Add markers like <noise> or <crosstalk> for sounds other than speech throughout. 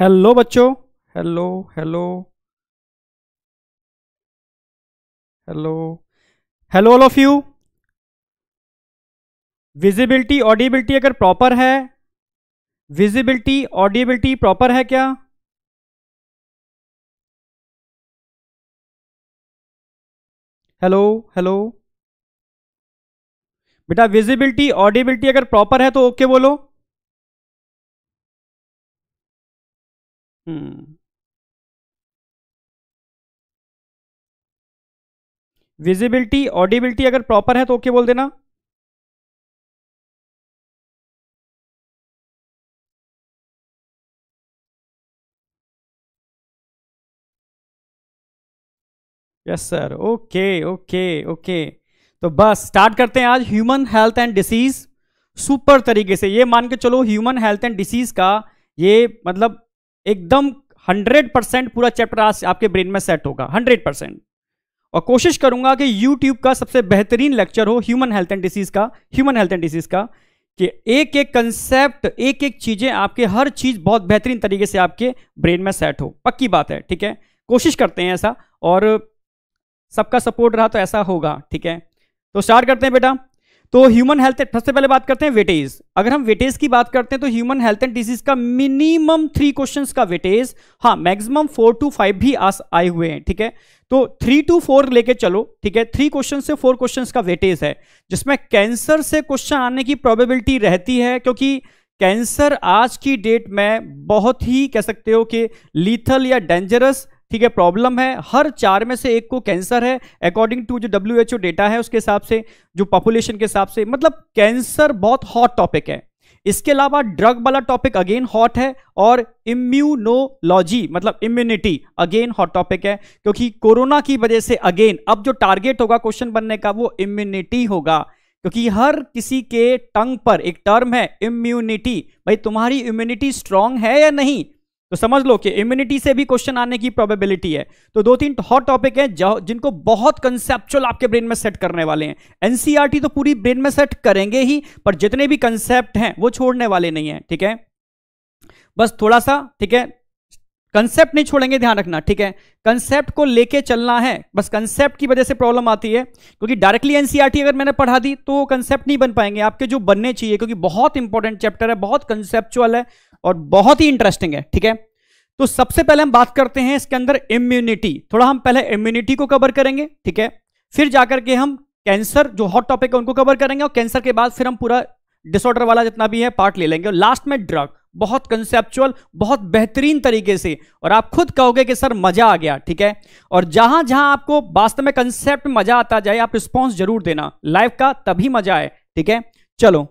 Hello बच्चों hello hello hello hello all of you visibility audibility अगर proper है visibility audibility proper है क्या हेलो हेलो बेटा विजिबिलिटी ऑडिबिलिटी अगर प्रॉपर है तो ओके okay बोलो विजिबिलिटी hmm. ऑडिबिलिटी अगर प्रॉपर है तो ओके बोल देना yes sir okay okay okay तो बस स्टार्ट करते हैं आज human health and disease super तरीके से ये मान के चलो ह्यूमन हेल्थ एंड डिसीज का ये मतलब एकदम हंड्रेड परसेंट पूरा चैप्टर आज आपके ब्रेन में सेट होगा हंड्रेड परसेंट और कोशिश करूंगा कि यूट्यूब का सबसे बेहतरीन लेक्चर हो ह्यूमन हेल्थ एंड डिसीज का ह्यूमन हेल्थ एंड डिसीज का कि एक एक कंसेप्ट एक एक चीजें आपके हर चीज बहुत बेहतरीन तरीके से आपके ब्रेन में सेट हो पक्की बात है ठीक है कोशिश करते हैं ऐसा और सबका सपोर्ट रहा तो ऐसा होगा ठीक है तो स्टार्ट करते हैं बेटा तो ह्यूमन हेल्थ सबसे पहले बात करते हैं वेटेज अगर हम वेटेज की बात करते हैं तो ह्यूमन हेल्थ एंड डिजीज का मिनिमम थ्री क्वेश्चन का वेटेज हाँ मैक्सिमम फोर टू फाइव भी आस आए हुए हैं ठीक है तो थ्री टू फोर लेके चलो ठीक है थ्री क्वेश्चन से फोर क्वेश्चन का वेटेज है जिसमें कैंसर से क्वेश्चन आने की प्रॉबेबिलिटी रहती है क्योंकि कैंसर आज की डेट में बहुत ही कह सकते हो कि लीथल या डेंजरस ठीक है प्रॉब्लम है हर चार में से एक को कैंसर है अकॉर्डिंग टू जो डब्ल्यू एच डेटा है उसके हिसाब से जो पॉपुलेशन के हिसाब से मतलब कैंसर बहुत हॉट टॉपिक है इसके अलावा ड्रग वाला टॉपिक अगेन हॉट है और इम्यूनोलॉजी मतलब इम्यूनिटी अगेन हॉट टॉपिक है क्योंकि कोरोना की वजह से अगेन अब जो टारगेट होगा क्वेश्चन बनने का वो इम्यूनिटी होगा क्योंकि हर किसी के टंग पर एक टर्म है इम्यूनिटी भाई तुम्हारी इम्यूनिटी स्ट्रांग है या नहीं तो समझ लो कि इम्यूनिटी से भी क्वेश्चन आने की प्रोबेबिलिटी है तो दो तीन हॉट टॉपिक हैं जिनको बहुत कंसेप्चुअल आपके ब्रेन में सेट करने वाले हैं एनसीईआरटी e तो पूरी ब्रेन में सेट करेंगे ही पर जितने भी कंसेप्ट हैं वो छोड़ने वाले नहीं है ठीक है बस थोड़ा सा ठीक है कंसेप्ट नहीं छोड़ेंगे ध्यान रखना ठीक है कंसेप्ट को लेके चलना है बस कंसेप्ट की वजह से प्रॉब्लम आती है क्योंकि डायरेक्टली एनसीईआरटी e अगर मैंने पढ़ा दी तो कंसेप्ट नहीं बन पाएंगे आपके जो बनने चाहिए क्योंकि बहुत इंपॉर्टेंट चैप्टर है बहुत कंसेप्चुअल है और बहुत ही इंटरेस्टिंग है ठीक है तो सबसे पहले हम बात करते हैं इसके अंदर इम्यूनिटी थोड़ा हम पहले इम्यूनिटी को कवर करेंगे ठीक है फिर जाकर के हम कैंसर जो हॉट टॉपिक है उनको कवर करेंगे और कैंसर के बाद फिर हम पूरा डिसऑर्डर वाला जितना भी है पार्ट ले लेंगे और लास्ट में ड्रग बहुत कंसेप्चुअल बहुत बेहतरीन तरीके से और आप खुद कहोगे कि सर मजा आ गया ठीक है और जहां जहां आपको वास्तव में कंसेप्ट मजा आता जाए आप रिस्पॉन्स जरूर देना लाइफ का तभी मजा आए ठीक है चलो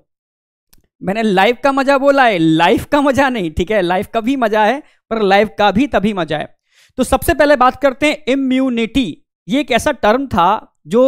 मैंने लाइव का मजा बोला है लाइफ का मजा नहीं ठीक है लाइफ का भी मजा है पर लाइफ का भी तभी मजा है तो सबसे पहले बात करते हैं इम्यूनिटी ये एक ऐसा टर्म था जो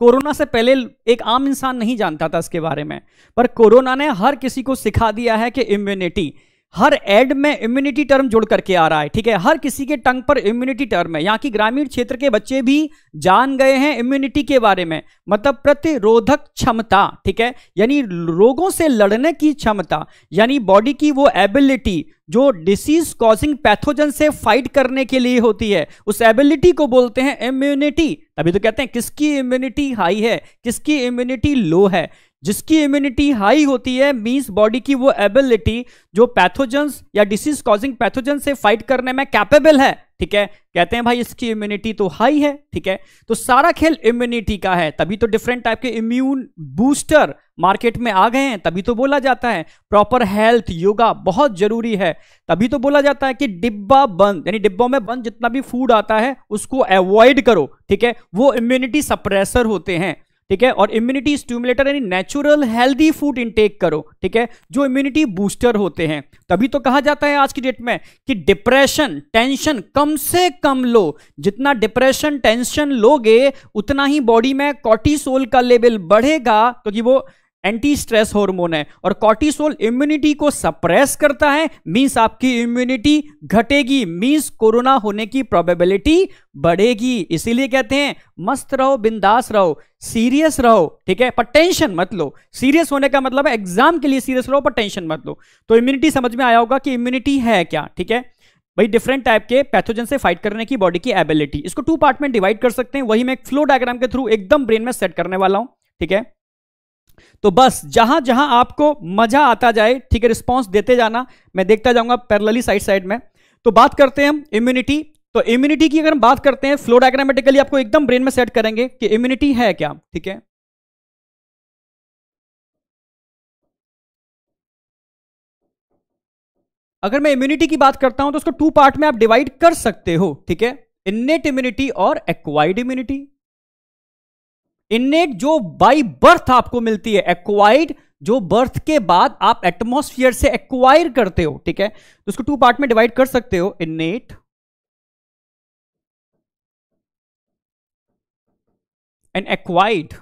कोरोना से पहले एक आम इंसान नहीं जानता था इसके बारे में पर कोरोना ने हर किसी को सिखा दिया है कि इम्यूनिटी हर एड में इम्यूनिटी टर्म जोड़ करके आ रहा है ठीक है हर किसी के टंग पर इम्यूनिटी टर्म है यहाँ की ग्रामीण क्षेत्र के बच्चे भी जान गए हैं इम्यूनिटी के बारे में मतलब प्रतिरोधक क्षमता ठीक है यानी रोगों से लड़ने की क्षमता यानी बॉडी की वो एबिलिटी जो डिसीज कॉजिंग पैथोजन से फाइट करने के लिए होती है उस एबिलिटी को बोलते हैं इम्यूनिटी तभी तो कहते हैं किसकी इम्यूनिटी हाई है किसकी इम्यूनिटी लो है जिसकी इम्यूनिटी हाई होती है मींस बॉडी की वो एबिलिटी जो पैथोजेंस या डिसीज कॉजिंग पैथोजन से फाइट करने में कैपेबल है ठीक है कहते हैं भाई इसकी इम्यूनिटी तो हाई है ठीक है तो सारा खेल इम्यूनिटी का है तभी तो डिफरेंट टाइप के इम्यून बूस्टर मार्केट में आ गए हैं तभी तो बोला जाता है प्रॉपर हेल्थ योगा बहुत जरूरी है तभी तो बोला जाता है कि डिब्बा बंद यानी डिब्बों में बंद जितना भी फूड आता है उसको अवॉइड करो ठीक है वो इम्यूनिटी सप्रेसर होते हैं ठीक है और इम्यूनिटी स्टूमुलेटर यानी नेचुरल हेल्दी फूड इनटेक करो ठीक है जो इम्यूनिटी बूस्टर होते हैं तभी तो कहा जाता है आज की डेट में कि डिप्रेशन टेंशन कम से कम लो जितना डिप्रेशन टेंशन लोगे उतना ही बॉडी में कॉटिसोल का लेवल बढ़ेगा क्योंकि वो एंटी स्ट्रेस हार्मोन है और कॉर्टिसोल इम्यूनिटी को सप्रेस करता है मींस आपकी इम्यूनिटी घटेगी मींस कोरोना होने की प्रोबेबिलिटी बढ़ेगी इसीलिए कहते हैं मस्त रहो बिंदास रहो सीरियस रहो ठीक है पर टेंशन मत लो सीरियस होने का मतलब है एग्जाम के लिए सीरियस रहो पर टेंशन मत लो तो इम्यूनिटी समझ में आया होगा कि इम्यूनिटी है क्या ठीक है भाई डिफरेंट टाइप के पैथोजन से फाइट करने की बॉडी की एबिलिटी इसको टू पार्ट में डिवाइड कर सकते हैं वही मैं फ्लो डायग्राम के थ्रू एकदम ब्रेन में सेट करने वाला हूं ठीक है तो बस जहां जहां आपको मजा आता जाए ठीक है रिस्पॉन्स देते जाना मैं देखता जाऊंगा पैरलली साइड साइड में तो बात करते हैं हम इम्यूनिटी तो इम्यूनिटी की अगर हम बात करते हैं फ्लो डायग्रामेटिकली आपको एकदम ब्रेन में सेट करेंगे कि इम्यूनिटी है क्या ठीक है अगर मैं इम्यूनिटी की बात करता हूं तो उसको टू पार्ट में आप डिवाइड कर सकते हो ठीक है इन्नेट इम्यूनिटी और एक्वाइड इम्यूनिटी इननेट जो बाई बर्थ आपको मिलती है एक्वाइड जो बर्थ के बाद आप एटमोस्फियर से एक्वायर करते हो ठीक है तो उसको टू पार्ट में डिवाइड कर सकते हो इननेट एंड एक्वाइड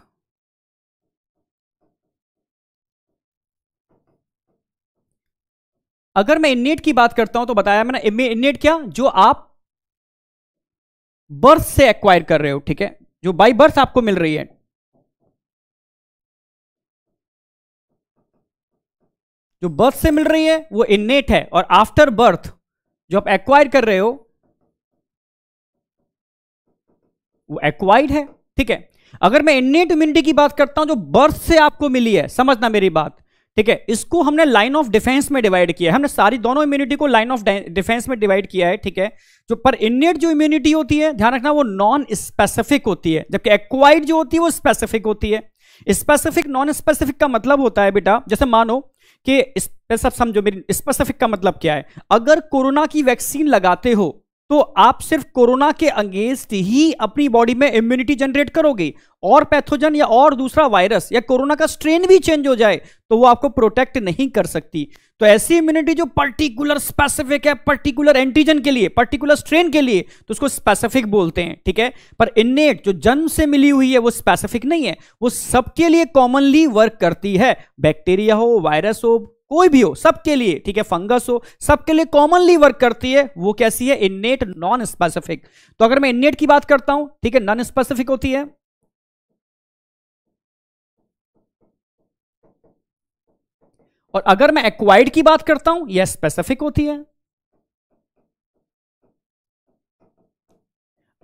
अगर मैं इननेट की बात करता हूं तो बताया मैंने इननेट क्या जो आप बर्थ से एक्वायर कर रहे हो ठीक है जो बाई बर्थ आपको मिल रही है जो बर्थ से मिल रही है वो इननेट है और आफ्टर बर्थ जो आप एक्वायर कर रहे हो वो एक्वायर्ड है ठीक है अगर मैं इननेट इम्यूनिटी की बात करता हूं जो बर्थ से आपको मिली है समझना मेरी बात ठीक है इसको हमने लाइन ऑफ डिफेंस में डिवाइड किया है हमने सारी दोनों इम्यूनिटी को लाइन ऑफ डिफेंस में डिवाइड किया है ठीक है जो पर इननेट जो इम्यूनिटी होती है ध्यान रखना वो नॉन स्पेसिफिक होती है जबकि एक्वाइड जो होती है वो स्पेसिफिक होती है स्पेसिफिक नॉन स्पेसिफिक का मतलब होता है बेटा जैसे मानो कि सब समझो मेरी स्पेसिफिक का मतलब क्या है अगर कोरोना की वैक्सीन लगाते हो तो आप सिर्फ कोरोना के अगेंस्ट ही अपनी बॉडी में इम्यूनिटी जनरेट करोगे और पैथोजन या और दूसरा वायरस या कोरोना का स्ट्रेन भी चेंज हो जाए तो वो आपको प्रोटेक्ट नहीं कर सकती तो ऐसी इम्यूनिटी जो पर्टिकुलर स्पेसिफिक है पर्टिकुलर एंटीजन के लिए पर्टिकुलर स्ट्रेन के लिए तो उसको स्पेसिफिक बोलते हैं ठीक है पर इन्नेट जो जन्म से मिली हुई है वो स्पेसिफिक नहीं है वो सबके लिए कॉमनली वर्क करती है बैक्टीरिया हो वायरस हो कोई भी हो सबके लिए ठीक है फंगस हो सबके लिए कॉमनली वर्क करती है वो कैसी है इन्नेट नॉन स्पेसिफिक तो अगर मैं इन्नेट की बात करता हूं ठीक है नॉन स्पेसिफिक होती है और अगर मैं एक्वाइड की बात करता हूं यह स्पेसिफिक होती है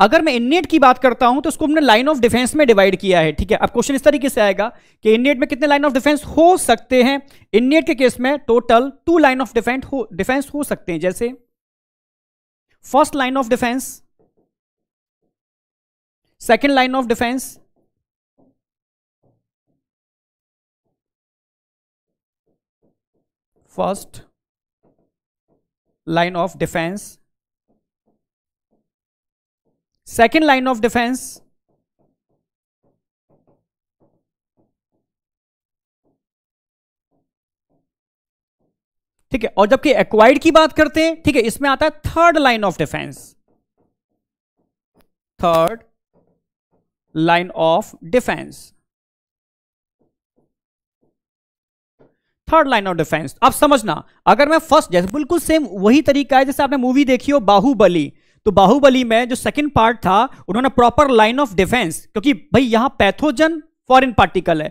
अगर मैं इननेट की बात करता हूं तो उसको हमने लाइन ऑफ डिफेंस में डिवाइड किया है ठीक है अब क्वेश्चन इस तरीके से आएगा कि इननेट में कितने लाइन ऑफ डिफेंस हो सकते हैं इन्नेट के केस में total two line of defence हो डिफेंस हो सकते हैं जैसे first line of defence second line of defence first line of defense second line of defense ठीक है और जबकि एक्वाइड की बात करते हैं ठीक है इसमें आता है third line of defence third line of defence third line of defence आप समझना अगर मैं फर्स्ट जैसे बिल्कुल सेम वही तरीका है जैसे आपने मूवी देखी हो बाहुबली तो बाहुबली में जो सेकंड पार्ट था उन्होंने प्रॉपर लाइन ऑफ डिफेंस क्योंकि भाई यहां पैथोजन फॉरेन पार्टिकल है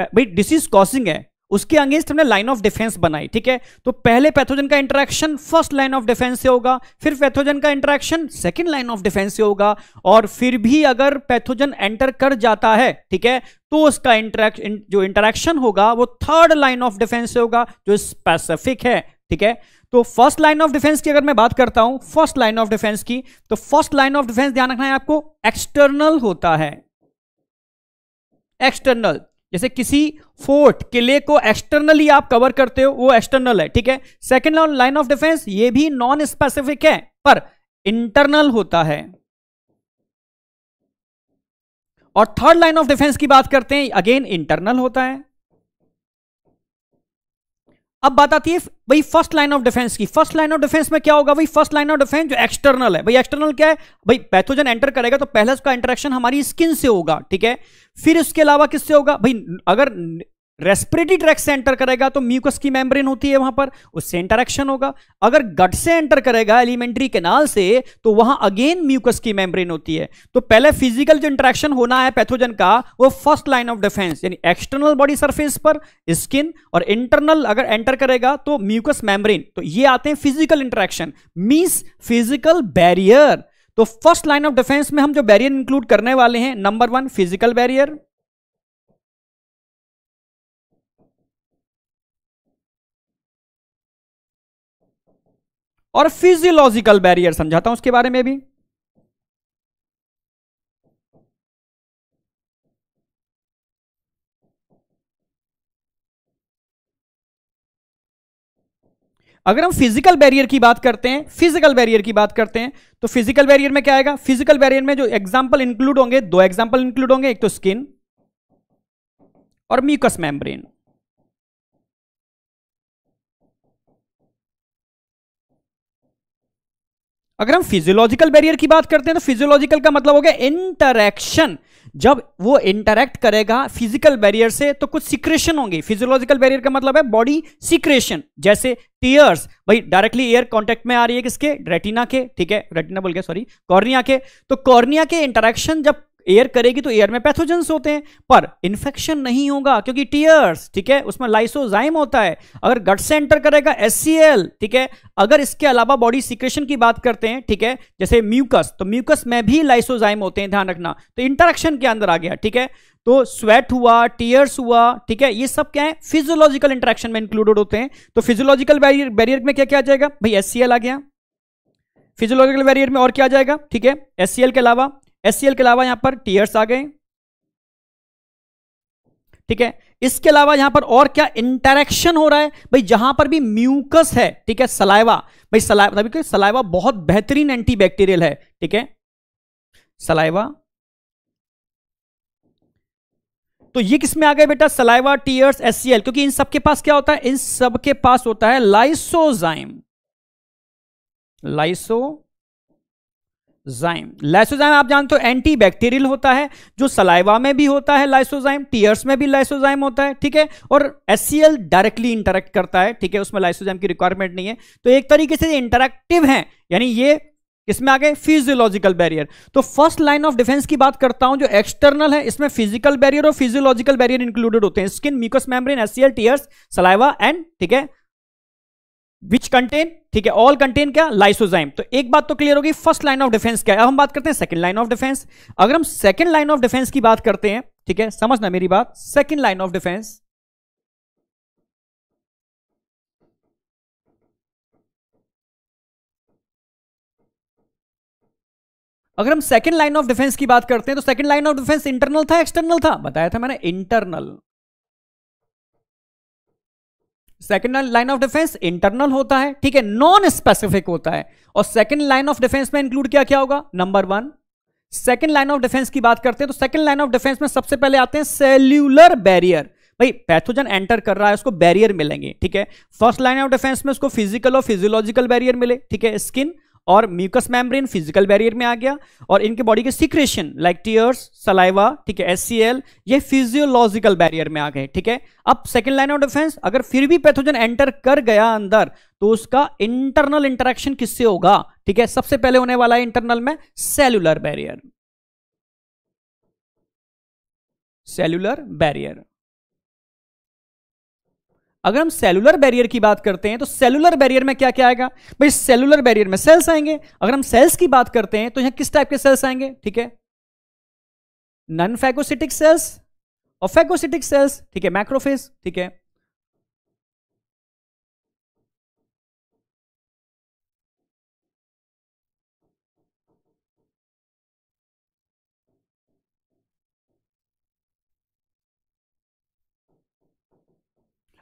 भाई डिसीज कॉसिंग है उसके अगेंस्ट हमने लाइन ऑफ डिफेंस बनाई ठीक है तो पहले पैथोजन का interaction first line of defence से होगा फिर पैथोजन का interaction second line of defence से होगा और फिर भी अगर पैथोजन एंटर कर जाता है ठीक है तो उसका इंटरेक्ट जो इंटरेक्शन होगा वो थर्ड लाइन ऑफ डिफेंस से होगा जो स्पेसिफिक है ठीक है तो फर्स्ट लाइन ऑफ डिफेंस की अगर मैं बात करता हूं फर्स्ट लाइन ऑफ डिफेंस की तो फर्स्ट लाइन ऑफ डिफेंस ध्यान रखना है आपको एक्सटर्नल होता है एक्सटर्नल जैसे किसी फोर्ट किले को एक्सटर्नली आप कवर करते हो वो एक्सटर्नल है ठीक है सेकेंड लाइन ऑफ डिफेंस ये भी नॉन स्पेसिफिक है पर इंटरनल होता है और थर्ड लाइन ऑफ डिफेंस की बात करते हैं अगेन इंटरनल होता है अब बात आती है भाई फर्स्ट लाइन ऑफ डिफेंस की फर्स्ट लाइन ऑफ डिफेंस में क्या होगा भाई फर्स्ट लाइन ऑफ डिफेंस जो एक्सटर्नल है भाई एक्सटर्नल क्या है भाई पैथोजन एंटर करेगा तो पहले उसका इंटरेक्शन हमारी स्किन से होगा ठीक है फिर उसके अलावा किससे होगा भाई अगर रेस्पिरेटरी ट्रैक से एंटर करेगा तो म्यूकस की मेम्ब्रेन होती है वहां पर उससे इंटरेक्शन होगा अगर गट से एंटर करेगा एलिमेंट्री कैनाल से तो वहां अगेन म्यूकस की मेम्ब्रेन होती है तो पहले फिजिकल जो इंटरेक्शन होना है पैथोजन का वो फर्स्ट लाइन ऑफ डिफेंस यानी एक्सटर्नल बॉडी सर्फेस पर स्किन और इंटरनल अगर एंटर करेगा तो म्यूकस मेम्ब्रेन तो ये आते हैं physical interaction means physical barrier तो फर्स्ट लाइन ऑफ डिफेंस में हम जो बैरियर इंक्लूड करने वाले हैं नंबर वन फिजिकल बैरियर और फिजियोलॉजिकल बैरियर समझाता हूं उसके बारे में भी अगर हम फिजिकल बैरियर की बात करते हैं फिजिकल बैरियर की बात करते हैं तो फिजिकल बैरियर में क्या आएगा फिजिकल बैरियर में जो एग्जाम्पल इंक्लूड होंगे दो एग्जाम्पल इंक्लूड होंगे एक तो स्किन और म्यूकस मेम्ब्रेन अगर हम फिजियोलॉजिकल बैरियर की बात करते हैं तो फिजियोलॉजिकल का मतलब हो गया इंटरेक्शन जब वो इंटरैक्ट करेगा फिजिकल बैरियर से तो कुछ सिक्रेशन होंगे फिजियोलॉजिकल बैरियर का मतलब है बॉडी सिक्रेशन जैसे टीयर्स भाई डायरेक्टली एयर कांटेक्ट में आ रही है किसके रेटिना के ठीक है रेटिना बोल गया सॉरी कॉर्निया के तो कॉर्निया के इंटरेक्शन जब एयर करेगी तो एयर में पैथोजेंस होते हैं पर इन्फेक्शन नहीं होगा क्योंकि टीयर्स ठीक है उसमें लाइसोजाइम होता है अगर गट से एंटर करेगा एस ठीक है अगर इसके अलावा बॉडी सिक्रेशन की बात करते हैं ठीक है जैसे म्यूकस तो म्यूकस में भी लाइसोजाइम होते हैं ध्यान रखना तो इंटरक्शन के अंदर आ गया ठीक है तो स्वेट हुआ टीयर्स हुआ ठीक है ये सब क्या है फिजियोलॉजिकल इंटरेक्शन में इंक्लूडेड होते हैं तो फिजियोलॉजिकल बैरियर बैरियर में क्या क्या आ जाएगा भाई एस आ गया फिजियोलॉजिकल बैरियर में और क्या आ जाएगा ठीक है एस के अलावा एस के अलावा यहां पर टीयर्स आ गए ठीक है इसके अलावा यहां पर और क्या इंटरेक्शन हो रहा है भाई जहां पर भी म्यूकस है ठीक है सलाइवा भाई सलाइवा सलाइवा तो बहुत बेहतरीन एंटीबैक्टीरियल है ठीक है सलाइवा तो ये किस में आ गए बेटा सलाइवा टीयर्स एस क्योंकि इन सबके पास क्या होता है इन सबके पास होता है लाइसोजाइम लाइसो लाइसोजाइम लाइसोजाइम आप जानते हो एंटी बैक्टीरियल होता है जो सलाइवा में भी होता है लाइसोजाइम टीयर्स में भी लाइसोजाइम होता है ठीक है और एस डायरेक्टली इंटरेक्ट करता है ठीक है उसमें लाइसोजाइम की रिक्वायरमेंट नहीं है तो एक तरीके से इंटरेक्टिव है यानी ये इसमें आ गए फिजियोलॉजिकल बैरियर तो फर्स्ट लाइन ऑफ डिफेंस की बात करता हूं जो एक्सटर्नल है इसमें फिजिकल बैरियर और फिजियोलॉजिकल बैरियर इंक्लूडेड होते हैं skin mucus membrane SCL tears saliva and ठीक है विच कंटेन ठीक है ऑल कंटेन क्या लाइसोजाइम तो एक बात तो क्लियर होगी फर्स्ट लाइन ऑफ डिफेंस क्या है अब हम बात करते हैं सेकंड लाइन ऑफ डिफेंस अगर हम सेकंड लाइन ऑफ डिफेंस की बात करते हैं ठीक है समझना मेरी बात सेकंड लाइन ऑफ डिफेंस अगर हम सेकंड लाइन ऑफ डिफेंस की बात करते हैं तो second line of defence internal था एक्सटर्नल था बताया था मैंने internal second line of defence internal होता है ठीक है नॉन स्पेसिफिक होता है और सेकेंड लाइन ऑफ डिफेंस में इंक्लूड क्या क्या होगा number one second line of defence की बात करते हैं तो सेकेंड लाइन ऑफ डिफेंस में सबसे पहले आते हैं सेल्यूलर बैरियर भाई पैथोजन एंटर कर रहा है उसको बैरियर मिलेंगे ठीक है फर्स्ट लाइन ऑफ डिफेंस में उसको फिजिकल और फिजियोलॉजिकल बैरियर मिले ठीक है स्किन और म्यूकस मेम्ब्रेन फिजिकल बैरियर में आ गया और इनके बॉडी के सिक्रेशन लाइक टीयर्स सलाइवा ठीक है एस ये फिजियोलॉजिकल बैरियर में आ गए ठीक है अब सेकेंड लाइन ऑफ डिफेंस अगर फिर भी पैथोजन एंटर कर गया अंदर तो उसका इंटरनल इंटरेक्शन किससे होगा ठीक है सबसे पहले होने वाला है इंटरनल में सेलुलर बैरियर सेलुलर बैरियर अगर हम सेलुलर बैरियर की बात करते हैं तो सेलुलर बैरियर में क्या क्या आएगा भाई सेलुलर बैरियर में सेल्स आएंगे अगर हम सेल्स की बात करते हैं तो यहां किस टाइप के सेल्स आएंगे ठीक है नॉन फैकोसिटिक सेल्स और फैकोसिटिक सेल्स ठीक है मैक्रोफेज ठीक है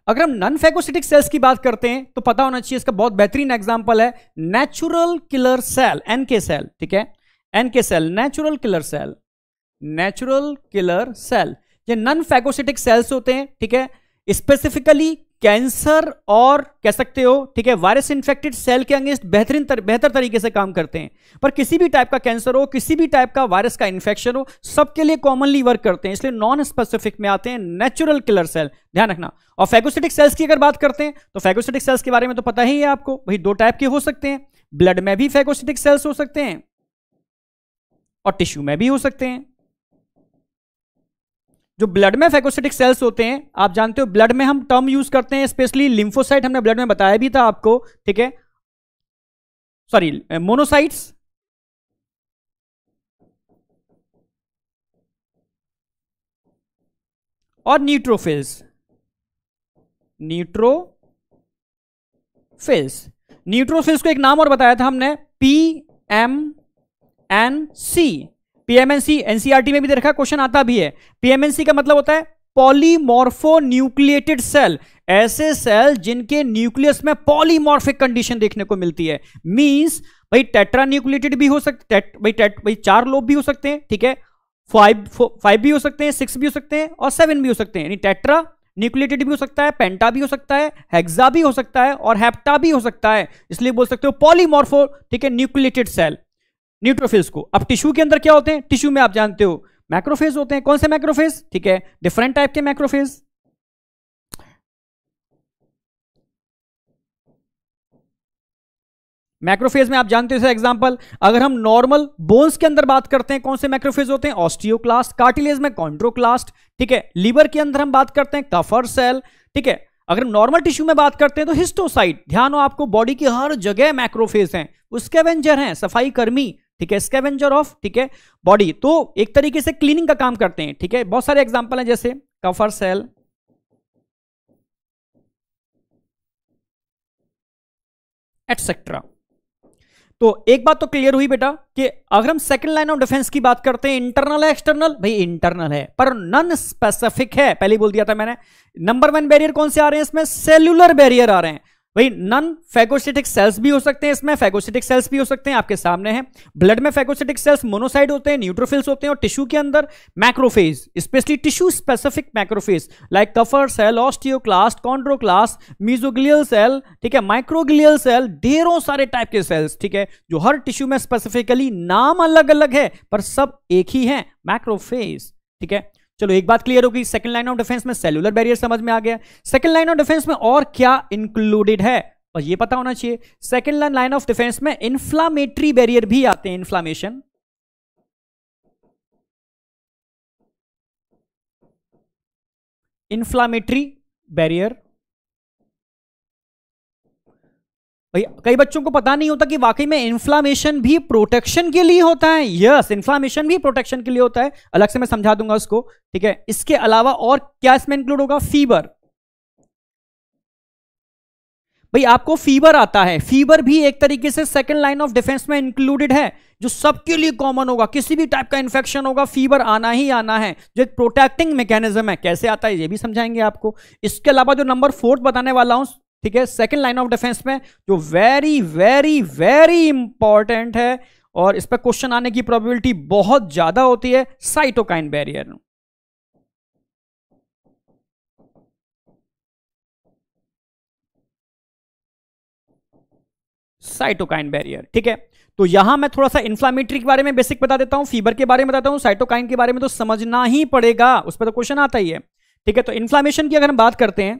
अगर हम नॉन फैगोसिटिक सेल्स की बात करते हैं तो पता होना चाहिए इसका बहुत बेहतरीन एग्जाम्पल है natural killer cell NK cell ठीक है NK cell natural killer cell natural killer cell ये नॉन फैगोसिटिक सेल्स होते हैं ठीक है स्पेसिफिकली कैंसर और कह सकते हो ठीक है वायरस इन्फेक्टेड सेल के अंगेस्ट बेहतरीन तर, बेहतर तरीके से काम करते हैं पर किसी भी टाइप का कैंसर हो किसी भी टाइप का वायरस का इन्फेक्शन हो सबके लिए कॉमनली वर्क करते हैं इसलिए नॉन स्पेसिफिक में आते हैं नेचुरल किलर सेल ध्यान रखना और फैगोसिटिक सेल्स की अगर बात करते हैं तो फैगोसिटिक सेल्स के बारे में तो पता ही है आपको भाई दो टाइप के हो सकते हैं ब्लड में भी फैगोसिटिक सेल्स हो सकते हैं और टिश्यू में भी हो सकते हैं जो ब्लड में फैगोसिटिक सेल्स होते हैं आप जानते हो ब्लड में हम टर्म यूज करते हैं स्पेशली लिम्फोसाइट हमने ब्लड में बताया भी था आपको ठीक है सॉरी मोनोसाइट्स और न्यूट्रोफिल्स न्यूट्रोफिल्स न्यूट्रोफिल्स को एक नाम और बताया था हमने P M N C PMNC NCERT e में भी देखा क्वेश्चन आता भी है पीएमएनसी का मतलब होता है पॉलीमोर्फो न्यूक्लिएटेड सेल ऐसे सेल जिनके न्यूक्लियस में पॉलीमोर्फिक कंडीशन देखने को मिलती है मींस भाई टेट्रा न्यूक्लिएटेड भी हो सकते टेट, भाई टेट भाई चार लोब भी हो सकते हैं ठीक है फाइव फाइव भी हो सकते हैं सिक्स भी हो सकते हैं और सेवन भी हो सकते हैं टेट्रा न्यूक्लिएटेड भी हो सकता है पेंटा भी हो सकता है हेक्सा भी हो सकता है और हेप्टा भी हो सकता है इसलिए बोल सकते हो पॉलीमोर्फो ठीक है न्यूक्लिएटेड सेल न्यूट्रोफिल्स को अब टिश्यू के अंदर क्या होते हैं टिश्यू में आप जानते हो मैक्रोफेज होते हैं कौन से मैक्रोफेज ठीक है डिफरेंट टाइप के मैक्रोफेज मैक्रोफेज में आप जानते हो एग्जांपल अगर हम नॉर्मल बोन्स के अंदर बात करते हैं कौन से मैक्रोफेज होते हैं ऑस्टियोक्लास्ट कार्टिलेज में कॉन्ड्रोक्लास्ट ठीक है लीवर के अंदर हम बात करते हैं कफर सेल ठीक है अगर नॉर्मल टिश्यू में बात करते हैं तो हिस्टोसाइट ध्यान हो आपको बॉडी की हर जगह मैक्रोफेज हैं उसके वेंजर हैं सफाई कर्मी ठीक है स्केवेंजर ऑफ ठीक है बॉडी तो एक तरीके से क्लीनिंग का काम करते हैं ठीक है बहुत सारे एग्जाम्पल हैं जैसे कफर सेल एटसेट्रा तो एक बात तो क्लियर हुई बेटा कि अगर हम सेकंड लाइन ऑफ डिफेंस की बात करते हैं इंटरनल है एक्सटर्नल भाई इंटरनल है पर नॉन स्पेसिफिक है पहले बोल दिया था मैंने नंबर वन बैरियर कौन से आ रहे हैं इसमें सेलुलर बैरियर आ रहे हैं वही नॉन फैगोसिटिक सेल्स भी हो सकते हैं इसमें फैगोसिटिक सेल्स भी हो सकते हैं आपके सामने हैं ब्लड में फैगोसिटिक सेल्स मोनोसाइड होते हैं न्यूट्रोफिल्स होते हैं और टिश्यू के अंदर macrophage specially tissue specific macrophage like Kupffer cell osteoclast chondroclast mesoglial cell ठीक है माइक्रोग्लियल सेल ढेरों सारे टाइप के सेल्स ठीक है जो हर टिश्यू में स्पेसिफिकली नाम अलग अलग है पर सब एक ही है मैक्रोफेज ठीक है चलो एक बात क्लियर होगी सेकंड लाइन ऑफ डिफेंस में सेलुलर बैरियर समझ में आ गया सेकंड लाइन ऑफ डिफेंस में और क्या इंक्लूडेड है और ये पता होना चाहिए second line line of defence में इंफ्लामेटरी बैरियर भी आते हैं इन्फ्लामेशन इंफ्लामेटरी बैरियर कई बच्चों को पता नहीं होता कि वाकई में इन्फ्लामेशन भी प्रोटेक्शन के लिए होता है यस इन्फ्लामेशन भी प्रोटेक्शन के लिए होता है अलग से मैं समझा दूंगा उसको ठीक है इसके अलावा और क्या इसमें इंक्लूड होगा फीवर भाई आपको फीवर आता है फीवर भी एक तरीके से सेकंड लाइन ऑफ डिफेंस में इंक्लूडेड है जो सबके लिए कॉमन होगा किसी भी टाइप का इन्फेक्शन होगा फीवर आना ही आना है जो एक प्रोटेक्टिंग मैकेनिज्म है कैसे आता है ये भी समझाएंगे आपको इसके अलावा जो नंबर फोर्थ बताने वाला हूं ठीक है सेकेंड लाइन ऑफ डिफेंस में जो वेरी वेरी वेरी इंपॉर्टेंट है और इस पर क्वेश्चन आने की प्रोबेबिलिटी बहुत ज्यादा होती है साइटोकाइन बैरियर साइटोकाइन बैरियर ठीक है तो यहां मैं थोड़ा सा इंफ्लामेटरी के बारे में बेसिक बता देता हूं फीवर के बारे में बताता हूं साइटोकाइन के बारे में तो समझना ही पड़ेगा उस पर तो क्वेश्चन आता ही है ठीक है तो इन्फ्लामेशन की अगर हम बात करते हैं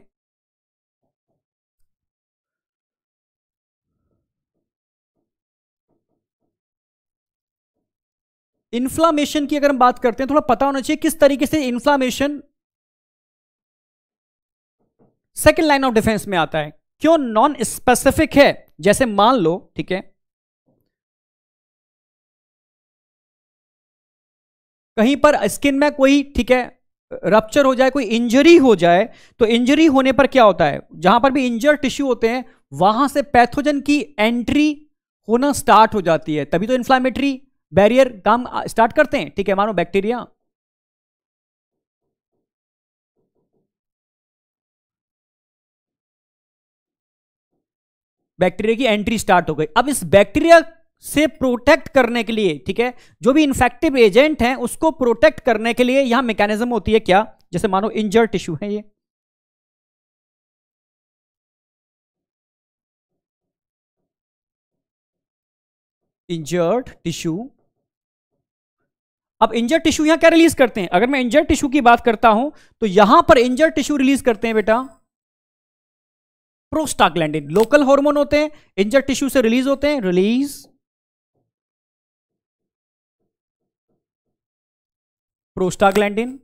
इन्फ्लामेशन की अगर हम बात करते हैं थोड़ा पता होना चाहिए किस तरीके से inflammation second line of defence में आता है क्यों नॉन स्पेसिफिक है जैसे मान लो ठीक है कहीं पर स्किन में कोई ठीक है रप्चर हो जाए कोई इंजरी हो जाए तो इंजरी होने पर क्या होता है जहां पर भी इंजर टिश्यू होते हैं वहां से पैथोजन की एंट्री होना स्टार्ट हो जाती है तभी तो इंफ्लामेटरी बैरियर काम स्टार्ट करते हैं ठीक है मानो बैक्टीरिया बैक्टीरिया की एंट्री स्टार्ट हो गई अब इस बैक्टीरिया से प्रोटेक्ट करने के लिए ठीक है जो भी इंफेक्टिव एजेंट है उसको प्रोटेक्ट करने के लिए यहां मैकेनिज्म होती है क्या जैसे मानो इंजर टिश्यू है ये इंजर्ड टिश्यू अब इंजर्ड टिश्यू यहां क्या रिलीज करते हैं अगर मैं इंजर्ड टिश्यू की बात करता हूं तो यहां पर इंजर्ड टिश्यू रिलीज करते हैं बेटा प्रोस्टाग्लैंडिन लोकल हार्मोन होते हैं इंजर्ड टिश्यू से रिलीज होते हैं रिलीज प्रोस्टाग्लैंडिन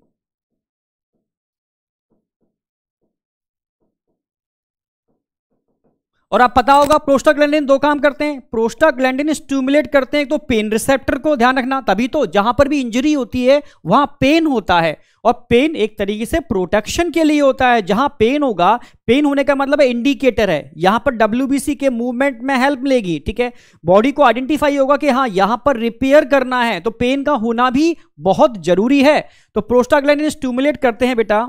और आप पता होगा प्रोस्टाग्लैंडिन दो काम करते हैं प्रोस्टाग्लैंडिन स्टूमुलेट करते हैं तो पेन रिसेप्टर को ध्यान रखना तभी तो जहां पर भी इंजरी होती है वहां पेन होता है और पेन एक तरीके से प्रोटेक्शन के लिए होता है जहां पेन होगा पेन होने का मतलब इंडिकेटर है यहां पर डब्ल्यू के मूवमेंट में हेल्प मिलेगी ठीक है बॉडी को आइडेंटिफाई होगा कि हाँ यहां पर रिपेयर करना है तो पेन का होना भी बहुत जरूरी है तो प्रोस्टाग्लैंडिन स्टूमुलेट करते हैं बेटा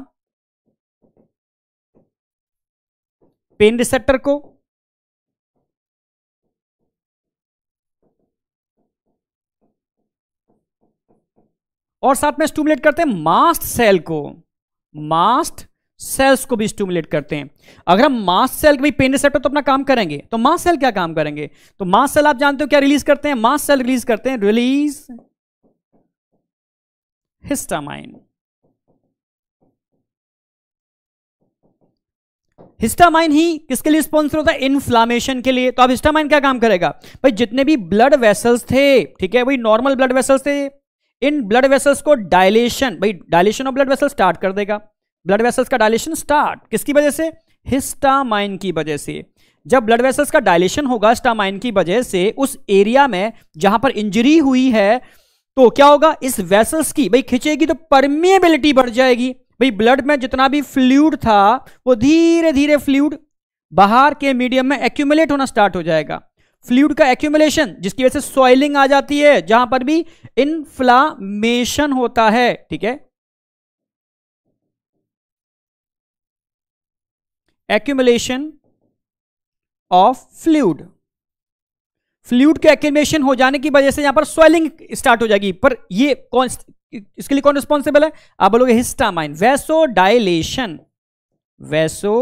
पेन रिसेप्टर को और साथ में स्टूमुलेट करते हैं मास्ट सेल को मास्ट सेल्स को भी स्टूमुलेट करते हैं अगर हम मास सेल भी पेन रिसेप्टर तो अपना काम करेंगे तो मास सेल क्या काम करेंगे तो मास सेल आप जानते हो क्या रिलीज करते हैं मास सेल रिलीज करते हैं रिलीज हिस्टामाइन हिस्टामाइन ही किसके लिए स्पॉन्सर होता है इन्फ्लामेशन के लिए तो अब हिस्टामाइन क्या काम करेगा भाई जितने भी ब्लड वेसल्स थे ठीक है वही नॉर्मल ब्लड वेसल्स थे इन ब्लड वेसल्स को डायलेशन भाई dilation of blood vessel start कर देगा ब्लड वेसल्स का डायलेशन स्टार्ट किसकी वजह से हिस्टामाइन की वजह से जब ब्लड वेसल्स का डायलेशन होगा स्टामाइन की वजह से उस एरिया में जहां पर इंजरी हुई है तो क्या होगा इस वेसल्स की भाई खिंचेगी तो परमिएबिलिटी बढ़ जाएगी भाई ब्लड में जितना भी फ्लूड था वो धीरे धीरे फ्लूड बाहर के मीडियम में एक्यूमुलेट होना स्टार्ट हो जाएगा फ्लूड का एक्यूमुलेशन जिसकी वजह से सॉइलिंग आ जाती है जहां पर भी इन्फ्लामेशन होता है ठीक है एक्यूमुलेशन ऑफ फ्लूड फ्लूड के एक्यूमुलेशन हो जाने की वजह से यहां पर स्वेलिंग स्टार्ट हो जाएगी पर ये कौन इसके लिए कौन रिस्पॉन्सिबल है आप बोलोगे histamine vasodilation 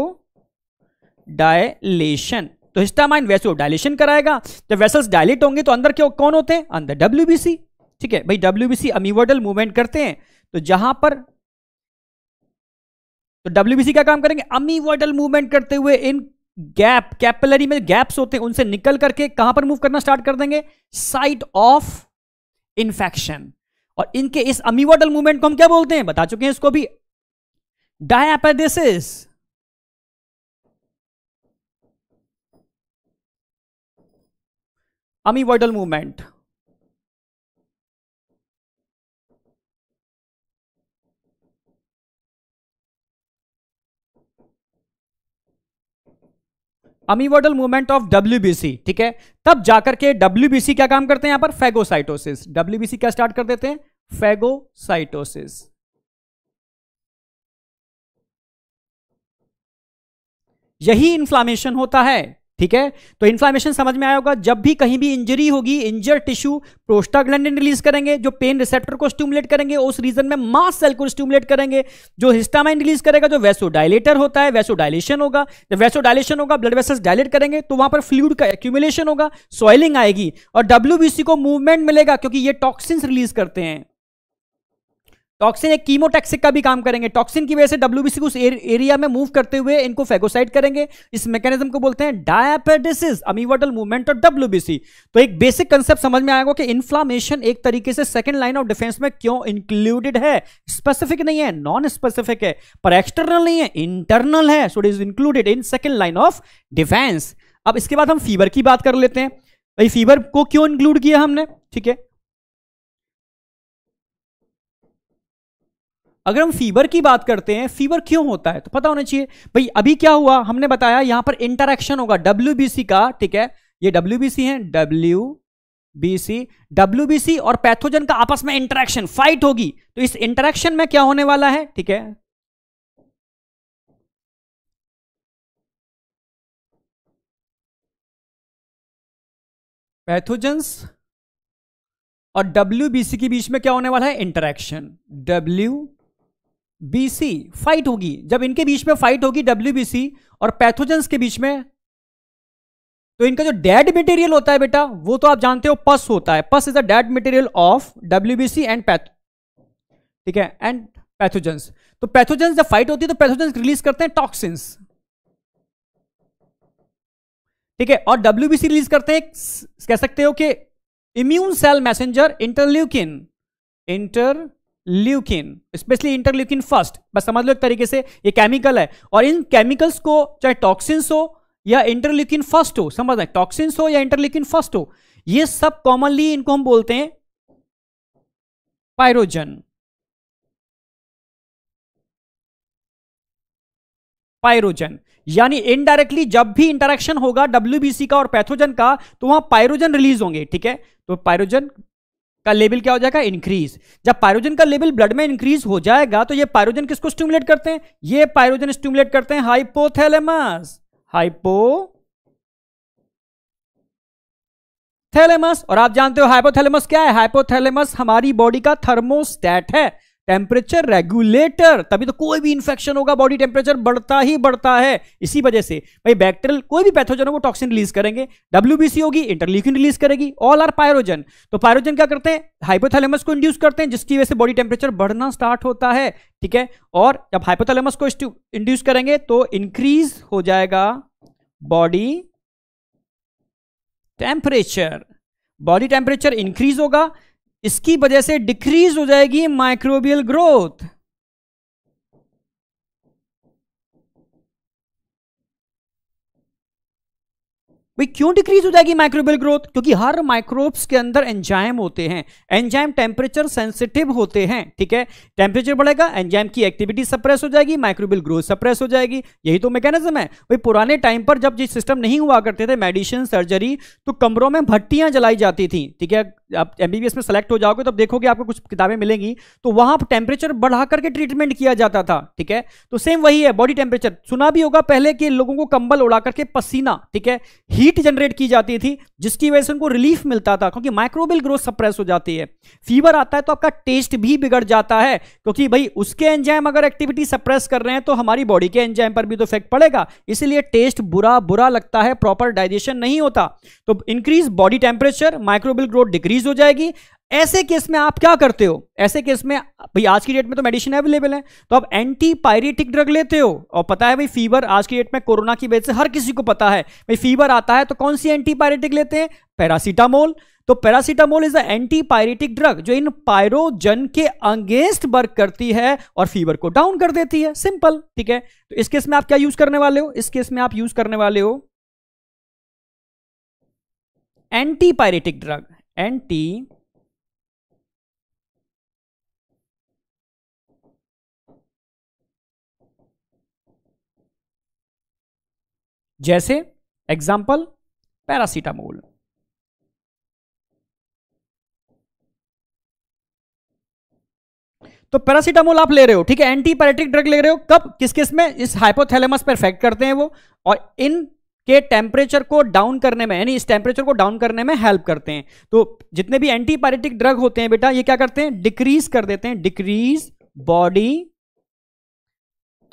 vasodilation तो हिस्टामाइन वैसे डायलेशन कराएगा जब वेसल्स डायलेट होंगे तो अंदर क्यों कौन होते हैं अंदर डब्ल्यू ठीक है भाई डब्ल्यू अमीवर्डल मूवमेंट करते हैं तो जहां पर तो डब्ल्यू क्या काम करेंगे अमीवर्डल मूवमेंट करते हुए इन गैप कैपिलरी में गैप्स होते हैं उनसे निकल करके कहां पर मूव करना स्टार्ट कर देंगे साइट ऑफ इंफेक्शन और इनके इस अमीवर्डल मूवमेंट को हम क्या बोलते हैं बता चुके हैं इसको भी diapedesis amoeboidal movement amoeboidal movement of WBC ठीक है तब जाकर के डब्ल्यूबीसी क्या काम करते हैं यहां पर फेगोसाइटोसिस डब्ल्यूबीसी क्या स्टार्ट कर देते हैं फेगोसाइटोसिस यही इंफ्लामेशन होता है ठीक है तो इन्फ्लामेशन समझ में आया होगा जब भी कहीं भी इंजरी होगी इंजर टिश्यू प्रोस्टाग्लैंडिन रिलीज करेंगे जो पेन रिसेप्टर को स्टूमुलेट करेंगे उस रीजन में मास सेल को स्टूमुलेट करेंगे जो हिस्टामाइन रिलीज करेगा जो वैसोडाइलेटर होता है वैसोडाइलेशन होगा जब वैसोडाइलेशन होगा ब्लड वेसल्स डायलेट करेंगे तो वहां पर फ्लूड का एक्यूमुलेशन होगा सॉइलिंग आएगी और डब्ल्यू को मूवमेंट मिलेगा क्योंकि ये टॉक्सिन रिलीज करते हैं टॉक्सिन एक कीमोटैक्सिक का भी काम करेंगे टॉक्सिन की वजह से डब्ल्यूबीसी को उस एर, एरिया में मूव करते हुए इनको फेगोसाइड करेंगे इस मैकेनिज्म को बोलते हैं diapedesis amoeboidal movement of WBC तो एक बेसिक कंसेप्ट समझ में आएगा कि इन्फ्लामेशन एक तरीके से सेकंड लाइन ऑफ डिफेंस में क्यों इंक्लूडेड है स्पेसिफिक नहीं है नॉन स्पेसिफिक है पर एक्सटर्नल नहीं है इंटरनल है so it is included in second line of defence अब इसके बाद हम फीवर की बात कर लेते हैं भाई फीवर को क्यों इंक्लूड किया हमने ठीक है अगर हम फीवर की बात करते हैं फीवर क्यों होता है तो पता होना चाहिए भाई अभी क्या हुआ हमने बताया यहां पर इंटरेक्शन होगा डब्ल्यू का ठीक है ये डब्ल्यू है डब्ल्यू बी सी और पैथोजन का आपस में इंटरेक्शन फाइट होगी तो इस इंटरेक्शन में क्या होने वाला है ठीक है पैथोजन और सी के बीच में क्या होने वाला है इंटरेक्शन डब्ल्यू बीसी फाइट होगी जब इनके बीच में फाइट होगी डब्ल्यू और पैथोजेंस के बीच में तो इनका जो डेड मटेरियल होता है बेटा वो तो आप जानते हो पस होता है pus is the dead material of W and path ठीक है एंड पैथोजेंस तो पैथोजेंस जब फाइट होती है तो पैथोजेंस रिलीज करते हैं टॉक्सिन्स ठीक है और डब्ल्यू रिलीज करते हैं कह सकते हो कि immune cell messenger interleukin interleukin specially interleukin first बस समझ लो एक तरीके से ये केमिकल है और इन केमिकल्स को चाहे टॉक्सिन्स हो या इंटरल्यूकिन फर्स्ट हो समझ रहे टॉक्सिन्स हो या इंटरल्यूकिन फर्स्ट हो ये सब कॉमनली इनको हम बोलते हैं पायरोजन पायरोजन यानी इनडायरेक्टली जब भी इंटरेक्शन होगा डब्ल्यूबीसी का और पैथोजन का तो वहां पायरोजन रिलीज होंगे ठीक है तो पायरोजन का लेवल क्या हो जाएगा इंक्रीज जब पायरोजन का लेवल ब्लड में इंक्रीज हो जाएगा तो ये पायरोजन किसको स्टिमुलेट करते हैं ये पायरोजन स्टिमुलेट करते हैं हाइपोथैलेमस हाइपो थैलेमस और आप जानते हो हाइपोथैलेमस क्या है हाइपोथैलेमस हमारी बॉडी का थर्मोस्टैट है टेम्परेचर रेगुलेटर तभी तो कोई भी इन्फेक्शन होगा बॉडी टेम्परेचर बढ़ता ही बढ़ता है इसी वजह से भाई बैक्टेरियल कोई भी पैथोजन हो टॉक्सिन रिलीज करेंगे डब्ल्यू होगी इंटरल्यूकिन रिलीज करेगी ऑल आर पायरोजन तो पायरोजन क्या करते हैं हाइपोथैलेमस को इंड्यूस करते हैं जिसकी वजह से बॉडी टेम्परेचर बढ़ना स्टार्ट होता है ठीक है और जब हाइपोथैलेमस को इंड्यूस करेंगे तो इंक्रीज हो जाएगा body temperature body temperature increase होगा इसकी वजह से डिक्रीज हो जाएगी माइक्रोबियल ग्रोथ भाई क्यों डिक्रीज हो जाएगी माइक्रोबियल ग्रोथ क्योंकि हर माइक्रोब्स के अंदर एंजाइम होते हैं एंजाइम टेम्परेचर सेंसिटिव होते हैं ठीक है टेम्परेचर बढ़ेगा एंजाइम की एक्टिविटी सप्रेस हो जाएगी माइक्रोबियल ग्रोथ सप्रेस हो जाएगी यही तो मैकेनिज्म है भाई पुराने टाइम पर जब ये सिस्टम नहीं हुआ करते थे मेडिसिन सर्जरी तो कमरों में भट्टियां जलाई जाती थी ठीक है आप एमबीबीएस में सेलेक्ट हो जाओगे तो अब देखोगे आपको कुछ किताबें मिलेंगी तो वहां टेम्परेचर बढ़ा करके ट्रीटमेंट किया जाता था ठीक है तो सेम वही है बॉडी टेम्परेचर सुना भी होगा पहले कि लोगों को कंबल उड़ा करके पसीना ठीक है हीट जनरेट की जाती थी जिसकी वजह से उनको रिलीफ मिलता था क्योंकि माइक्रोबियल ग्रोथ सप्रेस हो जाती है फीवर आता है तो आपका टेस्ट भी बिगड़ जाता है क्योंकि भाई उसके एंजाइम अगर एक्टिविटी सप्रेस कर रहे हैं तो हमारी बॉडी के एंजाइम पर भी तो इफेक्ट पड़ेगा इसीलिए टेस्ट बुरा बुरा लगता है प्रॉपर डाइजेशन नहीं होता तो increase body temperature microbial growth decrease हो जाएगी ऐसे केस में आप क्या करते हो ऐसे केस में भाई आज की डेट में तो मेडिसिन अवेलेबल है तो आप एंटी पायरेटिक ड्रग लेते हो और पता है भाई फीवर आज की डेट में कोरोना की वजह से हर किसी को पता है भाई फीवर आता है तो कौन सी एंटी पायरेटिक लेते हैं पैरासीटामोल तो paracetamol is a antipyretic drug जो इन पायरोजन के अंगेंस्ट वर्क करती है और फीवर को डाउन कर देती है सिंपल ठीक है तो इस केस में आप क्या यूज करने वाले हो इस केस में आप यूज करने वाले हो एंटी पायरेटिक ड्रग एंटी जैसे एग्जाम्पल पैरासीटामोल तो पैरासीटामोल आप ले रहे हो ठीक है एंटी पैरेटिक ड्रग ले रहे हो कब किस किस में इस हाइपोथैलेमस पर इफेक्ट करते हैं वो और इन के टेम्परेचर को डाउन करने में यानी इस टेम्परेचर को डाउन करने में हेल्प करते हैं तो जितने भी एंटीपायरेटिक ड्रग होते हैं बेटा ये क्या करते हैं डिक्रीज कर देते हैं decrease body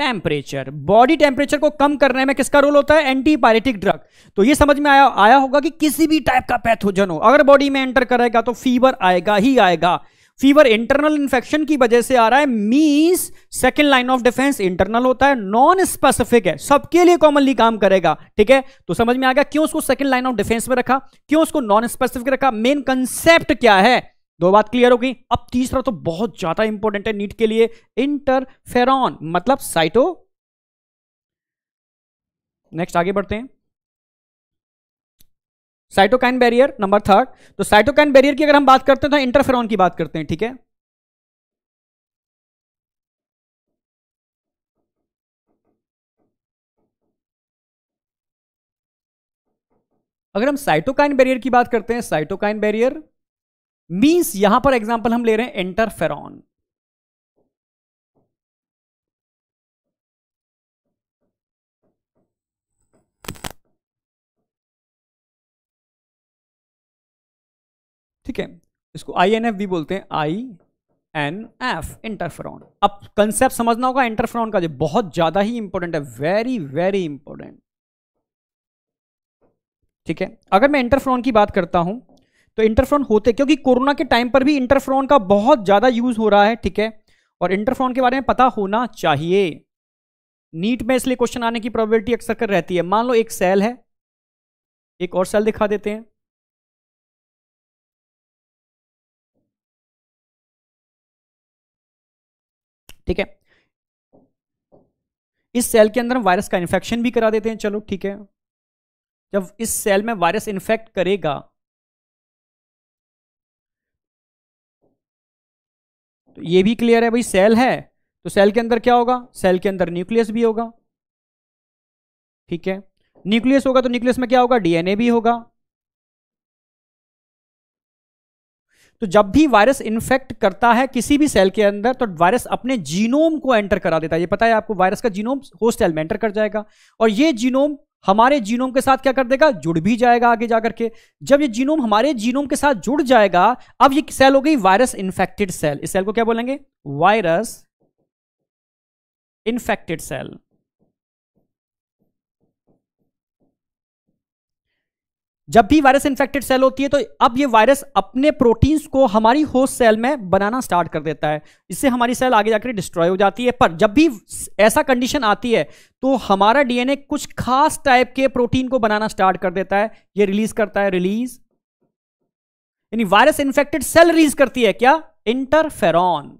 temperature body temperature को कम करने में किसका रोल होता है एंटीपायरेटिक ड्रग तो ये समझ में आया आया होगा कि किसी भी टाइप का पैथोजन हो अगर बॉडी में एंटर करेगा तो फीवर आएगा ही आएगा फीवर इंटरनल इन्फेक्शन की वजह से आ रहा है means second line of defence internal होता है नॉन स्पेसिफिक है सबके लिए कॉमनली काम करेगा ठीक है तो समझ में आ गया क्यों उसको सेकेंड लाइन ऑफ डिफेंस में रखा क्यों उसको नॉन स्पेसिफिक रखा मेन कंसेप्ट क्या है दो बात क्लियर हो गई अब तीसरा तो बहुत ज्यादा इंपॉर्टेंट है नीट के लिए इंटरफेरॉन मतलब साइटो नेक्स्ट आगे बढ़ते हैं साइटोकाइन बैरियर नंबर थर्ड तो साइटोकाइन बैरियर की अगर हम बात करते हैं तो इंटरफेरॉन की बात करते हैं ठीक है अगर हम साइटोकाइन बैरियर की बात करते हैं साइटोकाइन बैरियर मींस यहां पर एग्जाम्पल हम ले रहे हैं इंटरफेरॉन ठीक है इसको आई एन एफ भी बोलते हैं आई एन एफ इंटरफेरॉन अब कंसेप्ट समझना होगा इंटरफेरॉन का जो बहुत ज्यादा ही इंपॉर्टेंट है वेरी वेरी इंपॉर्टेंट ठीक है अगर मैं इंटरफ्रॉन की बात करता हूं तो इंटरफ्रॉन होते क्योंकि कोरोना के टाइम पर भी इंटरफ्रॉन का बहुत ज़्यादा यूज़ हो रहा है ठीक है और इंटरफ्रॉन के बारे में पता होना चाहिए नीट में इसलिए क्वेश्चन आने की प्रोबेबिलिटी अक्सर कर रहती है मान लो एक सेल है एक और सेल दिखा देते हैं ठीक है इस सेल के अंदर हम वायरस का इन्फेक्शन भी करा देते हैं चलो ठीक है जब इस सेल में वायरस इन्फेक्ट करेगा तो ये भी क्लियर है भाई सेल है तो सेल के अंदर क्या होगा सेल के अंदर न्यूक्लियस भी होगा ठीक है न्यूक्लियस होगा तो न्यूक्लियस में क्या होगा डीएनए भी होगा तो जब भी वायरस इन्फेक्ट करता है किसी भी सेल के अंदर तो वायरस अपने जीनोम को एंटर करा देता है ये पता है आपको वायरस का जीनोम होस्ट सेल में एंटर कर जाएगा और ये जीनोम हमारे जीनोम के साथ क्या कर देगा जुड़ भी जाएगा आगे जाकर के जब ये जीनोम हमारे जीनोम के साथ जुड़ जाएगा अब ये सेल हो गई वायरस इन्फेक्टेड सेल इस सेल को क्या बोलेंगे वायरस इन्फेक्टेड सेल जब भी वायरस इन्फेक्टेड सेल होती है तो अब ये वायरस अपने प्रोटीन्स को हमारी होस्ट सेल में बनाना स्टार्ट कर देता है इससे हमारी सेल आगे जाकर डिस्ट्रॉय हो जाती है पर जब भी ऐसा कंडीशन आती है तो हमारा डीएनए कुछ खास टाइप के प्रोटीन को बनाना स्टार्ट कर देता है ये रिलीज करता है रिलीज यानी वायरस इन्फेक्टेड सेल रिलीज करती है क्या इंटरफेरॉन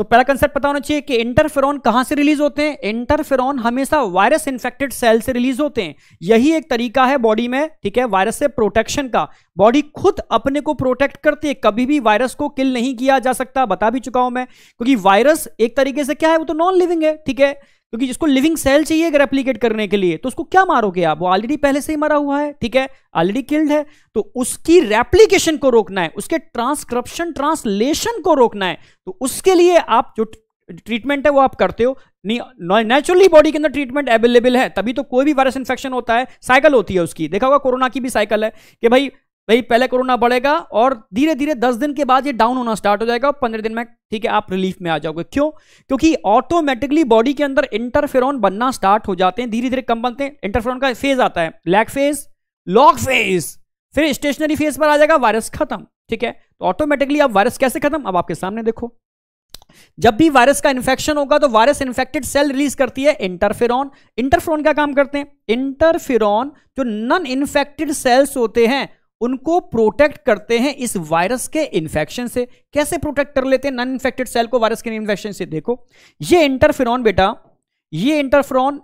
तो पहला कंसेप्ट पता होना चाहिए कि इंटरफेरॉन कहां से रिलीज होते हैं इंटरफेरॉन हमेशा वायरस इंफेक्टेड सेल से रिलीज होते हैं यही एक तरीका है बॉडी में ठीक है वायरस से प्रोटेक्शन का बॉडी खुद अपने को प्रोटेक्ट करती है कभी भी वायरस को किल नहीं किया जा सकता बता भी चुका हूं मैं क्योंकि वायरस एक तरीके से क्या है वो तो नॉन लिविंग है ठीक है क्योंकि जिसको लिविंग सेल चाहिए अगर एप्लीकेट करने के लिए तो उसको क्या मारोगे आप वो ऑलरेडी पहले से ही मरा हुआ है ठीक है ऑलरेडी किल्ड है तो उसकी रेप्लीकेशन को रोकना है उसके ट्रांसक्रप्शन ट्रांसलेशन को रोकना है तो उसके लिए आप जो ट्रीटमेंट है वो आप करते हो नेचुरली बॉडी के अंदर ट्रीटमेंट अवेलेबल है तभी तो कोई भी वायरस इन्फेक्शन होता है साइकिल होती है उसकी देखा होगा कोरोना की भी साइकिल है कि भाई भाई पहले कोरोना बढ़ेगा और धीरे धीरे दस दिन के बाद ये डाउन होना स्टार्ट हो जाएगा और पंद्रह दिन में ठीक है आप रिलीफ में आ जाओगे क्यों क्योंकि ऑटोमेटिकली बॉडी के अंदर इंटरफेरॉन बनना स्टार्ट हो जाते हैं धीरे धीरे कम बनते हैं इंटरफेरॉन का फेज आता है लैग फेज लॉग फेज फिर स्टेशनरी फेज पर आ जाएगा वायरस खत्म ठीक है तो ऑटोमेटिकली अब वायरस कैसे खत्म अब आपके सामने देखो जब भी वायरस का इंफेक्शन होगा तो वायरस इंफेक्टेड सेल रिलीज करती है इंटरफेरॉन इंटरफेरॉन क्या काम करते हैं इंटरफेरॉन जो नॉन इन्फेक्टेड सेल्स होते हैं उनको प्रोटेक्ट करते हैं इस वायरस के इन्फेक्शन से कैसे प्रोटेक्ट कर लेते हैं नॉन इन्फेक्टेड सेल को वायरस के इन्फेक्शन से देखो ये इंटरफेरॉन बेटा ये इंटरफेरॉन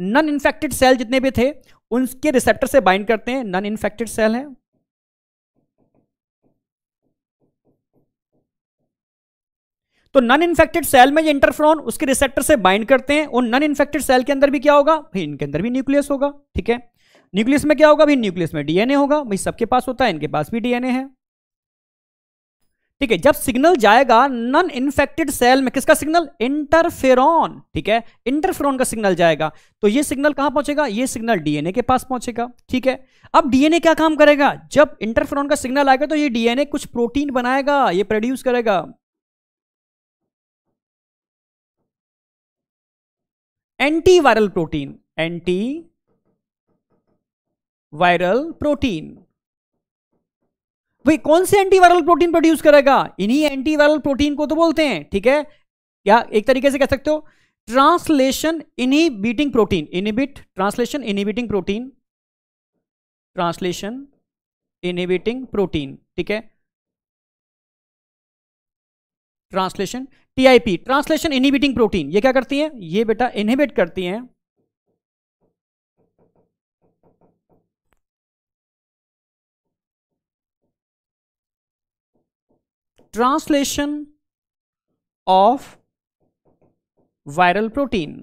नॉन इन्फेक्टेड सेल जितने भी थे उनके रिसेप्टर से बाइंड करते हैं नॉन इन्फेक्टेड सेल है तो नॉन इन्फेक्टेड सेल में ये इंटरफ्रॉन उसके रिसेप्टर से बाइंड करते हैं और नॉन इन्फेक्टेड सेल के अंदर भी क्या होगा इनके अंदर भी न्यूक्लियस होगा ठीक है न्यूक्लियस में क्या होगा भाई न्यूक्लियस में डीएनए होगा भाई सबके पास होता है इनके पास भी डीएनए है ठीक है जब सिग्नल जाएगा नॉन इन्फेक्टेड सेल में किसका सिग्नल इंटरफेरॉन ठीक है इंटरफेरॉन का सिग्नल जाएगा तो ये सिग्नल कहां पहुंचेगा ये सिग्नल डीएनए के पास पहुंचेगा ठीक है अब डीएनए क्या काम करेगा जब इंटरफेरॉन का सिग्नल आएगा तो ये डीएनए कुछ प्रोटीन बनाएगा ये प्रोड्यूस करेगा antiviral protein antiviral protein भाई कौन से एंटीवायरल प्रोटीन प्रोड्यूस करेगा इन्हीं एंटीवायरल प्रोटीन को तो बोलते हैं ठीक है या एक तरीके से कह सकते हो translation beating protein inhibit translation inhibiting protein translation inhibiting protein ठीक है translation TIP translation inhibiting protein ये क्या करती है ये बेटा इनहिबिट करती है translation of वायरल प्रोटीन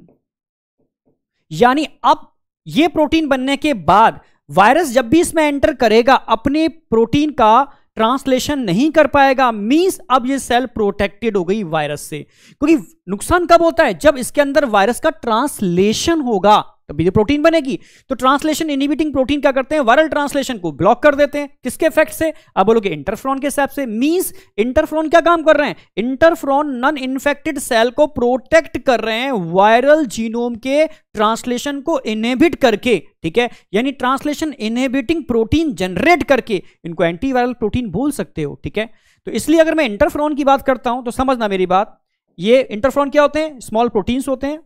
यानी अब ये प्रोटीन बनने के बाद वायरस जब भी इसमें एंटर करेगा अपने प्रोटीन का ट्रांसलेशन नहीं कर पाएगा मींस अब ये सेल प्रोटेक्टेड हो गई वायरस से क्योंकि नुकसान कब होता है जब इसके अंदर वायरस का ट्रांसलेशन होगा तभी तो प्रोटीन बनेगी तो ट्रांसलेशन इनिबिटिंग प्रोटीन क्या करते हैं वायरल ट्रांसलेशन को ब्लॉक कर देते हैं किसके इफेक्ट से अब बोलोगे इंटरफ्रॉन के हिसाब से मीन्स इंटरफ्रॉन क्या काम कर रहे हैं इंटरफ्रॉन नॉन इन्फेक्टेड सेल को प्रोटेक्ट कर रहे हैं वायरल जीनोम के ट्रांसलेशन को इनहेबिट करके ठीक है यानी ट्रांसलेशन इनहेबिटिंग प्रोटीन जनरेट करके इनको एंटीवायरल प्रोटीन बोल सकते हो ठीक है तो इसलिए अगर मैं इंटरफ्रॉन की बात करता हूं तो समझना मेरी बात ये इंटरफ्रॉन क्या होते हैं स्मॉल प्रोटीन्स होते हैं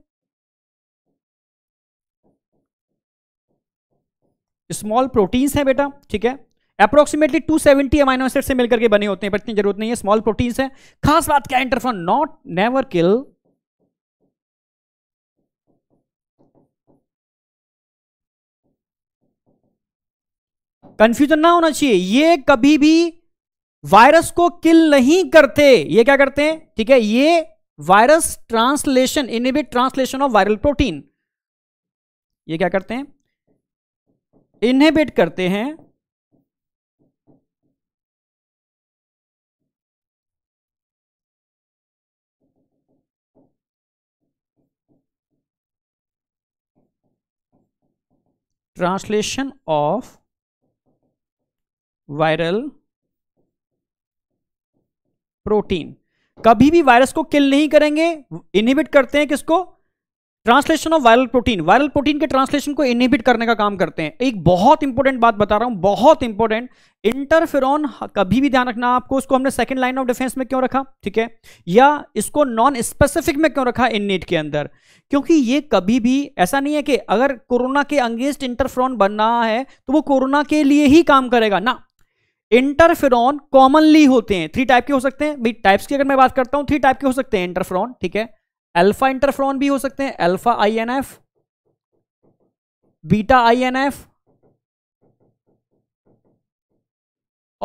स्मॉल प्रोटीन्स हैं बेटा ठीक है अप्रोक्सीमेटली 270 अमाइनो एसिड से मिलकर के बने होते हैं पर इतनी जरूरत नहीं है स्मॉल प्रोटीन्स हैं खास बात क्या interferon not never kill confusion ना होना चाहिए ये कभी भी वायरस को किल नहीं करते ये क्या करते हैं ठीक है ये virus translation inhibit translation of viral protein ये क्या करते हैं इनहेबिट करते हैं ट्रांसलेशन ऑफ वायरल प्रोटीन कभी भी वायरस को किल नहीं करेंगे इनहिबिट करते हैं किसको translation of viral protein viral protein के ट्रांसलेशन को इनहिबिट करने का काम करते हैं एक बहुत इंपॉर्टेंट बात बता रहा हूं बहुत इंपॉर्टेंट इंटरफेरॉन कभी भी ध्यान रखना आपको उसको हमने सेकंड लाइन ऑफ डिफेंस में क्यों रखा ठीक है या इसको नॉन स्पेसिफिक में क्यों रखा इननेट के अंदर क्योंकि ये कभी भी ऐसा नहीं है कि अगर कोरोना के अंगेंस्ट इंटरफेरॉन बन रहा है तो वो कोरोना के लिए ही काम करेगा ना इंटरफेरॉन कॉमनली होते हैं थ्री टाइप के हो सकते हैं भाई टाइप्स की अगर मैं बात करता हूं थ्री टाइप के हो सकते हैं इंटरफेरॉन ठीक है अल्फा इंटरफ्रॉन भी हो सकते हैं alpha I N F beta I N F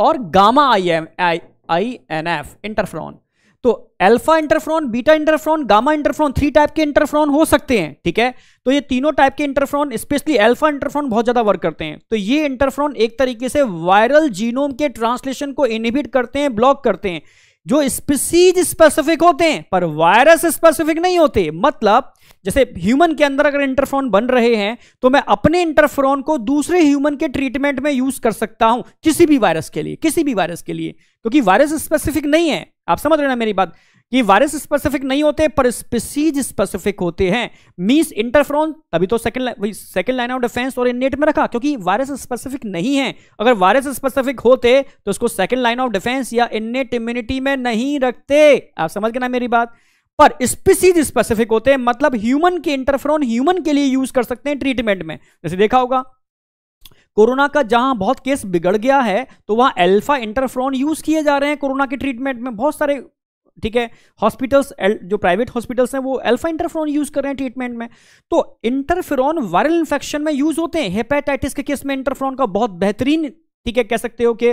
और gamma I M I N F interferon तो alpha interferon beta interferon gamma interferon three type के इंटरफ्रॉन हो सकते हैं ठीक है तो ये तीनों टाइप के इंटरफ्रॉन स्पेशली अल्फा इंटरफ्रॉन बहुत ज्यादा वर्क करते हैं तो ये इंटरफ्रॉन एक तरीके से वायरल जीनोम के ट्रांसलेशन को इनहिबिट करते हैं ब्लॉक करते हैं जो स्पीसीज स्पेसिफिक होते हैं पर वायरस स्पेसिफिक नहीं होते मतलब जैसे ह्यूमन के अंदर अगर इंटरफोन बन रहे हैं तो मैं अपने इंटरफोन को दूसरे ह्यूमन के ट्रीटमेंट में यूज कर सकता हूं किसी भी वायरस के लिए किसी भी वायरस के लिए क्योंकि वायरस स्पेसिफिक नहीं है आप समझ रहे ना मेरी बात ये वायरस स्पेसिफिक नहीं होते पर स्पीसीज स्पेसिफिक होते हैं मीस इंटरफ्रोन तभी तो second second line of defence और इन में रखा क्योंकि वायरस स्पेसिफिक नहीं है अगर वायरस स्पेसिफिक होते तो उसको सेकंड लाइन ऑफ डिफेंस या इननेट इम्यूनिटी में नहीं रखते आप समझ गए ना मेरी बात पर स्पीसीज स्पेसिफिक होते हैं मतलब ह्यूमन के इंटरफ्रोन ह्यूमन के लिए यूज कर सकते हैं ट्रीटमेंट में जैसे देखा होगा कोरोना का जहां बहुत केस बिगड़ गया है तो वहां अल्फा इंटरफ्रोन यूज किए जा रहे हैं कोरोना के ट्रीटमेंट में बहुत सारे ठीक है हॉस्पिटल्स जो प्राइवेट हॉस्पिटल्स हैं वो अल्फा इंटरफ्रॉन यूज कर रहे हैं ट्रीटमेंट में तो इंटरफेरॉन वायरल इन्फेक्शन में यूज होते हैं हेपेटाइटिस के केस में इंटरफ्रॉन का बहुत बेहतरीन ठीक है कह सकते हो कि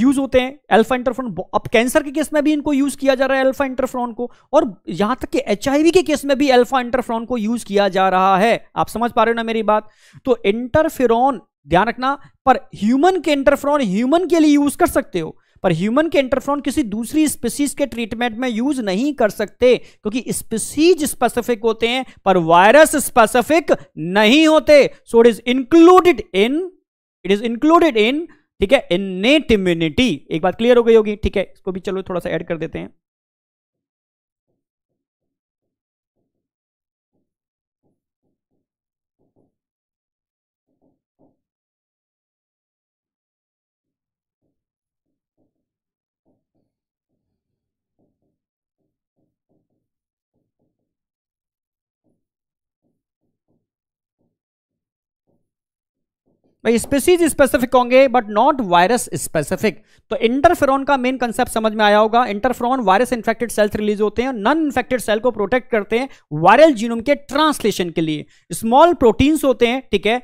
यूज होते हैं अल्फा इंटरफ्रॉन अब कैंसर के केस में भी इनको यूज किया जा रहा है अल्फा इंटरफ्रॉन को और यहां तक कि एच के केस में भी अल्फा इंटरफ्रॉन को यूज किया जा रहा है आप समझ पा रहे हो ना मेरी बात तो इंटरफेरॉन ध्यान रखना पर ह्यूमन के इंटरफ्रॉन ह्यूमन के लिए यूज कर सकते हो पर ह्यूमन के इंटरफ्रॉन किसी दूसरी स्पीसीज के ट्रीटमेंट में यूज नहीं कर सकते क्योंकि स्पीसीज स्पेसिफिक होते हैं पर वायरस स्पेसिफिक नहीं होते so it is included in it is included in ठीक है इननेट इम्यूनिटी एक बात क्लियर हो गई होगी ठीक है इसको भी चलो थोड़ा सा ऐड कर देते हैं भाई स्पेसीज स्पेसिफिक होंगे बट नॉट वायरस स्पेसिफिक तो इंटरफेरॉन का मेन कंसेप्ट समझ में आया होगा interferon virus infected cells release होते हैं नॉन इन्फेक्टेड सेल को प्रोटेक्ट करते हैं वायरल जीनोम के ट्रांसलेशन के लिए स्मॉल प्रोटीन्स होते हैं ठीक है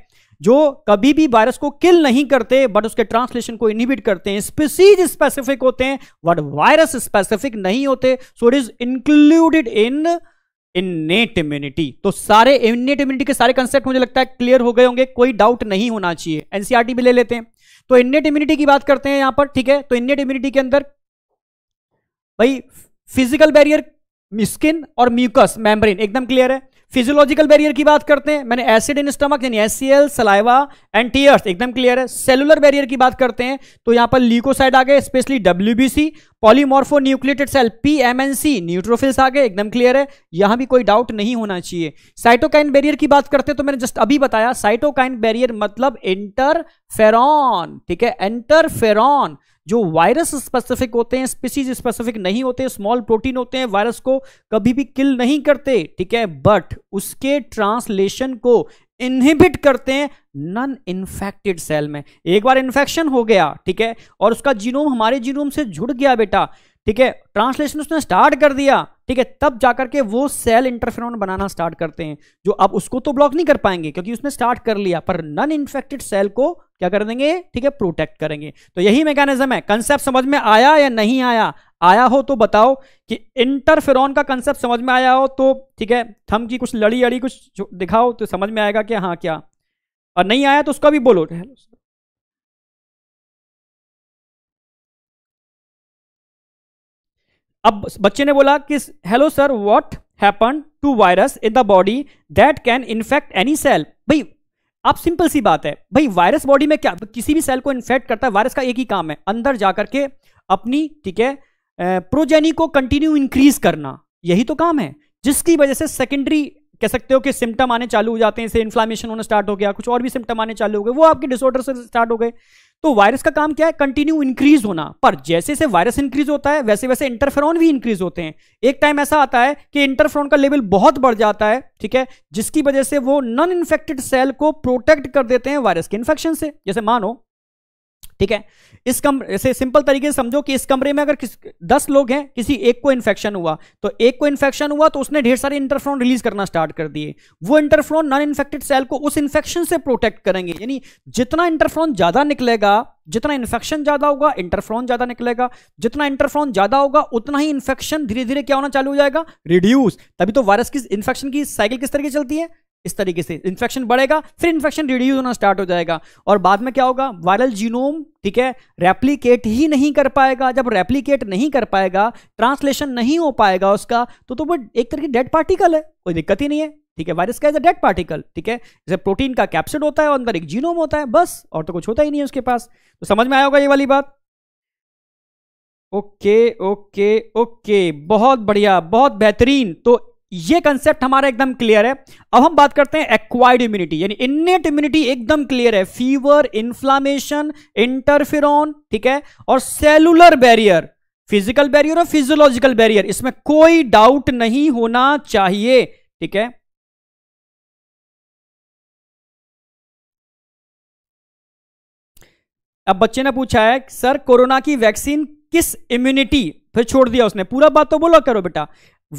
जो कभी भी वायरस को किल नहीं करते बट उसके ट्रांसलेशन को इनहिबिट करते हैं स्पेसीज स्पेसिफिक होते हैं बट वायरस स्पेसिफिक नहीं होते so it is included in innate immunity तो सारे इननेट इम्यूनिटी के सारे कंसेप्ट मुझे लगता है क्लियर हो गए होंगे कोई डाउट नहीं होना चाहिए एनसीआरटी e भी ले लेते हैं तो इननेट इम्यूनिटी की बात करते हैं यहां पर ठीक है तो इननेट इम्यूनिटी के अंदर भाई फिजिकल बैरियर स्किन और म्यूकस मेम्ब्रेन एकदम क्लियर है फिजियोलॉजिकल बैरियर की बात करते हैं मैंने एसिड इन स्टमक यानी एस सलाइवा एंड टीयर्स एकदम क्लियर है सेलुलर बैरियर की बात करते हैं तो यहां पर लीकोसाइड आ गए specially WBC polymorphonucleated cell PMNC neutrophils आ गए एकदम क्लियर है यहां भी कोई डाउट नहीं होना चाहिए साइटोकाइन बैरियर की बात करते हैं तो मैंने जस्ट अभी बताया साइटोकाइन बैरियर मतलब इंटरफेरॉन ठीक है इंटरफेरॉन जो वायरस स्पेसिफिक होते हैं स्पीसीज स्पेसिफिक नहीं होते स्मॉल प्रोटीन होते हैं वायरस को कभी भी किल नहीं करते ठीक है बट उसके ट्रांसलेशन को इनहिबिट करते हैं नन इन्फेक्टेड सेल में एक बार इन्फेक्शन हो गया ठीक है और उसका जीनोम हमारे जीनोम से जुड़ गया बेटा ठीक है ट्रांसलेशन उसने स्टार्ट कर दिया ठीक है तब जाकर के वो सेल इंटरफेरॉन बनाना स्टार्ट करते हैं जो अब उसको तो ब्लॉक नहीं कर पाएंगे क्योंकि उसने स्टार्ट कर लिया पर नन इन्फेक्टेड सेल को क्या कर देंगे ठीक है प्रोटेक्ट करेंगे तो यही मैकेनिज्म है कंसेप्ट समझ में आया या नहीं आया आया हो तो बताओ कि इंटरफेरॉन का कंसेप्ट समझ में आया हो तो ठीक है थम की कुछ लड़ी अड़ी कुछ दिखाओ तो समझ में आएगा कि हाँ क्या और नहीं आया तो उसका भी बोलो हेलो अब बच्चे ने बोला कि hello sir what happen to virus in the body that can infect any cell भाई अब सिंपल सी बात है भाई वायरस बॉडी में क्या किसी भी सेल को इन्फेक्ट करता है वायरस का एक ही काम है अंदर जाकर के अपनी ठीक है प्रोजेनी को कंटिन्यू इंक्रीज करना यही तो काम है जिसकी वजह से सेकेंडरी कह सकते हो कि सिम्टम आने चालू हो जाते हैं इसे इन्फ्लामेशन होना स्टार्ट हो गया कुछ और भी सिम्टम आने चालू हो गए वो आपके डिसऑर्डर से स्टार्ट हो गए तो वायरस का काम क्या है कंटिन्यू इंक्रीज होना पर जैसे जैसे वायरस इंक्रीज होता है वैसे वैसे इंटरफेरॉन भी इंक्रीज होते हैं एक टाइम ऐसा आता है कि इंटरफेरॉन का लेवल बहुत बढ़ जाता है ठीक है जिसकी वजह से वो नॉन इन्फेक्टेड सेल को प्रोटेक्ट कर देते हैं वायरस के इन्फेक्शन से जैसे मानो ठीक है इस कम ऐसे सिंपल तरीके से समझो कि इस कमरे में अगर किस दस लोग हैं किसी एक को इन्फेक्शन हुआ तो एक को इन्फेक्शन हुआ तो उसने ढेर सारे इंटरफ्रोन रिलीज करना स्टार्ट कर दिए वो इंटरफ्रोन नॉन इन्फेक्टेड सेल को उस इन्फेक्शन से प्रोटेक्ट करेंगे यानी जितना इंटरफ्लोन ज्यादा निकलेगा जितना इन्फेक्शन ज्यादा होगा इंटरफ्रॉन ज्यादा निकलेगा जितना इंटरफ्रॉन ज्यादा होगा उतना ही इन्फेक्शन धीरे धीरे क्या होना चालू हो जाएगा रिड्यूस तभी तो वायरस की इन्फेक्शन की साइकिल किस तरीके चलती है इस तरीके से इन्फेक्शन बढ़ेगा फिर इन्फेक्शन रिड्यूज होना स्टार्ट हो जाएगा और बाद में क्या होगा वायरल जीनोम ठीक है रेप्लीकेट ही नहीं कर पाएगा जब रेप्लीकेट नहीं कर पाएगा ट्रांसलेशन नहीं हो पाएगा उसका तो तो वो एक तरह की डेड पार्टिकल है कोई दिक्कत ही नहीं है ठीक है वायरस का एज अ डेड पार्टिकल ठीक है जैसे प्रोटीन का कैप्सिड होता है अंदर एक जीनोम होता है बस और तो कुछ होता ही नहीं है उसके पास तो समझ में आया होगा ये वाली बात ओके ओके ओके बहुत बढ़िया बहुत बेहतरीन तो ये कंसेप्ट हमारा एकदम क्लियर है अब हम बात करते हैं एक्वायर्ड इम्यूनिटी यानी इननेट इम्यूनिटी एकदम क्लियर है फीवर इन्फ्लामेशन इंटरफिर ठीक है और सेलुलर बैरियर फिजिकल बैरियर और फिजियोलॉजिकल बैरियर इसमें कोई डाउट नहीं होना चाहिए ठीक है अब बच्चे ने पूछा है सर कोरोना की वैक्सीन किस इम्यूनिटी फिर छोड़ दिया उसने पूरा बात तो बोला करो बेटा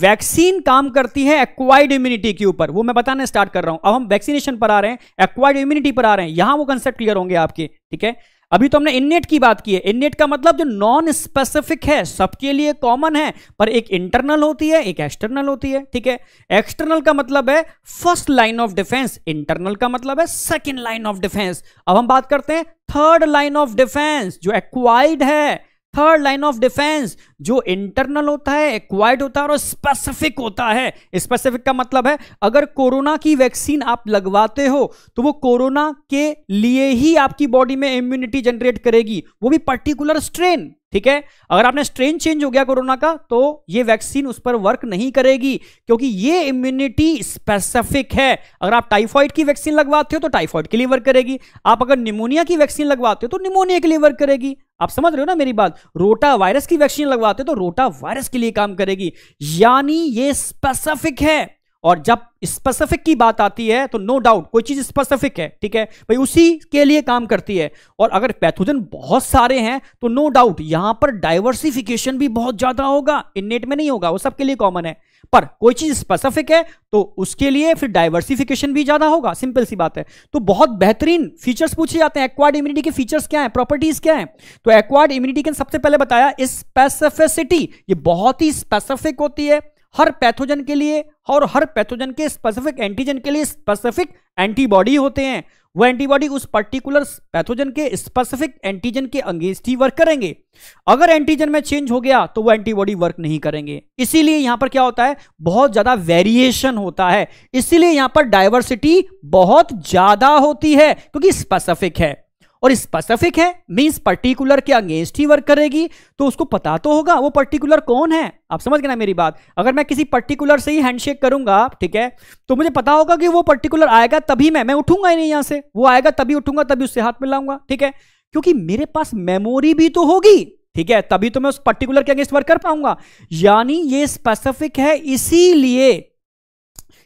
वैक्सीन काम करती है एक्वाइड इम्यूनिटी के ऊपर वो मैं बताना स्टार्ट कर रहा हूं अब हम वैक्सीनेशन पर आ रहे हैं एक्वाइड इम्यूनिटी पर आ रहे हैं यहां वो कंसेप्ट क्लियर होंगे आपके ठीक है अभी तो हमने इननेट की बात की है इननेट का मतलब जो नॉन स्पेसिफिक है सबके लिए कॉमन है पर एक इंटरनल होती है एक एक्सटर्नल होती है ठीक है एक्सटर्नल का मतलब है first line of defence internal का मतलब है सेकेंड लाइन ऑफ डिफेंस अब हम बात करते हैं थर्ड लाइन ऑफ डिफेंस जो एक्वाइड है थर्ड लाइन ऑफ डिफेंस जो इंटरनल होता है एक्वायर्ड होता है और स्पेसिफिक होता है स्पेसिफिक का मतलब है अगर कोरोना की वैक्सीन आप लगवाते हो तो वो कोरोना के लिए ही आपकी बॉडी में इम्यूनिटी जनरेट करेगी वो भी पर्टिकुलर स्ट्रेन ठीक है अगर आपने स्ट्रेन चेंज हो गया कोरोना का तो ये वैक्सीन उस पर वर्क नहीं करेगी क्योंकि ये इम्यूनिटी स्पेसिफिक है अगर आप टाइफॉइड की वैक्सीन लगवाते हो तो टाइफॉइड के लिए वर्क करेगी आप अगर निमोनिया की वैक्सीन लगवाते हो तो निमोनिया के लिए वर्क करेगी आप समझ रहे हो ना मेरी बात रोटा वायरस की वैक्सीन लगवाते हो तो रोटा वायरस के लिए काम करेगी यानी ये स्पेसिफिक है और जब स्पेसिफिक की बात आती है तो नो डाउट कोई चीज स्पेसिफिक है ठीक है भाई उसी के लिए काम करती है और अगर पैथोजन बहुत सारे हैं तो नो डाउट यहां पर डाइवर्सिफिकेशन भी बहुत ज्यादा होगा इननेट में नहीं होगा वो सबके लिए कॉमन है पर कोई चीज स्पेसिफिक है तो उसके लिए फिर डाइवर्सिफिकेशन भी ज्यादा होगा सिंपल सी बात है तो बहुत बेहतरीन फीचर्स पूछे जाते हैं एक्वाड इम्यूनिटी के फीचर्स क्या है प्रॉपर्टीज क्या है तो एक्वाड इम्यूनिटी के सबसे पहले बताया स्पेसिफिसिटी ये बहुत ही स्पेसिफिक होती है हर पैथोजन के लिए और हर पैथोजन के स्पेसिफिक एंटीजन के लिए स्पेसिफिक एंटीबॉडी होते हैं वो एंटीबॉडी उस पर्टिकुलर पैथोजन के स्पेसिफिक एंटीजन के अंगेंस्ट ही वर्क करेंगे अगर एंटीजन में चेंज हो गया तो वो एंटीबॉडी वर्क नहीं करेंगे इसीलिए यहां पर क्या होता है बहुत ज्यादा वेरिएशन होता है इसीलिए यहां पर डायवर्सिटी बहुत ज्यादा होती है क्योंकि स्पेसिफिक है और स्पेसिफिक है मीन्स पर्टिकुलर के अगेंस्ट ही वर्क करेगी तो उसको पता तो होगा वो पर्टिकुलर कौन है आप समझ गए ना मेरी बात अगर मैं किसी पर्टिकुलर से ही हैंडशेक करूंगा ठीक है तो मुझे पता होगा कि वो पर्टिकुलर आएगा तभी मैं मैं उठूंगा ही नहीं यहां से वो आएगा तभी उठूंगा तभी उससे हाथ मिलाऊंगा ठीक है क्योंकि मेरे पास मेमोरी भी तो होगी ठीक है तभी तो मैं उस पर्टिकुलर के अगेंस्ट वर्क कर पाऊंगा यानी ये स्पेसिफिक है इसीलिए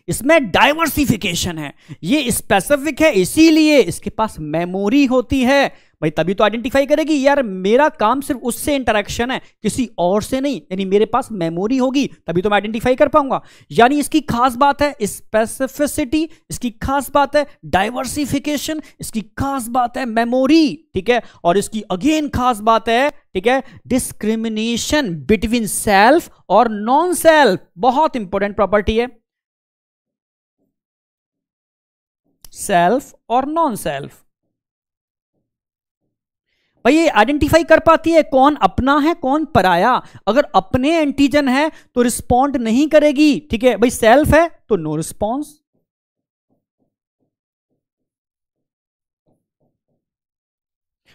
इसमें डाइवर्सिफिकेशन है ये स्पेसिफिक है इसीलिए इसके पास मेमोरी होती है भाई तभी तो आइडेंटिफाई करेगी यार मेरा काम सिर्फ उससे इंटरेक्शन है किसी और से नहीं यानी मेरे पास मेमोरी होगी तभी तो मैं आइडेंटिफाई कर पाऊंगा यानी इसकी खास बात है स्पेसिफिसिटी इसकी खास बात है डाइवर्सिफिकेशन इसकी खास बात है मेमोरी ठीक है और इसकी अगेन खास बात है ठीक है डिस्क्रिमिनेशन बिटवीन सेल्फ और नॉन सेल्फ बहुत इंपॉर्टेंट प्रॉपर्टी है सेल्फ और नॉन सेल्फ भाई ये आइडेंटिफाई कर पाती है कौन अपना है कौन पराया अगर अपने एंटीजन है तो रिस्पॉन्ड नहीं करेगी ठीक है भाई सेल्फ है तो नो रिस्पॉन्स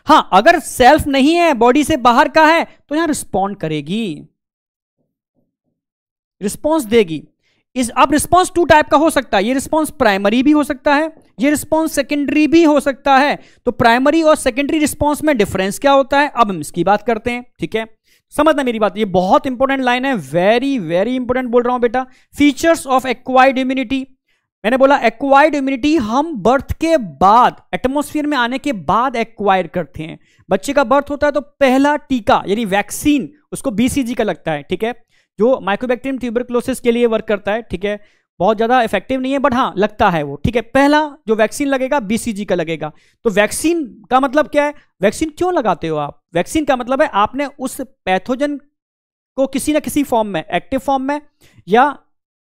हाँ अगर सेल्फ नहीं है बॉडी से बाहर का है तो यहां रिस्पॉन्ड करेगी रिस्पॉन्स देगी इस अब रिस्पॉन्स टू टाइप का हो सकता है ये रिस्पॉन्स प्राइमरी भी हो सकता है ये रिस्पॉन्स सेकेंडरी भी हो सकता है तो प्राइमरी और सेकेंडरी रिस्पॉन्स में डिफरेंस क्या होता है अब हम इसकी बात करते हैं ठीक है समझना मेरी बात ये बहुत इंपॉर्टेंट लाइन है वेरी वेरी इंपॉर्टेंट बोल रहा हूं बेटा फीचर्स ऑफ एक्वाइड इम्यूनिटी मैंने बोला एक्वायर्ड इम्यूनिटी हम बर्थ के बाद एटमोस्फियर में आने के बाद एक्वायर करते हैं बच्चे का बर्थ होता है तो पहला टीका यानी वैक्सीन उसको बीसीजी का लगता है ठीक है जो माइक्रोबैक्टीरियम ट्यूबरक्लोसिस के लिए वर्क करता है ठीक है बहुत ज़्यादा इफेक्टिव नहीं है बट हाँ लगता है वो ठीक है पहला जो वैक्सीन लगेगा बीसीजी का लगेगा तो वैक्सीन का मतलब क्या है वैक्सीन क्यों लगाते हो आप वैक्सीन का मतलब है आपने उस पैथोजन को किसी ना किसी फॉर्म में एक्टिव फॉर्म में या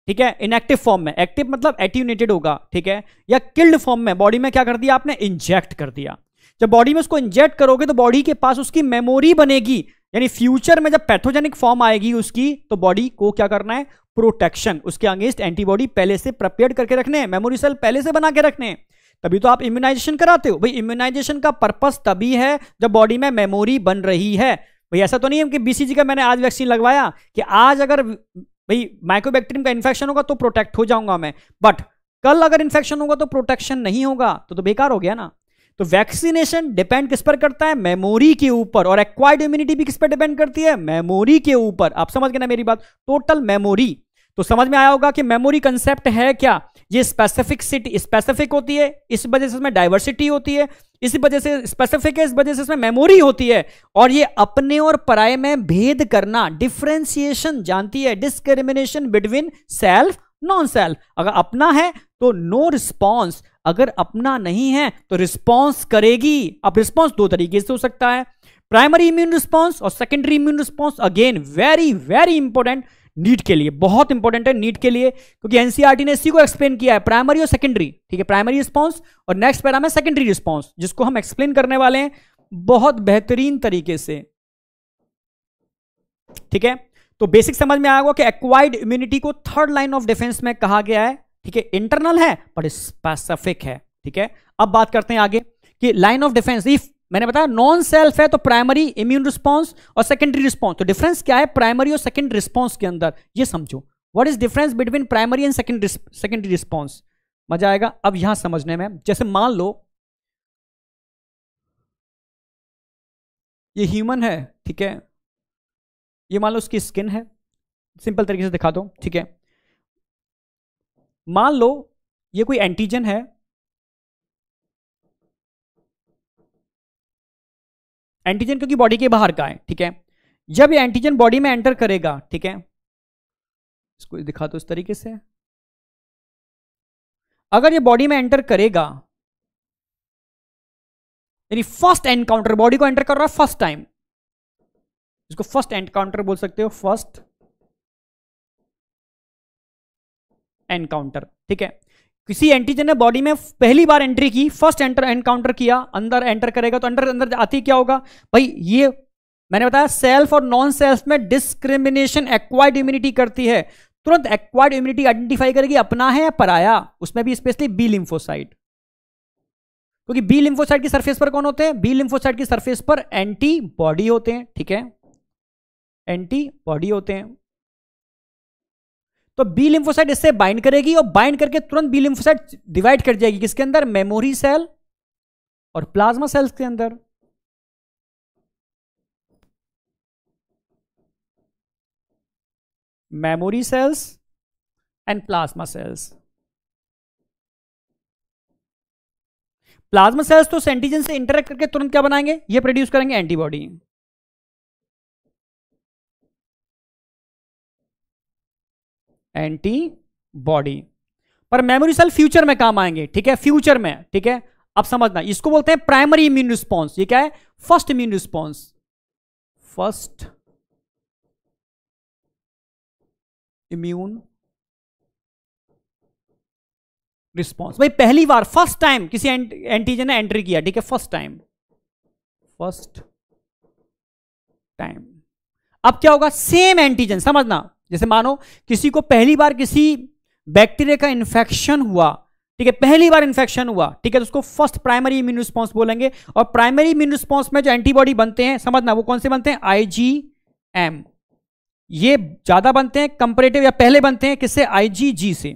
ठीक है इनएक्टिव फॉर्म में एक्टिव मतलब एट्यूनेटेड होगा ठीक है या किल्ड फॉर्म में बॉडी में क्या कर दिया आपने इंजेक्ट कर दिया जब बॉडी में उसको इंजेक्ट करोगे तो बॉडी के पास उसकी मेमोरी बनेगी यानी फ्यूचर में जब पैथोजेनिक फॉर्म आएगी उसकी तो बॉडी को क्या करना है प्रोटेक्शन उसके अगेंस्ट एंटीबॉडी पहले से प्रिपेयर करके रखने हैं मेमोरी सेल पहले से बना के रखने हैं तभी तो आप इम्यूनाइजेशन कराते हो भाई इम्यूनाइजेशन का पर्पस तभी है जब बॉडी में मेमोरी बन रही है भाई ऐसा तो नहीं है कि बीसीजी का मैंने आज वैक्सीन लगवाया कि आज अगर भाई माइक्रोबैक्टीरियम का इन्फेक्शन होगा तो प्रोटेक्ट हो जाऊंगा मैं बट कल अगर इन्फेक्शन होगा तो प्रोटेक्शन नहीं होगा तो तो बेकार हो गया ना तो वैक्सीनेशन डिपेंड किस पर करता है मेमोरी के ऊपर और एक्वायर्ड इम्यूनिटी भी किस पर डिपेंड करती है मेमोरी के ऊपर आप समझ गए ना मेरी बात टोटल मेमोरी तो समझ में आया होगा कि मेमोरी कंसेप्ट है क्या ये स्पेसिफिक सिटी स्पेसिफिक होती है इस वजह से इसमें डाइवर्सिटी होती है इसी वजह से स्पेसिफिक है इस वजह से इसमें मेमोरी होती है और ये अपने और पराये में भेद करना डिफ्रेंसिएशन जानती है discrimination between self non self अगर अपना है तो नो रिस्पॉन्स अगर अपना नहीं है तो रिस्पॉन्स करेगी अब रिस्पॉन्स दो तरीके से हो सकता है प्राइमरी इम्यून रिस्पॉन्स और secondary immune response again very very important NEET के लिए बहुत इंपॉर्टेंट है नीट के लिए क्योंकि एनसीआरटी e ने इसी को एक्सप्लेन किया है प्राइमरी और सेकेंडरी ठीक है प्राइमरी रिस्पॉन्स और नेक्स्ट पैराम है सेकेंडरी रिस्पॉन्स जिसको हम एक्सप्लेन करने वाले हैं बहुत बेहतरीन तरीके से ठीक है तो बेसिक समझ में आएगा कि एक्वाइड इम्यूनिटी को थर्ड लाइन ऑफ डिफेंस में कहा गया है ठीक है इंटरनल है बट स्पेसिफिक है ठीक है अब बात करते हैं आगे कि लाइन ऑफ डिफेंस इफ मैंने बताया नॉन सेल्फ है तो प्राइमरी इम्यून रिस्पॉन्स और सेकेंडरी रिस्पॉन्स तो डिफरेंस क्या है प्राइमरी और सेकेंड रिस्पॉन्स के अंदर ये समझो what is difference between primary and second secondary response मजा आएगा अब यहां समझने में जैसे मान लो ये ह्यूमन है ठीक है ये मान लो उसकी स्किन है सिंपल तरीके से दिखा दो ठीक है मान लो ये कोई एंटीजन है एंटीजन क्योंकि बॉडी के बाहर का है ठीक है जब ये एंटीजन बॉडी में एंटर करेगा ठीक है इसको दिखा दो इस तरीके से अगर ये बॉडी में एंटर करेगा यानी फर्स्ट एनकाउंटर बॉडी को एंटर कर रहा है फर्स्ट टाइम इसको फर्स्ट एनकाउंटर बोल सकते हो फर्स्ट एनकाउंटर ठीक है किसी एंटीजन ने बॉडी में पहली बार एंट्री की फर्स्ट एंटर एनकाउंटर किया अंदर एंटर करेगा तो अंदर अंदर आती क्या होगा भाई ये मैंने बताया सेल्फ और नॉन सेल्फ में डिस्क्रिमिनेशन एक्वायर्ड इम्यूनिटी करती है तुरंत एक्वाइर्ड इम्यूनिटी आइडेंटिफाई करेगी अपना है या पराया उसमें भी स्पेशली बी लिम्फोसाइड क्योंकि बी लिम्फोसाइड की सरफेस पर कौन होते हैं बी लिम्फोसाइड की सरफेस पर एंटीबॉडी होते हैं ठीक है एंटीबॉडी होते हैं तो बी लिम्फोसाइट इससे बाइंड करेगी और बाइंड करके तुरंत बी लिम्फोसाइट डिवाइड कर जाएगी किसके अंदर मेमोरी सेल और प्लाज्मा सेल्स के अंदर memory cells and plasma cells plasma cells तो एंटीजन से इंटरेक्ट करके तुरंत क्या बनाएंगे ये प्रोड्यूस करेंगे एंटीबॉडी एंटीबॉडी पर मेमोरी सेल फ्यूचर में काम आएंगे ठीक है फ्यूचर में ठीक है अब समझना इसको बोलते हैं प्राइमरी इम्यून रिस्पॉन्स ये क्या है first immune response first immune response भाई पहली बार फर्स्ट टाइम किसी एंटीजन ने एंट्री किया ठीक है फर्स्ट टाइम फर्स्ट टाइम अब क्या होगा सेम एंटीजन समझना जैसे मानो किसी को पहली बार किसी बैक्टीरिया का इन्फेक्शन हुआ ठीक है पहली बार इन्फेक्शन हुआ ठीक है तो उसको फर्स्ट प्राइमरी इम्यून रिस्पॉन्स बोलेंगे और प्राइमरी इम्यून रिस्पॉन्स में जो एंटीबॉडी बनते हैं समझना वो कौन से बनते हैं आई ये ज़्यादा बनते हैं कंपरेटिव या पहले बनते हैं किससे आईजीजी से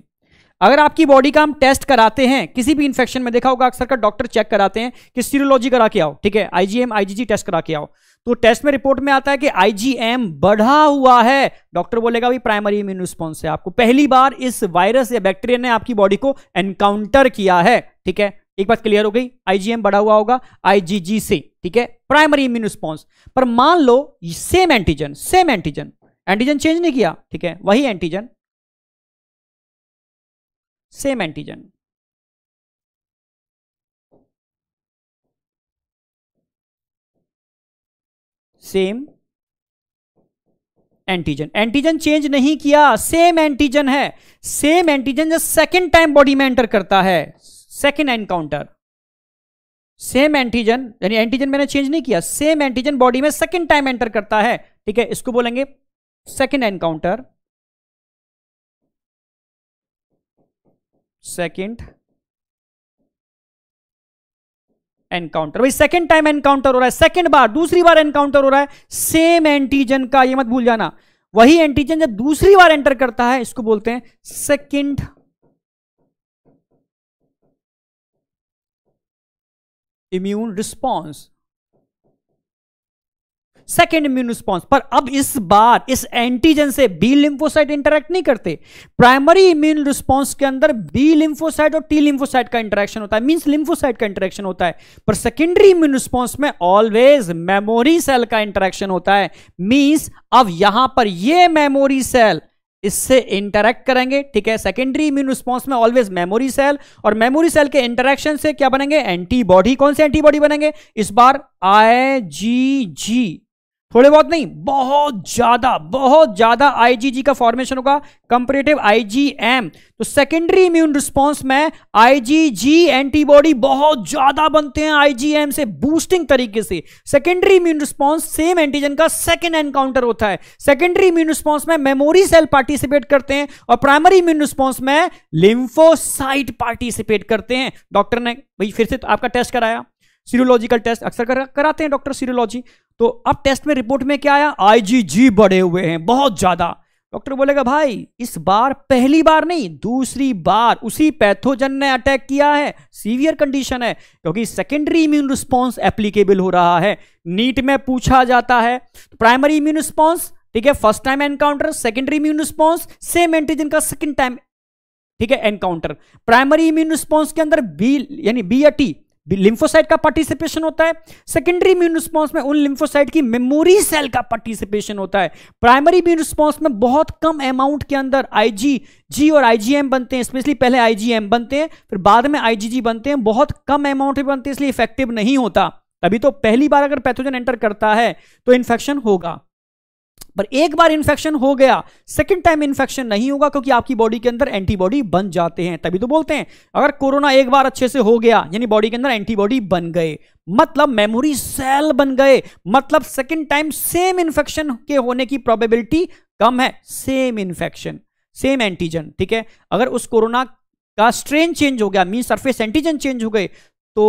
अगर आपकी बॉडी का हम टेस्ट कराते हैं किसी भी इंफेक्शन में देखा होगा अक्सर का डॉक्टर चेक कराते हैं कि सीरोलॉजी करा के आओ ठीक है आईजीएम आईजीजी टेस्ट करा के आओ तो टेस्ट में रिपोर्ट में आता है कि आईजीएम बढ़ा हुआ है डॉक्टर बोलेगा भी प्राइमरी इम्यून रिस्पॉन्स है आपको पहली बार इस वायरस या बैक्टीरिया ने आपकी बॉडी को एनकाउंटर किया है ठीक है एक बात क्लियर हो गई आईजीएम बढ़ा हुआ होगा आईजीजी से ठीक है प्राइमरी इम्यून रिस्पॉन्स पर मान लो same antigen same antigen antigen change नहीं किया ठीक है वही antigen same antigen same antigen antigen change नहीं किया सेम एंटीजन है सेम एंटीजन जब सेकेंड टाइम बॉडी में एंटर करता है सेकेंड एनकाउंटर सेम एंटीजन यानी एंटीजन मैंने चेंज नहीं किया सेम एंटीजन बॉडी में सेकेंड टाइम एंटर करता है ठीक है इसको बोलेंगे सेकेंड एनकाउंटर सेकेंड एनकाउंटर भाई सेकंड टाइम एनकाउंटर हो रहा है सेकंड बार दूसरी बार एनकाउंटर हो रहा है सेम एंटीजन का ये मत भूल जाना वही एंटीजन जब दूसरी बार एंटर करता है इसको बोलते हैं second immune response second immune response पर अब इस बार इस एंटीजन से बी लिम्फोसाइट इंटरेक्ट नहीं करते प्राइमरी इम्यून रिस्पॉन्स के अंदर बी लिम्फोसाइट और टी लिम्फोसाइट का इंटरेक्शन होता है मीन लिम्फोसाइट का इंटरेक्शन होता है पर सेकेंडरी इम्यून रिस्पॉन्स में ऑलवेज मेमोरी सेल का इंटरेक्शन होता है मीन्स अब यहां पर यह मेमोरी सेल इससे इंटरेक्ट करेंगे ठीक है सेकेंडरी इम्यून रिस्पॉन्स में ऑलवेज मेमोरी सेल और मेमोरी सेल के इंटरेक्शन से क्या बनेंगे एंटीबॉडी कौन से एंटीबॉडी बनेंगे इस बार आई जी जी थोड़े बहुत नहीं बहुत ज्यादा बहुत ज्यादा आईजीजी का फॉर्मेशन होगा कंपरेटिव आईजीएम तो सेकेंडरी इम्यून रिस्पॉन्स में आईजीजी एंटीबॉडी बहुत ज्यादा बनते हैं आईजीएम से बूस्टिंग तरीके से secondary immune response same antigen का सेकेंड एनकाउंटर होता है सेकेंडरी इम्यून रिस्पॉन्स में मेमोरी सेल पार्टिसिपेट करते हैं और प्राइमरी इम्यून रिस्पॉन्स में लिम्फोसाइट पार्टिसिपेट करते हैं डॉक्टर ने भाई फिर से तो आपका टेस्ट कराया सीरोलॉजिकल टेस्ट अक्सर कराते हैं डॉक्टर सीरोलॉजी तो अब टेस्ट में रिपोर्ट में क्या आया आईजीजी बढ़े हुए हैं बहुत ज्यादा डॉक्टर बोलेगा भाई इस बार पहली बार नहीं दूसरी बार उसी पैथोजन ने अटैक किया है सीवियर कंडीशन है क्योंकि सेकेंडरी इम्यून रिस्पॉन्स एप्लीकेबल हो रहा है नीट में पूछा जाता है प्राइमरी इम्यून रिस्पॉन्स ठीक है first time encounter secondary immune response same antigen का सेकेंड टाइम ठीक है एनकाउंटर प्राइमरी इम्यून रिस्पॉन्स के अंदर बी यानी बी या टी लिम्फोसाइट का पार्टिसिपेशन होता है सेकेंडरी इम्यून रिस्पॉन्स में उन लिम्फोसाइट की मेमोरी सेल का पार्टिसिपेशन होता है प्राइमरी इम्यून रिस्पॉन्स में बहुत कम अमाउंट के अंदर आईजी जी और आईजीएम बनते हैं स्पेशली पहले आईजीएम बनते हैं फिर बाद में आईजीजी बनते हैं बहुत कम अमाउंट में बनते हैं इसलिए इफेक्टिव नहीं होता तभी तो पहली बार अगर पैथोजन एंटर करता है तो इन्फेक्शन होगा पर एक बार इन्फेक्शन हो गया सेकंड टाइम इन्फेक्शन नहीं होगा क्योंकि आपकी बॉडी के अंदर एंटीबॉडी बन जाते हैं तभी तो बोलते हैं अगर कोरोना एक बार अच्छे से हो गया यानी बॉडी के अंदर एंटीबॉडी बन गए मतलब मेमोरी सेल बन गए मतलब सेकंड टाइम सेम इन्फेक्शन के होने की प्रोबेबिलिटी कम है सेम इन्फेक्शन सेम एंटीजन ठीक है अगर उस कोरोना का स्ट्रेन चेंज हो गया मीन सरफेस एंटीजन चेंज हो गए तो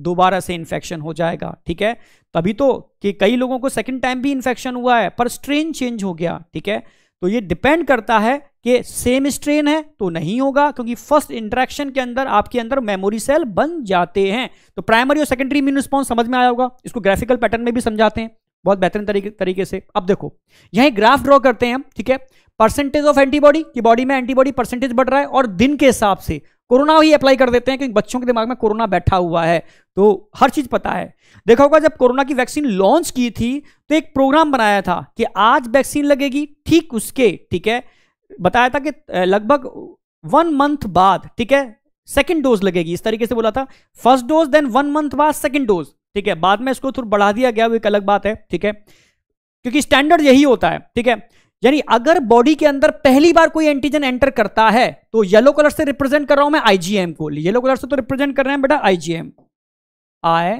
दोबारा से इंफेक्शन हो जाएगा ठीक है तभी तो कि कई लोगों को सेकेंड टाइम भी इन्फेक्शन हुआ है पर स्ट्रेन चेंज हो गया ठीक है तो ये डिपेंड करता है कि सेम स्ट्रेन है तो नहीं होगा क्योंकि फर्स्ट इंट्रैक्शन के अंदर आपके अंदर मेमोरी सेल बन जाते हैं तो प्राइमरी और सेकेंडरी इम्यून रिस्पॉन्स समझ में आया होगा इसको ग्राफिकल पैटर्न में भी समझाते हैं बहुत बेहतरीन तरीके तरीके से अब देखो यहां ग्राफ ड्रॉ करते हैं हम ठीक है परसेंटेज ऑफ एंटीबॉडी कि बॉडी में एंटीबॉडी परसेंटेज बढ़ रहा है और दिन के हिसाब से कोरोना ही अप्लाई कर देते हैं क्योंकि बच्चों के दिमाग में कोरोना बैठा हुआ है तो हर चीज पता है देखा होगा जब कोरोना की वैक्सीन लॉन्च की थी तो एक प्रोग्राम बनाया था कि आज वैक्सीन लगेगी ठीक उसके ठीक है बताया था कि लगभग वन मंथ बाद ठीक है सेकेंड डोज लगेगी इस तरीके से बोला था first dose then one month बाद सेकेंड डोज ठीक है बाद में इसको थोड़ा बढ़ा दिया गया वो एक अलग बात है ठीक है क्योंकि स्टैंडर्ड यही होता है ठीक है यानी अगर बॉडी के अंदर पहली बार कोई एंटीजन एंटर करता है तो येलो कलर से रिप्रेजेंट कर रहा हूं मैं आईजीएम को येलो कलर से तो रिप्रेजेंट कर रहे हैं बेटा आईजीएम आई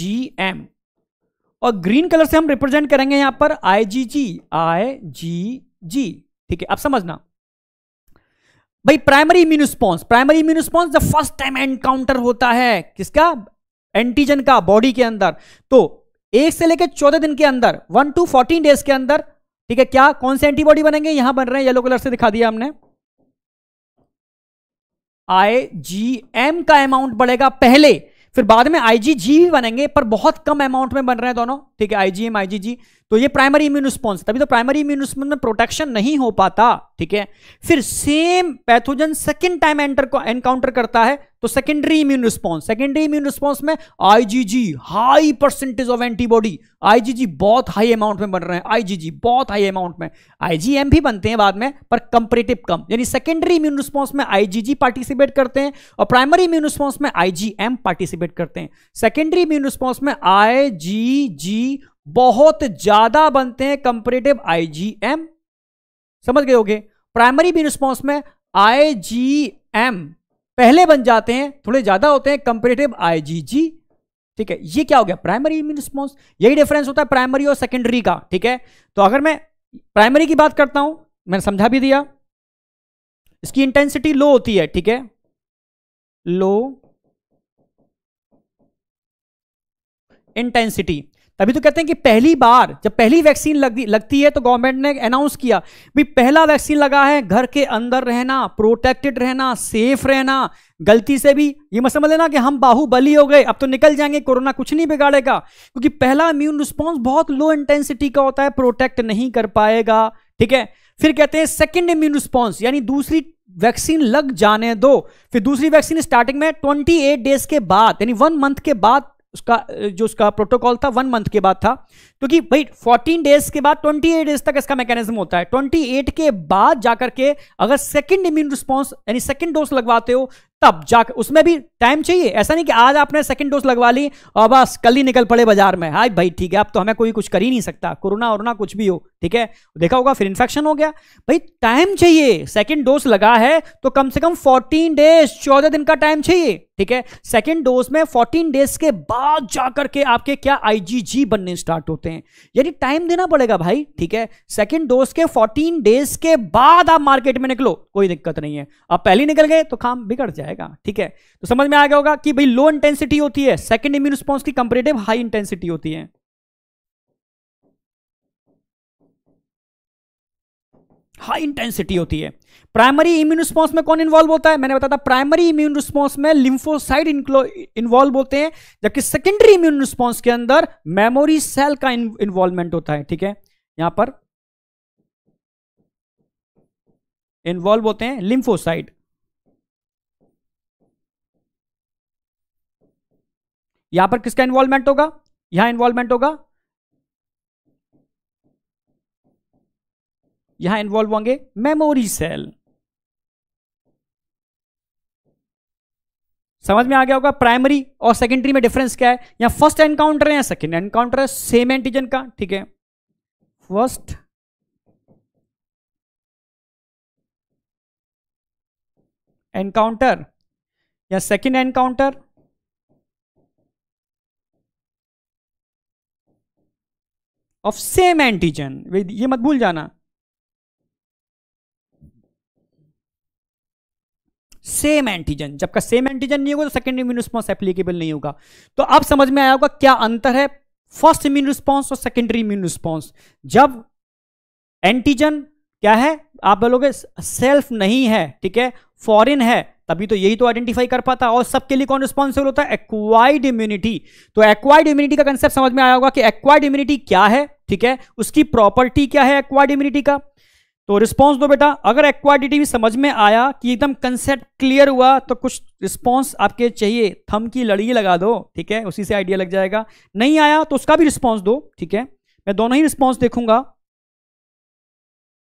जी एम और ग्रीन कलर से हम रिप्रेजेंट करेंगे यहां पर आई जी जी आई जी जी ठीक है अब समझना भाई primary immune response primary immune response the first time encounter होता है किसका एंटीजन का बॉडी के अंदर तो एक से लेकर चौदह दिन के अंदर वन टू फोर्टीन डेज के अंदर ठीक है क्या कौन से एंटीबॉडी बनेंगे यहां बन रहे हैं येलो कलर से दिखा दिया हमने आई जी एम का अमाउंट बढ़ेगा पहले फिर बाद में आई जी जी भी बनेंगे पर बहुत कम अमाउंट में बन रहे हैं दोनों ठीक है आईजीएम आईजीजी तो ये प्राइमरी इम्यून रिस्पॉन्स तभी तो प्राइमरी इम्यून रिस्पॉन्स में प्रोटेक्शन नहीं हो पाता ठीक है फिर same pathogen second time enter encounter करता है तो secondary immune response secondary immune response में IgG high percentage of antibody IgG बहुत हाई अमाउंट में बन रहे हैं आईजीजी बहुत हाई अमाउंट में आईजीएम भी बनते हैं बाद में पर कंपेरेटिव कम यानी सेकेंडरी इम्यून रिस्पॉन्स में आईजीजी पार्टिसिपेट करते हैं और प्राइमरी इम्यून रिस्पॉन्स में आईजीएम पार्टिसिपेट करते हैं सेकेंडरी इम्यून रिस्पॉन्स में आईजीजी बहुत ज्यादा बनते हैं कंपेरेटिव आईजीएम समझ गए होगे प्राइमरी बी रिस्पॉन्स में आईजीएम पहले बन जाते हैं थोड़े ज्यादा होते हैं कंपेरेटिव आईजीजी ठीक है ये क्या हो गया प्राइमरी इम्यून रिस्पॉन्स यही डिफरेंस होता है प्राइमरी और सेकेंडरी का ठीक है तो अगर मैं प्राइमरी की बात करता हूं मैंने समझा भी दिया इसकी इंटेंसिटी लो होती है ठीक है लो इंटेंसिटी तभी तो कहते हैं कि पहली बार जब पहली वैक्सीन लग, लगती है तो गवर्नमेंट ने अनाउंस किया भी पहला वैक्सीन लगा है घर के अंदर रहना प्रोटेक्टेड रहना सेफ रहना गलती से भी ये मत समझ लेना कि हम बाहुबली हो गए अब तो निकल जाएंगे कोरोना कुछ नहीं बिगाड़ेगा क्योंकि पहला इम्यून रिस्पॉन्स बहुत लो इंटेंसिटी का होता है प्रोटेक्ट नहीं कर पाएगा ठीक है फिर कहते हैं सेकेंड इम्यून रिस्पॉन्स यानी दूसरी वैक्सीन लग जाने दो फिर दूसरी वैक्सीन स्टार्टिंग में 28 डेज के बाद यानी वन मंथ के बाद उसका जो उसका प्रोटोकॉल था वन मंथ के बाद था क्योंकि भाई फोर्टीन डेज के बाद ट्वेंटी एट डेज तक इसका मैकेनिज्म होता है ट्वेंटी एट के बाद जाकर के अगर सेकेंड इम्यून रिस्पॉन्स यानी सेकंड डोज लगवाते हो तब जाकर उसमें भी टाइम चाहिए ऐसा नहीं कि आज आपने सेकंड डोज लगवा ली और बस कल ही निकल पड़े बाजार में हाय भाई ठीक है अब तो हमें कोई कुछ कर ही नहीं सकता कोरोना और ना कुछ भी हो ठीक है देखा होगा फिर इन्फेक्शन हो गया भाई टाइम चाहिए सेकंड डोज लगा है तो कम से कम फोर्टीन डेज चौदह दिन का टाइम चाहिए ठीक है सेकेंड डोज में फोर्टीन डेज के बाद जाकर के आपके क्या आई बनने स्टार्ट होते हैं यानी टाइम देना पड़ेगा भाई ठीक है सेकेंड डोज के फोर्टीन डेज के बाद आप मार्केट में निकलो कोई दिक्कत नहीं है आप पहले निकल गए तो काम बिगड़ जाए जाएगा ठीक है तो समझ में आ गया होगा कि भाई लो इंटेंसिटी होती है सेकेंड इम्यून रिस्पॉन्स की कंपेरेटिव हाई इंटेंसिटी होती है हाई इंटेंसिटी होती है प्राइमरी इम्यून रिस्पॉन्स में कौन इन्वॉल्व होता है मैंने बताया था प्राइमरी इम्यून रिस्पॉन्स में लिम्फोसाइड इन्वॉल्व होते हैं जबकि सेकेंडरी इम्यून रिस्पॉन्स के अंदर मेमोरी सेल का इन्वॉल्वमेंट होता है ठीक है यहां पर इन्वॉल्व होते हैं लिम्फोसाइड यहां पर किसका इन्वॉल्वमेंट होगा यहां इन्वॉल्वमेंट होगा यहां इन्वॉल्व होंगे मेमोरी सेल समझ में आ गया होगा प्राइमरी और सेकेंडरी में डिफरेंस क्या है यहां फर्स्ट एनकाउंटर है या सेकेंड एनकाउंटर है सेम एंटीजन का ठीक है फर्स्ट एनकाउंटर या second encounter of same antigen ये मत भूल जाना सेम एंटीजन जब का सेम एंटीजन नहीं होगा तो सेकेंड इम्यून रिस्पॉन्स एप्लीकेबल नहीं होगा तो अब समझ में आया होगा क्या अंतर है फर्स्ट इम्यून रिस्पॉन्स और सेकेंडरी इम्यून रिस्पॉन्स जब एंटीजन क्या है आप बोलोगे सेल्फ नहीं है ठीक है फॉरिन है तभी तो यही तो आइडेंटिफाई कर पाता और सबके लिए कौन रिस्पॉन्सिबल होता है एक्वाइड इम्यूनिटी तो एक्वाइड इम्यूनिटी का कंसेप्ट समझ में आया होगा कि एक्वाइड इम्यूनिटी क्या है ठीक है उसकी प्रॉपर्टी क्या है एक्वाइड इम्यूनिटी का तो रिस्पॉन्स दो बेटा अगर एक्वाइडिटी भी समझ में आया कि एकदम कंसेप्ट क्लियर हुआ तो कुछ रिस्पॉन्स आपके चाहिए थम की लड़ी लगा दो ठीक है उसी से आइडिया लग जाएगा नहीं आया तो उसका भी रिस्पॉन्स दो ठीक है मैं दोनों ही रिस्पॉन्स देखूंगा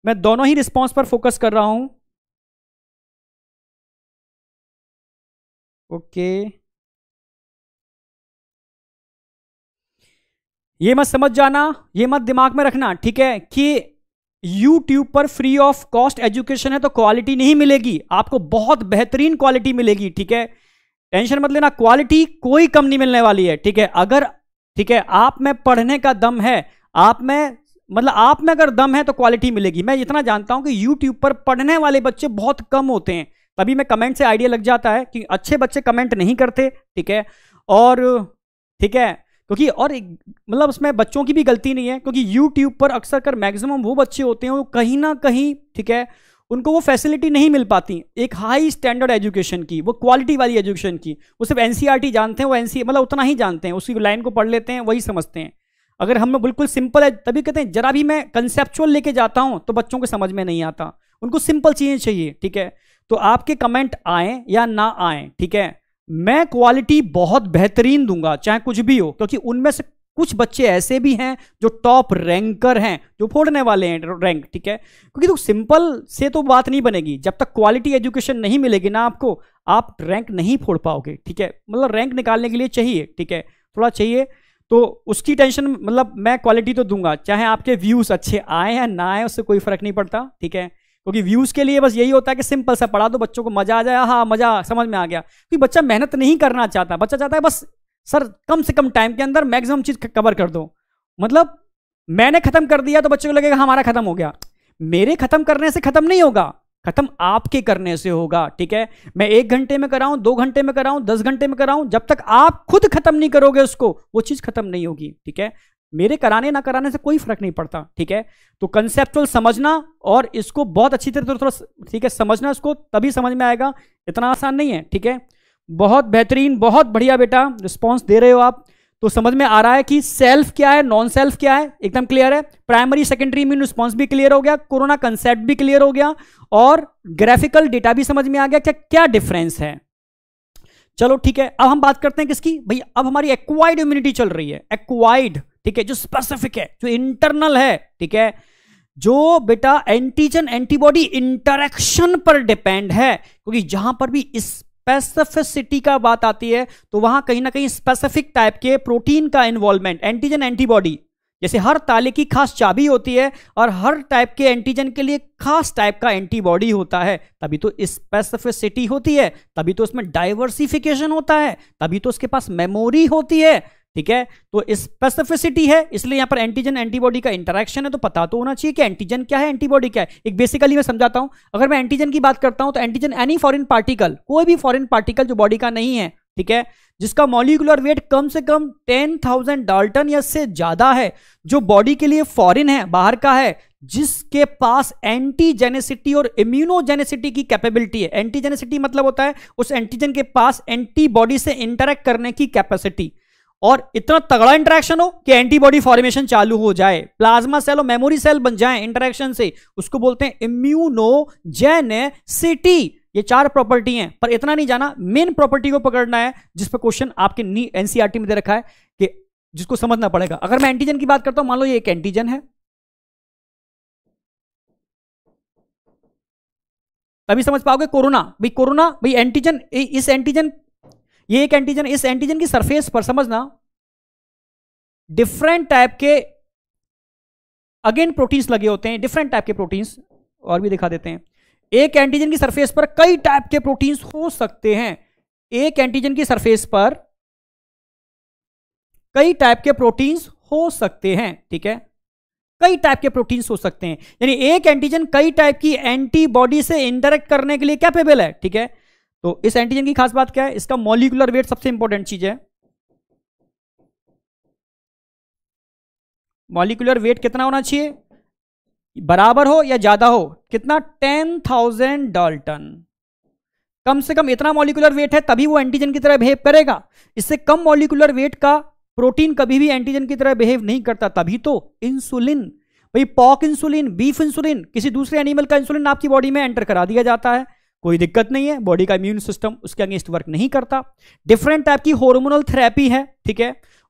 मैं दोनों ही रिस्पॉन्स पर फोकस कर रहा हूं ओके ये मत समझ जाना ये मत दिमाग में रखना ठीक है कि यूट्यूब पर फ्री ऑफ कॉस्ट एजुकेशन है तो क्वालिटी नहीं मिलेगी आपको बहुत बेहतरीन क्वालिटी मिलेगी ठीक है टेंशन मत लेना क्वालिटी कोई कम नहीं मिलने वाली है ठीक है अगर ठीक है आप में पढ़ने का दम है आप में मतलब आप में अगर दम है तो क्वालिटी मिलेगी मैं इतना जानता हूं कि यूट्यूब पर पढ़ने वाले बच्चे बहुत कम होते हैं अभी मैं कमेंट से आइडिया लग जाता है कि अच्छे बच्चे कमेंट नहीं करते ठीक है और ठीक है क्योंकि और मतलब उसमें बच्चों की भी गलती नहीं है क्योंकि यूट्यूब पर अक्सर कर मैक्सिमम वो बच्चे होते हैं वो कहीं ना कहीं ठीक है उनको वो फैसिलिटी नहीं मिल पाती एक हाई स्टैंडर्ड एजुकेशन की वो क्वालिटी वाली एजुकेशन की वो सिर्फ एन e जानते हैं वो एन e, मतलब उतना ही जानते हैं उसी लाइन को पढ़ लेते हैं वही समझते हैं अगर हम बिल्कुल सिंपल है तभी कहते हैं जरा भी मैं कंसेप्चुअल लेके जाता हूँ तो बच्चों को समझ में नहीं आता उनको सिंपल चीज़ें चाहिए ठीक है तो आपके कमेंट आए या ना आए ठीक है मैं क्वालिटी बहुत बेहतरीन दूंगा चाहे कुछ भी हो क्योंकि उनमें से कुछ बच्चे ऐसे भी हैं जो टॉप रैंकर हैं जो फोड़ने वाले हैं रैंक ठीक है क्योंकि तो सिंपल से तो बात नहीं बनेगी जब तक क्वालिटी एजुकेशन नहीं मिलेगी ना आपको आप रैंक नहीं फोड़ पाओगे ठीक है मतलब रैंक निकालने के लिए चाहिए ठीक है थोड़ा चाहिए तो उसकी टेंशन मतलब मैं क्वालिटी तो दूंगा चाहे आपके व्यूज़ अच्छे आए या ना आए उससे कोई फर्क नहीं पड़ता ठीक है क्योंकि व्यूज़ के लिए बस यही होता है कि सिंपल सा पढ़ा दो बच्चों को मज़ा आ जाए हाँ मज़ा समझ में आ गया क्योंकि बच्चा मेहनत नहीं करना चाहता बच्चा चाहता है बस सर कम से कम टाइम के अंदर मैक्सिमम चीज़ कवर कर दो मतलब मैंने ख़त्म कर दिया तो बच्चों को लगेगा हमारा ख़त्म हो गया मेरे ख़त्म करने से ख़त्म नहीं होगा खत्म आपके करने से होगा ठीक है मैं एक घंटे में कराऊं दो घंटे में कराऊं दस घंटे में कराऊं जब तक आप खुद खत्म नहीं करोगे उसको वो चीज खत्म नहीं होगी ठीक है मेरे कराने ना कराने से कोई फर्क नहीं पड़ता ठीक है तो कंसेप्चुअल समझना और इसको बहुत अच्छी तरह थोड़ा ठीक है समझना इसको तभी समझ में आएगा इतना आसान नहीं है ठीक है बहुत बेहतरीन बहुत बढ़िया बेटा रिस्पॉन्स दे रहे हो आप तो समझ में आ रहा है कि सेल्फ क्या है नॉन सेल्फ क्या है एकदम क्लियर है प्राइमरी सेकेंडरी इम्यून रिस्पॉन्स भी क्लियर हो गया कोरोना कंसेप्ट भी क्लियर हो गया और ग्राफिकल डेटा भी समझ में आ गया क्या क्या डिफरेंस है चलो ठीक है अब हम बात करते हैं किसकी भाई अब हमारी एक्वाइड इम्यूनिटी चल रही है एक्वाइड ठीक है जो स्पेसिफिक है जो इंटरनल है ठीक है जो बेटा एंटीजन एंटीबॉडी इंटरेक्शन पर डिपेंड है क्योंकि जहां पर भी स्पेसिफिसिटी का बात आती है तो वहां कहीं ना कहीं स्पेसिफिक टाइप के प्रोटीन का इन्वॉल्वमेंट एंटीजन एंटीबॉडी जैसे हर ताले की खास चाबी होती है और हर टाइप के एंटीजन के लिए खास टाइप का एंटीबॉडी होता है तभी तो स्पेसिफिसिटी होती है तभी तो उसमें डाइवर्सिफिकेशन होता है तभी तो उसके पास मेमोरी होती है ठीक है तो स्पेसिफिसिटी है इसलिए यहाँ पर एंटीजन एंटीबॉडी का इंटरेक्शन है तो पता तो होना चाहिए कि एंटीजन क्या है एंटीबॉडी क्या है एक बेसिकली मैं समझाता हूँ अगर मैं एंटीजन की बात करता हूँ तो एंटीजन एनी फॉरिन पार्टिकल कोई भी फॉरिन पार्टिकल जो बॉडी का नहीं है ठीक है जिसका मॉलिकुलर वेट कम से कम टेन थाउजेंड डाल्टन या से ज्यादा है जो बॉडी के लिए फॉरिन है बाहर का है जिसके पास एंटीजेनेसिटी और इम्यूनोजेनेसिटी की कैपेबिलिटी है एंटीजेनेसिटी मतलब होता है उस एंटीजन के पास एंटीबॉडी से इंटरेक्ट करने की कैपेसिटी और इतना तगड़ा इंटरेक्शन हो कि एंटीबॉडी फॉर्मेशन चालू हो जाए प्लाज्मा सेल और मेमोरी सेल बन जाए इंटरेक्शन से उसको बोलते हैं सिटी ये चार प्रॉपर्टी हैं पर इतना नहीं जाना मेन प्रॉपर्टी को पकड़ना है जिस पर क्वेश्चन आपके एनसीआरटी e में दे रखा है कि जिसको समझना पड़ेगा अगर मैं एंटीजन की बात करता हूं मान लो ये एक एंटीजन है तभी समझ पाओगे कोरोना भाई कोरोना भाई एंटीजन इस एंटीजन ये एक एंटीजन इस एंटीजन की सरफेस पर समझना डिफरेंट टाइप के अगेन प्रोटीन्स लगे होते हैं डिफरेंट टाइप के प्रोटीन्स और भी दिखा देते हैं एक एंटीजन की सरफेस पर कई टाइप के प्रोटीन्स हो सकते हैं एक एंटीजन की सरफेस पर कई टाइप के प्रोटीन्स हो सकते हैं ठीक है कई टाइप के प्रोटीन्स हो सकते हैं यानी एक एंटीजन कई टाइप की एंटीबॉडी से इंटरेक्ट करने के लिए कैपेबल है ठीक है तो इस एंटीजन की खास बात क्या है इसका मॉलिकुलर वेट सबसे इंपॉर्टेंट चीज है मॉलिकुलर वेट कितना होना चाहिए बराबर हो या ज्यादा हो कितना टेन थाउजेंड डाल्टन कम से कम इतना मॉलिकुलर वेट है तभी वो एंटीजन की तरह बिहेव करेगा इससे कम मॉलिकुलर वेट का प्रोटीन कभी भी एंटीजन की तरह बिहेव नहीं करता तभी तो इंसुलिन भाई पॉक इंसुलिन बीफ इंसुलिन किसी दूसरे एनिमल का इंसुलिन आपकी बॉडी में एंटर करा दिया जाता है कोई दिक्कत नहीं है बॉडी का इम्यून सिस्टम उसके अगेंस्ट वर्क नहीं करता डिफरेंट टाइप की हॉर्मोनल थेरेपी है ठीक है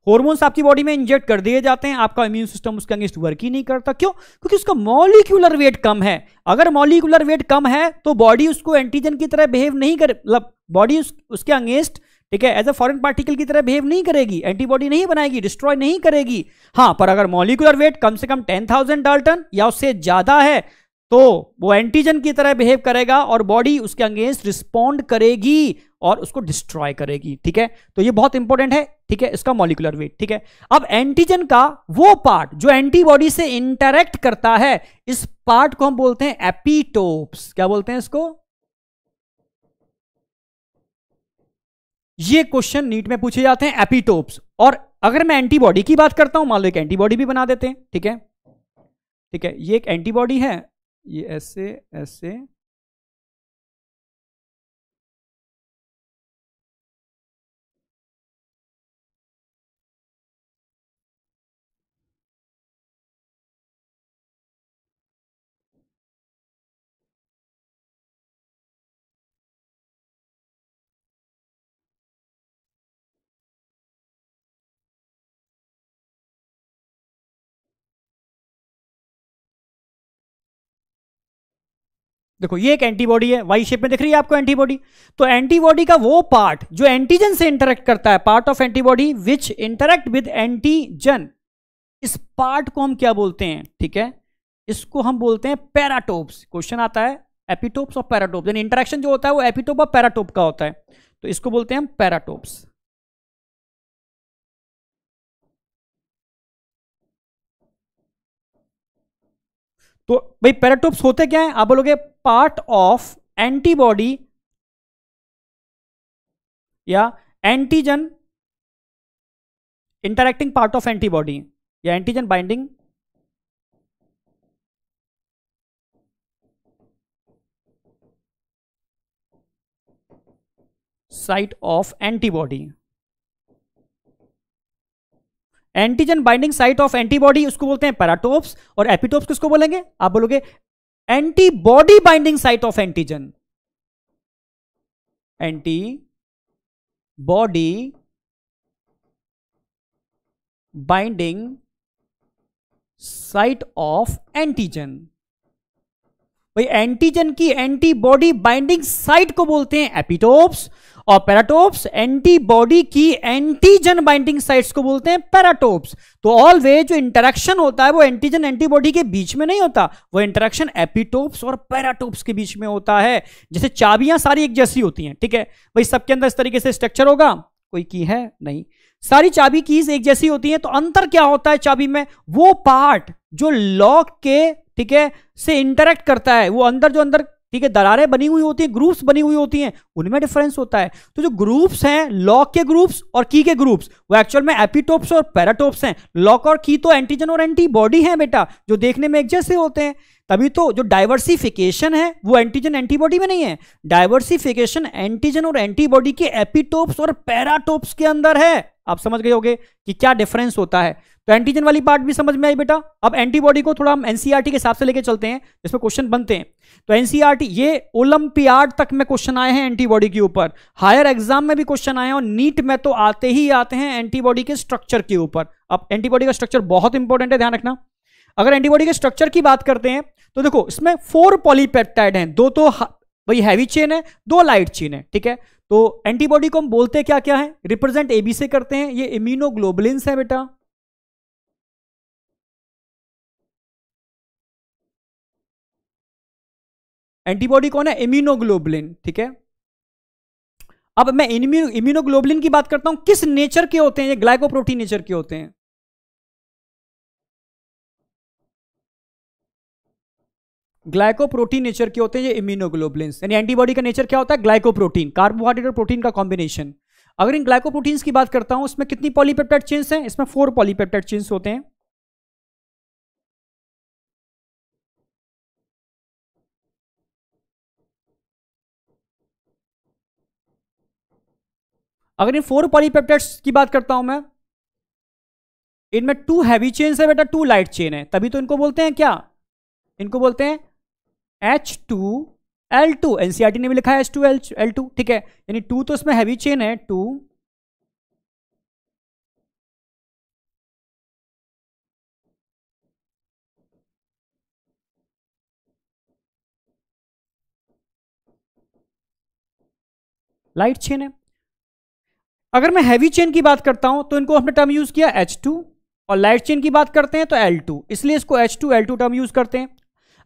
हॉर्मोन्स आपकी बॉडी में इंजेक्ट कर दिए जाते हैं आपका इम्यून सिस्टम उसके अगेंस्ट वर्क ही नहीं करता क्यों क्योंकि उसका मॉलिक्यूलर वेट कम है अगर मॉलिक्यूलर वेट कम है तो बॉडी उसको एंटीजन की तरह बिहेव नहीं कर मतलब बॉडी उस, उसके अगेंस्ट ठीक है एज अ फॉरन पार्टिकल की तरह बिहेव नहीं करेगी एंटीबॉडी नहीं बनाएगी डिस्ट्रॉय नहीं करेगी हाँ पर अगर मॉलिकुलर वेट कम से कम टेन थाउजेंड डाल्टन या उससे ज्यादा है तो वो एंटीजन की तरह बिहेव करेगा और बॉडी उसके अगेंस्ट रिस्पॉन्ड करेगी और उसको डिस्ट्रॉय करेगी ठीक है तो ये बहुत इंपॉर्टेंट है ठीक है इसका मॉलिकुलर वेट ठीक है अब एंटीजन का वो पार्ट जो एंटीबॉडी से इंटरेक्ट करता है इस पार्ट को हम बोलते हैं एपीटोप्स क्या बोलते हैं इसको ये क्वेश्चन नीट में पूछे जाते हैं एपीटोप्स और अगर मैं एंटीबॉडी की बात करता हूं मान लो एक एंटीबॉडी भी बना देते हैं ठीक है ठीक है ये एक एंटीबॉडी है ये ऐसे ऐसे देखो ये एक एंटीबॉडी है वाई शेप में दिख रही है आपको एंटीबॉडी तो एंटीबॉडी का वो पार्ट जो एंटीजन से इंटरेक्ट करता है part of antibody which interact with antigen इस पार्ट को हम क्या बोलते हैं ठीक है इसको हम बोलते हैं पैराटोप्स क्वेश्चन आता है एपिटोप्स और पैराटोप्स यानी इंटरेक्शन जो होता है वो एपिटोप और पैराटोप का होता है तो इसको बोलते हैं हम पैराटोप्स तो भाई पैराटोप्स होते क्या है आप बोलोगे पार्ट ऑफ एंटीबॉडी या antigen interacting part of antibody या antigen binding site of antibody antigen binding site of antibody उसको बोलते हैं पैराटोप्स और एपिटोप्स किसको बोलेंगे आप बोलोगे antibody binding site of antigen antibody binding site of antigen भाई एंटीजन की एंटीबॉडी बाइंडिंग साइट को बोलते हैं एपिटोप्स और पैराटोप्स एंटीबॉडी की एंटीजन बाइंडिंग साइट्स को बोलते हैं पैराटोप्स तो ऑलवेज जो इंटरेक्शन होता है वो एंटीजन एंटीबॉडी के बीच में नहीं होता वो इंटरेक्शन एपिटोप्स और पैराटोप्स के बीच में होता है जैसे चाबियां सारी एक जैसी होती हैं ठीक है भाई सबके अंदर इस तरीके से स्ट्रक्चर होगा कोई की है नहीं सारी चाबी कीज एक जैसी होती है तो अंतर क्या होता है चाबी में वो पार्ट जो लॉक के ठीक है से इंटरेक्ट करता है वो अंदर जो अंदर ठीक है दरारें बनी हुई होती हैं ग्रुप्स बनी हुई होती हैं उनमें डिफरेंस होता है तो जो ग्रुप्स हैं लॉक के ग्रुप्स और की के ग्रुप्स वो एक्चुअल में एपिटोप्स और पैराटोप्स हैं लॉक और की तो एंटीजन और एंटीबॉडी हैं बेटा जो देखने में एक जैसे होते हैं तभी तो जो डाइवर्सिफिकेशन है वो एंटीजन एंटीबॉडी में नहीं है डाइवर्सिफिकेशन एंटीजन और एंटीबॉडी के एपिटोप्स और पैराटोप्स के अंदर है आप समझ गए होगे कि क्या डिफरेंस होता है तो एंटीजन वाली पार्ट भी समझ में आई बेटा अब एंटीबॉडी को थोड़ा हम एनसीआरटी e के हिसाब से लेके चलते हैं जिसमें क्वेश्चन बनते हैं तो एनसीआरटी e ये ओलंपियाड तक में क्वेश्चन आए हैं एंटीबॉडी के ऊपर हायर एग्जाम में भी क्वेश्चन आए हैं और नीट में तो आते ही आते हैं एंटीबॉडी के स्ट्रक्चर के ऊपर अब एंटीबॉडी का स्ट्रक्चर बहुत इंपॉर्टेंट है ध्यान रखना अगर एंटीबॉडी के स्ट्रक्चर की बात करते हैं तो देखो इसमें फोर पॉलीपेप्टाइड तो है दो तो भाई हैवी चेन है दो लाइट चेन है ठीक है तो एंटीबॉडी को हम बोलते क्या क्या है रिप्रेजेंट एबी से करते हैं ये इम्यूनोग्लोबुलिन है बेटा एंटीबॉडी कौन है इम्यूनोग्लोबलिन ठीक है अब मैं इम्यूनोग्लोबलिन की बात करता हूं किस नेचर के होते हैं ये ग्लाइकोप्रोटीन नेचर के होते हैं ग्लाइकोप्रोटीन नेचर के होते हैं ये इम्यूनोग्लोबलिन यानी एंटीबॉडी का नेचर क्या होता है ग्लाइकोप्रोटीन कार्बोहाइड्रेट और प्रोटीन का कॉम्बिनेशन अगर इन ग्लाइकोप्रोटीन की बात करता हूं उसमें कितनी पॉलीपेप्टाइड चेन्स हैं इसमें फोर पॉलीपेप्टाइड चेन्स होते हैं अगर इन फोर पॉलीपेप्टाइड्स की बात करता हूं मैं इनमें टू हैवी चेन है बेटा टू लाइट चेन है तभी तो इनको बोलते हैं क्या इनको बोलते हैं H two L two NCERT ने भी लिखा है H two L L two ठीक है यानी टू तो इसमें हैवी चेन है टू लाइट चेन है अगर मैं हैवी चेन की बात करता हूं तो इनको हमने टर्म यूज किया एच टू और लाइट चेन की बात करते हैं तो एल टू इसलिए इसको H two L two term use करते हैं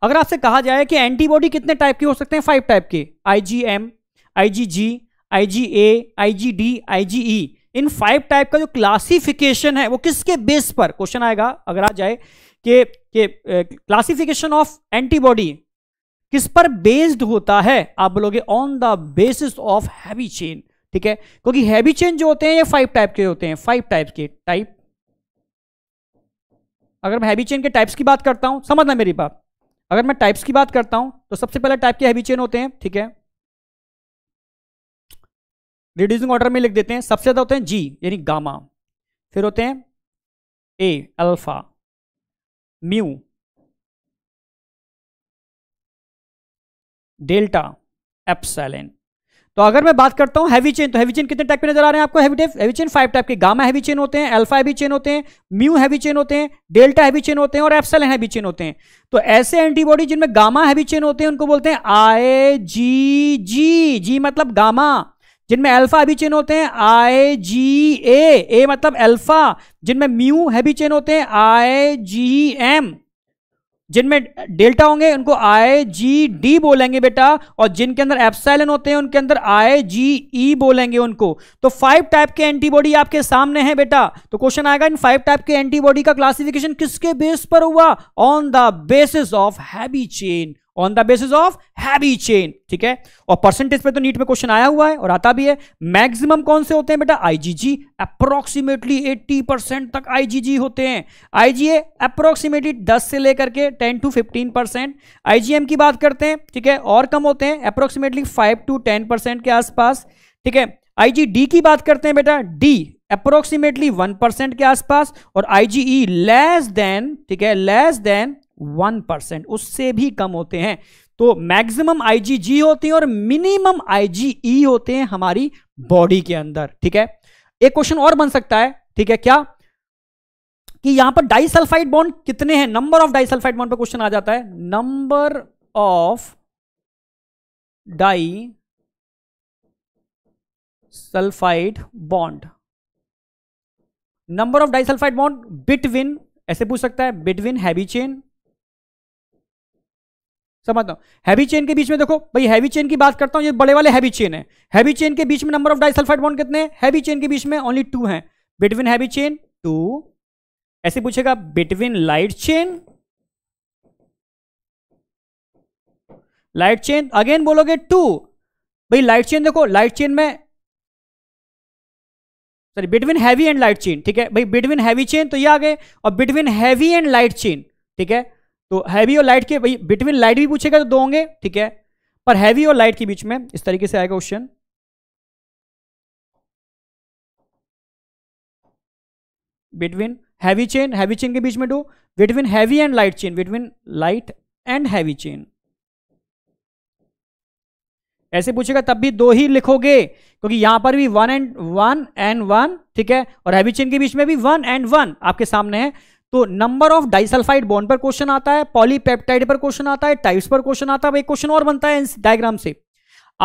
अगर आपसे कहा जाए कि एंटीबॉडी कितने टाइप के हो सकते हैं फाइव टाइप के I G M I G G I G A I G D I G E इन फाइव टाइप का जो क्लासिफिकेशन है वो किसके बेस पर क्वेश्चन आएगा अगर आ जाए कि क्लासिफिकेशन ऑफ एंटीबॉडी किस पर बेस्ड होता है आप बोलोगे on the basis of heavy chain ठीक है क्योंकि हैवी चेन जो होते हैं ये फाइव टाइप के होते हैं फाइव टाइप के टाइप अगर मैं हैवी चेन के टाइप्स की बात करता हूं समझना मेरी बात अगर मैं टाइप्स की बात करता हूं तो सबसे पहले टाइप के हैवी चेन होते हैं ठीक है रिड्यूसिंग ऑर्डर में लिख देते हैं सबसे ज़्यादा होते हैं जी यानी गामा फिर होते हैं a alpha mu delta epsilon तो अगर मैं बात करता हूँ हैवी चेन तो हैवी चेन कितने टाइप के नजर आ रहे हैं आपको heavy heavy chain five type के गामा हैवी चेन होते हैं अल्फा हैवी चेन होते हैं म्यू हैवी चेन होते हैं डेल्टा हैवी चेन होते हैं और एफसेल हैवी चेन होते हैं तो ऐसे एंटीबॉडी जिनमें गामा हैवी चेन होते हैं उनको बोलते हैं आए जी जी जी मतलब गामा जिनमें अल्फा हैवी चेन होते हैं आई जी ए ए मतलब अल्फा जिनमें म्यू हैवी चेन होते हैं आई जी एम जिनमें डेल्टा होंगे उनको आई जी डी बोलेंगे बेटा और जिनके अंदर एप्साइलन होते हैं उनके अंदर आई जी ई बोलेंगे उनको तो फाइव टाइप के एंटीबॉडी आपके सामने हैं बेटा तो क्वेश्चन आएगा इन फाइव टाइप के एंटीबॉडी का क्लासिफिकेशन किसके बेस पर हुआ on the basis of heavy chain on the basis of heavy chain ठीक है और परसेंटेज पे तो नीट में क्वेश्चन आया हुआ है और आता भी है मैक्सिमम कौन से होते हैं बेटा आईजीजी अप्रोक्सीमेटली 80 परसेंट तक आईजीजी होते हैं आईजीए अप्रोक्सीमेटली 10 से लेकर के 10 टू 15 परसेंट आईजीएम की बात करते हैं ठीक है और कम होते हैं अप्रोक्सीमेटली 5 टू 10 परसेंट के आसपास ठीक है आईजीडी की बात करते हैं बेटा डी अप्रोक्सीमेटली वन के आसपास और आईजीई लेस देन ठीक है लेस देन वन परसेंट उससे भी कम होते हैं तो मैक्सिमम आईजीजी होते हैं और मिनिमम आईजीई e होते हैं हमारी बॉडी के अंदर ठीक है एक क्वेश्चन और बन सकता है ठीक है क्या कि यहां पर डाइसल्फाइड बॉन्ड कितने हैं नंबर ऑफ डाइसल्फाइड बॉन्ड पर क्वेश्चन आ जाता है number of disulphide bond number of disulphide bond between ऐसे पूछ सकता है बिटवीन हैवी चेन समझ लो हैवी चेन के बीच में देखो भाई हैवी चेन की बात करता हूँ ये बड़े वाले हैवी चेन है हैवी चेन के बीच में नंबर ऑफ डाइसल्फाइड बॉन्ड कितने हैं हैवी चेन के बीच में ओनली टू हैं बिटवीन हैवी चेन टू ऐसे पूछेगा between light chain light chain again बोलोगे टू भाई लाइट चेन देखो लाइट चेन में sorry between heavy and light chain ठीक है भाई बिटवीन हैवी चेन तो ये आ गए और between heavy and light chain ठीक है तो हैवी और लाइट के भाई बिटवीन लाइट भी पूछेगा तो दो होंगे ठीक है पर हैवी और लाइट के बीच में इस तरीके से आएगा question between heavy chain heavy chain के बीच में two between heavy and light chain between light and heavy chain ऐसे पूछेगा तब भी दो ही लिखोगे क्योंकि यहां पर भी one and one and one ठीक है और हैवी चेन के बीच में भी वन एंड वन आपके सामने है तो नंबर ऑफ डाइसल्फाइड बॉन्ड पर क्वेश्चन आता है पॉलीपेप्टाइड पर क्वेश्चन आता है टाइप्स पर क्वेश्चन आता है एक क्वेश्चन और बनता है डायग्राम से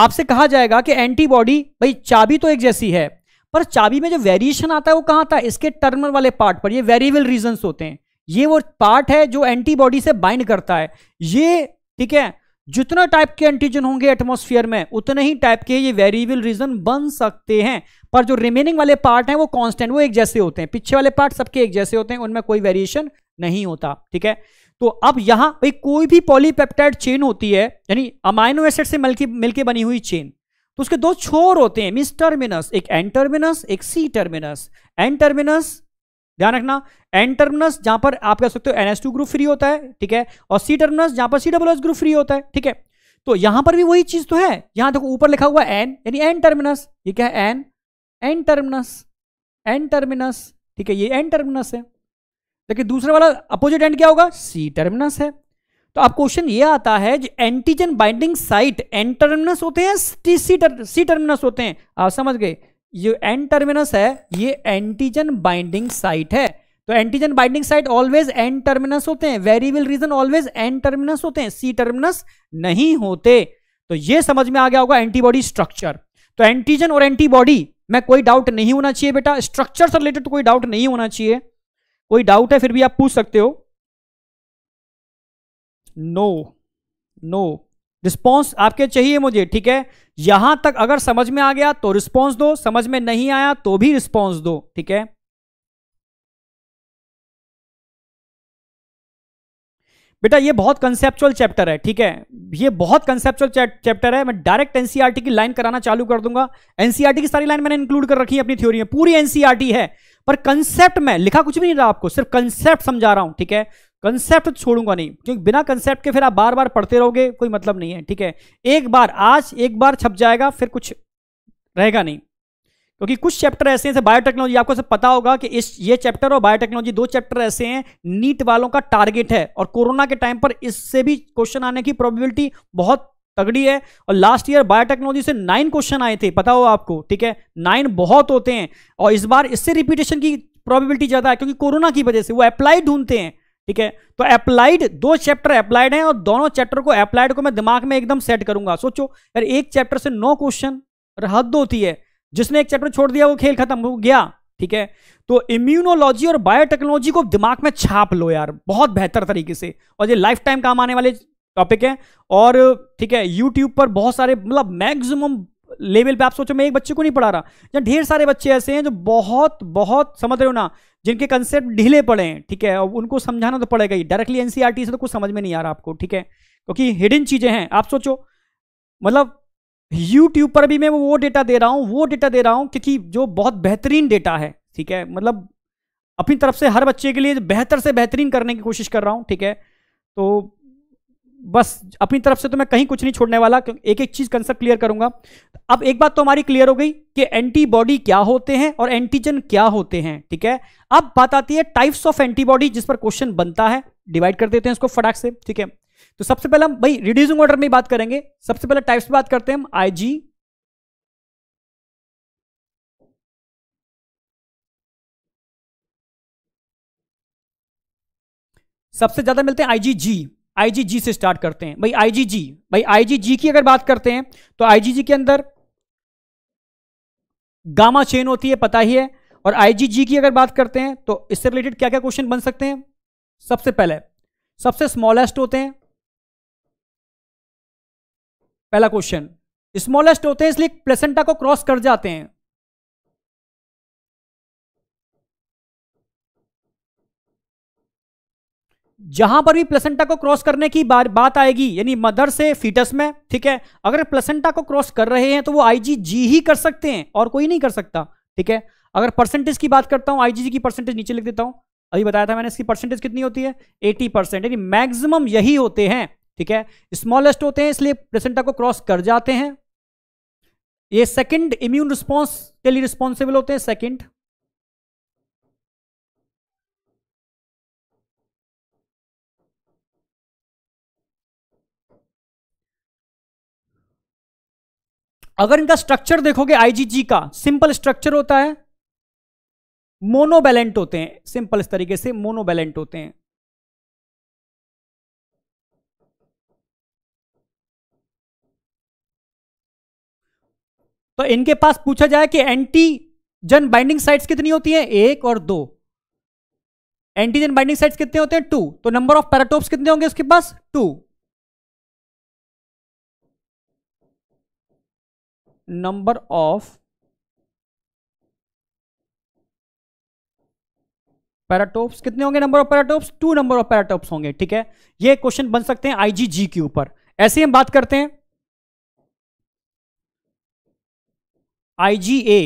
आपसे कहा जाएगा कि एंटीबॉडी भाई चाबी तो एक जैसी है पर चाबी में जो वेरिएशन आता है वो कहां था इसके टर्मिनल वाले पार्ट पर ये वेरिएबल रीजंस होते हैं ये वो पार्ट है जो एंटीबॉडी से बाइंड करता है ये ठीक है जितना टाइप के एंटीजन होंगे एटमोस्फियर में उतने ही टाइप के ये वेरिएबल रीजन बन सकते हैं पर जो रिमेनिंग वाले पार्ट हैं वो कांस्टेंट वो एक जैसे होते हैं पीछे वाले पार्ट सबके एक जैसे होते हैं उनमें कोई वेरिएशन नहीं होता ठीक है तो अब यहां भाई कोई भी पॉलीपेप्टाइड चेन होती है यानी अमाइनो एसिड से मिलकर मिलकर बनी हुई चेन तो उसके दो छोर होते हैं मिस टर्मिनस एक एन टर्मिनस एक सी टर्मिनस एन टर्मिनस ध्यान रखना एन टर्मिनस जहां पर आप कह सकते हो एनएस ग्रुप फ्री होता है ठीक है और सी टर्मिनस जहां पर C double S group free होता है ठीक है तो यहां पर भी वही चीज तो है यहां देखो ऊपर लिखा हुआ एन यानी एन टर्मिनस ये क्या है N N terminus N terminus ठीक है ये एन टर्मिनस है लेकिन दूसरा वाला अपोजिट एंड क्या होगा सी टर्मिनस है तो अब क्वेश्चन ये आता है जो antigen binding site N terminus होते हैं सी टर्मिनस होते हैं आप समझ गए ये एन टर्मिनस है ये एंटीजन बाइंडिंग साइट है तो antigen binding site always N terminus होते हैं variable region always N terminus होते हैं सी टर्मिनस नहीं होते तो ये समझ में आ गया होगा एंटीबॉडी स्ट्रक्चर तो एंटीजन और एंटीबॉडी में कोई डाउट नहीं होना चाहिए बेटा स्ट्रक्चर से रिलेटेड तो कोई डाउट नहीं होना चाहिए कोई डाउट है फिर भी आप पूछ सकते हो नो नो रिस्पॉन्स आपके चाहिए मुझे ठीक है यहां तक अगर समझ में आ गया तो रिस्पॉन्स दो समझ में नहीं आया तो भी रिस्पॉन्स दो ठीक है बेटा ये बहुत कंसेप्चुअल चैप्टर है ठीक है ये बहुत कंसेप्चुअल चैप्टर है मैं डायरेक्ट एनसीईआरटी e की लाइन कराना चालू कर दूंगा एनसीईआरटी e की सारी लाइन मैंने इंक्लूड कर रखी है अपनी थ्योरी में पूरी एनसीईआरटी e है पर कंसेप्ट में लिखा कुछ भी नहीं रहा आपको सिर्फ कंसेप्ट समझा रहा हूं ठीक है कंसेप्ट छोड़ूंगा नहीं क्योंकि बिना कंसेप्ट के फिर आप बार बार पढ़ते रहोगे कोई मतलब नहीं है ठीक है एक बार आज एक बार छप जाएगा फिर कुछ रहेगा नहीं क्योंकि कुछ चैप्टर ऐसे हैं जैसे बायोटेक्नोलॉजी आपको सब पता होगा कि इस ये चैप्टर और बायोटेक्नोलॉजी दो चैप्टर ऐसे हैं नीट वालों का टारगेट है और कोरोना के टाइम पर इससे भी क्वेश्चन आने की प्रोबेबिलिटी बहुत तगड़ी है और लास्ट ईयर बायोटेक्नोलॉजी से नाइन क्वेश्चन आए थे पता हो आपको ठीक है नाइन बहुत होते हैं और इस बार इससे रिपीटेशन की प्रॉबिबिलिटी ज़्यादा है क्योंकि कोरोना की वजह से वो अप्लाई ढूंढते हैं ठीक है तो अप्लाइड दो चैप्टर अप्लाइड हैं और दोनों चैप्टर को अप्लाइड को मैं दिमाग में एकदम सेट करूंगा सोचो यार एक चैप्टर से नौ क्वेश्चन हद होती है जिसने एक चैप्टर छोड़ दिया वो खेल खत्म हो गया ठीक है तो इम्यूनोलॉजी और बायोटेक्नोलॉजी को दिमाग में छाप लो यार बहुत बेहतर तरीके से और ये लाइफ टाइम काम आने वाले टॉपिक है और ठीक है यूट्यूब पर बहुत सारे मतलब मैक्सिमम लेवल पे आप सोचो मैं एक बच्चे को नहीं पढ़ा रहा या ढेर सारे बच्चे ऐसे हैं जो बहुत बहुत समझ रहे हो ना जिनके कंसेप्ट ढीले पड़े हैं ठीक है और उनको समझाना तो पड़ेगा ही डायरेक्टली एनसीईआरटी e से तो कुछ समझ में नहीं आ रहा आपको ठीक है क्योंकि हिडन चीज़ें हैं आप सोचो मतलब यूट्यूब पर भी मैं वो डेटा दे रहा हूँ वो डेटा दे रहा हूँ क्योंकि जो बहुत बेहतरीन डेटा है ठीक है मतलब अपनी तरफ से हर बच्चे के लिए बेहतर से बेहतरीन करने की कोशिश कर रहा हूँ ठीक है तो बस अपनी तरफ से तो मैं कहीं कुछ नहीं छोड़ने वाला एक एक चीज कंसेप्ट क्लियर करूंगा अब एक बात तो हमारी क्लियर हो गई कि एंटीबॉडी क्या होते हैं और एंटीजन क्या होते हैं ठीक है अब बात आती है टाइप्स ऑफ एंटीबॉडी जिस पर क्वेश्चन बनता है डिवाइड कर देते हैं इसको फटाक से ठीक है तो सबसे पहले हम भाई रिड्यूसिंग ऑर्डर में बात करेंगे सबसे पहले टाइप्स बात करते हैं हम आईजी सबसे ज्यादा मिलते हैं आईजीजी आईजीजी से स्टार्ट करते हैं भाई आईजीजी भाई आईजीजी की अगर बात करते हैं तो आईजीजी के अंदर गामा चेन होती है पता ही है और आईजीजी की अगर बात करते हैं तो इससे रिलेटेड क्या क्या क्वेश्चन बन सकते हैं सबसे पहले सबसे स्मॉलेस्ट होते हैं पहला क्वेश्चन स्मॉलेस्ट होते हैं इसलिए प्लेसेंटा को क्रॉस कर जाते हैं जहां पर भी प्लेसेंटा को क्रॉस करने की बार, बात आएगी यानी मदर से फीटस में ठीक है अगर प्लेसेंटा को क्रॉस कर रहे हैं तो वो आईजीजी ही कर सकते हैं और कोई नहीं कर सकता ठीक है अगर परसेंटेज की बात करता हूं आईजीजी की परसेंटेज नीचे लिख देता हूं अभी बताया था मैंने इसकी परसेंटेज कितनी होती है एटी परसेंट यानी मैक्सिमम यही होते हैं ठीक है स्मॉलेस्ट होते हैं इसलिए प्लेसेंटा को क्रॉस कर जाते हैं ये सेकंड इम्यून रिस्पॉन्स के लिए रिस्पॉन्सिबल होते हैं सेकंड अगर इनका स्ट्रक्चर देखोगे आईजीजी का सिंपल स्ट्रक्चर होता है मोनोबैलेंट होते हैं सिंपल इस तरीके से मोनोबैलेंट होते हैं तो इनके पास पूछा जाए कि एंटी जन बाइंडिंग साइट्स कितनी होती है एक और दो एंटीजन बाइंडिंग साइट्स कितने होते हैं टू तो नंबर ऑफ पैराटोप्स कितने होंगे उसके पास टू number of पैराटोप्स कितने होंगे number of paratopes two number of paratopes होंगे ठीक है ये क्वेश्चन बन सकते हैं आईजीजी के ऊपर ऐसे हम बात करते हैं आईजीए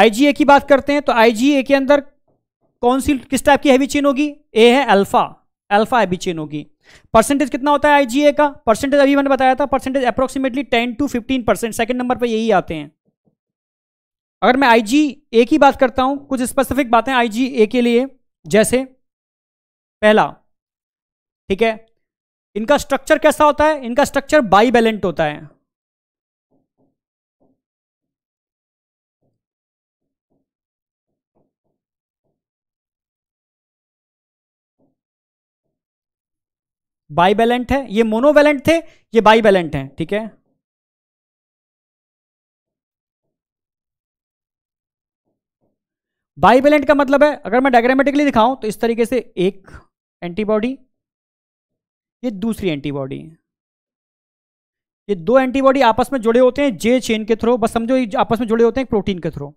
आईजीए की बात करते हैं तो आईजीए के अंदर कौन सी किस टाइप की हैवी चेन होगी ए है अल्फा अल्फा एबी चेन होगी परसेंटेज कितना होता है आईजीए का परसेंटेज अभी मैंने बताया था percentage approximately ten to fifteen percent second number पर यही आते हैं अगर मैं आई जी ए की बात करता हूं कुछ स्पेसिफिक बातें आई जी ए के लिए जैसे पहला ठीक है इनका स्ट्रक्चर कैसा होता है इनका स्ट्रक्चर बाई बैलेंट होता है बाइवेलेंट है ये मोनोवेलेंट थे ये बाइवेलेंट हैं ठीक है बाइवेलेंट का मतलब है अगर मैं डायग्रामेटिकली दिखाऊं तो इस तरीके से एक एंटीबॉडी ये दूसरी एंटीबॉडी ये दो एंटीबॉडी आपस में जुड़े होते हैं जे चेन के थ्रू बस समझो ये आपस में जुड़े होते हैं प्रोटीन के थ्रू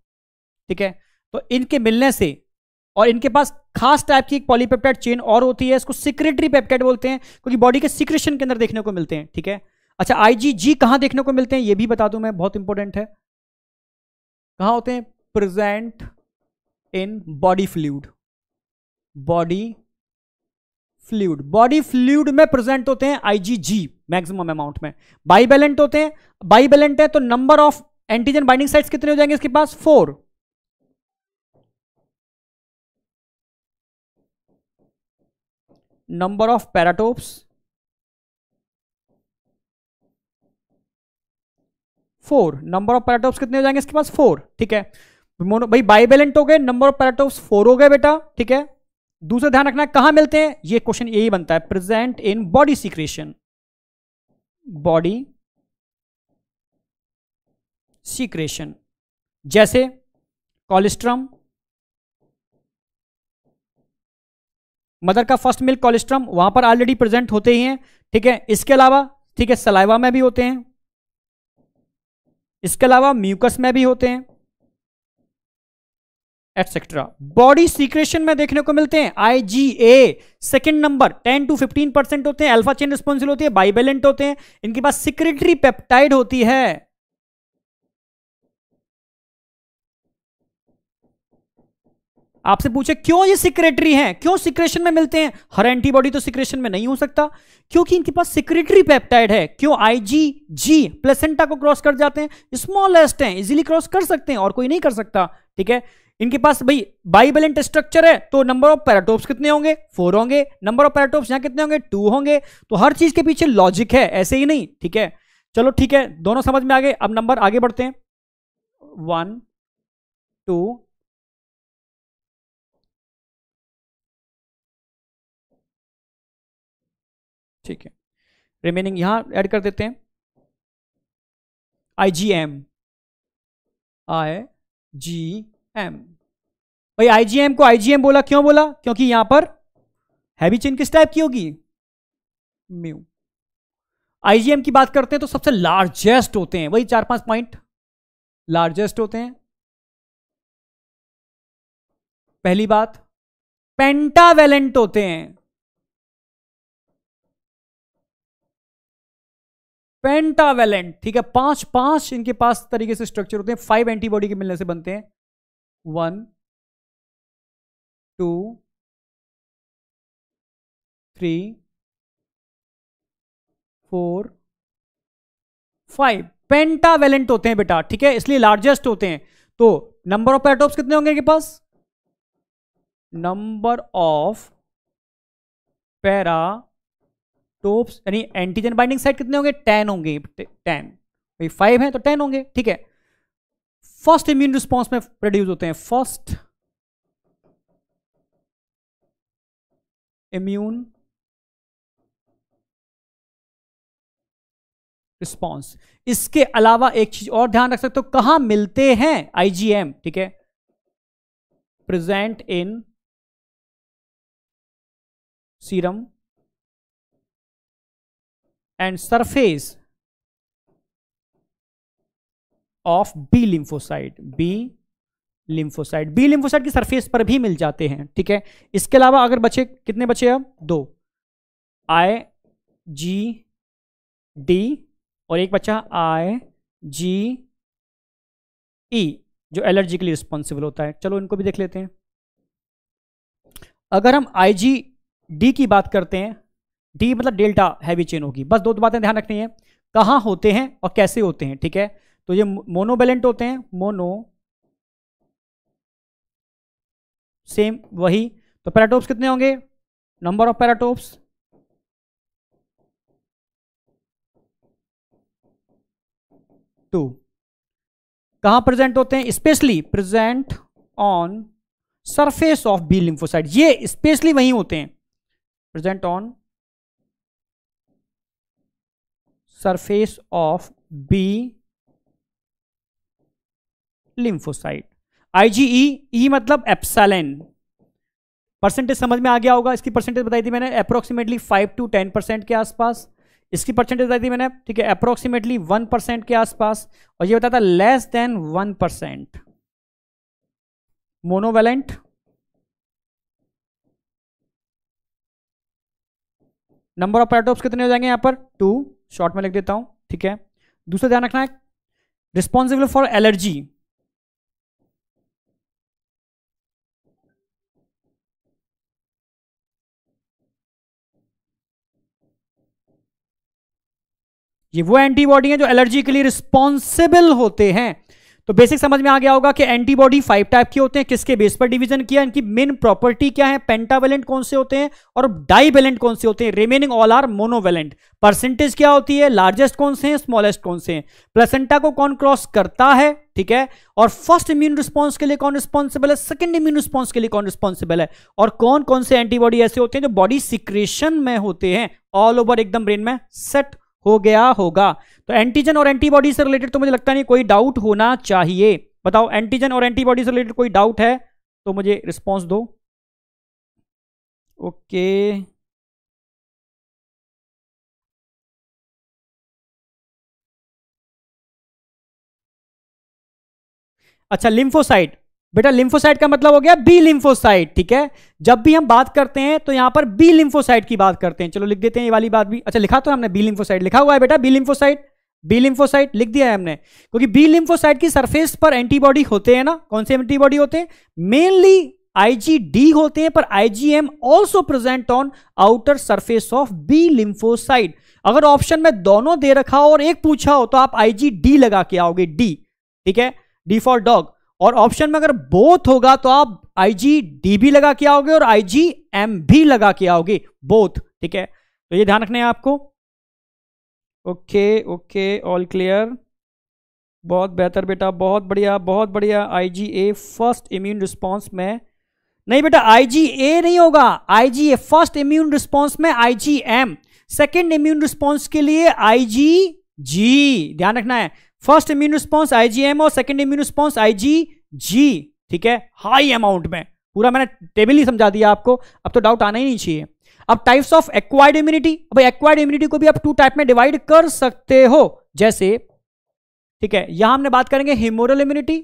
ठीक है तो इनके मिलने से और इनके पास खास टाइप की एक पॉलीपेप्टाइड चेन और होती है इसको सिक्रेटरी पेप्टाइड बोलते हैं क्योंकि बॉडी के सिक्रेशन के अंदर देखने को मिलते हैं ठीक है अच्छा आईजीजी कहां देखने को मिलते हैं ये भी बता दूं मैं बहुत इंपॉर्टेंट है कहां होते हैं present in body fluid body fluid body fluid में प्रेजेंट होते हैं आईजीजी मैक्सिमम अमाउंट में बाइबैलेंट होते हैं बाइबैलेंट है तो number of antigen binding sites कितने हो जाएंगे इसके पास four number of paratopes four number of paratopes कितने हो जाएंगे इसके पास फोर ठीक है भाई बाइबेलेंट हो गए नंबर ऑफ पैराटोप्स फोर हो गए बेटा ठीक है दूसरा ध्यान रखना कहां मिलते हैं ये क्वेश्चन यही बनता है present in body secretion body secretion जैसे कोलेस्ट्रम मदर का फर्स्ट मिल्क कोलेस्ट्रम वहां पर ऑलरेडी प्रेजेंट होते ही हैं ठीक है इसके अलावा ठीक है सलाइवा में भी होते हैं इसके अलावा म्यूकस में भी होते हैं एटसेट्रा बॉडी सीक्रेशन में देखने को मिलते हैं I G A second number ten to fifteen percent होते हैं अल्फा चेन रिस्पॉन्सिबल होती है बाइबेलेंट होते हैं इनके पास सिक्रेटरी पेप्टाइड होती है आपसे पूछे क्यों ये सिक्रेटरी हैं क्यों सिक्रेशन में मिलते हैं हर एंटीबॉडी तो सिक्रेशन में नहीं हो सकता क्योंकि इनके पास सिक्रेटरी पेप्टाइड है क्यों आईजीजी प्लेसेंटा को क्रॉस कर जाते हैं स्मॉलेस्ट हैं इजीली क्रॉस कर सकते हैं और कोई नहीं कर सकता ठीक है इनके पास भाई बाइबलेंट स्ट्रक्चर है तो नंबर ऑफ पैराटोप्स कितने होंगे फोर होंगे नंबर ऑफ पैराटोप्स यहां कितने होंगे टू होंगे तो हर चीज के पीछे लॉजिक है ऐसे ही नहीं ठीक है चलो ठीक है दोनों समझ में आ गए अब नंबर आगे बढ़ते हैं वन टू ठीक है रिमेनिंग यहां ऐड कर देते हैं I G M I G M भाई आई जी एम को आई जी एम बोला क्यों बोला क्योंकि यहां पर हैवी चेन किस टाइप की होगी म्यू आईजीएम की बात करते हैं तो सबसे लार्जेस्ट होते हैं वही चार पांच पॉइंट लार्जेस्ट होते हैं पहली बात पेंटावेलेंट होते हैं पेंटावेलेंट ठीक है पांच पांच इनके पास तरीके से स्ट्रक्चर होते हैं फाइव एंटीबॉडी के मिलने से बनते हैं one two three four five pentavalent होते हैं बेटा ठीक है इसलिए लार्जेस्ट होते हैं तो नंबर ऑफ एटॉम्स कितने होंगे इनके पास नंबर ऑफ पैरा टोप्स यानी एंटीजन बाइंडिंग साइट कितने होंगे टेन होंगे टेन भाई फाइव है तो टेन होंगे ठीक है फर्स्ट इम्यून रिस्पॉन्स में प्रोड्यूस होते हैं फर्स्ट इम्यून रिस्पॉन्स इसके अलावा एक चीज और ध्यान रख सकते हो कहां मिलते हैं आईजीएम ठीक है present in serum and surface of B lymphocyte B lymphocyte B lymphocyte की सरफेस पर भी मिल जाते हैं ठीक है इसके अलावा अगर बचे कितने बचे अब दो आई जी डी और एक बच्चा आई जी ई e, जो एलर्जी के लिए रिस्पॉन्सिबल होता है चलो इनको भी देख लेते हैं अगर हम आई जी डी की बात करते हैं डी मतलब डेल्टा हैवी चेन होगी बस दो दो बातें ध्यान रखनी है कहाँ होते हैं और कैसे होते हैं ठीक है तो ये बैलेंट होते हैं मोनो सेम वही तो पैराटोप्स कितने होंगे नंबर ऑफ पैराटोप्स टू कहां प्रेजेंट होते हैं specially present on surface of B lymphocyte ये स्पेशली वहीं होते हैं present on surface of B lymphocyte IgE E मतलब एप्सलन परसेंटेज समझ में आ गया होगा इसकी परसेंटेज बताई थी मैंने approximately five to ten percent के आसपास इसकी परसेंटेज बताई थी मैंने ठीक है अप्रोक्सीमेटली वन परसेंट के आसपास और ये बताया था less than one percent monovalent number of paratopes कितने हो जाएंगे यहां पर टू शॉर्ट में लिख देता हूं ठीक है दूसरा ध्यान रखना है रिस्पॉन्सिबल फॉर एलर्जी ये वो एंटीबॉडी हैं जो एलर्जी के लिए रिस्पॉन्सिबल होते हैं तो बेसिक समझ में आ गया होगा कि एंटीबॉडी फाइव टाइप के होते हैं किसके बेस पर डिवीजन किया इनकी मेन प्रॉपर्टी क्या है पेंटावेलेंट कौन से होते हैं और डाइवेलेंट कौन से होते हैं remaining all are monovalent percentage क्या होती है लार्जेस्ट कौन से हैं स्मॉलेस्ट कौन से हैं प्लेसेंटा को कौन क्रॉस करता है ठीक है और फर्स्ट इम्यून रिस्पॉन्स के लिए कौन रिस्पॉन्सिबल है सेकेंड इम्यून रिस्पॉन्स के लिए कौन रिस्पॉन्सिबल है और कौन कौन से एंटीबॉडी ऐसे होते हैं जो बॉडी सिक्रेशन में होते हैं ऑल ओवर एकदम ब्रेन में सेट हो गया होगा तो एंटीजन और एंटीबॉडी से रिलेटेड तो मुझे लगता नहीं कोई डाउट होना चाहिए बताओ एंटीजन और एंटीबॉडी से रिलेटेड कोई डाउट है तो मुझे रिस्पॉन्स दो ओके अच्छा लिम्फोसाइट बेटा लिम्फोसाइट का मतलब हो गया बी लिम्फोसाइट ठीक है जब भी हम बात करते हैं तो यहां पर बी लिम्फोसाइट की बात करते हैं चलो लिख देते हैं ये वाली बात भी अच्छा लिखा तो हमने बी लिम्फोसाइट लिखा हुआ है बेटा बी लिम्फोसाइट बी लिम्फोसाइट लिख दिया है हमने क्योंकि बी लिम्फोसाइट की सरफेस पर एंटीबॉडी होते हैं ना कौन से एंटीबॉडी होते हैं मेनली आईजीडी होते हैं पर IgM also present on outer surface of B lymphocyte अगर ऑप्शन में दोनों दे रखा हो और एक पूछा हो तो आप आईजीडी लगा के आओगे डी ठीक है डी फॉर डॉग और ऑप्शन में अगर बोथ होगा तो आप आई जी डी भी लगा के आओगे और आई जी एम भी लगा के आओगे बोथ ठीक है तो ये ध्यान रखना है आपको ओके ओके ऑल क्लियर बहुत बेहतर बेटा बहुत बढ़िया बहुत बढ़िया I G A first immune response में नहीं बेटा आई जी ए नहीं होगा I G A first immune response में I G M second immune response के लिए आई जी जी ध्यान रखना है फर्स्ट इम्यून रिस्पॉन्स आईजीएम और सेकेंड इम्यून रिस्पॉन्स आईजीजी ठीक है हाई अमाउंट में पूरा मैंने टेबल ही समझा दिया आपको अब तो डाउट आना ही नहीं चाहिए अब टाइप्स ऑफ एक्वायर्ड इम्यूनिटी अब एक्वायर्ड इम्यूनिटी को भी आप टू टाइप में डिवाइड कर सकते हो जैसे ठीक है यहां हमने बात करेंगे हिमोरल इम्यूनिटी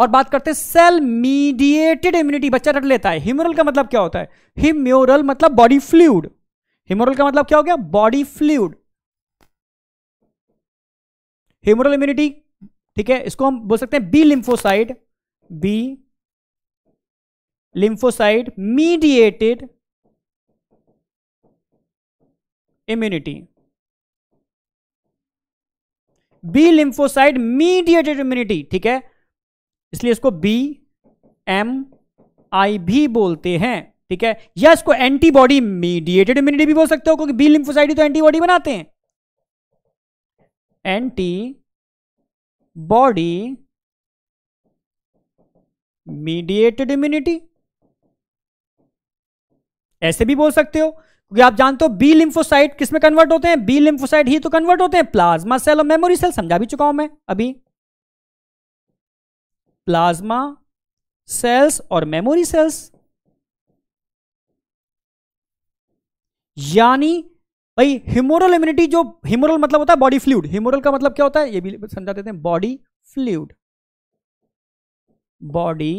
और बात करते हैं सेल मीडिएटेड इम्यूनिटी बच्चा रट लेता है हिमोरल का मतलब क्या होता है हिम्योरल मतलब बॉडी फ्लूड हिमोरल का मतलब क्या हो गया बॉडी फ्लूड हेमोरल इम्यूनिटी ठीक है इसको हम बोल सकते हैं B lymphocyte B lymphocyte mediated immunity B lymphocyte mediated immunity ठीक है इसलिए इसको बी एम आई भी बोलते हैं ठीक है या इसको एंटीबॉडी मीडिएटेड इम्यूनिटी भी बोल सकते हो क्योंकि बी लिम्फोसाइड ही तो एंटीबॉडी बनाते हैं एंटी बॉडी मीडिएटेड इम्यूनिटी ऐसे भी बोल सकते हो क्योंकि आप जानते हो बी लिम्फोसाइट किसमें कन्वर्ट होते हैं बी लिम्फोसाइट ही तो कन्वर्ट होते हैं प्लाज्मा सेल और मेमोरी सेल समझा भी चुका हूं मैं अभी प्लाज्मा सेल्स और मेमोरी सेल्स यानी भाई ह्यूमोरल इम्यूनिटी जो ह्यूमोरल मतलब होता है बॉडी फ्लूड हिमोरल का मतलब क्या होता है ये भी समझा देते हैं बॉडी फ्लूड बॉडी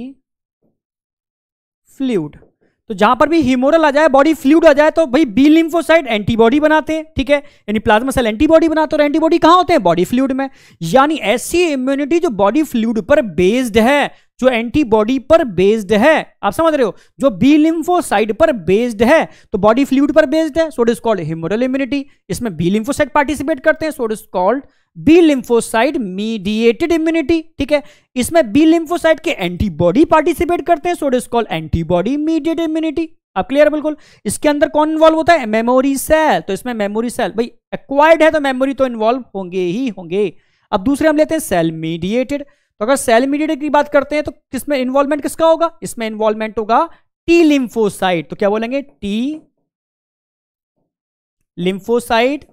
फ्लूड तो जहां पर भी हिमोरल आ जाए बॉडी फ्लूड आ जाए तो भाई बी लिम्फोसाइड एंटीबॉडी बनाते हैं ठीक है यानी प्लाज्मा सेल एंटीबॉडी बनाते हैं एंटीबॉडी कहां होते हैं बॉडी फ्लूड में यानी ऐसी इम्यूनिटी जो बॉडी फ्लूड पर बेस्ड है जो एंटीबॉडी पर बेस्ड है आप समझ रहे हो जो बी लिम्फोसाइड पर बेस्ड है तो बॉडी फ्लूड पर बेस्ड है so is called humoral immunity इसमें बी लिम्फोसाइड पार्टिसिपेट करते हैं so is called B lymphocyte mediated immunity ठीक है इसमें बी लिम्फोसाइड के एंटीबॉडी पार्टिसिपेट करते हैं so is called antibody mediated immunity अब क्लियर बिल्कुल इसके अंदर कौन इन्वॉल्व होता है मेमोरी सेल तो इसमें मेमोरी सेल भाई एक्वायर्ड है तो मेमोरी तो इन्वॉल्व होंगे ही होंगे अब दूसरे हम लेते हैं सेल मीडिएटेड तो अगर सेल मीडिएट की बात करते हैं तो किसमें इन्वॉल्वमेंट किसका होगा इसमें इन्वॉल्वमेंट होगा टी लिम्फोसाइट तो क्या बोलेंगे टी लिम्फोसाइट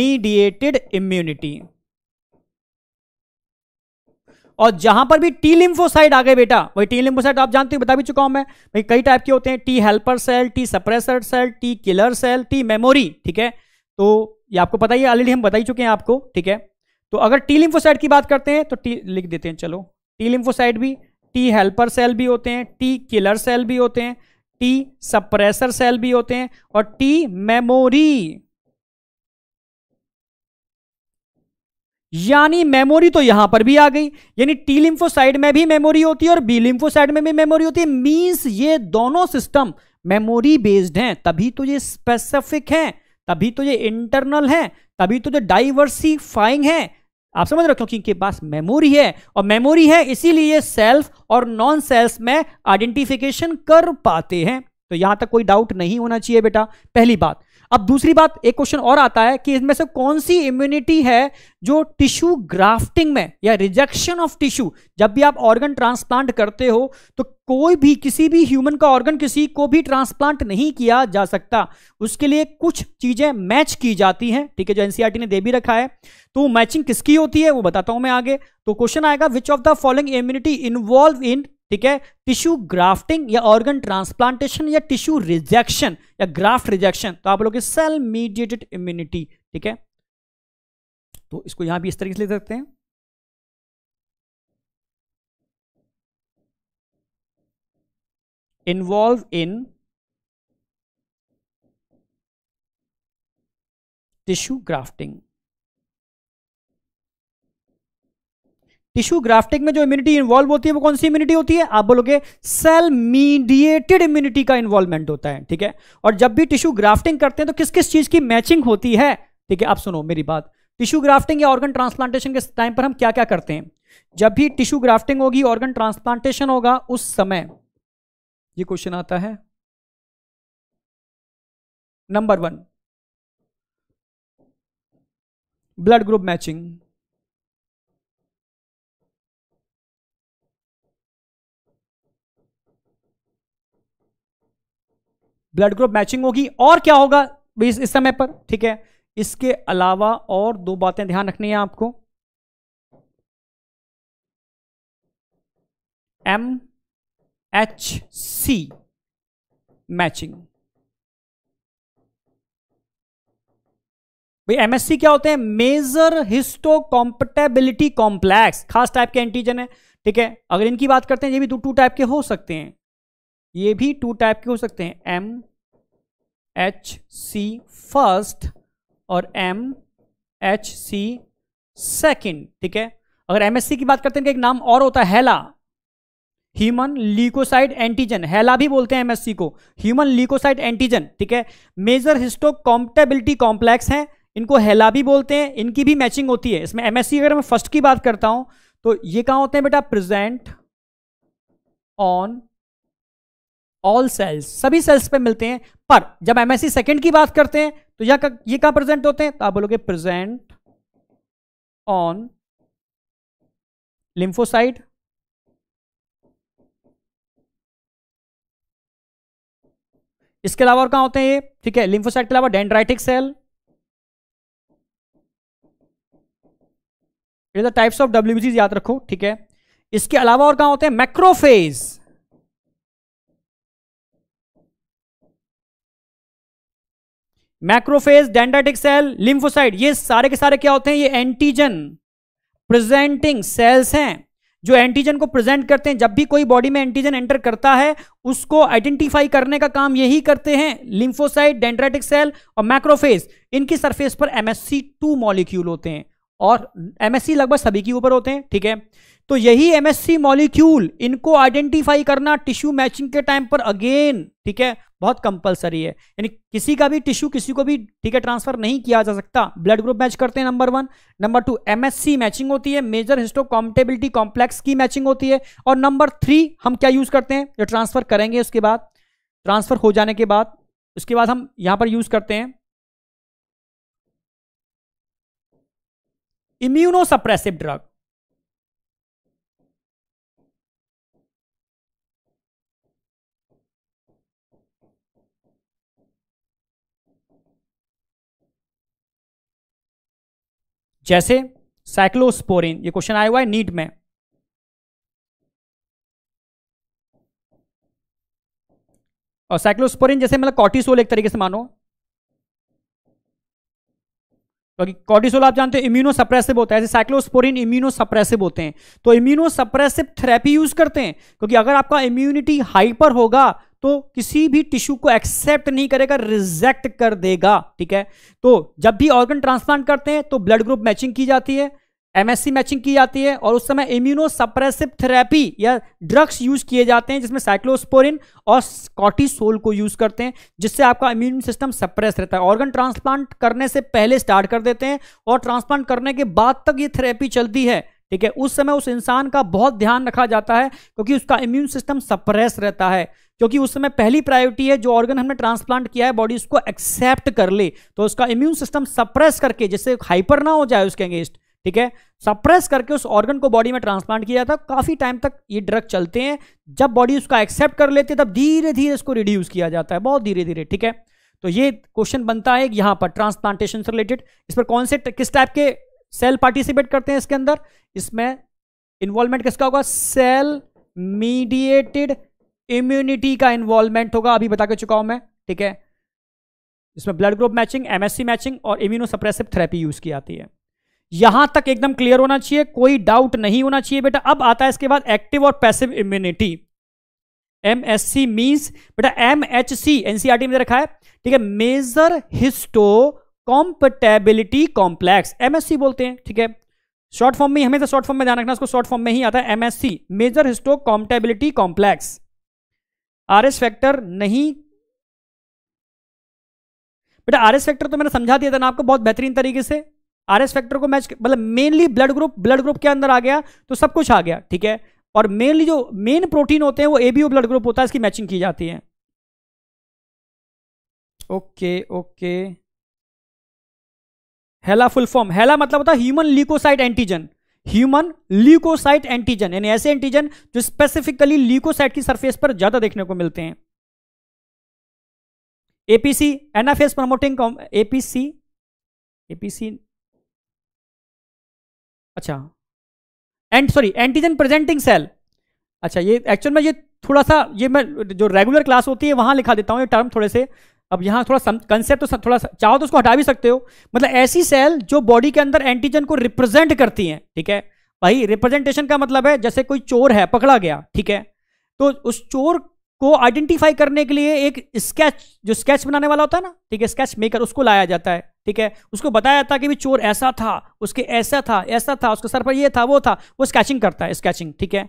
मीडिएटेड इम्यूनिटी और जहां पर भी टी लिम्फोसाइड आ गए बेटा वही टी लिम्फोसाइड आप जानते हो बता भी चुका हूं मैं भाई कई टाइप के होते हैं T helper cell T suppressor cell T killer cell T memory ठीक है तो ये आपको पता ही ऑलरेडी हम बता ही चुके हैं आपको ठीक है तो अगर टी लिम्फोसाइट की बात करते हैं तो टी लिख देते हैं चलो टी लिम्फोसाइट भी टी हेल्पर सेल भी होते हैं टी किलर सेल भी होते हैं टी सप्रेसर सेल भी होते हैं और टी मेमोरी यानी मेमोरी तो यहां पर भी आ गई यानी टी लिम्फोसाइड में भी मेमोरी होती है और बी लिम्फोसाइड में भी मेमोरी होती है मींस ये दोनों सिस्टम मेमोरी बेस्ड हैं तभी तो ये स्पेसिफिक हैं तभी तो ये इंटरनल हैं तभी तो जो डाइवर्सिफाइंग हैं आप समझ रहे हो क्योंकि इनके पास मेमोरी है और मेमोरी है इसीलिए सेल्फ और नॉन सेल्फ में आइडेंटिफिकेशन कर पाते हैं तो यहां तक कोई डाउट नहीं होना चाहिए बेटा पहली बात अब दूसरी बात एक क्वेश्चन और आता है कि इसमें से कौन सी इम्यूनिटी है जो टिश्यू ग्राफ्टिंग में या रिजेक्शन ऑफ टिश्यू जब भी आप ऑर्गन ट्रांसप्लांट करते हो तो कोई भी किसी भी ह्यूमन का ऑर्गन किसी को भी ट्रांसप्लांट नहीं किया जा सकता उसके लिए कुछ चीजें मैच की जाती हैं ठीक है जो एनसीआरटी e ने दे भी रखा है तो मैचिंग किसकी होती है वो बताता हूं मैं आगे तो क्वेश्चन आएगा which of the following immunity involve in ठीक है टिश्यू ग्राफ्टिंग या ऑर्गन ट्रांसप्लांटेशन या टिश्यू रिजेक्शन या ग्राफ्ट रिजेक्शन तो आप लोग सेल मीडिएटेड इम्यूनिटी ठीक है तो इसको यहां भी इस तरीके से ले सकते हैं involve in tissue grafting tissue grafting में जो इम्यूनिटी इन्वॉल्व होती है वो कौन सी इम्यूनिटी होती है आप बोलोगे सेल मीडिएटेड इम्यूनिटी का इन्वॉल्वमेंट होता है ठीक है और जब भी टिश्यू ग्राफ्टिंग करते हैं तो किस किस चीज की मैचिंग होती है ठीक है आप सुनो मेरी बात टिश्यू ग्राफ्टिंग या ऑर्गन ट्रांसप्लांटेशन के टाइम पर हम क्या क्या करते हैं जब भी टिश्यू ग्राफ्टिंग होगी ऑर्गन ट्रांसप्लांटेशन होगा उस समय ये क्वेश्चन आता है number one blood group matching blood group matching होगी और क्या होगा इस, इस समय पर ठीक है इसके अलावा और दो बातें ध्यान रखनी है आपको एम एच सी मैचिंग भाई एमएससी क्या होते हैं मेजर हिस्टो कॉम्पटेबिलिटी कॉम्प्लेक्स खास टाइप के एंटीजन है ठीक है अगर इनकी बात करते हैं ये भी दो टू टाइप के हो सकते हैं ये भी टू टाइप के हो सकते हैं एम एच सी फर्स्ट और एम एच सी सेकेंड ठीक है अगर एमएससी की बात करते हैं तो एक नाम और होता है हेला ह्यूमन लीकोसाइड एंटीजन हेला भी बोलते हैं एमएससी को ह्यूमन लीकोसाइड एंटीजन ठीक है मेजर हिस्टो कॉम्पेबिलिटी कॉम्प्लेक्स है इनको हेला भी बोलते हैं इनकी भी मैचिंग होती है इसमें एमएससी अगर मैं फर्स्ट की बात करता हूं तो ये कहां होते हैं बेटा प्रेजेंट ऑन ऑल सेल्स सभी सेल्स पे मिलते हैं पर जब एमएससी सेकंड की बात करते हैं तो यह ये कहां प्रेजेंट होते हैं तो आप बोलोगे प्रेजेंट ऑन लिम्फोसाइड इसके अलावा और कहां होते हैं ये ठीक है लिम्फोसाइड के अलावा dendritic cell types of WBC याद रखो ठीक है इसके अलावा और कहा होते हैं macrophage macrophage dendritic cell lymphocyte ये सारे के सारे क्या होते हैं ये एंटीजन प्रेजेंटिंग सेल्स हैं जो एंटीजन को प्रेजेंट करते हैं जब भी कोई बॉडी में एंटीजन एंटर करता है उसको आइडेंटिफाई करने का काम यही करते हैं लिम्फोसाइड डेंड्राटिक सेल और मैक्रोफेज इनकी सरफेस पर एमएससी टू मॉलिक्यूल होते हैं और एमएससी लगभग सभी के ऊपर होते हैं ठीक है तो यही एमएससी मॉलिक्यूल इनको आइडेंटिफाई करना टिश्यू मैचिंग के टाइम पर अगेन ठीक है बहुत कंपलसरी है यानी किसी का भी टिश्यू किसी को भी ठीक है ट्रांसफर नहीं किया जा सकता ब्लड ग्रुप मैच करते हैं number one number two MSC matching होती है मेजर हिस्टो कॉम्प्लेक्स की मैचिंग होती है और नंबर थ्री हम क्या यूज करते हैं जो ट्रांसफर करेंगे उसके बाद ट्रांसफर हो जाने के बाद उसके बाद हम यहां पर यूज करते हैं इम्यूनो सप्रेसिव ड्रग जैसे साइक्लोस्पोरिन ये क्वेश्चन आया हुआ है नीट में और साइक्लोस्पोरिन जैसे मतलब कॉर्टिसोल एक तरीके से मानो क्योंकि तो कॉर्टिसोल आप जानते हो इम्यूनो सप्रेसिव होता है जैसे साइक्लोस्पोरिन इम्यूनो सप्रेसिव होते हैं तो इम्यूनो सप्रेसिव थेरेपी यूज करते हैं क्योंकि अगर आपका इम्यूनिटी हाइपर होगा तो किसी भी टिश्यू को एक्सेप्ट नहीं करेगा रिजेक्ट कर देगा ठीक है तो जब भी ऑर्गन ट्रांसप्लांट करते हैं तो ब्लड ग्रुप मैचिंग की जाती है एमएससी मैचिंग की जाती है और उस समय इम्यूनो सप्रेसिव थेरेपी या ड्रग्स यूज किए जाते हैं जिसमें साइक्लोस्पोरिन और कॉर्टिसोल को यूज करते हैं जिससे आपका इम्यून सिस्टम सप्रेस रहता है ऑर्गन ट्रांसप्लांट करने से पहले स्टार्ट कर देते हैं और ट्रांसप्लांट करने के बाद तक ये थेरेपी चलती है ठीक है उस समय उस इंसान का बहुत ध्यान रखा जाता है क्योंकि उसका इम्यून सिस्टम सप्रेस रहता है क्योंकि उस समय पहली प्रायोरिटी है जो ऑर्गन हमने ट्रांसप्लांट किया है बॉडी उसको एक्सेप्ट कर ले तो उसका इम्यून सिस्टम सप्रेस करके जैसे हाइपर ना हो जाए उसके अंगेस्ट ठीक है सप्रेस करके उस ऑर्गन को बॉडी में ट्रांसप्लांट किया जाता है काफ़ी टाइम तक ये ड्रग चलते हैं जब बॉडी उसका एक्सेप्ट कर लेती है तब धीरे धीरे इसको रिड्यूस किया जाता है बहुत धीरे धीरे ठीक है तो ये क्वेश्चन बनता है यहाँ पर ट्रांसप्लांटेशन से रिलेटेड इस पर कौन से किस टाइप के सेल पार्टिसिपेट करते हैं इसके अंदर इसमें इन्वॉल्वमेंट किसका होगा सेल मीडिएटेड इम्यूनिटी का इन्वॉल्वमेंट होगा अभी बता के चुका हूं मैं ठीक है इसमें blood group matching MSC matching और इम्यूनोसप्रेसिव थेरेपी यूज की जाती है यहां तक एकदम क्लियर होना चाहिए कोई डाउट नहीं होना चाहिए बेटा अब आता है इसके बाद एक्टिव और passive immunity M S C means बेटा एम एच सी एनसीआरटी में रखा है ठीक है major histocompatibility complex MSC बोलते हैं ठीक है शॉर्ट फॉर्म में हमेशा शॉर्ट फॉर्म में ध्यान रखना उसको शॉर्ट फॉर्म में ही आता है MSC major histocompatibility complex R S factor नहीं बेटा आर एस फैक्टर तो मैंने समझा दिया था ना आपको बहुत बेहतरीन तरीके से आर एस फैक्टर को मैच मतलब mainly blood group blood group के अंदर आ गया तो सब कुछ आ गया ठीक है और मेनली जो मेन प्रोटीन होते हैं वो एबीओ ब्लड ग्रुप होता है इसकी मैचिंग की जाती है okay okay HLA full form HLA मतलब होता है human leukocyte antigen human leukocyte antigen यानी ऐसे एंटीजन जो स्पेसिफिकली ल्यूकोसाइट की सरफेस पर ज्यादा देखने को मिलते हैं APC anaphase promoting APC APC अच्छा and sorry antigen presenting cell अच्छा ये एक्चुअल में ये थोड़ा सा ये मैं जो रेगुलर क्लास होती है वहां लिखा देता हूं ये टर्म थोड़े से अब यहाँ थोड़ा कंसेप्ट तो थोड़ा चाहो तो उसको हटा भी सकते हो मतलब ऐसी सेल जो बॉडी के अंदर एंटीजन को रिप्रेजेंट करती हैं ठीक है भाई रिप्रेजेंटेशन का मतलब है जैसे कोई चोर है पकड़ा गया ठीक है तो उस चोर को आइडेंटिफाई करने के लिए एक स्केच जो स्केच बनाने वाला होता है ना ठीक है स्केच मेकर उसको लाया जाता है ठीक है उसको बताया जाता है कि चोर ऐसा था उसके ऐसा था ऐसा था उसका सर पर यह था वो था वो स्केचिंग करता है स्केचिंग ठीक है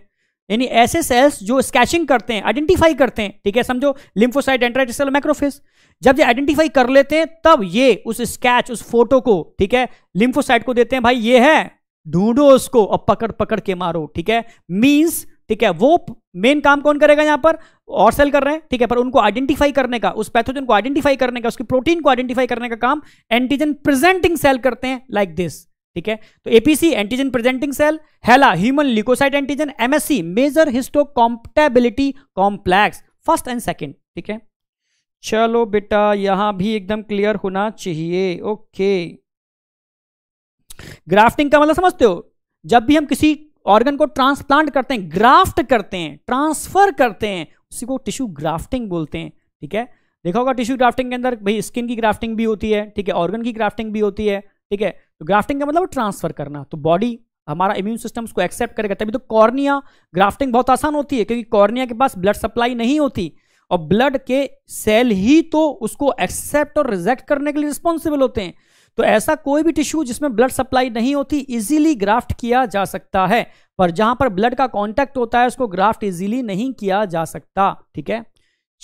यानी ऐसे सेल्स जो स्कैचिंग करते हैं आइडेंटिफाई करते हैं ठीक है समझो लिम्फोसाइट एंट्राइटिस सेल मैक्रोफेज जब ये आइडेंटिफाई कर लेते हैं तब ये उस स्कैच उस फोटो को ठीक है लिम्फोसाइट को देते हैं भाई ये है ढूंढो उसको और पकड़ पकड़ के मारो ठीक है मीन्स ठीक है वो मेन काम कौन करेगा यहां पर और सेल कर रहे हैं ठीक है पर उनको आइडेंटिफाई करने का उस पैथोजन को आइडेंटिफाई करने का उसकी प्रोटीन को आइडेंटिफाई करने का काम एंटीजन प्रेजेंटिंग सेल करते हैं लाइक like दिस ठीक है तो APC antigen presenting cell HLA human leukocyte antigen MSC major histocompatibility complex first and second ठीक है चलो बेटा यहां भी एकदम क्लियर होना चाहिए ओके ग्राफ्टिंग का मतलब समझते हो जब भी हम किसी ऑर्गन को ट्रांसप्लांट करते हैं ग्राफ्ट करते हैं ट्रांसफर करते हैं उसी को टिश्यू ग्राफ्टिंग बोलते हैं ठीक है देखा होगा टिश्यू ग्राफ्टिंग के अंदर भाई स्किन की ग्राफ्टिंग भी होती है ठीक है ऑर्गन की ग्राफ्टिंग भी होती है ठीक है तो ग्राफ्टिंग का मतलब ट्रांसफर करना तो बॉडी हमारा इम्यून सिस्टम उसको एक्सेप्ट करेगा तभी तो कॉर्निया ग्राफ्टिंग बहुत आसान होती है क्योंकि कॉर्निया के पास ब्लड सप्लाई नहीं होती और ब्लड के सेल ही तो उसको एक्सेप्ट और रिजेक्ट करने के लिए रिस्पॉन्सिबल होते हैं तो ऐसा कोई भी टिश्यू जिसमें ब्लड सप्लाई नहीं होती इजीली ग्राफ्ट किया जा सकता है पर जहां पर ब्लड का कांटेक्ट होता है उसको ग्राफ्ट इजीली नहीं किया जा सकता ठीक है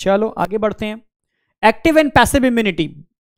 चलो आगे बढ़ते हैं एक्टिव एंड पैसिव इम्यूनिटी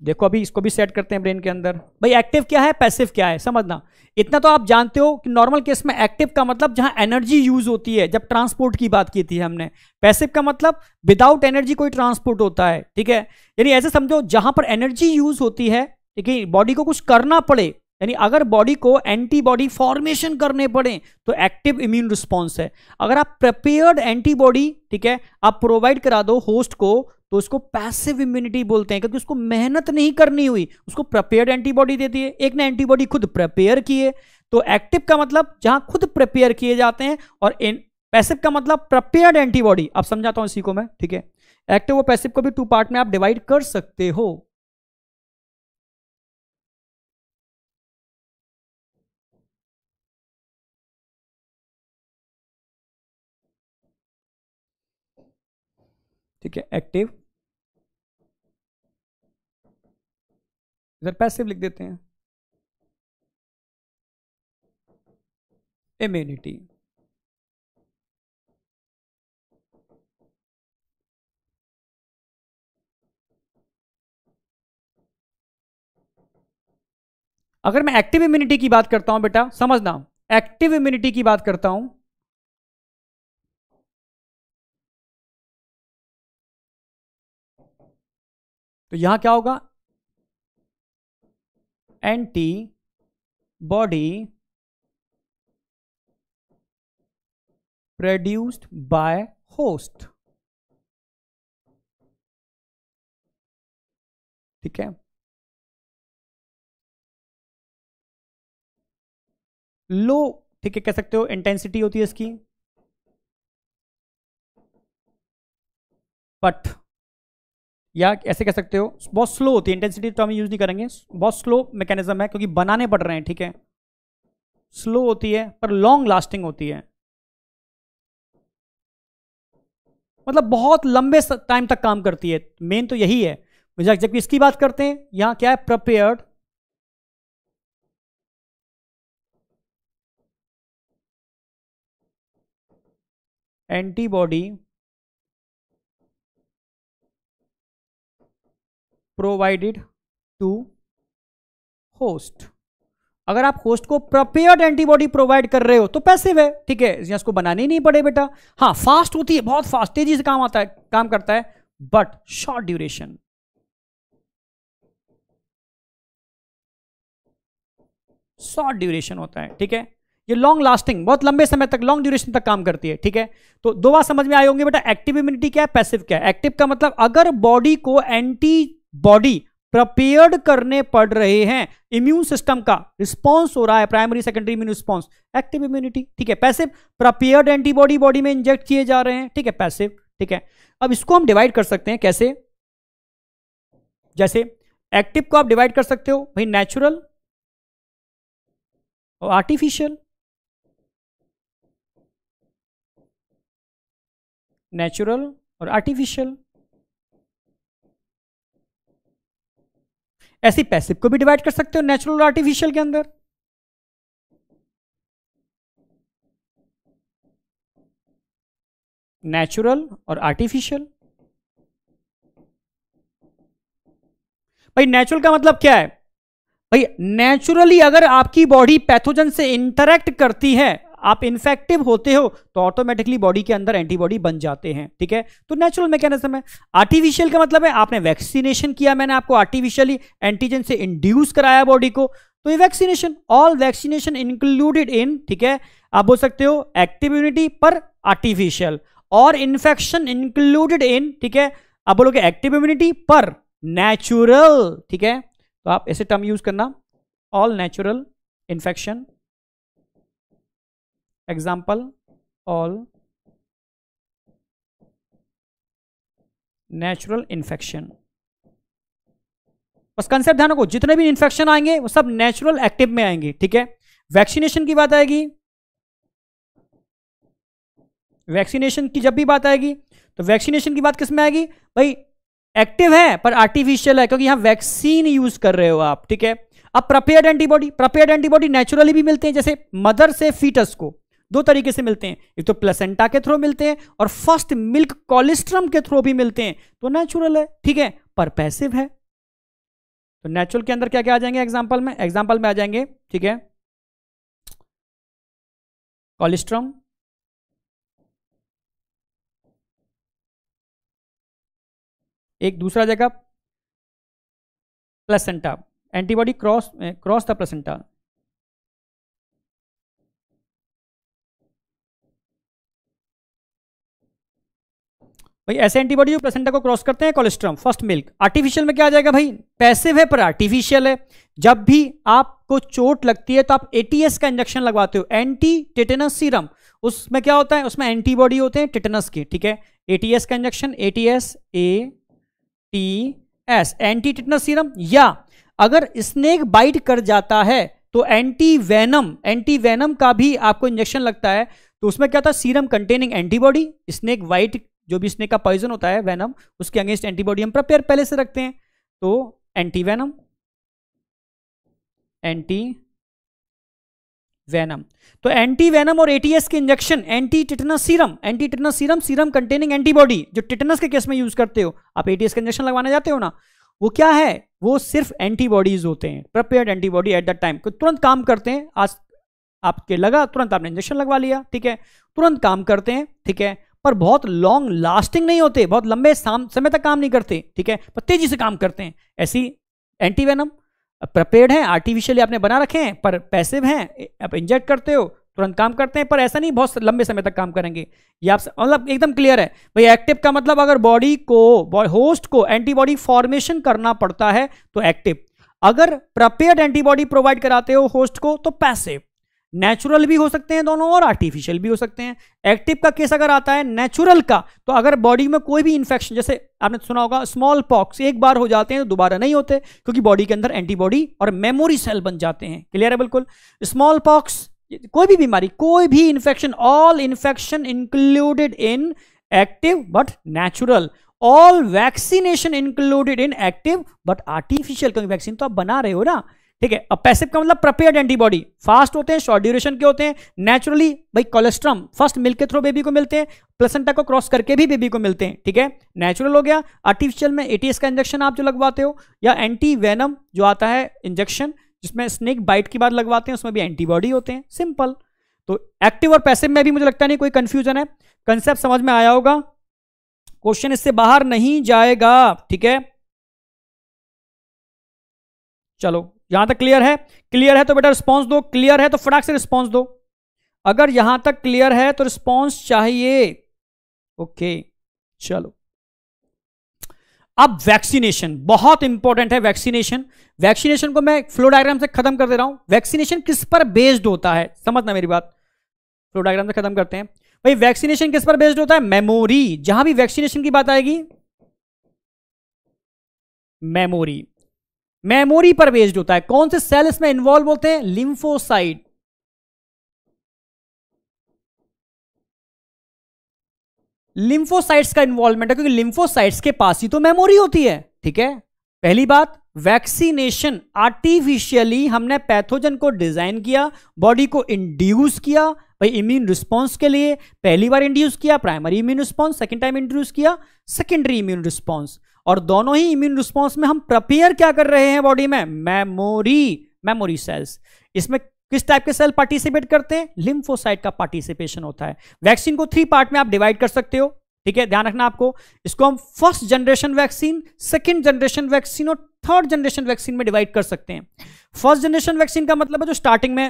देखो अभी इसको भी सेट करते हैं ब्रेन के अंदर भाई एक्टिव क्या है पैसिव क्या है समझना इतना तो आप जानते हो कि नॉर्मल केस में एक्टिव का मतलब जहां एनर्जी यूज होती है जब ट्रांसपोर्ट की बात की थी हमने पैसिव का मतलब विदाउट एनर्जी कोई ट्रांसपोर्ट होता है ठीक है यानी ऐसे समझो जहां पर एनर्जी यूज होती है ठीक है बॉडी को कुछ करना पड़े यानी अगर बॉडी को एंटीबॉडी फॉर्मेशन करने पड़े तो एक्टिव इम्यून रिस्पॉन्स है अगर आप प्रिपेयर्ड एंटीबॉडी ठीक है आप प्रोवाइड करा दो होस्ट को तो इसको पैसिव इम्यूनिटी बोलते हैं क्योंकि उसको मेहनत नहीं करनी हुई उसको प्रपेयर एंटीबॉडी दे दिए एक ने एंटीबॉडी खुद प्रिपेयर किए तो एक्टिव का मतलब जहां खुद प्रिपेयर किए जाते हैं और पैसिव का मतलब प्रिपेयर्ड एंटीबॉडी अब समझाता हूं इसी को मैं ठीक है एक्टिव और पैसिव को भी टू पार्ट में आप डिवाइड कर सकते हो ठीक है एक्टिव इधर पैसिव लिख देते हैं इम्यूनिटी अगर मैं एक्टिव इम्यूनिटी की बात करता हूं बेटा समझना एक्टिव इम्यूनिटी की बात करता हूं तो यहां क्या होगा antibody produced by host ठीक है लो ठीक है कह सकते हो इंटेंसिटी होती है इसकी बट या ऐसे कह सकते हो बहुत स्लो होती है इंटेंसिटी तो हम यूज़ नहीं करेंगे बहुत स्लो मैकेनिज्म है क्योंकि बनाने पड़ रहे हैं ठीक है स्लो होती है पर लॉन्ग लास्टिंग होती है मतलब बहुत लंबे टाइम तक काम करती है मेन तो यही है जबकि इसकी बात करते हैं यहां क्या है prepared antibody provided to host अगर आप होस्ट को प्रपेयर्ड एंटीबॉडी प्रोवाइड कर रहे हो तो पैसिव है ठीक है यहाँ इसको बनाने ही नहीं पड़े बेटा हाँ फास्ट होती है बहुत फास्ट तेजी से काम आता है काम करता है but short duration short duration होता है ठीक है ये लॉन्ग लास्टिंग बहुत लंबे समय तक लॉन्ग ड्यूरेशन तक काम करती है ठीक है तो दो बात समझ में आए होंगे बेटा एक्टिव इम्यूनिटी क्या है पैसिव क्या है एक्टिव का मतलब अगर बॉडी को एंटी बॉडी प्रपेयर्ड करने पड़ रहे हैं इम्यून सिस्टम का रिस्पॉन्स हो रहा है primary secondary immune response active immunity ठीक है पैसिव प्रपेयर्ड एंटीबॉडी बॉडी में इंजेक्ट किए जा रहे हैं ठीक है पैसिव ठीक है अब इसको हम डिवाइड कर सकते हैं कैसे जैसे एक्टिव को आप डिवाइड कर सकते हो भाई नेचुरल और आर्टिफिशियल नेचुरल और आर्टिफिशियल ऐसे पैसिव को भी डिवाइड कर सकते हो नेचुरल और आर्टिफिशियल के अंदर नेचुरल और आर्टिफिशियल भाई नेचुरल का मतलब क्या है भाई नेचुरली अगर आपकी बॉडी पैथोजन से इंटरेक्ट करती है आप इन्फेक्टिव होते हो तो ऑटोमेटिकली बॉडी के अंदर एंटीबॉडी बन जाते हैं ठीक है तो नेचुरल मैकेनिज्म है आर्टिफिशियल का मतलब है आपने वैक्सीनेशन किया मैंने आपको आर्टिफिशियली एंटीजन से इंड्यूस कराया बॉडी को तो ये vaccination all vaccination included in ठीक है आप बोल सकते हो एक्टिव इम्यूनिटी पर आर्टिफिशियल और इन्फेक्शन इंक्लूडेड इन ठीक है आप बोलोगे एक्टिव इम्यूनिटी पर नेचुरल ठीक है तो आप ऐसे टर्म यूज करना all natural infection example all natural infection बस कंसेप्ट ध्यान रखो जितने भी इन्फेक्शन आएंगे वो सब नेचुरल एक्टिव में आएंगे ठीक है वैक्सीनेशन की बात आएगी वैक्सीनेशन की जब भी बात आएगी तो वैक्सीनेशन की बात किस में आएगी भाई एक्टिव है पर आर्टिफिशियल है क्योंकि यहां वैक्सीन यूज कर रहे हो आप ठीक है अब prepared antibody prepared antibody naturally भी मिलते हैं जैसे मदर से फीटस को दो तरीके से मिलते हैं एक तो प्लेसेंटा के थ्रू मिलते हैं और फर्स्ट मिल्क कोलेस्ट्रम के थ्रू भी मिलते हैं तो नेचुरल है ठीक है पर पैसिव है तो नेचुरल के अंदर क्या क्या आ जाएंगे एग्जाम्पल में एग्जाम्पल में आ जाएंगे ठीक है कोलेस्ट्रम एक दूसरा जगह placenta antibody cross cross the placenta भाई ऐसे एंटीबॉडी प्लेसेंटा को क्रॉस करते हैं कोलेस्ट्रॉम फर्स्ट मिल्क आर्टिफिशियल में क्या आ जाएगा भाई पैसिव है पर आर्टिफिशियल है जब भी आपको चोट लगती है तो आप एटीएस का इंजेक्शन लगवाते हो एंटी टेटेनस सीरम उसमें क्या होता है उसमें एंटीबॉडी होते हैं टेटेनस के ठीक है एटीएस का injection ATS A T S anti tetanus serum या अगर स्नेक बाइट कर जाता है तो एंटी वेनम एंटी वेनम का भी आपको इंजेक्शन लगता है तो उसमें क्या होता है serum containing antibody snake bite जो भी स्नेक का पॉइजन होता है वैनम उसके अगेंस्ट एंटीबॉडी हम प्रपेयर पहले से रखते हैं तो एंटी वैनम एंटी वैनम तो एंटी वैनम और एटीएस के injection anti tetanus serum anti tetanus serum serum containing antibody जो टिटनस के केस में यूज करते हो आप एटीएस का इंजेक्शन लगवाने जाते हो ना वो क्या है वो सिर्फ एंटीबॉडीज होते हैं prepared antibody at the time तुरंत काम करते हैं आज आपके लगा तुरंत आपने इंजेक्शन लगवा लिया ठीक है तुरंत काम करते हैं ठीक है पर बहुत लॉन्ग लास्टिंग नहीं होते बहुत लंबे समय तक काम नहीं करते ठीक है पर तेजी से काम करते हैं ऐसी एंटीवेनम प्रपेड है आर्टिफिशियली आपने बना रखे हैं पर पैसिव हैं आप इंजेक्ट करते हो तुरंत काम करते हैं पर ऐसा नहीं बहुत लंबे समय तक काम करेंगे ये आपसे मतलब एकदम क्लियर है भाई एक्टिव का मतलब अगर बॉडी को होस्ट को एंटीबॉडी फॉर्मेशन करना पड़ता है तो एक्टिव अगर प्रपेयर्ड एंटीबॉडी प्रोवाइड कराते हो होस्ट को तो पैसिव नेचुरल भी हो सकते हैं दोनों और आर्टिफिशियल भी हो सकते हैं एक्टिव का केस अगर आता है नेचुरल का तो अगर बॉडी में कोई भी इन्फेक्शन जैसे आपने सुना होगा स्मॉल पॉक्स एक बार हो जाते हैं तो दोबारा नहीं होते क्योंकि बॉडी के अंदर एंटीबॉडी और मेमोरी सेल बन जाते हैं क्लियर है बिल्कुल स्मॉल पॉक्स कोई भी बीमारी कोई भी infection all infection included in active but natural all vaccination included in active but artificial क्योंकि वैक्सीन तो आप बना रहे हो ना ठीक है अब पैसिव का मतलब प्रपेयर्ड एंटीबॉडी फास्ट होते हैं शॉर्ट ड्यूरेशन के होते हैं नेचुरली भाई कोलेस्ट्रम फर्स्ट मिल्क के थ्रू बेबी को मिलते हैं प्लेसेंटा को क्रॉस करके भी बेबी को मिलते हैं ठीक है नेचुरल हो गया आर्टिफिशियल में एटीएस का इंजेक्शन आप जो लगवाते हो या एंटी वेनम जो आता है इंजेक्शन जिसमें स्नेक बाइट की बात लगवाते हैं उसमें भी एंटीबॉडी होते हैं सिंपल तो एक्टिव और पैसिव में भी मुझे लगता नहीं कोई कंफ्यूजन है कंसेप्ट समझ में आया होगा क्वेश्चन इससे बाहर नहीं जाएगा ठीक है चलो यहां तक क्लियर है क्लियर है तो बेटा रिस्पॉन्स दो क्लियर है तो फटाक से रिस्पॉन्स दो अगर यहां तक क्लियर है तो रिस्पॉन्स चाहिए ओके चलो अब वैक्सीनेशन बहुत इंपॉर्टेंट है वैक्सीनेशन वैक्सीनेशन को मैं फ्लो डायग्राम से खत्म कर दे रहा हूं वैक्सीनेशन किस पर बेस्ड होता है समझना मेरी बात फ्लो डायग्राम से खत्म करते हैं भाई वैक्सीनेशन किस पर बेस्ड होता है मेमोरी जहां भी वैक्सीनेशन की बात आएगी मेमोरी मेमोरी पर बेस्ड होता है कौन से सेल इसमें इन्वॉल्व होते हैं लिम्फोसाइट लिम्फोसाइट्स का इन्वॉल्वमेंट है क्योंकि लिम्फोसाइट्स के पास ही तो मेमोरी होती है ठीक है पहली बात वैक्सीनेशन आर्टिफिशियली हमने पैथोजन को डिजाइन किया बॉडी को इंड्यूस किया भाई इम्यून रिस्पॉन्स के लिए पहली बार इंड्यूस किया primary immune response second time induce किया सेकेंडरी इम्यून रिस्पॉन्स और दोनों ही इम्यून रिस्पॉन्स में हम प्रपेयर क्या कर रहे हैं बॉडी में मेमोरी मेमोरी सेल्स इसमें किस टाइप के सेल पार्टिसिपेट करते हैं लिम्फोसाइट का पार्टिसिपेशन होता है वैक्सीन को थ्री पार्ट में आप डिवाइड कर सकते हो ठीक है ध्यान रखना आपको इसको हम first generation vaccine second generation vaccine और थर्ड जनरेशन वैक्सीन में डिवाइड कर सकते हैं फर्स्ट जनरेशन वैक्सीन का मतलब है जो स्टार्टिंग में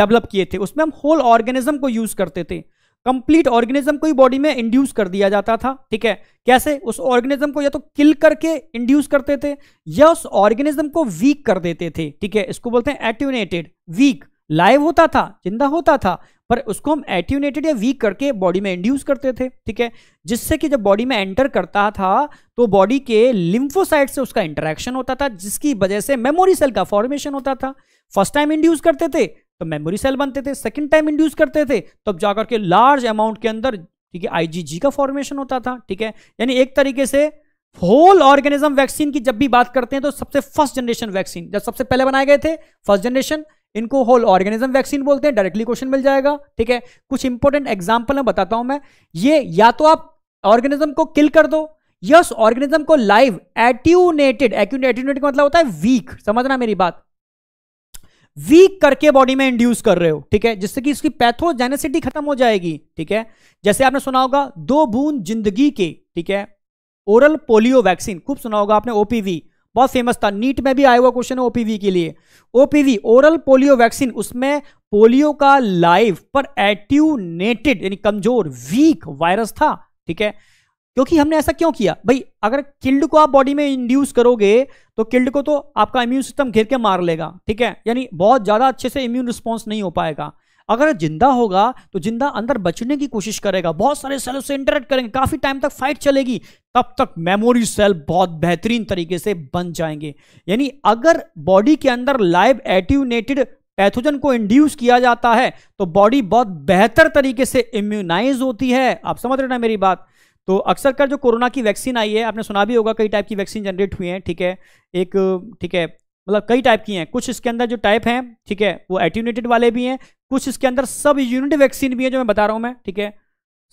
डेवलप किए थे उसमें हम होल ऑर्गेनिज्म को यूज करते थे कंप्लीट ऑर्गेनिज्म को ही बॉडी में इंड्यूस कर दिया जाता था ठीक है कैसे उस ऑर्गेनिज्म को या तो किल करके इंड्यूस करते थे या उस ऑर्गेनिज्म को वीक कर देते थे ठीक है इसको बोलते हैं एट्यूनेटेड वीक लाइव होता था जिंदा होता था पर उसको हम एट्यूनेटेड या वीक करके बॉडी में इंड्यूस करते थे ठीक है जिससे कि जब बॉडी में एंटर करता था तो बॉडी के लिम्फोसाइट से उसका इंटरेक्शन होता था जिसकी वजह से मेमोरी सेल का फॉर्मेशन होता था फर्स्ट टाइम इंड्यूस करते थे तो मेमोरी सेल बनते थे सेकेंड टाइम इंड्यूस करते थे तब जाकर के लार्ज अमाउंट के अंदर ठीक है आईजीजी का फॉर्मेशन होता था ठीक है यानी एक तरीके से होल ऑर्गेनिज्म वैक्सीन की जब भी बात करते हैं तो सबसे फर्स्ट जनरेशन वैक्सीन जब सबसे पहले बनाए गए थे फर्स्ट जनरेशन इनको होल ऑर्गेनिज्म वैक्सीन बोलते हैं डायरेक्टली क्वेश्चन मिल जाएगा ठीक है कुछ इंपॉर्टेंट एग्जाम्पल मैं बताता हूं मैं ये या तो आप ऑर्गेनिज्म को किल कर दो यस ऑर्गेनिज्म को लाइव एट्यूनेटेड एट्यूनेटेड का मतलब होता है वीक समझना मेरी बात वीक करके बॉडी में इंड्यूस कर रहे हो ठीक है जिससे कि इसकी पैथोजेनेसिटी खत्म हो जाएगी ठीक है जैसे आपने सुना होगा दो बूंद जिंदगी के ठीक है ओरल पोलियो वैक्सीन खूब सुना होगा आपने ओपीवी बहुत फेमस था नीट में भी आया हुआ क्वेश्चन है ओपीवी के लिए ओपीवी ओरल पोलियो वैक्सीन उसमें पोलियो का लाइव पर एट्यूनेटेड यानी कमजोर वीक वायरस था ठीक है क्योंकि हमने ऐसा क्यों किया भाई अगर किल्ड को आप बॉडी में इंड्यूस करोगे तो किल्ड को तो आपका इम्यून सिस्टम घेर के मार लेगा ठीक है यानी बहुत ज़्यादा अच्छे से इम्यून रिस्पॉन्स नहीं हो पाएगा अगर जिंदा होगा तो जिंदा अंदर बचने की कोशिश करेगा बहुत सारे सेलों से इंटरेक्ट करेंगे काफी टाइम तक फाइट चलेगी तब तक मेमोरी सेल बहुत बेहतरीन तरीके से बन जाएंगे यानी अगर बॉडी के अंदर लाइव एट्यूनेटेड पैथोजन को इंड्यूस किया जाता है तो बॉडी बहुत बेहतर तरीके से इम्यूनाइज होती है आप समझ रहे ना मेरी बात तो अक्सर कर जो कोरोना की वैक्सीन आई है आपने सुना भी होगा कई टाइप की वैक्सीन जनरेट हुई हैं ठीक है एक ठीक है मतलब कई टाइप की हैं कुछ इसके अंदर जो टाइप हैं ठीक है वो एट्यूनेटेड वाले भी हैं कुछ इसके अंदर सब यूनिट वैक्सीन भी है जो मैं बता रहा हूँ मैं ठीक है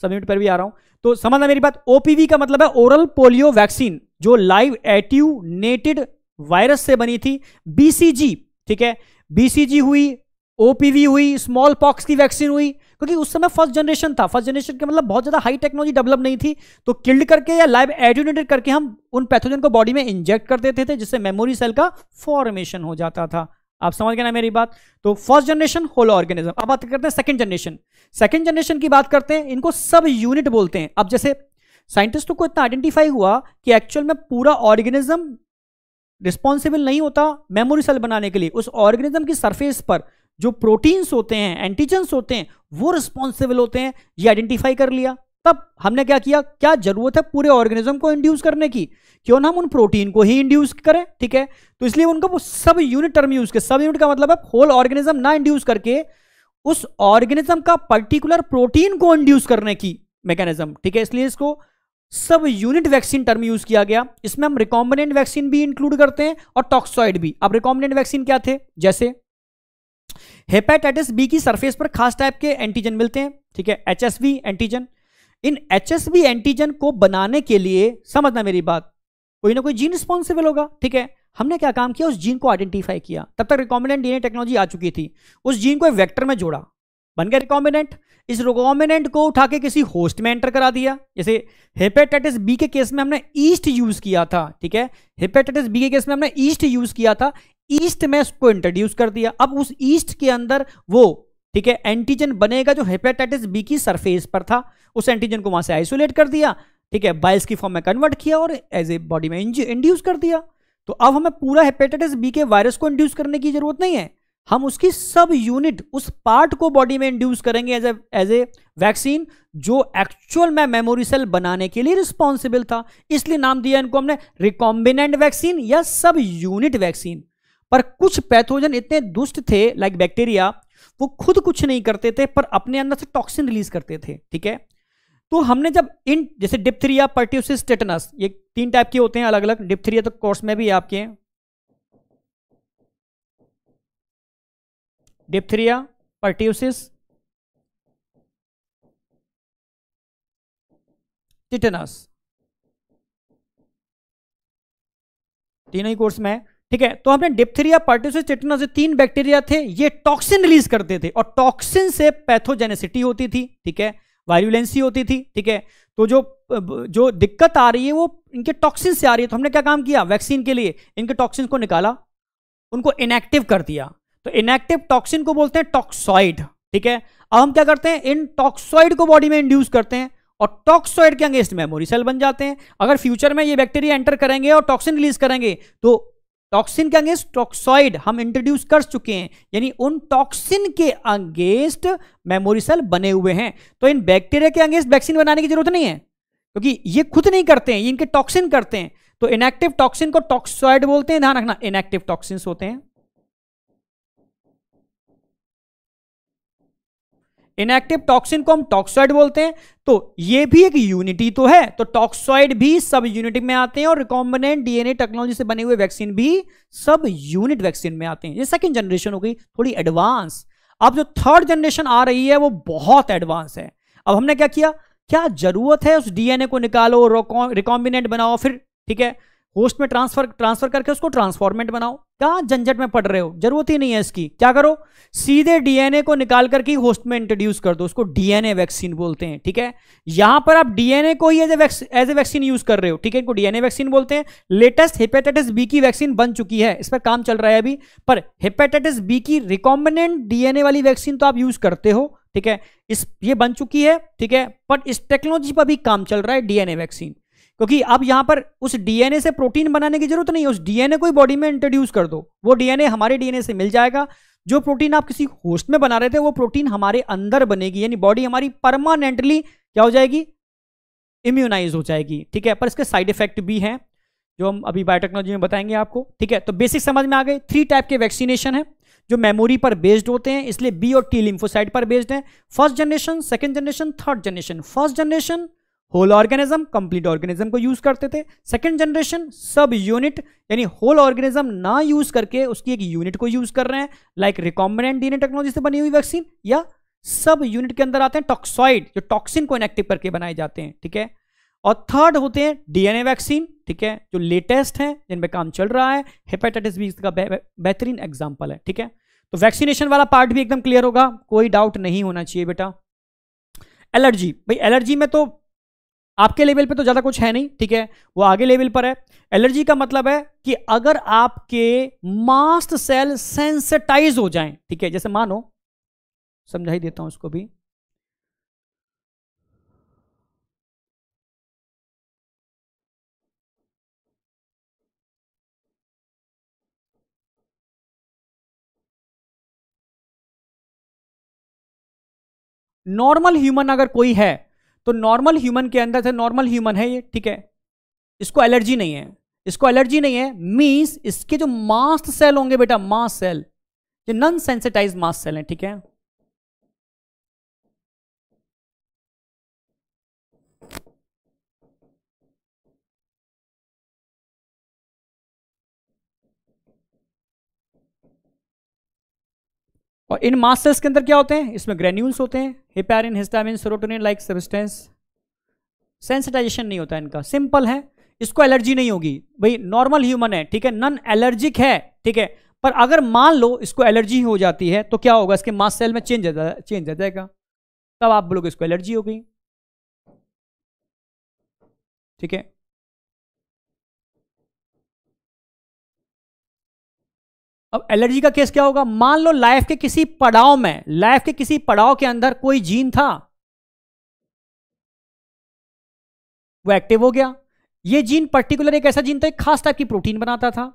सब यूनिट पर भी आ रहा हूँ तो समझना मेरी बात ओपीवी का मतलब है ओरल पोलियो वैक्सीन जो लाइव एट्यूनेटेड वायरस से बनी थी बीसीजी ठीक है बीसीजी हुई ओपीवी हुई स्मॉल पॉक्स की वैक्सीन हुई क्योंकि उस समय फर्स्ट जनरेशन था फर्स्ट जनरेशन के मतलब बहुत ज़्यादा हाई टेक्नोलॉजी डेवलप नहीं थी तो किल्ड करके या लाइव एड्यूनेटेड करके हम उन पैथोजन को बॉडी में इंजेक्ट कर देते थे जिससे मेमोरी सेल का फॉर्मेशन हो जाता था आप समझ गए ना मेरी बात तो फर्स्ट जनरेशन होलो ऑर्गेनिज्म अब बात करते हैं सेकंड जनरेशन सेकंड जनरेशन की बात करते हैं इनको सब यूनिट बोलते हैं अब जैसे साइंटिस्टों को इतना आइडेंटिफाई हुआ कि एक्चुअल में पूरा ऑर्गेनिज्म रिस्पॉन्सिबल नहीं होता मेमोरी सेल बनाने के लिए उस ऑर्गेनिज्म की सरफेस पर जो प्रोटीन्स होते हैं एंटीजन्स होते हैं वो रिस्पॉन्सिबल होते हैं ये आइडेंटिफाई कर लिया तब हमने क्या किया क्या जरूरत है पूरे ऑर्गेनिज्म को इंड्यूस करने की क्यों ना हम उन प्रोटीन को ही इंड्यूस करें ठीक है तो इसलिए उनको वो subunit term use subunit का मतलब है होल ऑर्गेनिज्म ना इंड्यूस करके उस ऑर्गेनिज्म का पर्टिकुलर प्रोटीन को इंड्यूस करने की मैकेनिज्म ठीक है इसलिए इसको सब यूनिट वैक्सीन टर्म यूज किया गया इसमें हम रिकॉम्बिनेंट वैक्सीन भी इंक्लूड करते हैं और टॉक्सॉइड भी अब रिकॉम्बिनेंट वैक्सीन क्या थे जैसे हेपेटाइटिस बी की सरफेस पर खास टाइप के एंटीजन मिलते हैं ठीक है एच एंटीजन इन एच एंटीजन को बनाने के लिए समझना मेरी बात कोई ना कोई जीन रिस्पॉन्सिबल होगा ठीक है हमने क्या काम किया उस जीन को आइडेंटिफाई किया तब तक रिकॉम्बिनेंट डीएनए टेक्नोलॉजी आ चुकी थी उस जीन को एक वेक्टर में जोड़ा बन गया रिकॉम्बिनेंट इस रिकॉम्बिनेंट को उठा के किसी होस्ट में एंटर करा दिया जैसे हेपेटाइटिस बी के केस में हमने ईस्ट यूज किया था ठीक है हेपेटाइटिस बी के केस में हमने ईस्ट यूज किया था ईस्ट में उसको इंट्रोड्यूस कर दिया अब उस ईस्ट के अंदर वो ठीक है एंटीजन बनेगा जो हेपेटाइटिस बी की सरफेस पर था उस एंटीजन को वहां से आइसोलेट कर दिया ठीक है बाइल्स की फॉर्म में कन्वर्ट किया और एज ए बॉडी में इंड्यूस कर दिया तो अब हमें पूरा हेपेटाइटिस बी के वायरस को इंड्यूस करने की जरूरत नहीं है हम उसकी सब यूनिट उस पार्ट को बॉडी में इंड्यूस करेंगे as a as a vaccine जो एक्चुअल में मेमोरी सेल बनाने के लिए रिस्पॉन्सिबल था इसलिए नाम दिया इनको हमने रिकॉम्बिनेंट वैक्सीन या सब यूनिट वैक्सीन पर कुछ पैथोजन इतने दुष्ट थे लाइक बैक्टीरिया वो खुद कुछ नहीं करते थे पर अपने अंदर से टॉक्सिन रिलीज करते थे ठीक है तो हमने जब इन जैसे डिप्थीरिया पर्ट्यूसिस टेटनस ये तीन टाइप के होते हैं अलग अलग डिप्थीरिया तो कोर्स में भी आपके डिप्थीरिया पर्ट्यूसिस टिटनस तीनों ही कोर्स में है ठीक है तो हमने डिप्थेरिया पार्टिस से तीन बैक्टीरिया थे ये टॉक्सिन रिलीज करते थे और टॉक्सिन से पैथोजेनेसिटी होती थी ठीक है वायरुलेंसी होती थी ठीक है तो जो जो दिक्कत आ रही है वो इनके टॉक्सिन से आ रही है तो हमने क्या काम किया वैक्सीन के लिए इनके टॉक्सिन को निकाला उनको इनएक्टिव कर दिया तो इनएक्टिव टॉक्सिन को बोलते हैं टॉक्सॉइड ठीक है अब हम क्या करते हैं इन टॉक्सॉइड को बॉडी में इंड्यूस करते हैं और टॉक्सॉइड के अंगेस्ट मेमोरी सेल बन जाते हैं अगर फ्यूचर में ये बैक्टीरिया एंटर करेंगे और टॉक्सिन रिलीज करेंगे तो टॉक्सिन के अंगेंस्ट टॉक्सॉइड हम इंट्रोड्यूस कर चुके हैं यानी उन टॉक्सिन के अंगेंस्ट मेमोरी सेल बने हुए हैं तो इन बैक्टीरिया के अंगेंस्ट वैक्सीन बनाने की जरूरत नहीं है क्योंकि ये खुद नहीं करते हैं ये इनके टॉक्सिन करते हैं तो इनएक्टिव टॉक्सिन को टॉक्सॉइड बोलते हैं ध्यान रखना इनएक्टिव टॉक्सिन होते हैं इनएक्टिव टॉक्सिन को हम टॉक्सॉइड बोलते हैं तो ये भी एक यूनिटी तो है तो टॉक्सॉइड भी सब यूनिट में आते हैं और रिकॉम्बिनेंट डीएनए टेक्नोलॉजी से बने हुए वैक्सीन भी सब यूनिट वैक्सीन में आते हैं ये सेकेंड जनरेशन हो गई थोड़ी एडवांस अब जो थर्ड जनरेशन आ रही है वो बहुत एडवांस है अब हमने क्या किया क्या जरूरत है उस डीएनए को निकालो रिकॉम्बिनेंट बनाओ फिर ठीक है होस्ट में ट्रांसफर ट्रांसफर करके उसको ट्रांसफॉर्मेंट बनाओ कहा झंझट में पड़ रहे हो जरूरत ही नहीं है इसकी क्या करो सीधे डीएनए को निकाल करके होस्ट में इंट्रोड्यूस कर दो उसको डीएनए वैक्सीन बोलते हैं ठीक है यहां पर आप डीएनए को ही एज ए वैक्सीन यूज कर रहे हो ठीक है इनको डीएनए वैक्सीन बोलते हैं लेटेस्ट हेपेटाइटिस बी की वैक्सीन बन चुकी है इस पर काम चल रहा है अभी पर हेपेटाइटिस बी की रिकॉम्बिनेंट डीएनए वाली वैक्सीन तो आप यूज करते हो ठीक है इस ये बन चुकी है ठीक है बट इस टेक्नोलॉजी पर भी काम चल रहा है डीएनए वैक्सीन क्योंकि अब यहां पर उस डीएनए से प्रोटीन बनाने की जरूरत नहीं है उस डीएनए को बॉडी में इंट्रोड्यूस कर दो वो डीएनए हमारे डीएनए से मिल जाएगा जो प्रोटीन आप किसी होस्ट में बना रहे थे वो प्रोटीन हमारे अंदर बनेगी यानी बॉडी हमारी परमानेंटली क्या हो जाएगी इम्यूनाइज हो जाएगी ठीक है पर इसके साइड इफेक्ट भी हैं जो हम अभी बायोटेक्नोलॉजी में बताएंगे आपको ठीक है तो बेसिक समझ में आ गए थ्री टाइप के वैक्सीनेशन है जो मेमोरी पर बेस्ड होते हैं इसलिए बी और टी लिम्फोसाइट पर बेस्ड हैं first generation second generation third generation first generation whole organism complete organism को यूज करते थे सेकंड जनरेशन सब यूनिट यानी होल ऑर्गेनिज्म ना यूज करके उसकी एक यूनिट को यूज कर रहे हैं लाइक रिकॉम्बिनेंट डीएनए टेक्नोलॉजी से बनी हुई वैक्सीन या सब यूनिट के अंदर आते हैं टॉक्सॉइड जो टॉक्सिन को इनएक्टिव करके बनाए जाते हैं ठीक है और थर्ड होते हैं डीएनए वैक्सीन ठीक है जो लेटेस्ट है जिनपे काम चल रहा है हेपेटाइटिस बी का बेहतरीन एग्जाम्पल है ठीक है तो वैक्सीनेशन वाला पार्ट भी एकदम क्लियर होगा कोई डाउट नहीं होना चाहिए बेटा एलर्जी भाई एलर्जी में तो आपके लेवल पे तो ज़्यादा कुछ है नहीं ठीक है वो आगे लेवल पर है एलर्जी का मतलब है कि अगर आपके मास्ट सेल सेंसेटाइज हो जाएं ठीक है जैसे मानो समझाई देता हूं उसको भी नॉर्मल ह्यूमन अगर कोई है तो नॉर्मल ह्यूमन के अंदर से नॉर्मल ह्यूमन है ये ठीक है इसको एलर्जी नहीं है इसको एलर्जी नहीं है मीन्स इसके जो मास्ट सेल होंगे बेटा मास्ट सेल ये नॉन सेंसिटाइज मास्ट सेल है ठीक है और इन मास सेल्स के अंदर क्या होते हैं इसमें ग्रेन्यूल्स होते हैं heparin histamine serotonin like substance sensitization नहीं होता इनका सिंपल है इसको एलर्जी नहीं होगी भाई नॉर्मल ह्यूमन है ठीक है नॉन एलर्जिक है ठीक है पर अगर मान लो इसको एलर्जी हो जाती है तो क्या होगा इसके मास सेल में चेंज चेंज आ जाएगा तब आप बोलोगे इसको एलर्जी हो गई ठीक है अब एलर्जी का केस क्या होगा मान लो लाइफ के किसी पड़ाव में लाइफ के किसी पड़ाव के अंदर कोई जीन था वो एक्टिव हो गया ये जीन पर्टिकुलर एक ऐसा जीन था एक खास टाइप की प्रोटीन बनाता था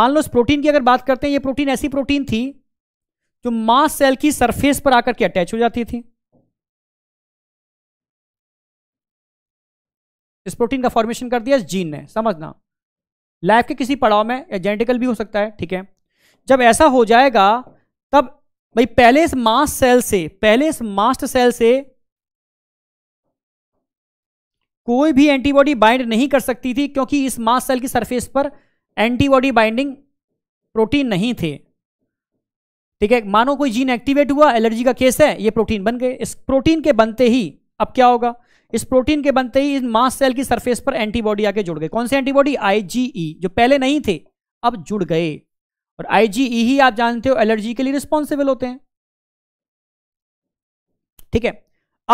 मान लो इस प्रोटीन की अगर बात करते हैं ये प्रोटीन ऐसी प्रोटीन थी जो मास सेल की सरफेस पर आकर के अटैच हो जाती थी इस प्रोटीन का फॉर्मेशन कर दिया इस जीन ने समझना लाइफ के किसी पड़ाव में एजेंटिकल भी हो सकता है ठीक है जब ऐसा हो जाएगा तब भाई पहले इस मास्ट सेल से पहले इस मास्ट सेल से कोई भी एंटीबॉडी बाइंड नहीं कर सकती थी क्योंकि इस मास्ट सेल की सरफेस पर एंटीबॉडी बाइंडिंग प्रोटीन नहीं थे ठीक है मानो कोई जीन एक्टिवेट हुआ एलर्जी का केस है ये प्रोटीन बन गए इस प्रोटीन के बनते ही अब क्या होगा इस प्रोटीन के बनते ही इस मास सेल की सरफेस पर एंटीबॉडी आके जुड़ गए कौन से एंटीबॉडी आईजीई e, जो पहले नहीं थे अब जुड़ गए और आईजीई e ही आप जानते हो एलर्जी के लिए रिस्पॉन्सिबल होते हैं ठीक है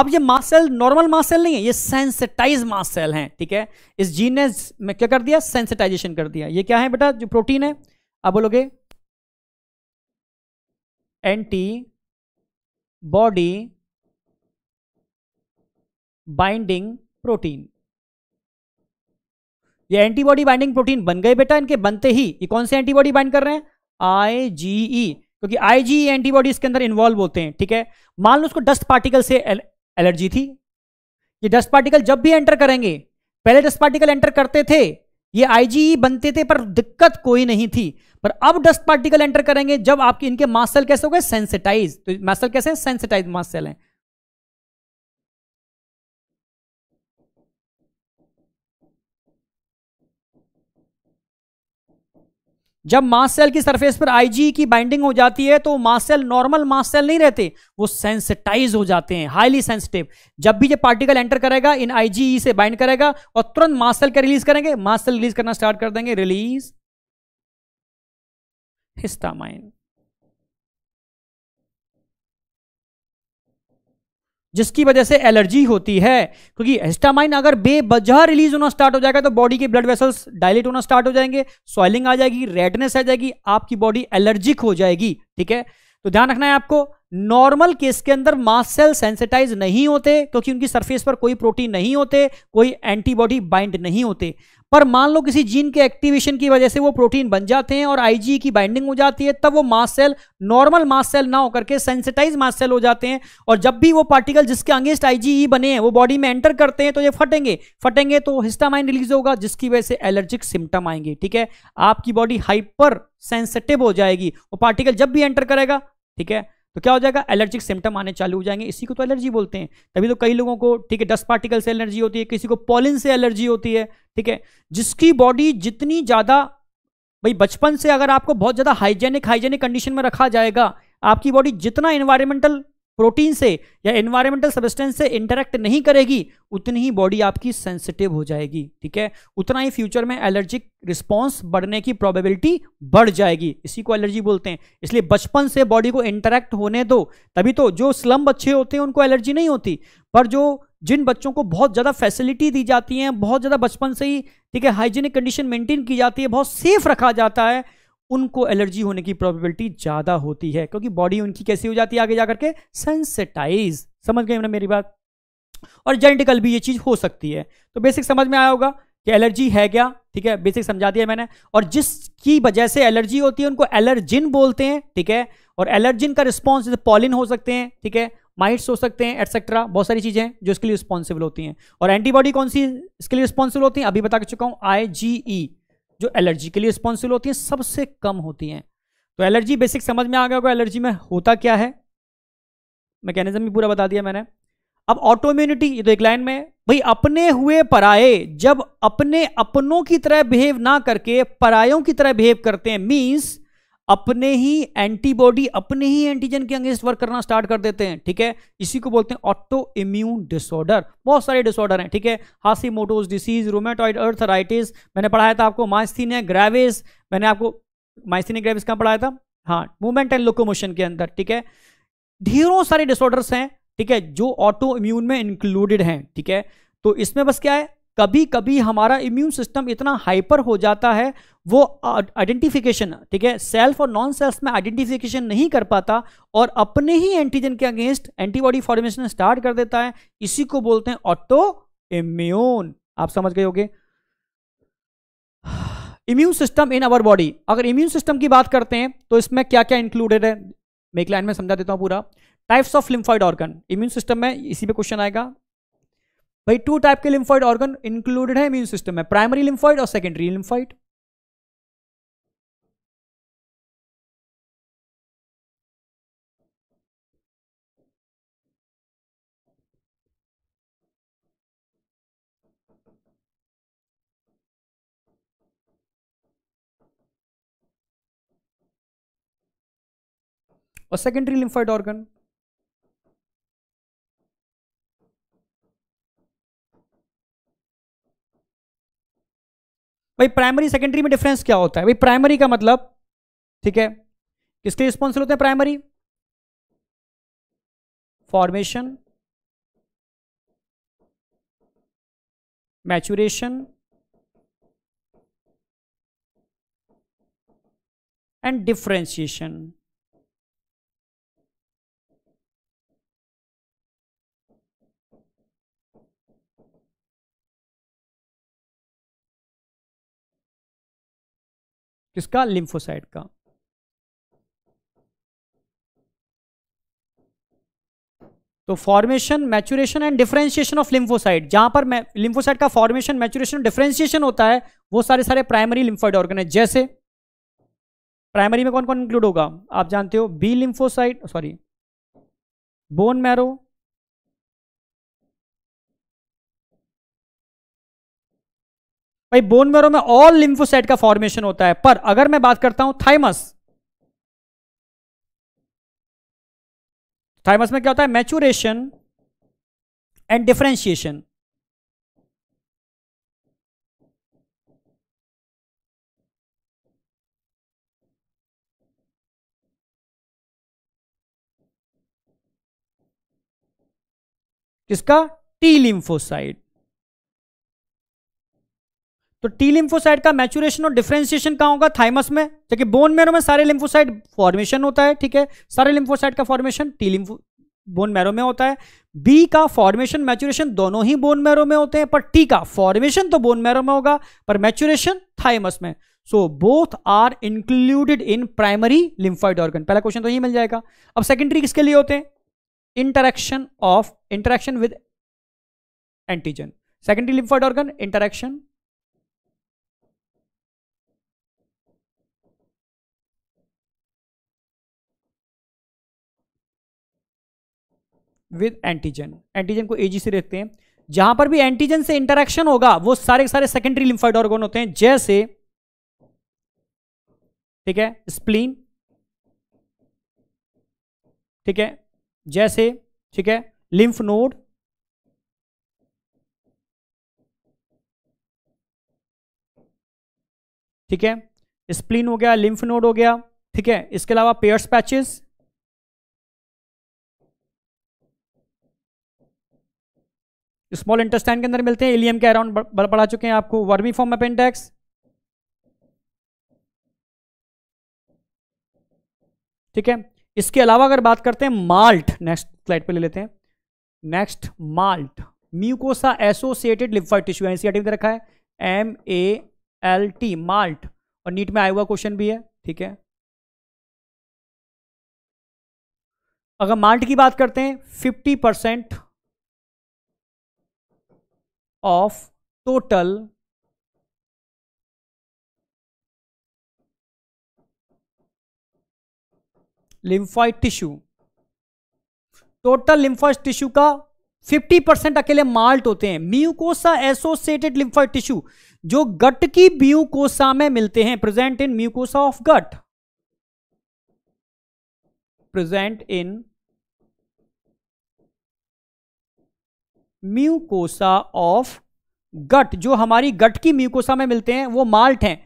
अब ये mast cell normal mast cell नहीं है ये सेंसिटाइज मास सेल हैं ठीक है इस जीन ने में क्या कर दिया सेंसिटाइजेशन कर दिया ये क्या है बेटा जो प्रोटीन है आप बोलोगे एंटी बॉडी बाइंडिंग प्रोटीन ये एंटीबॉडी बाइंडिंग प्रोटीन बन गए बेटा इनके बनते ही ये कौन से एंटीबॉडी बाइंड कर रहे हैं आई जी e। क्योंकि आई जी एंटीबॉडी इसके अंदर इन्वॉल्व होते हैं ठीक है मान लो उसको डस्ट पार्टिकल से एल, एलर्जी थी ये डस्ट पार्टिकल जब भी एंटर करेंगे पहले डस्ट पार्टिकल एंटर करते थे ये आईजीई e बनते थे पर दिक्कत कोई नहीं थी पर अब डस्ट पार्टिकल एंटर करेंगे जब आपके इनके मासल कैसे हो गए सेंसिटाइज तो सेल कैसे सेंसिटाइज सेल हैं जब मास सेल की सरफेस पर आईजी की बाइंडिंग हो जाती है तो मास सेल नॉर्मल मास सेल नहीं रहते वो सेंसिटाइज हो जाते हैं हाईली सेंसिटिव जब भी ये पार्टिकल एंटर करेगा इन आईजी e से बाइंड करेगा और तुरंत मास सेल का रिलीज करेंगे मास सेल रिलीज करना स्टार्ट कर देंगे रिलीज हिस्टामाइन जिसकी वजह से एलर्जी होती है क्योंकि हिस्टामाइन अगर बेबजह रिलीज होना स्टार्ट हो जाएगा तो बॉडी के ब्लड वेसल्स डायलेट होना स्टार्ट हो जाएंगे स्वेलिंग आ जाएगी रेडनेस आ जाएगी आपकी बॉडी एलर्जिक हो जाएगी ठीक है तो ध्यान रखना है आपको नॉर्मल केस के अंदर मास सेल सेंसिटाइज नहीं होते क्योंकि उनकी सरफेस पर कोई प्रोटीन नहीं होते कोई एंटीबॉडी बाइंड नहीं होते पर मान लो किसी जीन के एक्टिवेशन की वजह से वो प्रोटीन बन जाते हैं और आईजी की बाइंडिंग हो जाती है तब वो mast cell normal mast cell ना होकर के सेंसिटाइज मास सेल हो जाते हैं और जब भी वो पार्टिकल जिसके अंगेस्ट आईजीई बने हैं वो बॉडी में एंटर करते हैं तो ये फटेंगे फटेंगे तो हिस्टामाइन रिलीज होगा जिसकी वजह से एलर्जिक सिम्टम आएंगे ठीक है आपकी बॉडी हाइपर सेंसिटिव हो जाएगी वो पार्टिकल जब भी एंटर करेगा ठीक है तो क्या हो जाएगा एलर्जिक सिम्टम आने चालू हो जाएंगे इसी को तो एलर्जी बोलते हैं तभी तो कई लोगों को ठीक है डस्ट पार्टिकल से एलर्जी होती है किसी को पॉलिन से एलर्जी होती है ठीक है जिसकी बॉडी जितनी ज़्यादा भाई बचपन से अगर आपको बहुत ज़्यादा हाइजेनिक हाइजेनिक कंडीशन में रखा जाएगा आपकी बॉडी जितना इन्वायरमेंटल प्रोटीन से या एनवायरमेंटल सबस्टेंस से इंटरेक्ट नहीं करेगी उतनी ही बॉडी आपकी सेंसिटिव हो जाएगी ठीक है उतना ही फ्यूचर में एलर्जिक रिस्पॉन्स बढ़ने की प्रोबेबिलिटी बढ़ जाएगी इसी को एलर्जी बोलते हैं इसलिए बचपन से बॉडी को इंटरेक्ट होने दो तभी तो जो स्लम बच्चे होते हैं उनको एलर्जी नहीं होती पर जो जिन बच्चों को बहुत ज़्यादा फैसिलिटी दी जाती है बहुत ज़्यादा बचपन से ही ठीक है हाइजीनिक कंडीशन मेंटेन की जाती है बहुत सेफ रखा जाता है उनको एलर्जी होने की प्रोबेबिलिटी ज़्यादा होती है क्योंकि बॉडी उनकी कैसी हो जाती है आगे जाकर के सेंसिटाइज समझ गए मेरी बात और जेनेटिकल भी ये चीज़ हो सकती है तो बेसिक समझ में आया होगा कि एलर्जी है क्या ठीक है बेसिक समझा दिया मैंने और जिसकी वजह से एलर्जी होती है उनको एलर्जिन बोलते हैं ठीक है और एलर्जिन का रिस्पॉन्स जैसे पॉलिन हो सकते हैं ठीक है माइट्स हो सकते हैं एटसेट्रा बहुत सारी चीज़ें जो इसके लिए रिस्पॉन्सिबल होती हैं और एंटीबॉडी कौन सी इसके लिए रिस्पॉन्सिबल होती है अभी बता चुका हूं आई जी ई जो एलर्जी के लिए रिस्पॉन्सिबल होती हैं सबसे कम होती हैं तो एलर्जी बेसिक समझ में आ गया होगा एलर्जी में होता क्या है मैकेनिज्म भी पूरा बता दिया मैंने अब ऑटोम्यूनिटी ये तो एक लाइन में भाई अपने हुए पराए जब अपने अपनों की तरह बिहेव ना करके परायों की तरह बिहेव करते हैं मीन्स अपने ही एंटीबॉडी अपने ही एंटीजन के अंगेस्ट वर्क करना स्टार्ट कर देते हैं ठीक है इसी को बोलते हैं ऑटो इम्यून डिसऑर्डर बहुत सारे डिसऑर्डर हैं ठीक है Hashimoto's disease rheumatoid arthritis मैंने पढ़ाया था आपको माइस्थिन ग्रेविस मैंने आपको माइस्थीनिया ग्रेविस कहाँ पढ़ाया था हाँ मूवमेंट एंड लोकोमोशन के अंदर ठीक है ढेरों सारे डिसऑर्डर्स हैं ठीक है जो ऑटो इम्यून में इंक्लूडेड हैं ठीक है तो इसमें बस क्या है कभी कभी हमारा इम्यून सिस्टम इतना हाइपर हो जाता है वो आइडेंटिफिकेशन ठीक है सेल्फ और नॉन सेल्फ में आइडेंटिफिकेशन नहीं कर पाता और अपने ही एंटीजन के अगेंस्ट एंटीबॉडी फॉर्मेशन स्टार्ट कर देता है इसी को बोलते हैं ऑटो इम्यून आप समझ गए होंगे immune system in our body अगर इम्यून सिस्टम की बात करते हैं तो इसमें क्या क्या इंक्लूडेड है मैं एक लाइन में समझा देता हूं पूरा types of lymphoid organ immune system में इसी पे क्वेश्चन आएगा भाई टू टाइप के लिम्फॉइड ऑर्गन इंक्लूडेड है इम्यून सिस्टम में प्राइमरी लिम्फॉइड और सेकेंडरी लिम्फॉइड और सेकेंडरी लिम्फॉइड ऑर्गन भाई प्राइमरी सेकेंडरी में डिफरेंस क्या होता है भाई प्राइमरी का मतलब ठीक है किसके रिस्पॉन्सिबल होते हैं primary formation maturation and differentiation किसका लिम्फोसाइट का तो formation maturation and differentiation of lymphocyte जहां पर लिम्फोसाइट का फॉर्मेशन मैचुरेशन डिफरेंशिएशन होता है वो सारे सारे प्राइमरी लिम्फोइड ऑर्गन है जैसे प्राइमरी में कौन कौन इंक्लूड होगा आप जानते हो B lymphocyte sorry bone marrow भाई बोन मेरो में ऑल लिम्फोसाइट का फॉर्मेशन होता है पर अगर मैं बात करता हूं थाइमस थाइमस में क्या होता है मैचुरेशन एंड डिफ्रेंशिएशन किसका टी लिम्फोसाइट तो टी लिम्फोसाइट का मैचुरेशन और डिफ्रेंसिएशन कहाँ होगा थाइमस में जबकि बोन मैरो में सारे लिम्फोसाइट फॉर्मेशन होता है ठीक है सारे लिम्फोसाइट का formation T lympho bone marrow में होता है बी का फॉर्मेशन मैचुरेशन दोनों ही बोन मैरो में होते हैं पर टी का फॉर्मेशन तो बोन मैरो में होगा पर मैचुरेशन थाइमस में so both are included in primary lymphoid organ पहला क्वेश्चन तो यही मिल जाएगा अब सेकेंडरी किसके लिए होते हैं interaction of interaction with antigen secondary lymphoid organ interaction with antigen antigen को एजी से देखते हैं जहां पर भी एंटीजन से इंटरेक्शन होगा वो सारे सारे सेकेंडरी लिम्फाइड ऑर्गन होते हैं जैसे ठीक है स्प्लीन ठीक है जैसे ठीक है लिम्फ नोड ठीक है स्प्लीन हो गया लिम्फ नोड हो गया ठीक है इसके अलावा पेयर्स पैचेस स्मॉल इंटेस्टाइन के अंदर मिलते हैं इलियम के अराउंड पढ़ा चुके हैं आपको वर्मी फॉर्म अपेंडेक्स ठीक है इसके अलावा अगर बात करते हैं माल्ट नेक्स्ट स्लाइड पे ले लेते हैं next MALT mucosa associated lymphoid tissue NCERT में रखा है M A L T MALT और नीट में आया हुआ क्वेश्चन भी है ठीक है अगर माल्ट की बात करते हैं 50 percent of total lymphoid tissue total lymphoid tissue का 50 परसेंट अकेले माल्ट होते हैं म्यूकोसा एसोसिएटेड लिम्फॉइड टिश्यू जो गट की म्यूकोसा में मिलते हैं present in mucosa of gut present in mucosa of gut जो हमारी गट की म्यूकोसा में मिलते हैं वो माल्ट हैं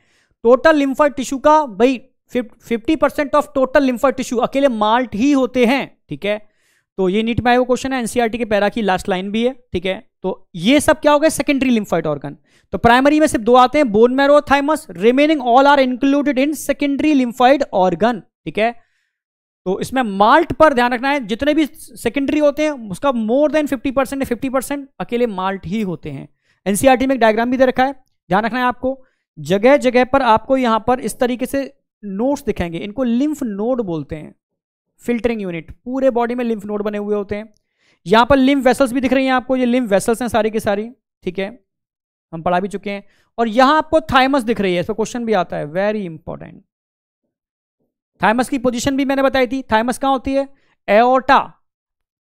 टोटल लिम्फर टिश्यू का भाई fifty percent of total lymphoid tissue अकेले माल्ट ही होते हैं ठीक है तो ये नीट में आया क्वेश्चन है एनसीईआरटी e के पैरा की लास्ट लाइन भी है ठीक है तो ये सब क्या हो गया सेकेंडरी लिम्फाइट ऑर्गन तो प्राइमरी में सिर्फ दो आते हैं bone marrow thymus remaining all are included in secondary lymphoid organ ठीक है तो इसमें माल्ट पर ध्यान रखना है जितने भी सेकेंडरी होते हैं उसका more than 50 percent fifty percent अकेले माल्ट ही होते हैं एनसीईआरटी e में एक डायग्राम भी दे रखा है ध्यान रखना है आपको जगह जगह पर आपको यहां पर इस तरीके से नोट्स दिखाएंगे इनको लिम्फ नोड बोलते हैं फिल्टरिंग यूनिट पूरे बॉडी में लिम्फ नोड बने हुए होते हैं यहां पर लिम्फ वेसल्स भी दिख रही हैं आपको ये लिम्फ वेसल्स हैं सारी की सारी ठीक है हम पढ़ा भी चुके हैं और यहां आपको थाइमस दिख रही है इसका क्वेश्चन भी आता है वेरी इंपॉर्टेंट थाइमस की पोजीशन भी मैंने बताई थी थायमस कहाँ होती है एओटा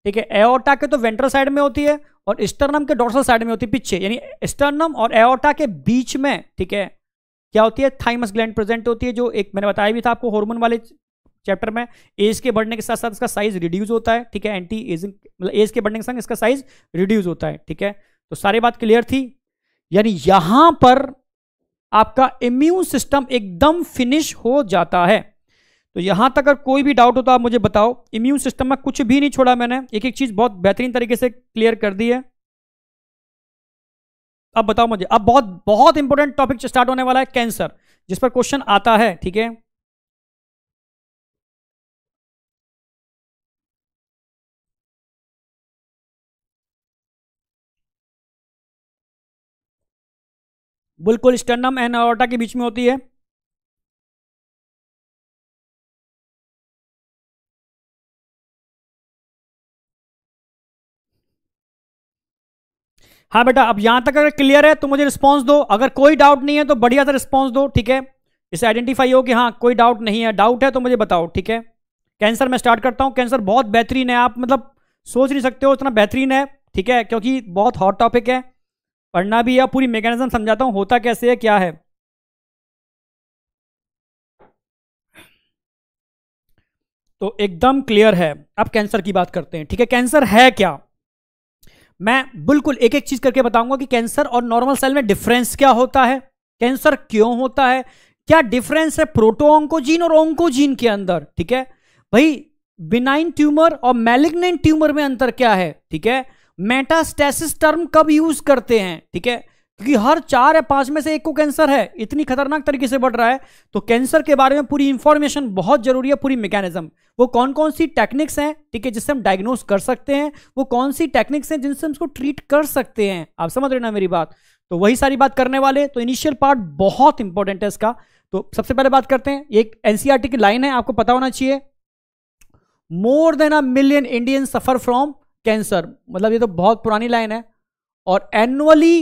ठीक है एओटा के तो वेंट्रल साइड में होती है और स्टर्नम के डोर्सल साइड में होती है पीछे यानी स्टर्नम और एओटा के बीच में ठीक है क्या होती है थाइमस ग्लैंड प्रेजेंट होती है जो एक मैंने बताया भी था आपको हार्मोन वाले चैप्टर में एज के बढ़ने के साथ साथ इसका साइज रिड्यूस होता है ठीक है एंटी एजिंग मतलब एज के बढ़ने के साथ इसका साइज रिड्यूस होता है ठीक है तो सारी बात क्लियर थी यानी यहां पर आपका इम्यून सिस्टम एकदम फिनिश हो जाता है तो यहां तक अगर कोई भी डाउट हो तो आप मुझे बताओ इम्यून सिस्टम में कुछ भी नहीं छोड़ा मैंने एक एक चीज़ बहुत बेहतरीन तरीके से क्लियर कर दी है अब बताओ मुझे अब बहुत बहुत इंपॉर्टेंट टॉपिक स्टार्ट होने वाला है कैंसर जिस पर क्वेश्चन आता है ठीक है बिल्कुल स्टर्नम एंड अरोटा के बीच में होती है हाँ बेटा अब यहां तक अगर क्लियर है तो मुझे रिस्पॉन्स दो अगर कोई डाउट नहीं है तो बढ़िया सा रिस्पॉन्स दो ठीक है इसे आइडेंटिफाई हो कि हाँ कोई डाउट नहीं है डाउट है तो मुझे बताओ ठीक है कैंसर मैं स्टार्ट करता हूँ कैंसर बहुत बेहतरीन है आप मतलब सोच नहीं सकते हो इतना बेहतरीन है ठीक है क्योंकि बहुत हॉट टॉपिक है पढ़ना भी है पूरी मेकेनिज्म समझाता हूँ होता कैसे है क्या है तो एकदम क्लियर है अब कैंसर की बात करते हैं ठीक है कैंसर है क्या मैं बिल्कुल एक एक चीज करके बताऊंगा कि कैंसर और नॉर्मल सेल में डिफरेंस क्या होता है कैंसर क्यों होता है क्या डिफरेंस है प्रोटो ऑंकोजीन और ऑंकोजीन के अंदर ठीक है भाई बिनाइन ट्यूमर और मेलिग्नेंट ट्यूमर में अंतर क्या है ठीक है मेटास्टेसिस टर्म कब यूज करते हैं ठीक है क्योंकि हर चार या पांच में से एक को कैंसर है इतनी खतरनाक तरीके से बढ़ रहा है तो कैंसर के बारे में पूरी इंफॉर्मेशन बहुत जरूरी है पूरी मैकेनिज्म वो कौन कौन सी टेक्निक्स हैं ठीक है जिससे हम डायग्नोस कर सकते हैं वो कौन सी टेक्निक्स हैं जिनसे हम उसको ट्रीट कर सकते हैं आप समझ रहे ना मेरी बात तो वही सारी बात करने वाले तो इनिशियल पार्ट बहुत इंपॉर्टेंट है इसका तो सबसे पहले बात करते हैं एक एनसीआरटी e की लाइन है आपको पता होना चाहिए more than a million Indian suffer from cancer मतलब ये तो बहुत पुरानी लाइन है और एनुअली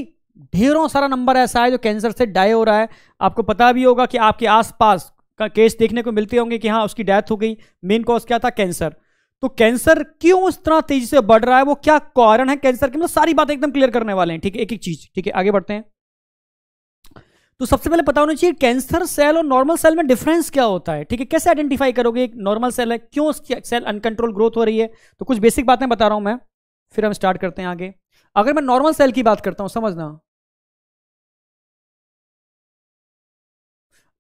ढेरों सारा नंबर ऐसा है जो कैंसर से डाई हो रहा है आपको पता भी होगा कि आपके आसपास का केस देखने को मिलते होंगे कि हाँ उसकी डेथ हो गई मेन कॉज क्या था कैंसर तो कैंसर क्यों इस तरह तेजी से बढ़ रहा है वो क्या कारण है कैंसर के मतलब सारी बातें एकदम क्लियर करने वाले हैं ठीक है एक एक चीज ठीक है आगे बढ़ते हैं तो सबसे पहले पता होना चाहिए कैंसर सेल और नॉर्मल सेल में डिफरेंस क्या होता है ठीक है कैसे आइडेंटिफाई करोगे एक नॉर्मल सेल है क्यों उसकी सेल अनकंट्रोल ग्रोथ हो रही है तो कुछ बेसिक बातें बता रहा हूं मैं फिर हम स्टार्ट करते हैं आगे अगर मैं नॉर्मल सेल की बात करता हूं समझना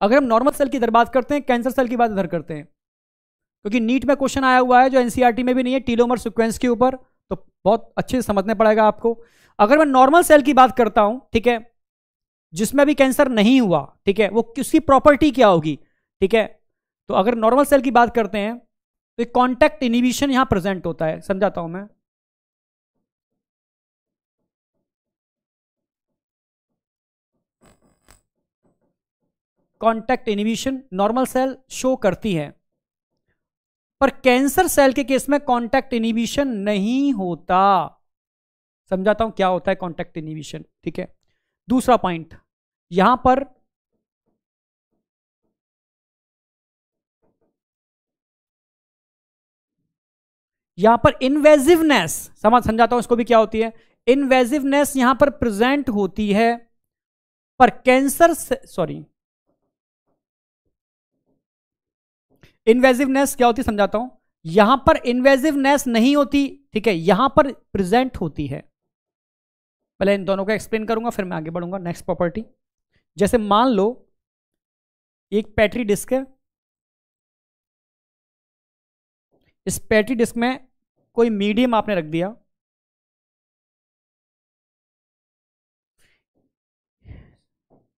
अगर हम नॉर्मल सेल की इधर बात करते हैं कैंसर सेल की बात इधर करते हैं क्योंकि नीट में क्वेश्चन आया हुआ है जो एनसीआरटी e में भी नहीं है टीलोमर सिक्वेंस के ऊपर तो बहुत अच्छे से समझना पड़ेगा आपको अगर मैं नॉर्मल सेल की बात करता हूं ठीक है जिसमें अभी कैंसर नहीं हुआ ठीक है वो किसकी प्रॉपर्टी क्या होगी ठीक है तो अगर नॉर्मल सेल की बात करते हैं तो कॉन्टैक्ट इनिबिशन यहां प्रेजेंट होता है समझाता हूं मैं contact inhibition normal cell show करती है पर कैंसर सेल के केस में कॉन्टैक्ट इनिबिशन नहीं होता समझाता हूं क्या होता है कॉन्टैक्ट इनिबिशन ठीक है दूसरा पॉइंट यहां पर यहां पर इन्वेजिवनेस समझ समझाता हूं इसको भी क्या होती है इन्वेजिवनेस यहां पर प्रेजेंट होती है पर कैंसर सॉरी इन्वेजिवनेस क्या होती समझाता हूं यहां पर इन्वेजिवनेस नहीं होती ठीक है यहां पर प्रेजेंट होती है पहले इन दोनों को एक्सप्लेन करूंगा फिर मैं आगे बढ़ूंगा नेक्स्ट प्रॉपर्टी जैसे मान लो एक पैटरी डिस्क है इस पैटरी डिस्क में कोई मीडियम आपने रख दिया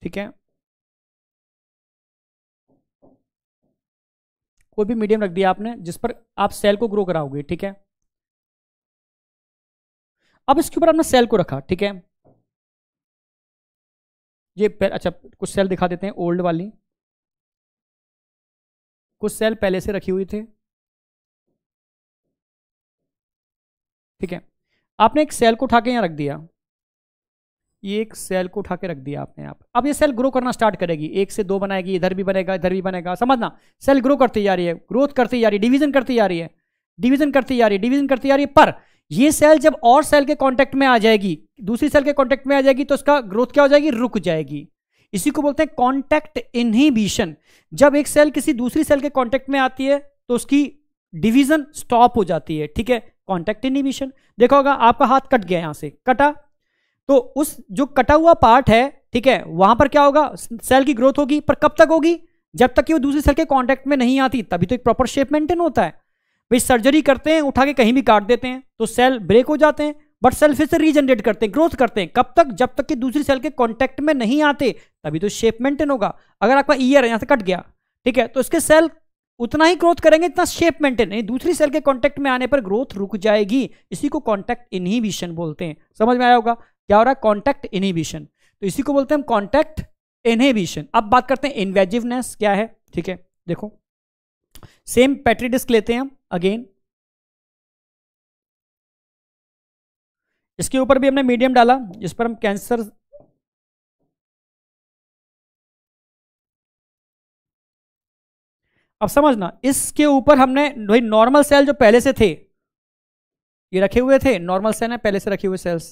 ठीक है कोई भी मीडियम रख दिया आपने जिस पर आप सेल को ग्रो कराओगे ठीक है अब इसके ऊपर आपने सेल को रखा ठीक है ये अच्छा कुछ सेल दिखा देते हैं ओल्ड वाली कुछ सेल पहले से रखी हुई थी ठीक है आपने एक सेल को उठा के यहां रख दिया ये एक सेल को उठा के रख दिया आपने आप पर अब ये सेल ग्रो करना स्टार्ट करेगी एक से दो बनाएगी इधर भी बनेगा इधर भी बनेगा समझना सेल ग्रो करती जा रही है ग्रोथ करती जा रही है डिवीजन करती जा रही है डिवीजन करती जा रही है डिवीजन करती जा रही है पर ये सेल जब और सेल के कांटेक्ट में आ जाएगी दूसरी सेल के कांटेक्ट में आ जाएगी तो उसका ग्रोथ क्या हो जाएगी रुक जाएगी इसी को बोलते हैं कांटेक्ट इनहिबिशन जब एक सेल किसी दूसरी सेल के कांटेक्ट में आती है तो उसकी डिवीजन स्टॉप हो जाती है ठीक है कांटेक्ट इनहिबिशन देखा होगा आपका हाथ कट गया यहां से कटा तो उस जो कटा हुआ पार्ट है ठीक है वहां पर क्या होगा सेल की ग्रोथ होगी पर कब तक होगी जब तक कि वो दूसरी सेल के कांटेक्ट में नहीं आती तभी तो एक प्रॉपर शेप मेंटेन होता है भाई सर्जरी करते हैं उठा के कहीं भी काट देते हैं तो सेल ब्रेक हो जाते हैं बट सेल फिर से रीजनरेट करते हैं ग्रोथ करते हैं कब तक जब तक कि दूसरी सेल के कॉन्टैक्ट में नहीं आते तभी तो शेप मेंटेन होगा अगर आपका ईयर यहाँ से कट गया ठीक है तो इसके सेल उतना ही ग्रोथ करेंगे इतना शेप मेंटेन नहीं दूसरी सेल के कांटेक्ट में आने पर ग्रोथ रुक जाएगी इसी को कांटेक्ट इनहिबिशन बोलते हैं समझ में आया होगा क्या हो रहा है कॉन्टैक्ट इनहिबिशन तो इसी को बोलते हैं हम कॉन्टैक्ट इनहिबिशन अब बात करते हैं इन्वेजिवनेस क्या है ठीक है देखो सेम पैट्री डिस्क लेते हैं हम अगेन इसके ऊपर भी हमने मीडियम डाला जिस पर हम कैंसर अब समझना इसके ऊपर हमने भाई नॉर्मल सेल जो पहले से थे ये रखे हुए थे नॉर्मल सेल है पहले से रखे हुए सेल्स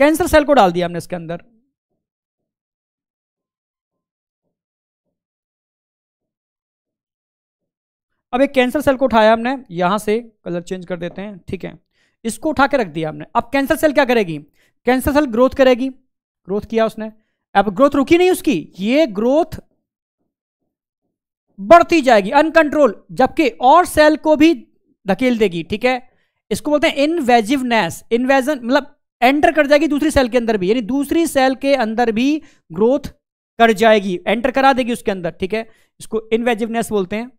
कैंसर सेल को डाल दिया हमने इसके अंदर अब एक कैंसर सेल को उठाया हमने यहां से कलर चेंज कर देते हैं ठीक है इसको उठा के रख दिया हमने अब कैंसर सेल क्या करेगी कैंसर सेल ग्रोथ करेगी ग्रोथ किया उसने अब ग्रोथ रुकी नहीं उसकी ये ग्रोथ बढ़ती जाएगी अनकंट्रोल जबकि और सेल को भी धकेल देगी ठीक है इसको बोलते हैं इनवेजिवनेस इनवेजन मतलब एंटर कर जाएगी दूसरी सेल के अंदर भी यानी दूसरी सेल के अंदर भी ग्रोथ कर जाएगी एंटर करा देगी उसके अंदर ठीक है इसको इनवेजिवनेस बोलते हैं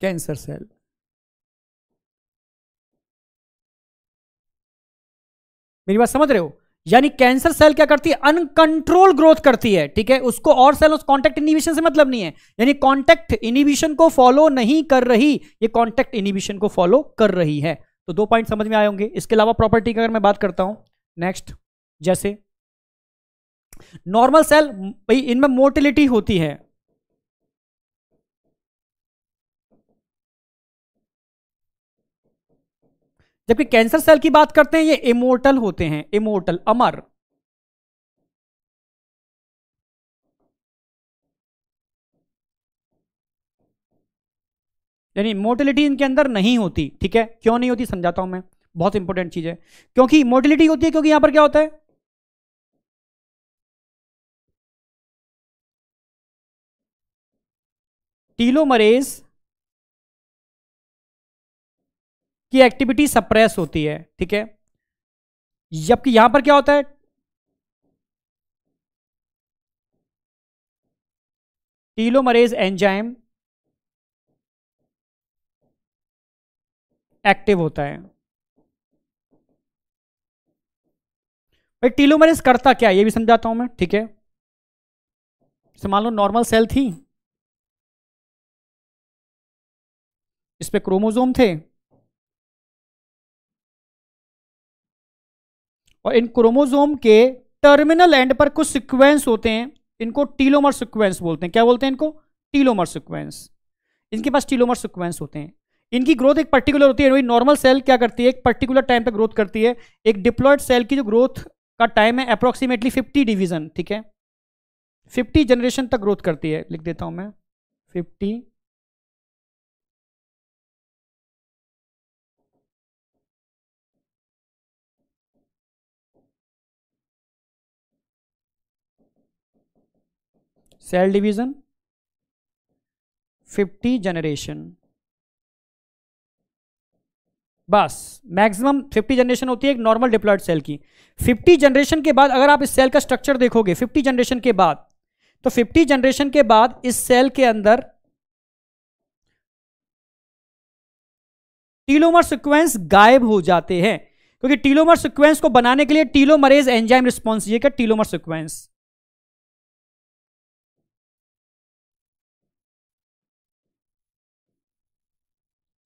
कैंसर सेल मेरी बात समझ रहे हो यानी कैंसर सेल क्या करती है अनकंट्रोल ग्रोथ करती है ठीक है उसको और सेल उस कॉन्टेक्ट इनिबिशन से मतलब नहीं है यानी कॉन्टेक्ट इनिबिशन को फॉलो नहीं कर रही ये कॉन्टेक्ट इनिबिशन को फॉलो कर रही है तो दो पॉइंट समझ में आए होंगे इसके अलावा प्रॉपर्टी की अगर मैं बात करता हूं नेक्स्ट जैसे नॉर्मल सेल भाई इनमें मोर्टिलिटी होती है जबकि कैंसर सेल की बात करते हैं ये इमोर्टल होते हैं इमोर्टल अमर यानी मोर्टिलिटी इनके अंदर नहीं होती ठीक है क्यों नहीं होती समझाता हूं मैं बहुत इंपॉर्टेंट चीज है क्योंकि मोर्टिलिटी होती है क्योंकि यहां पर क्या होता है टीलोमरेज की एक्टिविटी सप्रेस होती है ठीक है जबकि यहां पर क्या होता है टीलोमरेज एंजाइम एक्टिव होता है भाई टीलोमरेज करता क्या ये भी समझाता हूं मैं ठीक है मान लो नॉर्मल सेल थी इस पे क्रोमोजोम थे और इन क्रोमोजोम के टर्मिनल एंड पर कुछ सिक्वेंस होते हैं इनको टीलोमर सिक्वेंस बोलते हैं क्या बोलते हैं इनको टीलोमर सिक्वेंस इनके पास टीलोमर सिक्वेंस होते हैं इनकी ग्रोथ एक पर्टिकुलर होती है वही नॉर्मल सेल क्या करती है एक पर्टिकुलर टाइम पे ग्रोथ करती है एक डिप्लॉयड सेल की जो ग्रोथ का टाइम है अप्रोक्सीमेटली फिफ्टी डिवीजन ठीक है फिफ्टी जनरेशन तक ग्रोथ करती है लिख देता हूँ मैं fifty cell division fifty generation बस मैक्सिमम 50 जनरेशन होती है एक नॉर्मल डिप्लॉयड सेल की 50 जनरेशन के बाद अगर आप इस सेल का स्ट्रक्चर देखोगे 50 जनरेशन के बाद तो 50 जनरेशन के बाद इस सेल के अंदर टीलोमर सिक्वेंस गायब हो जाते हैं क्योंकि टीलोमर सिक्वेंस को बनाने के लिए टीलोमरेज एंजाइम रिस्पॉन्स ये क्या टीलोमर सिक्वेंस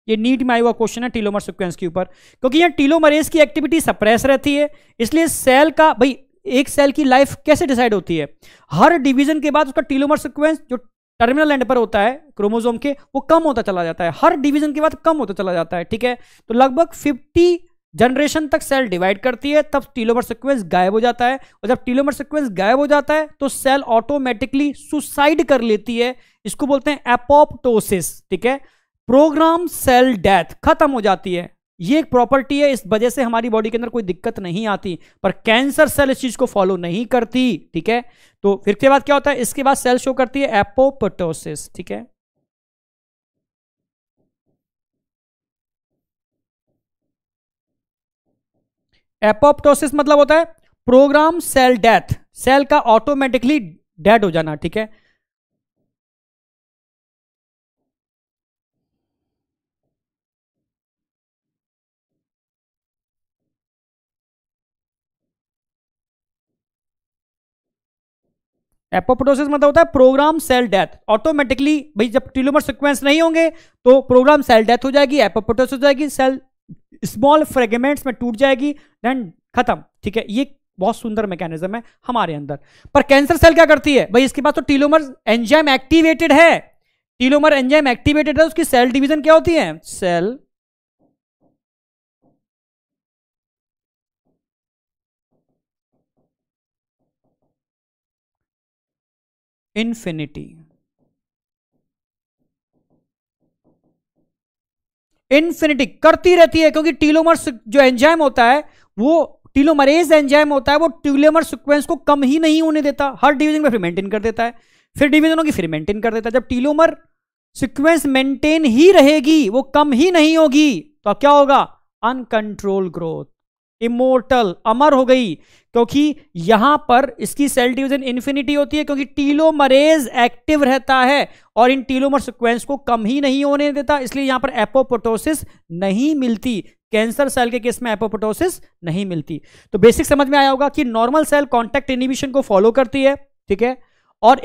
ये नीट में आया हुआ क्वेश्चन है टीलोमर सिक्वेंस के ऊपर क्योंकि यहाँ टीलोमरेज की एक्टिविटी सप्रेस रहती है इसलिए सेल का भाई एक सेल की लाइफ कैसे डिसाइड होती है हर डिवीजन के बाद उसका टीलोमर सिक्वेंस जो टर्मिनल एंड पर होता है क्रोमोजोम के वो कम होता चला जाता है हर डिवीजन के बाद कम होता चला जाता है ठीक है तो लगभग 50 जनरेशन तक सेल डिवाइड करती है तब टीलोमर सिक्वेंस गायब हो जाता है और जब टीलोमर सिक्वेंस गायब हो जाता है तो सेल ऑटोमेटिकली सुसाइड कर लेती है इसको बोलते हैं एपोप्टोसिस ठीक है प्रोग्राम सेल डेथ खत्म हो जाती है ये एक प्रॉपर्टी है इस वजह से हमारी बॉडी के अंदर कोई दिक्कत नहीं आती पर कैंसर सेल इस चीज को फॉलो नहीं करती ठीक है तो फिर के बाद क्या होता है इसके बाद सेल शो करती है एपोपटोसिस ठीक है एपोप्टोसिस मतलब होता है प्रोग्राम सेल डेथ सेल का ऑटोमेटिकली डेड हो जाना ठीक है एपोप्टोसिस मतलब होता है प्रोग्राम सेल डेथ ऑटोमेटिकली भाई जब टिलोमर सिक्वेंस नहीं होंगे तो प्रोग्राम सेल डेथ हो जाएगी एपोप्टोसिस हो जाएगी सेल स्मॉल फ्रेगमेंट्स में टूट जाएगी देन खत्म ठीक है ये बहुत सुंदर मैकेनिज्म है हमारे अंदर पर कैंसर सेल क्या करती है भाई इसके बाद तो टीलोमर एंजाइम एक्टिवेटेड है टीलोमर एंजाइम एक्टिवेटेड है उसकी सेल डिवीजन क्या होती है सेल इन्फिनिटी इन्फिनिटी करती रहती है क्योंकि टीलोमर्स जो एंजाइम होता है वो टीलोमरेज एंजाइम होता है वो टीलोमर सीक्वेंस को कम ही नहीं होने देता हर डिवीजन में फिर मेंटेन कर देता है फिर डिवीजनों की फिर मेंटेन कर देता है जब टीलोमर सीक्वेंस मेंटेन ही रहेगी वो कम ही नहीं होगी तो क्या होगा अनकंट्रोल ग्रोथ इमोर्टल अमर हो गई क्योंकि यहां पर इसकी सेल डिवीजन इन्फिनिटी होती है क्योंकि टीलोमरेज एक्टिव रहता है और इन टीलोमर सिक्वेंस को कम ही नहीं होने देता इसलिए यहां पर एपोपोटोसिस नहीं मिलती कैंसर सेल के केस में एपोपोटोसिस नहीं मिलती तो बेसिक समझ में आया होगा कि नॉर्मल सेल कॉन्टैक्ट इनिबिशन को फॉलो करती है ठीक है और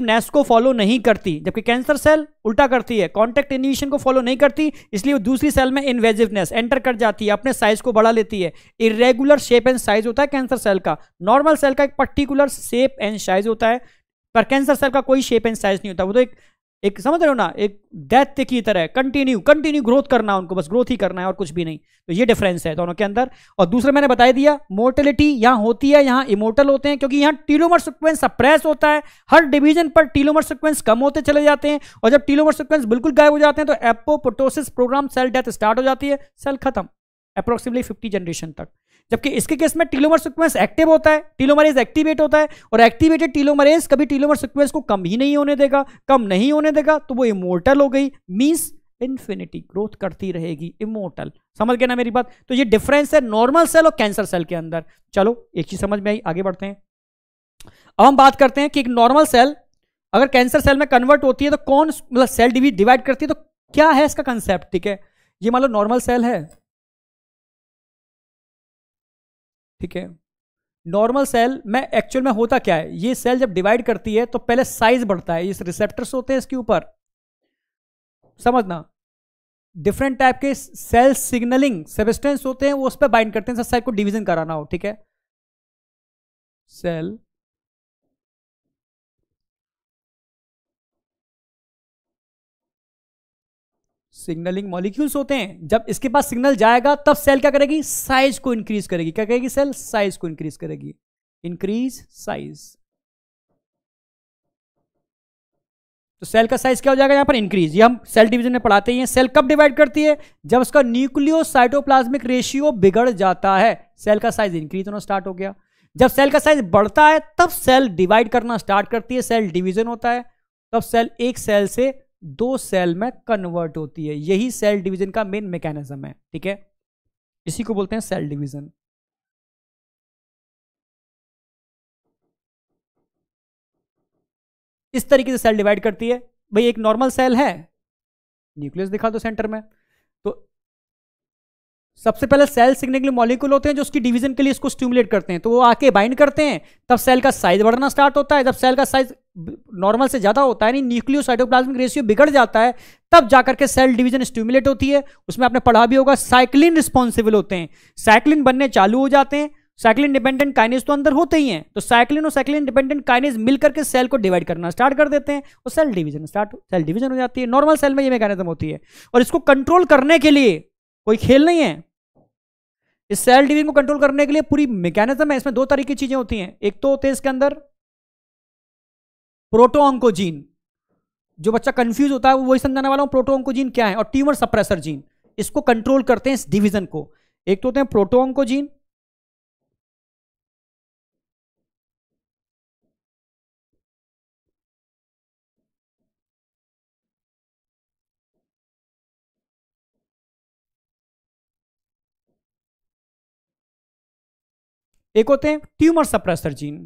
नेस को फॉलो नहीं करती जबकि कैंसर सेल उल्टा करती है कॉन्टैक्ट इनिशन को फॉलो नहीं करती इसलिए वो दूसरी सेल में इन्वेजिवनेस एंटर कर जाती है अपने साइज को बढ़ा लेती है इरेगुलर शेप एंड साइज होता है कैंसर सेल का नॉर्मल सेल का एक पर्टिकुलर शेप एंड साइज होता है पर कैंसर सेल का कोई शेप एंड साइज नहीं होता वो तो एक एक समझ रहे हो ना एक दैत्य की तरह कंटिन्यू कंटिन्यू ग्रोथ करना उनको बस ग्रोथ ही करना है और कुछ भी नहीं तो ये डिफरेंस है दोनों के अंदर और दूसरा मैंने बताया दिया मोर्टेलिटी यहां होती है यहां इमोटल होते हैं क्योंकि यहां टीलोमर सिक्वेंस सप्रेस होता है हर डिवीजन पर टीलोमर सिक्वेंस कम होते चले जाते हैं और जब टीलोमर सिक्वेंस बिल्कुल गायब हो जाते हैं तो apoptosis programme cell death start हो जाती है सेल खत्म अप्रोक्सीमेटली फिफ्टी जनरेशन तक जबकि इसके केस में टीलोमर सिक्वेंस एक्टिव होता है टीलोमरेज एक्टिवेट होता है और एक्टिवेटेड टीलोमरेज कभी टीलोमर सिक्वेंस को कम ही नहीं होने देगा कम नहीं होने देगा तो वो इमोर्टल हो गई मीन्स इन्फिनिटी ग्रोथ करती रहेगी इमोर्टल समझ गए ना मेरी बात तो ये डिफरेंस है नॉर्मल सेल और कैंसर सेल के अंदर चलो एक चीज समझ में आई आगे बढ़ते हैं अब हम बात करते हैं कि एक नॉर्मल सेल अगर कैंसर सेल में कन्वर्ट होती है तो कौन मतलब सेल डिवाइड करती है तो क्या है इसका कंसेप्ट ठीक है ये मान लो नॉर्मल सेल है ठीक है नॉर्मल सेल में एक्चुअल में होता क्या है ये सेल जब डिवाइड करती है तो पहले साइज बढ़ता है इस रिसेप्टर्स होते हैं इसके ऊपर समझना डिफरेंट टाइप के सेल सिग्नलिंग सबस्टेंस होते हैं वो उस पर बाइंड करते हैं सर साइड को डिवीजन कराना हो ठीक है सेल सिग्नलिंग मॉलिक्यूल्स होते हैं जब इसके पास सिग्नल जाएगा तब सेल क्या करेगी साइज को इंक्रीज करेगी क्या करेगी सेल साइज को इंक्रीज करेगी इंक्रीज साइज तो सेल का साइज क्या हो जाएगा यहां पर इंक्रीज ये हम सेल डिवीजन में पढ़ाते हैं सेल कब डिवाइड करती है जब उसका न्यूक्लियो साइटोप्लाज्मिक रेशियो बिगड़ जाता है सेल का साइज इंक्रीज होना स्टार्ट हो गया जब सेल का साइज बढ़ता है तब सेल डिवाइड करना स्टार्ट करती है सेल डिवीजन होता है तब सेल एक सेल से दो सेल में कन्वर्ट होती है यही सेल डिवीजन का मेन मैकेनिज्म है ठीक है इसी को बोलते हैं सेल डिवीजन इस तरीके से सेल डिवाइड करती है भाई एक नॉर्मल सेल है न्यूक्लियस दिखा दो सेंटर में तो सबसे पहले सेल सिग्नल के लिए मॉलिक्यूल होते हैं जो उसकी डिवीजन के लिए इसको स्टिमुलेट करते हैं तो वो आके बाइंड करते हैं तब सेल का साइज बढ़ना स्टार्ट होता है जब सेल का साइज नॉर्मल से ज़्यादा होता है नहीं न्यूक्लियो साइटोप्लाज्मिक रेशियो बिगड़ जाता है तब जाकर के सेल डिवीजन स्टिमुलेट होती है उसमें आपने पढ़ा भी होगा साइक्लिन रिस्पॉन्सिबल होते हैं साइक्लिन बनने चालू हो जाते हैं साइक्लिन डिपेंडेंट काइनेज तो अंदर होते ही हैं तो साइक्लिन और साइक्लिन डिपेंडेंट काइनेज मिलकर के सेल को डिवाइड करना स्टार्ट कर देते हैं और cell division start cell division हो जाती है नॉर्मल सेल में ये मैकेनिज्म होती है और इसको कंट्रोल करने के लिए कोई खेल नहीं है इस सेल डिवीजन को कंट्रोल करने के लिए पूरी मैकेनिज्म है इसमें दो तरह की चीज़ें होती हैं एक तो होते हैं इसके अंदर प्रोटो ऑंकोजीन जो बच्चा कंफ्यूज होता है वो वही समझाने वाला हूँ प्रोटो ऑंकोजीन क्या है और ट्यूमर सप्रेसर जीन इसको कंट्रोल करते हैं इस डिवीजन को एक तो होते हैं प्रोटो ऑंकोजीन एक होते हैं tumour suppressor gene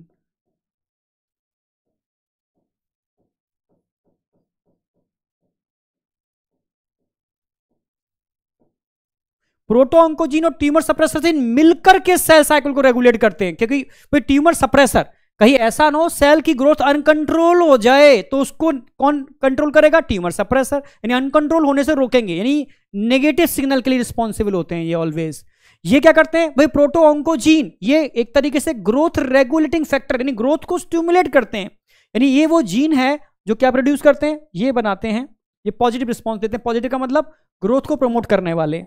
proto oncogene और ट्यूमर सप्रेसर से मिलकर के सेल साइकिल को रेगुलेट करते हैं क्योंकि भाई ट्यूमर सप्रेसर कहीं ऐसा ना हो सेल की ग्रोथ अनकंट्रोल हो जाए तो उसको कौन कंट्रोल करेगा ट्यूमर सप्रेसर यानी अनकंट्रोल होने से रोकेंगे यानी नेगेटिव सिग्नल के लिए रिस्पॉन्सिबल होते हैं ये ऑलवेज ये क्या करते हैं भाई प्रोटो ऑंकोजीन ये एक तरीके से ग्रोथ रेगुलेटिंग फैक्टर यानी ग्रोथ को स्टिमुलेट करते हैं यानी ये वो जीन है जो क्या प्रोड्यूस करते हैं ये बनाते हैं ये पॉजिटिव रिस्पॉन्स देते हैं पॉजिटिव का मतलब ग्रोथ को प्रमोट करने वाले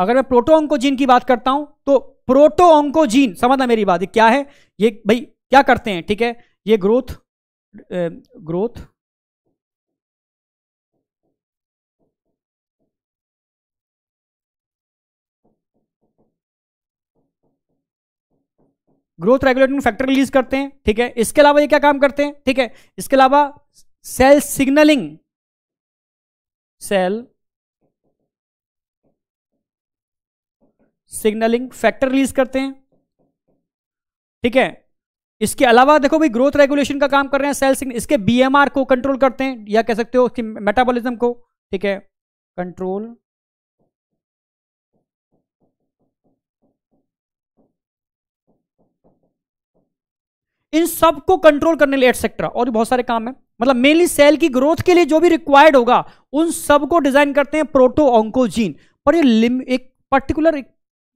अगर मैं प्रोटो ऑंकोजीन की बात करता हूं तो प्रोटो ऑंकोजीन समझना मेरी बात क्या है ये भाई क्या करते हैं ठीक है ये growth growth growth regulating factor release करते हैं ठीक है इसके अलावा ये क्या काम करते हैं ठीक है इसके अलावा cell signalling cell signalling factor release करते हैं ठीक है इसके अलावा देखो भाई ग्रोथ रेगुलेशन का काम कर रहे हैं सेल सिग्नल इसके बीएमआर को कंट्रोल करते हैं या कह सकते हो उसकी मेटाबॉलिज्म को ठीक है कंट्रोल इन सब को कंट्रोल करने लिए एटसेट्रा और भी बहुत सारे काम है मतलब मेनली सेल की ग्रोथ के लिए जो भी रिक्वायर्ड होगा उन सब को डिजाइन करते हैं प्रोटो ऑंकोजीन पर ये एक पर्टिकुलर एक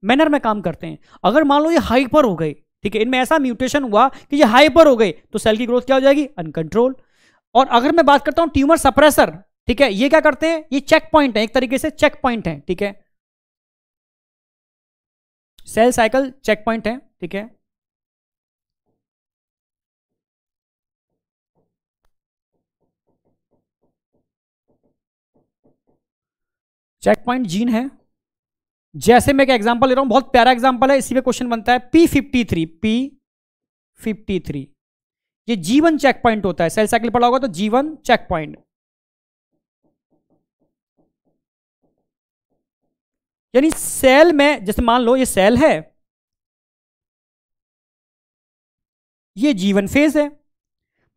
मैनर में काम करते हैं अगर मान लो ये हाइपर हो गए ठीक है इनमें ऐसा म्यूटेशन हुआ कि ये हाइपर हो गए तो सेल की ग्रोथ क्या हो जाएगी अनकंट्रोल और अगर मैं बात करता हूं ट्यूमर सप्रेसर ठीक है ये क्या करते हैं ये चेक पॉइंट है एक तरीके से चेक पॉइंट है ठीक है सेल साइकिल चेक पॉइंट है ठीक है चेक पॉइंट जीन है जैसे मैं एक एग्जांपल ले रहा हूं बहुत प्यारा एग्जांपल है इसी पे क्वेश्चन बनता है P fifty three P fifty three ये जीवन चेक पॉइंट होता है सेल साइकिल पड़ा होगा तो जीवन चेक पॉइंट यानी सेल में जैसे मान लो ये सेल है ये जीवन फेज है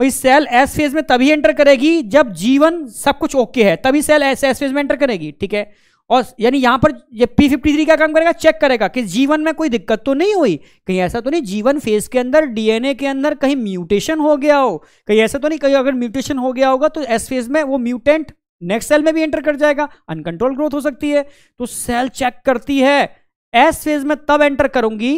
भाई सेल एस फेज में तभी एंटर करेगी जब जीवन सब कुछ ओके है तभी सेल एस एस फेज में एंटर करेगी ठीक है और यानी यहां पर ये पी फिफ्टी थ्री का काम करेगा चेक करेगा कि जीवन में कोई दिक्कत तो नहीं हुई कहीं ऐसा तो नहीं जीवन फेस के अंदर डीएनए के अंदर कहीं म्यूटेशन हो गया हो कहीं ऐसा तो नहीं कहीं अगर म्यूटेशन हो गया होगा तो एस फेज में वो म्यूटेंट नेक्स्ट सेल में भी एंटर कर जाएगा अनकंट्रोल ग्रोथ हो सकती है तो सेल चेक करती है एस फेज में तब एंटर करूंगी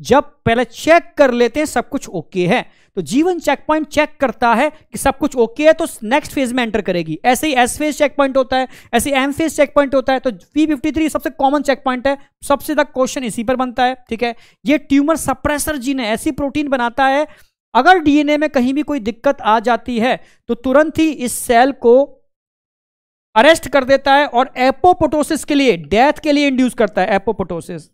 जब पहले चेक कर लेते हैं सब कुछ ओके है तो जीवन चेक पॉइंट चेक करता है कि सब कुछ ओके है तो नेक्स्ट फेज में एंटर करेगी ऐसे ही एस फेज चेक पॉइंट होता है ऐसे एम फेज चेक पॉइंट होता है तो वी फिफ्टी थ्री सबसे कॉमन चेक पॉइंट है सबसे ज्यादा क्वेश्चन इसी पर बनता है ठीक है ये ट्यूमर सप्रेसर जीन है ऐसी प्रोटीन बनाता है अगर डीएनए में कहीं भी कोई दिक्कत आ जाती है तो तुरंत ही इस सेल को अरेस्ट कर देता है और एपोपोटोसिस के लिए डेथ के लिए इंड्यूस करता है एपोपोटोसिस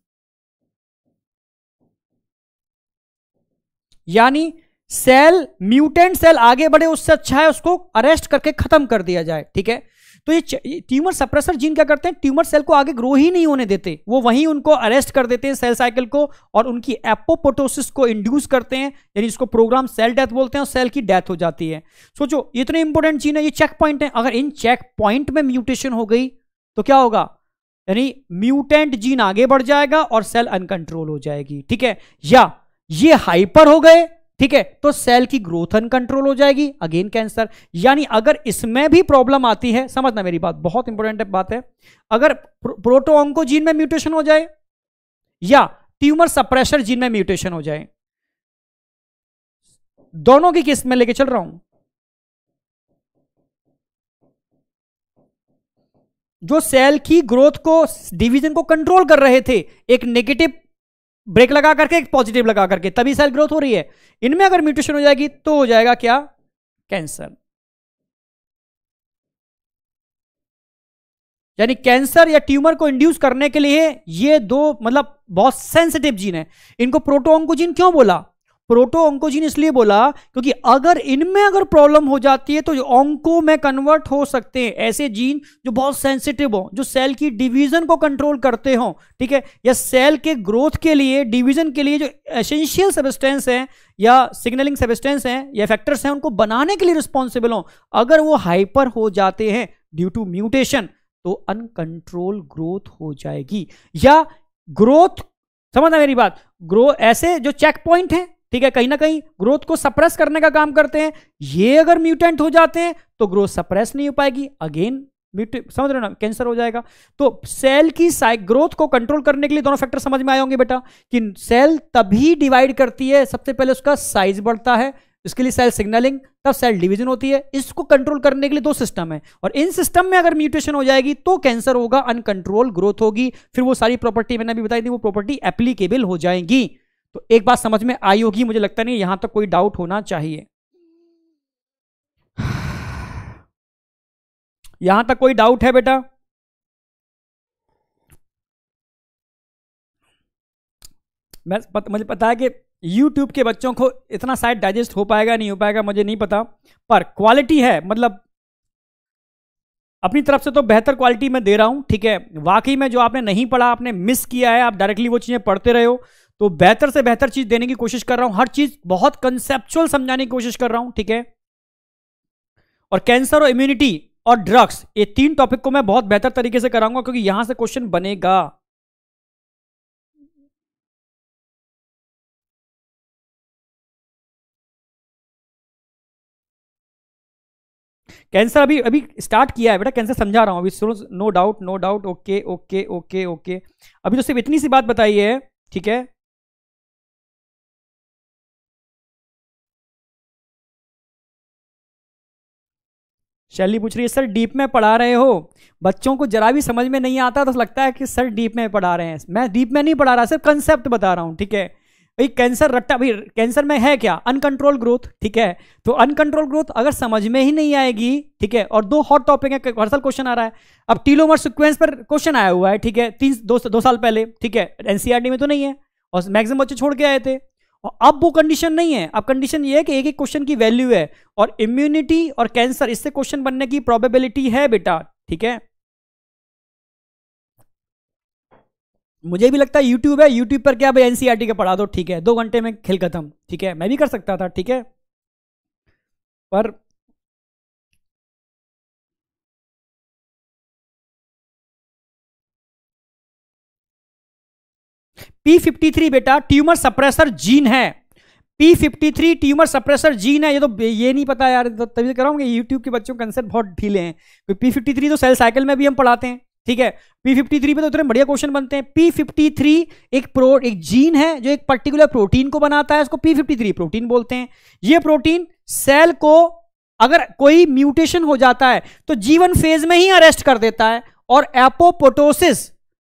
यानी सेल म्यूटेंट सेल आगे बढ़े उससे अच्छा है उसको अरेस्ट करके खत्म कर दिया जाए ठीक है तो ये ट्यूमर सप्रेसर जीन क्या करते हैं ट्यूमर सेल को आगे ग्रो ही नहीं होने देते वो वहीं उनको अरेस्ट कर देते हैं सेल साइकिल को और उनकी एपोपोटोसिस को इंड्यूस करते हैं यानी इसको प्रोग्राम सेल डेथ बोलते हैं और सेल की डेथ हो जाती है सोचो इतने इंपॉर्टेंट जीन है ये चेक पॉइंट है अगर इन चेक पॉइंट में म्यूटेशन हो गई तो क्या होगा यानी म्यूटेंट जीन आगे बढ़ जाएगा और सेल अनकंट्रोल हो जाएगी ठीक है या ये हाइपर हो गए ठीक है तो सेल की ग्रोथ अनकंट्रोल हो जाएगी अगेन कैंसर यानी अगर इसमें भी प्रॉब्लम आती है समझना मेरी बात बहुत इंपॉर्टेंट बात है अगर प्रोटो जीन में म्यूटेशन हो जाए या ट्यूमर सप्रेशर जीन में म्यूटेशन हो जाए दोनों की किस्त में लेके चल रहा हूं जो सेल की ग्रोथ को डिवीजन को कंट्रोल कर रहे थे एक नेगेटिव ब्रेक लगा करके एक पॉजिटिव लगा करके तभी सेल ग्रोथ हो रही है इनमें अगर म्यूटेशन हो जाएगी तो हो जाएगा क्या कैंसर यानी कैंसर या ट्यूमर को इंड्यूस करने के लिए ये दो मतलब बहुत सेंसिटिव जीन है इनको जीन क्यों बोला प्रोटो ऑंकोजीन इसलिए बोला क्योंकि अगर इनमें अगर प्रॉब्लम हो जाती है तो ऑंको में कन्वर्ट हो सकते हैं ऐसे जीन जो बहुत सेंसिटिव हो जो सेल की डिवीजन को कंट्रोल करते हो ठीक है या सेल के ग्रोथ के लिए डिवीजन के लिए जो एसेंशियल सबस्टेंस है या सिग्नलिंग सबस्टेंस हैं या फैक्टर्स हैं उनको बनाने के लिए रिस्पॉन्सिबल हों अगर वो हाइपर हो जाते हैं ड्यू टू म्यूटेशन तो अनकंट्रोल ग्रोथ हो जाएगी या ग्रोथ समझना मेरी बात ग्रो ऐसे जो चेक पॉइंट है ठीक है कहीं ना कहीं ग्रोथ को सप्रेस करने का काम करते हैं ये अगर म्यूटेंट हो जाते हैं तो ग्रोथ सप्रेस नहीं हो पाएगी अगेन समझ रहे हो ना कैंसर हो जाएगा तो सेल की ग्रोथ को कंट्रोल करने के लिए दोनों फैक्टर समझ में आए होंगे बेटा कि सेल तभी डिवाइड करती है सबसे पहले उसका साइज बढ़ता है इसके लिए सेल सिग्नलिंग तब सेल डिवीजन होती है इसको कंट्रोल करने के लिए दो सिस्टम है और इन सिस्टम में अगर म्यूटेशन हो जाएगी तो कैंसर होगा अनकंट्रोल ग्रोथ होगी फिर वो सारी प्रॉपर्टी मैंने अभी बताई थी वो प्रॉपर्टी एप्लीकेबल हो जाएंगी तो एक बात समझ में आई होगी मुझे लगता नहीं यहां तक तो कोई डाउट होना चाहिए <sighs> यहां तक कोई डाउट है बेटा मैं पत, मुझे पता है कि YouTube के बच्चों को इतना शायद डाइजेस्ट हो पाएगा नहीं हो पाएगा मुझे नहीं पता पर क्वालिटी है मतलब अपनी तरफ से तो बेहतर क्वालिटी में दे रहा हूं ठीक है वाकई में जो आपने नहीं पढ़ा आपने मिस किया है आप डायरेक्टली वो चीज़ें पढ़ते रहे हो तो बेहतर से बेहतर चीज देने की कोशिश कर रहा हूं हर चीज बहुत कंसेप्चुअल समझाने की कोशिश कर रहा हूं ठीक है और कैंसर और इम्यूनिटी और ड्रग्स ये तीन टॉपिक को मैं बहुत बेहतर तरीके से कराऊंगा क्योंकि यहां से क्वेश्चन बनेगा कैंसर अभी अभी स्टार्ट किया है बेटा कैंसर समझा रहा हूं अभी no doubt no doubt okay okay okay okay अभी तो सिर्फ इतनी सी बात बताई है ठीक है शैली पूछ रही है सर डीप में पढ़ा रहे हो बच्चों को जरा भी समझ में नहीं आता तो लगता है कि सर डीप में पढ़ा रहे हैं मैं डीप में नहीं पढ़ा रहा सिर्फ कंसेप्ट बता रहा हूँ ठीक है भाई कैंसर रट्टा भाई कैंसर में है क्या अनकंट्रोल ग्रोथ ठीक है तो अनकंट्रोल ग्रोथ अगर समझ में ही नहीं आएगी ठीक है और दो हॉट टॉपिक है हर साल क्वेश्चन आ रहा है अब टीलोमर सिक्वेंस पर क्वेश्चन आया हुआ है ठीक है तीन दो, दो साल पहले ठीक है एनसीआरटी e में तो नहीं है और मैक्सिमम बच्चे छोड़ के आए थे और अब वो कंडीशन नहीं है अब कंडीशन ये है कि एक एक क्वेश्चन की वैल्यू है और इम्यूनिटी और कैंसर इससे क्वेश्चन बनने की प्रोबेबिलिटी है बेटा ठीक है मुझे भी लगता है यूट्यूब है यूट्यूब पर क्या भाई एनसीआरटी e का पढ़ा दो ठीक है दो घंटे में खेल खत्म ठीक है मैं भी कर सकता था ठीक है पर P53 बेटा ट्यूमर सप्रेसर जीन है P53 ट्यूमर सप्रेसर जीन है ये तो ये नहीं पता यार तो तभी तो कह रहा हूँ यूट्यूब के बच्चों के आंसर बहुत ढीले हैं क्योंकि P53 तो सेल साइकिल में भी हम पढ़ाते हैं ठीक है P53 पे तो इतने बढ़िया क्वेश्चन बनते हैं P53 एक प्रो एक जीन है जो एक पर्टिकुलर प्रोटीन को बनाता है उसको P53 प्रोटीन बोलते हैं ये प्रोटीन सेल को अगर कोई म्यूटेशन हो जाता है तो जीवन फेज में ही अरेस्ट कर देता है और एपोपोटोसिस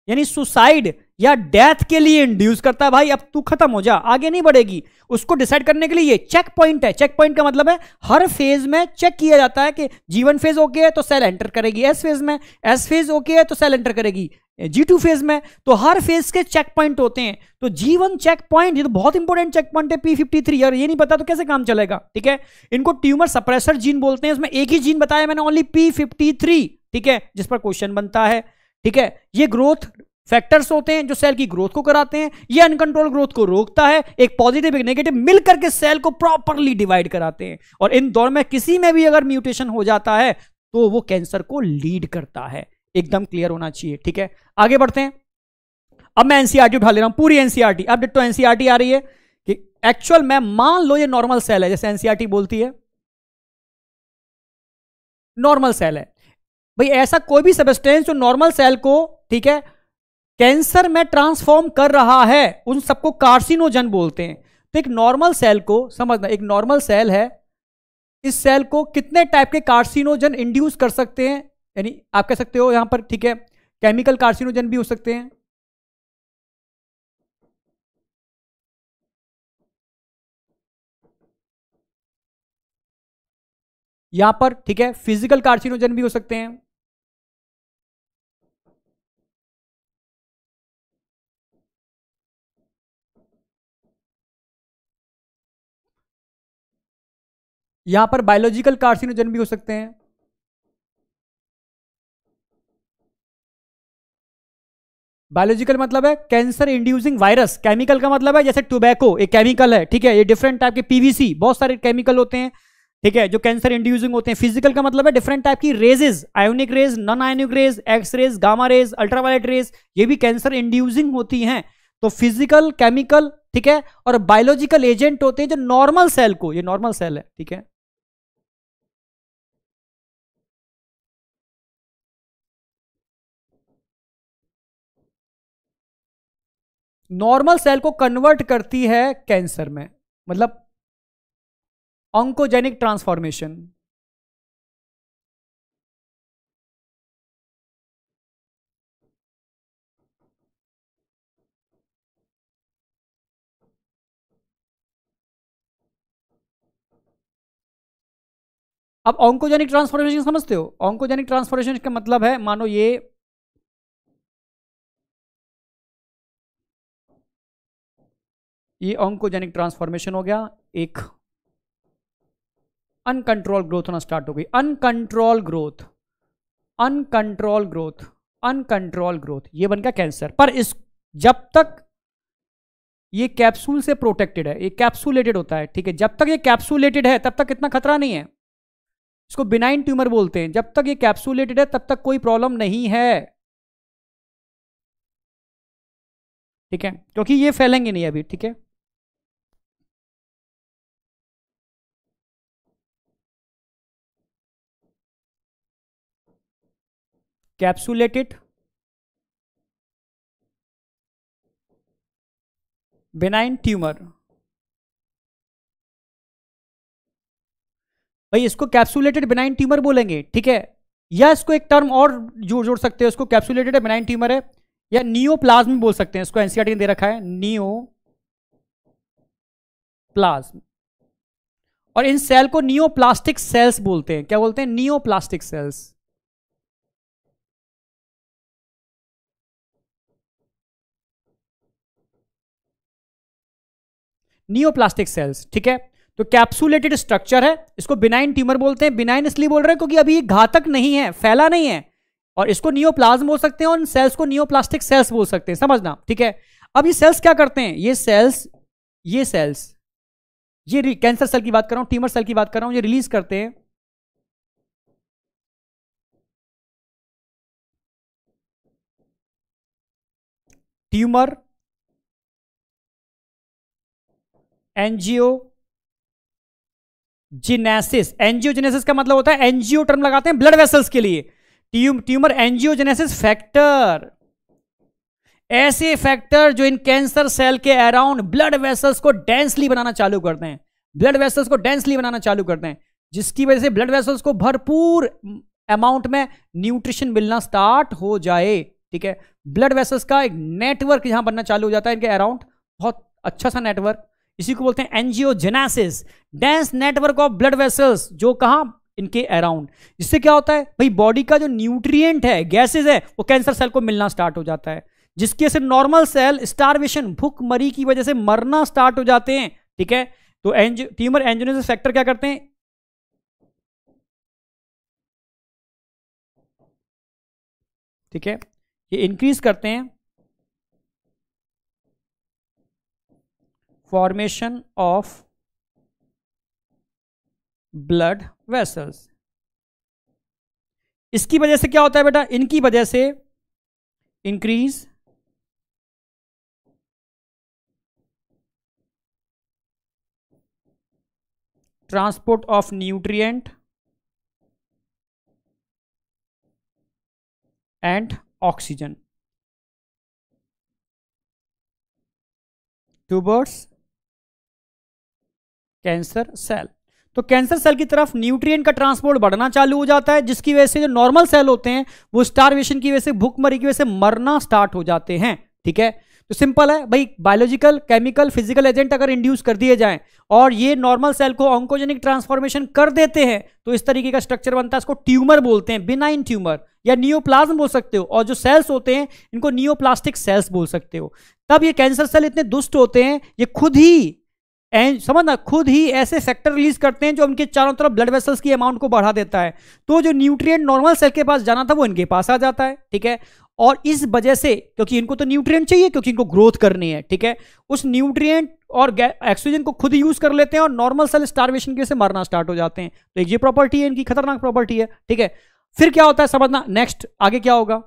यानी सुसाइड या डेथ के लिए इंड्यूस करता है भाई अब तू खत्म हो जा आगे नहीं बढ़ेगी उसको डिसाइड करने के लिए ये चेक पॉइंट है चेक पॉइंट का मतलब है हर फेज में चेक किया जाता है कि जीवन फेज ओके है तो सेल एंटर करेगी एस फेज में एस फेज ओके है तो सेल एंटर करेगी जी टू फेज में तो हर फेज के चेक पॉइंट होते हैं तो जी वन चेक पॉइंट ये तो बहुत इंपॉर्टेंट चेक पॉइंट है पी फिफ्टी थ्री और ये नहीं पता तो कैसे काम चलेगा ठीक है इनको ट्यूमर सप्रेसर जीन बोलते हैं उसमें एक ही जीन बताया मैंने ओनली पी फिफ्टी थ्री ठीक है जिस पर क्वेश्चन बनता है ठीक है ये ग्रोथ फैक्टर्स होते हैं जो सेल की ग्रोथ को कराते हैं ये अनकंट्रोल ग्रोथ को रोकता है एक पॉजिटिव एक नेगेटिव मिल करके सेल को प्रॉपरली डिवाइड कराते हैं और इन दौर में किसी में भी अगर म्यूटेशन हो जाता है तो वो कैंसर को लीड करता है एकदम क्लियर होना चाहिए ठीक है आगे बढ़ते हैं अब मैं एनसीआरटी e उठा ले रहा हूं पूरी एनसीआरटी e अब डिटो एनसीआरटी e आ रही है कि एक्चुअल में मान लो ये नॉर्मल सेल है जैसे एनसीआरटी बोलती है नॉर्मल सेल है भाई ऐसा कोई भी सबस्टेंस जो नॉर्मल सेल को ठीक है कैंसर में ट्रांसफॉर्म कर रहा है उन सबको कार्सिनोजन बोलते हैं तो एक नॉर्मल सेल को समझना एक नॉर्मल सेल है इस सेल को कितने टाइप के कार्सिनोजन इंड्यूस कर सकते हैं यानी आप कह सकते हो यहां पर ठीक है केमिकल कार्सिनोजन भी हो सकते हैं यहां पर ठीक है फिजिकल कार्सिनोजन भी हो सकते हैं यहां पर बायोलॉजिकल कार्सिनोजन भी हो सकते हैं बायोलॉजिकल मतलब है कैंसर इंड्यूसिंग वायरस केमिकल का मतलब है जैसे टोबैको एक केमिकल है ठीक है ये डिफरेंट टाइप के पीवीसी बहुत सारे केमिकल होते हैं ठीक है जो कैंसर इंड्यूसिंग होते हैं फिजिकल का मतलब है डिफरेंट टाइप की rays ionic rays non ionic rays X rays gamma rays ultraviolet rays ये भी कैंसर इंड्यूसिंग होती हैं तो फिजिकल केमिकल ठीक है और बायोलॉजिकल एजेंट होते हैं जो नॉर्मल सेल को ये नॉर्मल सेल है ठीक है नॉर्मल सेल को कन्वर्ट करती है कैंसर में मतलब ऑंकोजेनिक ट्रांसफॉर्मेशन अब ऑंकोजेनिक ट्रांसफॉर्मेशन समझते हो ऑंकोजेनिक ट्रांसफॉर्मेशन का मतलब है मानो ये ये ऑंकोजेनिक ट्रांसफॉर्मेशन हो गया एक अनकंट्रोल ग्रोथ होना स्टार्ट हो गई uncontrol growth uncontrol growth uncontrol growth ये बन गया कैंसर पर इस जब तक ये कैप्सूल से प्रोटेक्टेड है ये कैप्सूलेटेड होता है ठीक है जब तक ये कैप्सूलेटेड है तब तक इतना खतरा नहीं है इसको बिनाइन ट्यूमर बोलते हैं जब तक ये कैप्सूलेटेड है तब तक कोई प्रॉब्लम नहीं है ठीक है क्योंकि ये फैलेंगे नहीं अभी ठीक है कैप्सुलेटेड बेनाइन ट्यूमर भाई इसको कैप्सुलेटेड बेनाइन ट्यूमर बोलेंगे ठीक है या इसको एक टर्म और जोड़ जोड़ सकते हैं इसको कैप्सुलेटेड बेनाइन ट्यूमर है या नियो प्लाज्म बोल सकते हैं इसको एनसीआरटी e ने दे रखा है नियो प्लाज्म और इन सेल को नियोप्लास्टिक सेल्स बोलते हैं क्या बोलते हैं नियोप्लास्टिक सेल्स नियोप्लास्टिक सेल्स ठीक है तो कैप्सुलेटेड स्ट्रक्चर है इसको बिनाइन ट्यूमर बोलते हैं बिनाइन इसलिए बोल रहे हैं क्योंकि अभी ये घातक नहीं है फैला नहीं है और इसको नियोप्लाज्म बोल सकते हैं और सेल्स को नियोप्लास्टिक सेल्स बोल सकते हैं समझना ठीक है अब ये सेल्स क्या करते हैं ये सेल्स ये सेल्स ये कैंसर सेल की बात कर रहा हूं ट्यूमर सेल की बात कर रहा हूं ये रिलीज करते हैं ट्यूमर एनजीओ जिनेसिस एनजियोजेनेसिस का मतलब होता है एनजीओ टर्म लगाते हैं ब्लड वेसल्स के लिए ट्यूम, ट्यूमर एनजियोजेनेसिस फैक्टर ऐसे फैक्टर जो इन कैंसर सेल के अराउंड ब्लड वेसल्स को डेंसली बनाना चालू करते हैं ब्लड वेसल्स को डेंसली बनाना चालू करते हैं जिसकी वजह से ब्लड वेसल्स को भरपूर अमाउंट में न्यूट्रिशन मिलना स्टार्ट हो जाए ठीक है ब्लड वेसल्स का एक नेटवर्क यहां बनना चालू हो जाता है इनके अराउंड बहुत अच्छा सा नेटवर्क इसी को बोलते हैं angiogenesis dense network of blood vessels जो कहा इनके अराउंड इससे क्या होता है भाई बॉडी का जो न्यूट्रिएंट है गैसेज है वो कैंसर सेल को मिलना स्टार्ट हो जाता है जिसकी से नॉर्मल सेल स्टारवेशन भूख मरी की वजह से मरना स्टार्ट हो जाते हैं ठीक है तो एंज ट्यूमर एंजोनिस फैक्टर क्या करते हैं ठीक है ये इंक्रीज करते हैं formation of ब्लड वेसल्स इसकी वजह से क्या होता है बेटा इनकी वजह से increase transport of nutrient and oxygen towards cancer cell तो कैंसर सेल की तरफ न्यूट्रिएंट का ट्रांसपोर्ट बढ़ना चालू हो जाता है जिसकी वजह से जो नॉर्मल सेल होते हैं वो स्टारवेशन की वजह से भूखमरी की वजह से मरना स्टार्ट हो जाते हैं ठीक है तो सिंपल है भाई बायोलॉजिकल केमिकल फिजिकल एजेंट अगर इंड्यूस कर दिए जाएं और ये नॉर्मल सेल को ऑंकोजेनिक ट्रांसफॉर्मेशन कर देते हैं तो इस तरीके का स्ट्रक्चर बनता है इसको ट्यूमर बोलते हैं बिनाइन ट्यूमर या नियोप्लाज्म बोल सकते हो और जो सेल्स होते हैं इनको नियोप्लास्टिक सेल्स बोल सकते हो तब ये कैंसर सेल इतने दुष्ट होते हैं ये खुद ही एंड समझना खुद ही ऐसे फैक्टर रिलीज करते हैं जो उनके चारों तरफ ब्लड वेसल्स की अमाउंट को बढ़ा देता है तो जो न्यूट्रिएंट नॉर्मल सेल के पास जाना था वो इनके पास आ जाता है ठीक है और इस वजह से क्योंकि इनको तो न्यूट्रिएंट चाहिए क्योंकि इनको ग्रोथ करनी है ठीक है उस न्यूट्रिएंट और ऑक्सीजन को खुद यूज कर लेते हैं और नॉर्मल सेल स्टारवेशन की वजह से मरना स्टार्ट हो जाते हैं तो एक ये प्रॉपर्टी है इनकी खतरनाक प्रॉपर्टी है ठीक है फिर क्या होता है समझना नेक्स्ट आगे क्या होगा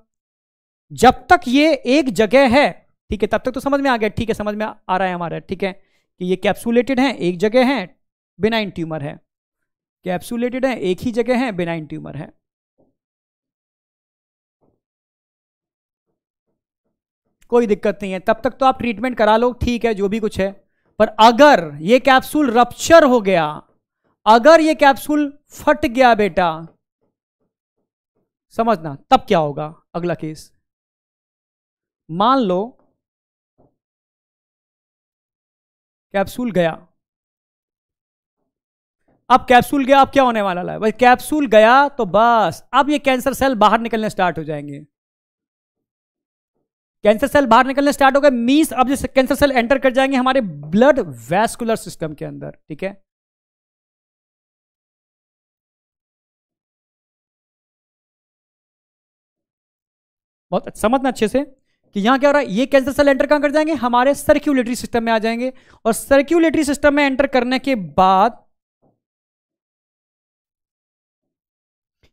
जब तक ये एक जगह है ठीक है तब तक तो समझ में आ गया ठीक है समझ में आ रहा है हमारा ठीक है कि ये कैप्सुलेटेड हैं एक जगह हैं बेनाइन ट्यूमर है कैप्सुलेटेड हैं एक ही जगह हैं बेनाइन ट्यूमर है कोई दिक्कत नहीं है तब तक तो आप ट्रीटमेंट करा लो ठीक है जो भी कुछ है पर अगर ये कैप्सूल रप्चर हो गया अगर ये कैप्सूल फट गया बेटा समझना तब क्या होगा अगला केस मान लो कैप्सूल गया अब कैप्सूल गया अब क्या होने वाला है भाई कैप्सूल गया तो बस अब ये कैंसर सेल बाहर निकलने स्टार्ट हो जाएंगे कैंसर सेल बाहर निकलने स्टार्ट हो गए मीन्स अब जैसे कैंसर सेल एंटर कर जाएंगे हमारे ब्लड वैस्कुलर सिस्टम के अंदर ठीक है बहुत समझना अच्छे से कि यहां क्या हो रहा है ये कैंसर सेल एंटर कहां कर जाएंगे हमारे सर्क्यूलेटरी सिस्टम में आ जाएंगे और सर्क्यूलेटरी सिस्टम में एंटर करने के बाद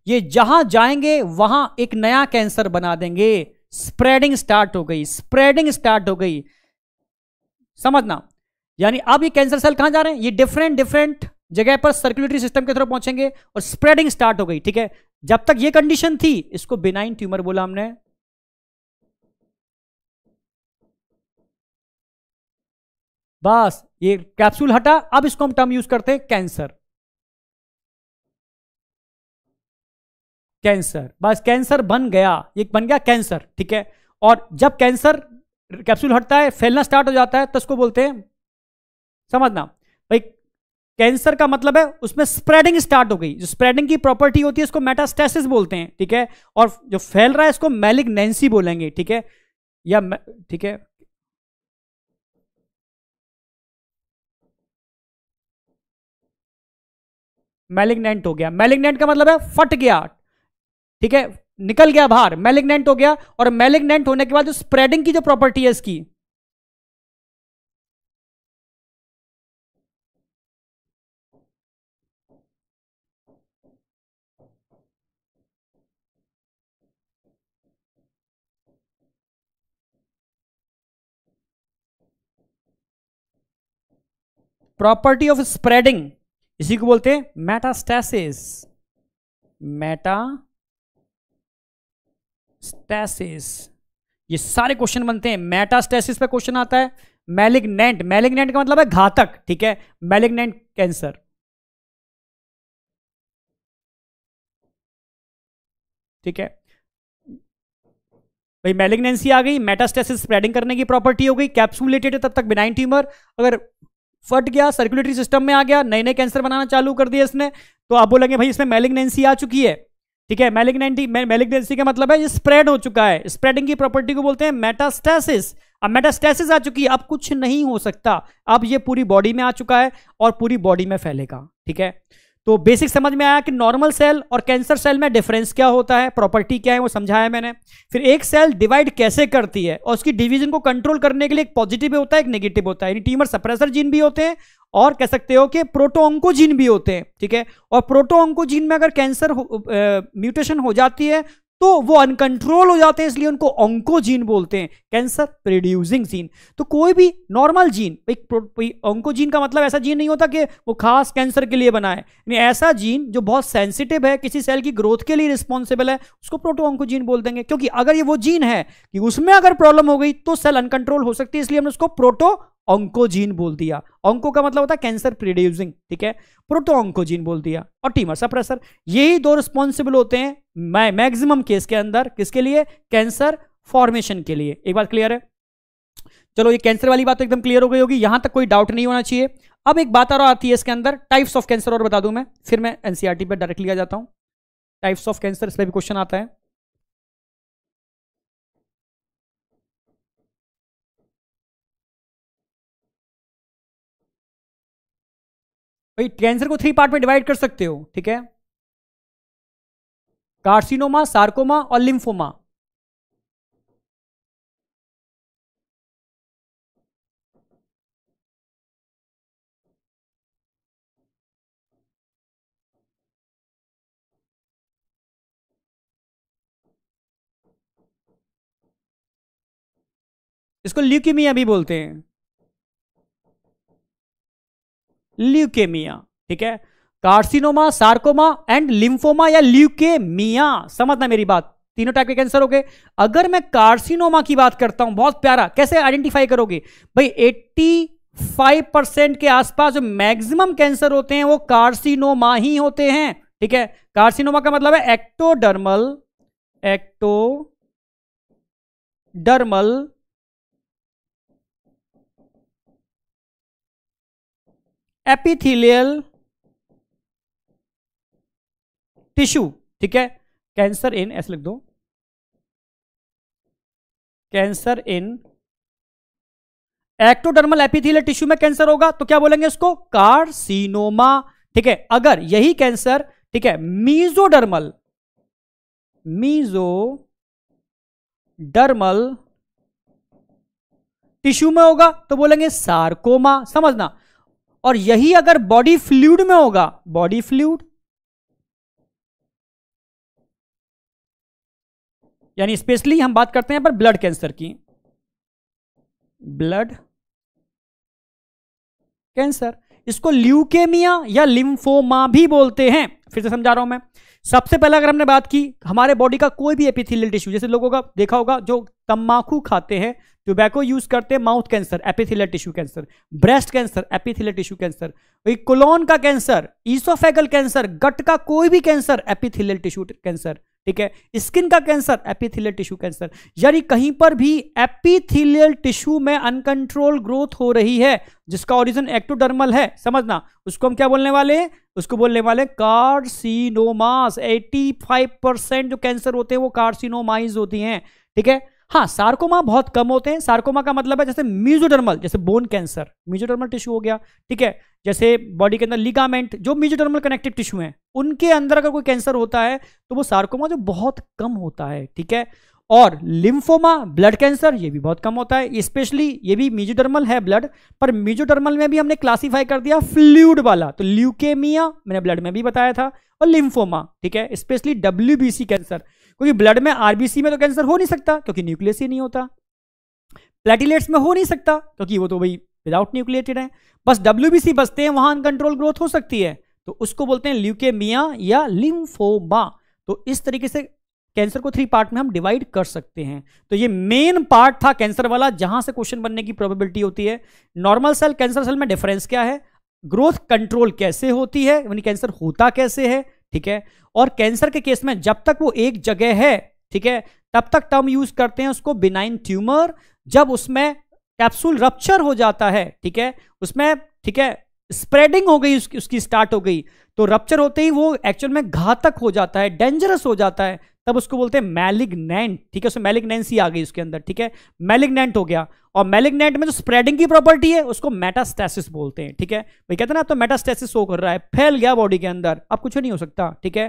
ये जहां जाएंगे वहां एक नया कैंसर बना देंगे स्प्रेडिंग स्टार्ट हो गई स्प्रेडिंग स्टार्ट हो गई समझना यानी अब ये कैंसर सेल कहां जा रहे हैं ये डिफरेंट डिफरेंट जगह पर सर्कुलेटरी सिस्टम के थ्रू पहुंचेंगे और स्प्रेडिंग स्टार्ट हो गई ठीक है जब तक ये कंडीशन थी इसको बिनाइन ट्यूमर बोला हमने बस ये कैप्सूल हटा अब इसको हम टर्म यूज करते हैं कैंसर कैंसर बस कैंसर बन गया ये बन गया कैंसर ठीक है और जब कैंसर कैप्सूल हटता है फैलना स्टार्ट हो जाता है तो उसको बोलते हैं समझना भाई कैंसर का मतलब है उसमें स्प्रेडिंग स्टार्ट हो गई जो स्प्रेडिंग की प्रॉपर्टी होती है इसको मेटास्टेसिस बोलते हैं ठीक है और जो फैल रहा है इसको मैलिग्नेंसी बोलेंगे ठीक है या ठीक है मैलिग्नेंट हो गया मैलिग्नेंट का मतलब है फट गया ठीक है निकल गया बाहर मैलिग्नेंट हो गया और मैलिग्नेंट होने के बाद जो स्प्रेडिंग की जो प्रॉपर्टी है इसकी प्रॉपर्टी ऑफ स्प्रेडिंग इसी को बोलते हैं मेटास्टैसिस मेटा स्टैसिस ये सारे क्वेश्चन बनते हैं मेटास्टैसिस पे क्वेश्चन आता है मैलिग्नेंट मैलिग्नेंट का मतलब है घातक ठीक है मैलिग्नेंट कैंसर ठीक है भाई मैलिग्नेंसी आ गई मेटास्टेसिस स्प्रेडिंग करने की प्रॉपर्टी हो गई कैप्सुलेटेड तब तक बिनाइन ट्यूमर अगर फट गया सर्कुलेटरी सिस्टम में आ गया नए नए कैंसर बनाना चालू कर दिया इसने तो आप बोलेंगे भाई इसमें मेलिग्नेंसी आ चुकी है ठीक है मेलिग्नेंटी मेलिग्नेंसी का मतलब है ये स्प्रेड हो चुका है स्प्रेडिंग की प्रॉपर्टी को बोलते हैं मेटास्टेसिस अब मेटास्टेसिस आ चुकी है अब कुछ नहीं हो सकता अब ये पूरी बॉडी में आ चुका है और पूरी बॉडी में फैलेगा ठीक है तो बेसिक समझ में आया कि नॉर्मल सेल और कैंसर सेल में डिफरेंस क्या होता है प्रॉपर्टी क्या है वो समझाया मैंने फिर एक सेल डिवाइड कैसे करती है और उसकी डिवीजन को कंट्रोल करने के लिए एक पॉजिटिव होता है एक नेगेटिव होता है यानी टीमर सप्रेसर जीन भी होते हैं और कह सकते हो कि प्रोटो जीन भी होते हैं ठीक है और प्रोटो जीन में अगर कैंसर म्यूटेशन हो, हो जाती है तो वो अनकंट्रोल हो जाते हैं इसलिए उनको ऑंकोजीन बोलते हैं कैंसर प्रोड्यूसिंग जीन तो कोई भी नॉर्मल जीन एक ऑंकोजीन का मतलब ऐसा जीन नहीं होता कि वो खास कैंसर के लिए बना है यानी ऐसा जीन जो बहुत सेंसिटिव है किसी सेल की ग्रोथ के लिए रिस्पॉन्सिबल है उसको प्रोटो ऑंकोजीन बोल देंगे क्योंकि अगर ये वो जीन है कि उसमें अगर प्रॉब्लम हो गई तो सेल अनकंट्रोल हो सकती है इसलिए हमने उसको प्रोटो ऑंकोजीन बोल दिया ऑंको का मतलब होता है कैंसर प्रोड्यूसिंग ठीक है प्रोटो ऑंकोजीन बोल दिया और टीमर सप्रेसर यही दो रिस्पॉन्सिबल होते हैं मै, मैक्सिमम केस के अंदर किसके लिए कैंसर फॉर्मेशन के लिए एक बात क्लियर है चलो ये कैंसर वाली बात तो एकदम क्लियर हो गई होगी यहां तक कोई डाउट नहीं होना चाहिए अब एक बात और आती है इसके अंदर टाइप्स ऑफ कैंसर और बता दूं मैं फिर मैं एनसीआरटी पर डायरेक्टली आ जाता हूं टाइप्स ऑफ कैंसर इस पर भी क्वेश्चन आता है भाई कैंसर को थ्री पार्ट में डिवाइड कर सकते हो ठीक है कार्सिनोमा सार्कोमा और लिम्फोमा इसको ल्यूकेमिया भी बोलते हैं ल्यूकेमिया ठीक है कार्सिनोमा सार्कोमा एंड लिम्फोमा या ल्यूकेमिया समझना मेरी बात तीनों टाइप के कैंसर हो गए अगर मैं कार्सिनोमा की बात करता हूं बहुत प्यारा कैसे आइडेंटिफाई करोगे भाई 85 परसेंट के आसपास जो मैक्सिमम कैंसर होते हैं वो कार्सिनोमा ही होते हैं ठीक है कार्सिनोमा का मतलब है एक्टोडर्मल एक्टोडर्मल एपिथिलियल टिश्यू ठीक है कैंसर इन ऐसे लिख दो cancer in ectodermal epithelial tissue में कैंसर होगा तो क्या बोलेंगे इसको कार्सिनोमा ठीक है अगर यही कैंसर ठीक है मीजोडर्मल मीजो डर्मल टिश्यू में होगा तो बोलेंगे सार्कोमा समझना और यही अगर बॉडी फ्लूड में होगा बॉडी फ्लूड यानी स्पेशली हम बात करते हैं पर ब्लड कैंसर की ब्लड कैंसर इसको ल्यूकेमिया या लिम्फोमा भी बोलते हैं फिर से समझा रहा हूं मैं सबसे पहले अगर हमने बात की हमारे बॉडी का कोई भी एपिथिलियल टिश्यू जैसे लोगों का देखा होगा जो तम्बाकू खाते हैं टोबैको यूज करते हैं mouth cancer epithelial tissue cancer breast cancer epithelial tissue cancer colon का कैंसर ईसोफेगल कैंसर गट का कोई भी कैंसर एपिथिलर टिश्यू कैंसर ठीक है स्किन का कैंसर एपिथिलियल टिश्यू कैंसर यानी कहीं पर भी एपिथिलियल टिश्यू में अनकंट्रोल ग्रोथ हो रही है जिसका ओरिजिन एक्टोडर्मल है समझना उसको हम क्या बोलने वाले हैं उसको बोलने वाले कार्सिनोमास 85 परसेंट जो कैंसर होते हैं वो कार्सिनोमाइज होती हैं ठीक है हाँ सार्कोमा बहुत कम होते हैं सार्कोमा का मतलब है जैसे म्यूजोडर्मल जैसे बोन कैंसर म्यूजोडर्मल टिश्यू हो गया ठीक है जैसे बॉडी के अंदर लिगामेंट जो म्यूजोडर्मल कनेक्टिव टिश्यू हैं उनके अंदर अगर कोई कैंसर होता है तो वो सार्कोमा जो बहुत कम होता है ठीक है और लिम्फोमा ब्लड कैंसर ये भी बहुत कम होता है स्पेशली ये भी म्यूजोडर्मल है ब्लड पर म्यूजोडर्मल में भी हमने क्लासीफाई कर दिया फ्लूड वाला तो ल्यूकेमिया मैंने ब्लड में भी बताया था और लिम्फोमा ठीक है स्पेशली डब्ल्यू कैंसर क्योंकि ब्लड में आरबीसी में तो कैंसर हो नहीं सकता क्योंकि न्यूक्लियस ही नहीं होता प्लेटिलेट्स में हो नहीं सकता क्योंकि वो तो भाई विदाउट न्यूक्लिएटेड है बस डब्ल्यू बचते हैं वहां अनकंट्रोल ग्रोथ हो सकती है तो उसको बोलते हैं ल्यूकेमिया या लिम्फोमा तो इस तरीके से कैंसर को थ्री पार्ट में हम डिवाइड कर सकते हैं तो ये मेन पार्ट था कैंसर वाला जहां से क्वेश्चन बनने की प्रोबेबिलिटी होती है नॉर्मल सेल कैंसर सेल में डिफरेंस क्या है ग्रोथ कंट्रोल कैसे होती है यानी कैंसर होता कैसे है ठीक है और कैंसर के केस में जब तक वो एक जगह है ठीक है तब तक टर्म यूज करते हैं उसको बिनाइन ट्यूमर जब उसमें कैप्सूल रप्चर हो जाता है ठीक है उसमें ठीक है स्प्रेडिंग हो गई उसकी उसकी स्टार्ट हो गई तो रप्चर होते ही वो एक्चुअल में घातक हो जाता है डेंजरस हो जाता है तब उसको बोलते हैं मैलिग्नेंट ठीक है उसमें मैलिग्नेंसी आ गई उसके अंदर ठीक है मैलिग्नेंट हो गया और मैलिग्नेंट में जो स्प्रेडिंग की प्रॉपर्टी है उसको मेटास्टेसिस बोलते हैं ठीक है भाई कहते हैं ना तो मेटास्टेसिस शो कर रहा है फैल गया बॉडी के अंदर अब कुछ नहीं हो सकता ठीक है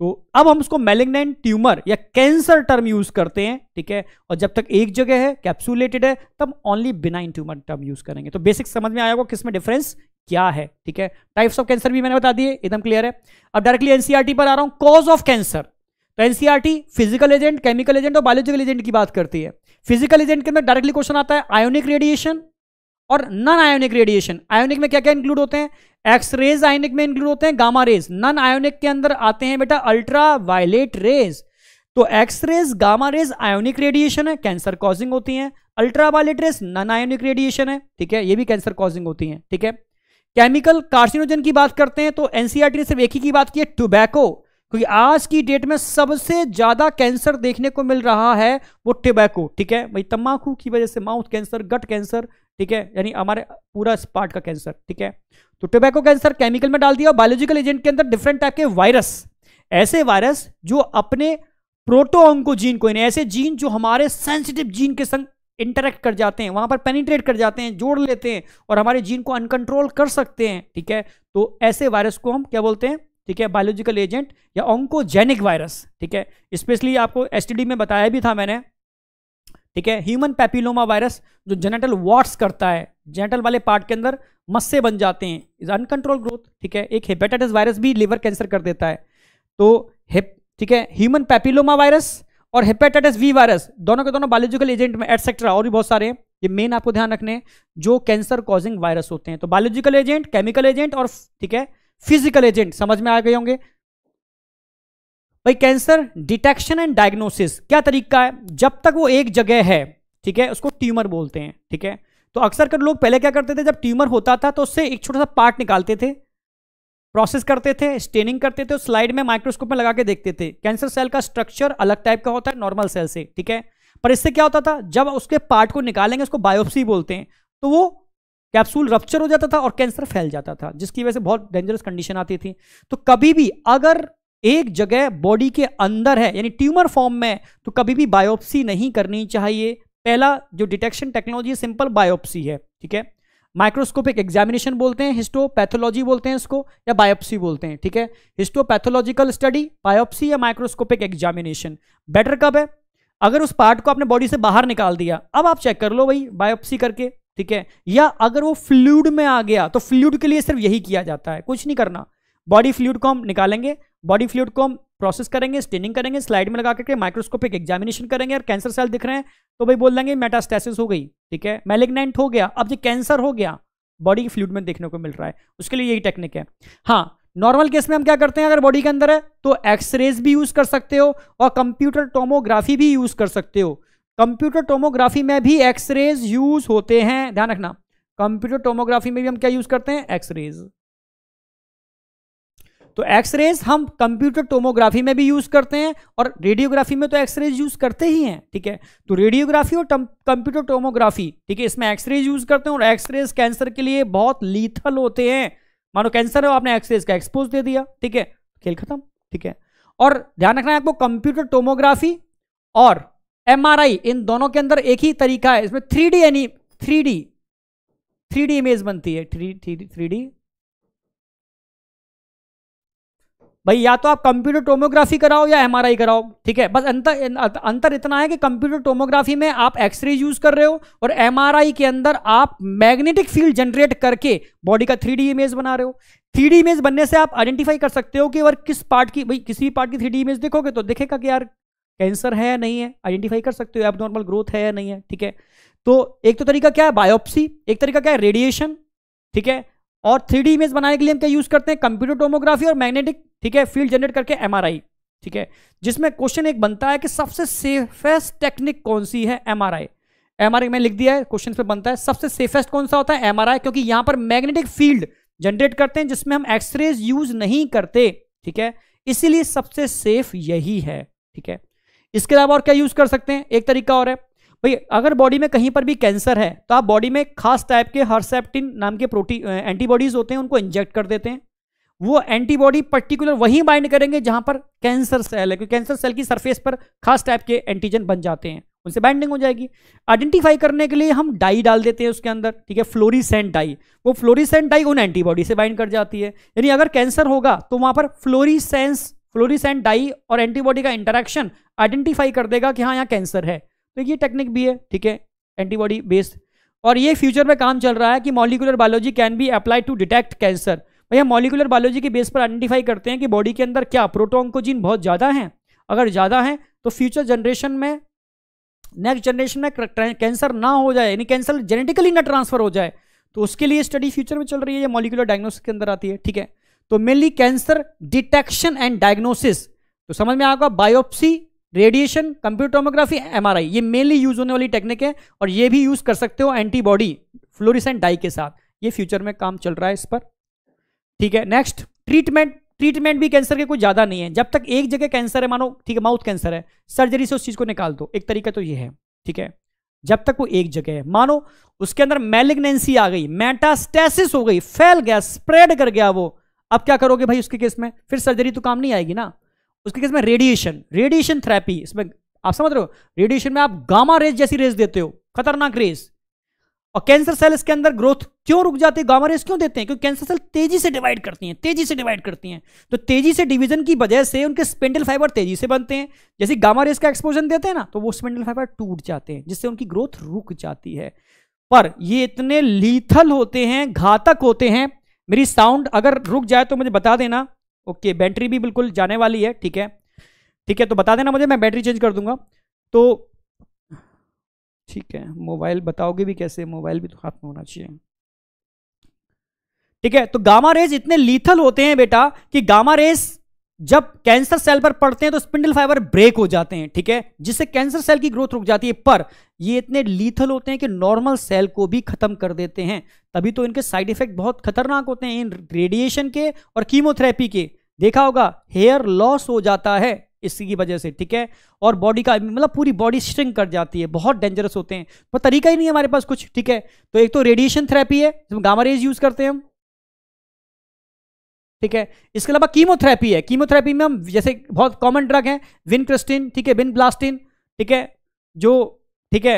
तो अब हम उसको मेलेग्नेंट ट्यूमर या कैंसर टर्म यूज करते हैं ठीक है और जब तक एक जगह है कैप्सुलेटेड है तब only benign tumour term use करेंगे तो बेसिक समझ में आया होगा किसमें डिफरेंस क्या है ठीक है टाइप्स ऑफ कैंसर भी मैंने बता दिए एकदम क्लियर है अब डायरेक्टली एनसीआरटी पर आ रहा हूं कॉज ऑफ कैंसर तो NCERT physical agent chemical agent और बायोलॉजिकल एजेंट की बात करती है फिजिकल एजेंट के अंदर डायरेक्टली क्वेश्चन आता है आयोनिक रेडिएशन और नॉन आयोनिक रेडिएशन आयोनिक में क्या क्या इंक्लूड होते हैं एक्स रेज आयोनिक में इंक्लूड होते हैं गामा रेज नॉन आयोनिक के अंदर आते हैं बेटा अल्ट्रा वायलेट रेज तो X rays gamma rays ionic radiation है कैंसर कॉजिंग होती है ultraviolet rays non ionic radiation है ठीक है ये भी कैंसर कॉजिंग होती है ठीक है केमिकल कार्सिनोजन की बात करते हैं तो एनसीआरटी e ने सिर्फ एक ही की बात की है टोबैको क्योंकि आज की डेट में सबसे ज्यादा कैंसर देखने को मिल रहा है वो टिबैको ठीक है भाई तम्बाकू की वजह से माउथ कैंसर गट कैंसर ठीक है यानी हमारे पूरा स्पार्ट का कैंसर ठीक है तो टिबैको कैंसर केमिकल में डाल दिया और बायोलॉजिकल एजेंट के अंदर डिफरेंट टाइप के वायरस ऐसे वायरस जो अपने प्रोटो जीन को ऐसे जीन जो हमारे सेंसिटिव जीन के संग इंटरेक्ट कर जाते हैं वहां पर पेनिट्रेट कर जाते हैं जोड़ लेते हैं और हमारे जीन को अनकंट्रोल कर सकते हैं ठीक है तो ऐसे वायरस को हम क्या बोलते हैं ठीक है बायोलॉजिकल एजेंट या ऑन्कोजेनिक वायरस ठीक है स्पेशली आपको एस में बताया भी था मैंने ठीक है ह्यूमन पैपिलोमा वायरस जो जेनेटल वॉट्स करता है जेनेटल वाले पार्ट के अंदर मस्से बन जाते हैं इज अनकंट्रोल ग्रोथ ठीक है एक हेपेटाइटिस वायरस भी लिवर कैंसर कर देता है तो ठीक है ह्यूमन पैपिलोमा वायरस और हेपेटाइटिस वी वायरस दोनों के दोनों बायोलॉजिकल एजेंट में एटसेट्रा और भी बहुत सारे हैं ये मेन आपको ध्यान रखने जो कैंसर कॉजिंग वायरस होते हैं तो बायोलॉजिकल एजेंट केमिकल एजेंट और ठीक है फिजिकल एजेंट समझ में आ गए होंगे भाई कैंसर डिटेक्शन एंड डायग्नोसिस क्या तरीका है जब तक वो एक जगह है ठीक है उसको ट्यूमर बोलते हैं ठीक है तो अक्सर कर लोग पहले क्या करते थे जब ट्यूमर होता था तो उससे एक छोटा सा पार्ट निकालते थे प्रोसेस करते थे स्टेनिंग करते थे स्लाइड में माइक्रोस्कोप में लगा के देखते थे कैंसर सेल का स्ट्रक्चर अलग टाइप का होता है नॉर्मल सेल से ठीक है पर इससे क्या होता था जब उसके पार्ट को निकालेंगे उसको बायोप्सी बोलते हैं तो वो कैप्सूल रप्चर हो जाता था और कैंसर फैल जाता था जिसकी वजह से बहुत डेंजरस कंडीशन आती थी तो कभी भी अगर एक जगह बॉडी के अंदर है यानी ट्यूमर फॉर्म में तो कभी भी बायोप्सी नहीं करनी चाहिए पहला जो डिटेक्शन टेक्नोलॉजी सिंपल बायोप्सी है ठीक है माइक्रोस्कोपिक एग्जामिनेशन बोलते हैं हिस्टोपैथोलॉजी बोलते हैं इसको या बायोप्सी बोलते हैं ठीक है हिस्टोपैथोलॉजिकल स्टडी बायोप्सी या माइक्रोस्कोपिक एग्जामिनेशन बेटर कब है अगर उस पार्ट को आपने बॉडी से बाहर निकाल दिया अब आप चेक कर लो भाई बायोप्सी करके ठीक है या अगर वो फ्लूड में आ गया तो फ्लूड के लिए सिर्फ यही किया जाता है कुछ नहीं करना बॉडी फ्लूड को हम निकालेंगे बॉडी फ्लूड को हम प्रोसेस करेंगे स्टेनिंग करेंगे स्लाइड में लगा करके माइक्रोस्कोपिक एग्जामिनेशन करेंगे और कैंसर सेल दिख रहे हैं तो भाई बोल देंगे मेटास्टेसिस हो गई ठीक है मेलेग्नेंट हो गया अब जो कैंसर हो गया बॉडी फ्लूड में देखने को मिल रहा है उसके लिए यही टेक्निक है हाँ नॉर्मल केस में हम क्या करते हैं अगर बॉडी के अंदर है तो एक्सरेज भी यूज कर सकते हो और कंप्यूटर टोमोग्राफी भी यूज कर सकते हो कंप्यूटर टोमोग्राफी में भी एक्सरेज यूज होते हैं ध्यान रखना कंप्यूटर टोमोग्राफी में भी हम क्या यूज करते हैं एक्सरेज तो एक्सरेज हम कंप्यूटर टोमोग्राफी में भी यूज करते हैं और रेडियोग्राफी में तो एक्सरेज यूज करते ही हैं ठीक है तो रेडियोग्राफी और कंप्यूटर टोमोग्राफी ठीक है इसमें एक्सरेज यूज करते हैं और एक्सरेज कैंसर के लिए बहुत लीथल होते हैं मानो कैंसर है आपने एक्सरेज का एक्सपोज दे दिया ठीक है खेल खत्म ठीक है और ध्यान रखना है आपको कंप्यूटर टोमोग्राफी और एमआरआई इन दोनों के अंदर एक ही तरीका है इसमें three D any three D three D image बनती है थ्री थ्री डी भाई या तो आप कंप्यूटर टोमोग्राफी कराओ या एमआरआई कराओ ठीक है बस अंतर अंतर इतना है कि कंप्यूटर टोमोग्राफी में आप एक्सरे यूज कर रहे हो और एमआरआई के अंदर आप मैग्नेटिक फील्ड जनरेट करके बॉडी का थ्री इमेज बना रहे हो थ्री इमेज बनने से आप आइडेंटिफाई कर सकते हो कि अगर किस पार्ट की भाई किसी भी पार्ट की थ्री इमेज देखोगे तो देखेगा कि यार कैंसर है या नहीं है आइडेंटिफाई कर सकते हो नॉर्मल ग्रोथ है या नहीं है ठीक है तो एक तो तरीका क्या है बायोप्सी एक तरीका क्या है रेडिएशन ठीक है और थ्री इमेज बनाने के लिए हम क्या यूज करते हैं कंप्यूटर टोमोग्राफी और मैग्नेटिक ठीक है फील्ड जनरेट करके एम ठीक है जिसमें क्वेश्चन एक बनता है कि सबसे सेफेस्ट टेक्निक कौन सी है एम आई में लिख दिया है क्वेश्चन पे बनता है सबसे सेफेस्ट कौन सा होता है आई क्योंकि यहाँ पर मैग्नेटिक फील्ड जनरेट करते हैं जिसमें हम एक्सरेज यूज नहीं करते ठीक है इसीलिए सबसे सेफ यही है ठीक है इसके अलावा और क्या यूज कर सकते हैं एक तरीका और है भाई अगर बॉडी में कहीं पर भी कैंसर है तो आप बॉडी में खास टाइप के हर्सेप्टिन नाम के प्रोटीन एंटीबॉडीज होते हैं उनको इंजेक्ट कर देते हैं वो एंटीबॉडी पर्टिकुलर वहीं बाइंड करेंगे जहां पर कैंसर सेल है क्योंकि कैंसर सेल की सरफेस पर खास टाइप के एंटीजन बन जाते हैं उनसे बाइंडिंग हो जाएगी आइडेंटिफाई करने के लिए हम डाई डाल देते हैं उसके अंदर ठीक है फ्लोरीसेंट डाई वो फ्लोरिसेंट डाई उन एंटीबॉडी से बाइंड कर जाती है यानी अगर कैंसर होगा तो वहां पर फ्लोरीसेंस फ्लोरिसेंट डाई और एंटीबॉडी का इंटरेक्शन आइडेंटिफाई कर देगा कि हाँ यहाँ कैंसर है तो ये टेक्निक भी है ठीक है एंटीबॉडी बेस्ड और ये फ्यूचर में काम चल रहा है कि molecular biology can be apply to detect cancer भैया मॉलिकुलर बायोलॉजी के बेस पर आइडेंटिफाई करते हैं कि बॉडी के अंदर क्या प्रोटोंकोजिन बहुत ज़्यादा हैं अगर ज़्यादा हैं तो फ्यूचर जनरेशन में नेक्स्ट जनरेशन में कैंसर ना हो जाए यानी कैंसर जेनेटिकली ना ट्रांसफर हो जाए तो उसके लिए स्टडी फ्यूचर में चल रही है या मॉलिकुलर डायग्नोसिस के अंदर आती है ठीक है तो mainly cancer detection and diagnosis तो समझ में आगे biopsy radiation computer tomography MRI ये मेनली यूज होने वाली टेक्निक है और ये भी यूज कर सकते हो एंटीबॉडी फ्लोरिसेंट डाई के साथ ये फ्यूचर में काम चल रहा है इस पर ठीक है नेक्स्ट ट्रीटमेंट ट्रीटमेंट भी कैंसर के कुछ ज्यादा नहीं है जब तक एक जगह कैंसर है मानो ठीक है माउथ कैंसर है सर्जरी से उस चीज को निकाल दो एक तरीका तो ये है ठीक है जब तक वो एक जगह है मानो उसके अंदर मेलिग्नेंसी आ गई मेटास्टेसिस हो गई फैल गया स्प्रेड कर गया वो अब क्या करोगे भाई उसके केस में फिर सर्जरी तो काम नहीं आएगी ना उसके केस में रेडिएशन रेडिएशन थेरेपी इसमें आप समझ रहे हो रेडिएशन में आप गामा रेस जैसी रेस देते हो खतरनाक रेस और कैंसर सेल्स के अंदर ग्रोथ क्यों रुक जाती है गामा रेस क्यों देते हैं क्योंकि कैंसर सेल तेजी से डिवाइड करती हैं तेजी से डिवाइड करती हैं तो तेजी से डिवीजन की वजह से उनके स्पेंडल फाइबर तेजी से बनते हैं जैसे गामा रेस का एक्सपोजन देते हैं ना तो वो स्पेंडल फाइबर टूट जाते हैं जिससे उनकी ग्रोथ रुक जाती है पर ये इतने लीथल होते हैं घातक होते हैं मेरी साउंड अगर रुक जाए तो मुझे बता देना ओके बैटरी भी बिल्कुल जाने वाली है ठीक है ठीक है तो बता देना मुझे मैं बैटरी चेंज कर दूंगा तो ठीक है मोबाइल बताओगे भी कैसे मोबाइल भी तो हाथ में होना चाहिए ठीक है तो गामा रेज इतने लीथल होते हैं बेटा कि गामा रेज जब कैंसर सेल पर पड़ते हैं तो स्पिंडल फाइबर ब्रेक हो जाते हैं ठीक है जिससे कैंसर सेल की ग्रोथ रुक जाती है पर ये इतने लीथल होते हैं कि नॉर्मल सेल को भी खत्म कर देते हैं तभी तो इनके साइड इफेक्ट बहुत खतरनाक होते हैं इन रेडिएशन के और कीमोथेरेपी के देखा होगा हेयर लॉस हो जाता है इसकी वजह से ठीक है और बॉडी का मतलब पूरी बॉडी स्ट्रिंग कर जाती है बहुत डेंजरस होते हैं पर तरीका ही नहीं है हमारे पास कुछ ठीक है तो एक तो रेडिएशन थेरेपी है जिसमें गामा रेज यूज करते हैं हम ठीक है इसके अलावा कीमोथेरेपी है कीमोथेरेपी में हम जैसे बहुत कॉमन ड्रग है विनक्रिस्टिन ठीक है विन ब्लास्टिन ठीक है जो ठीक है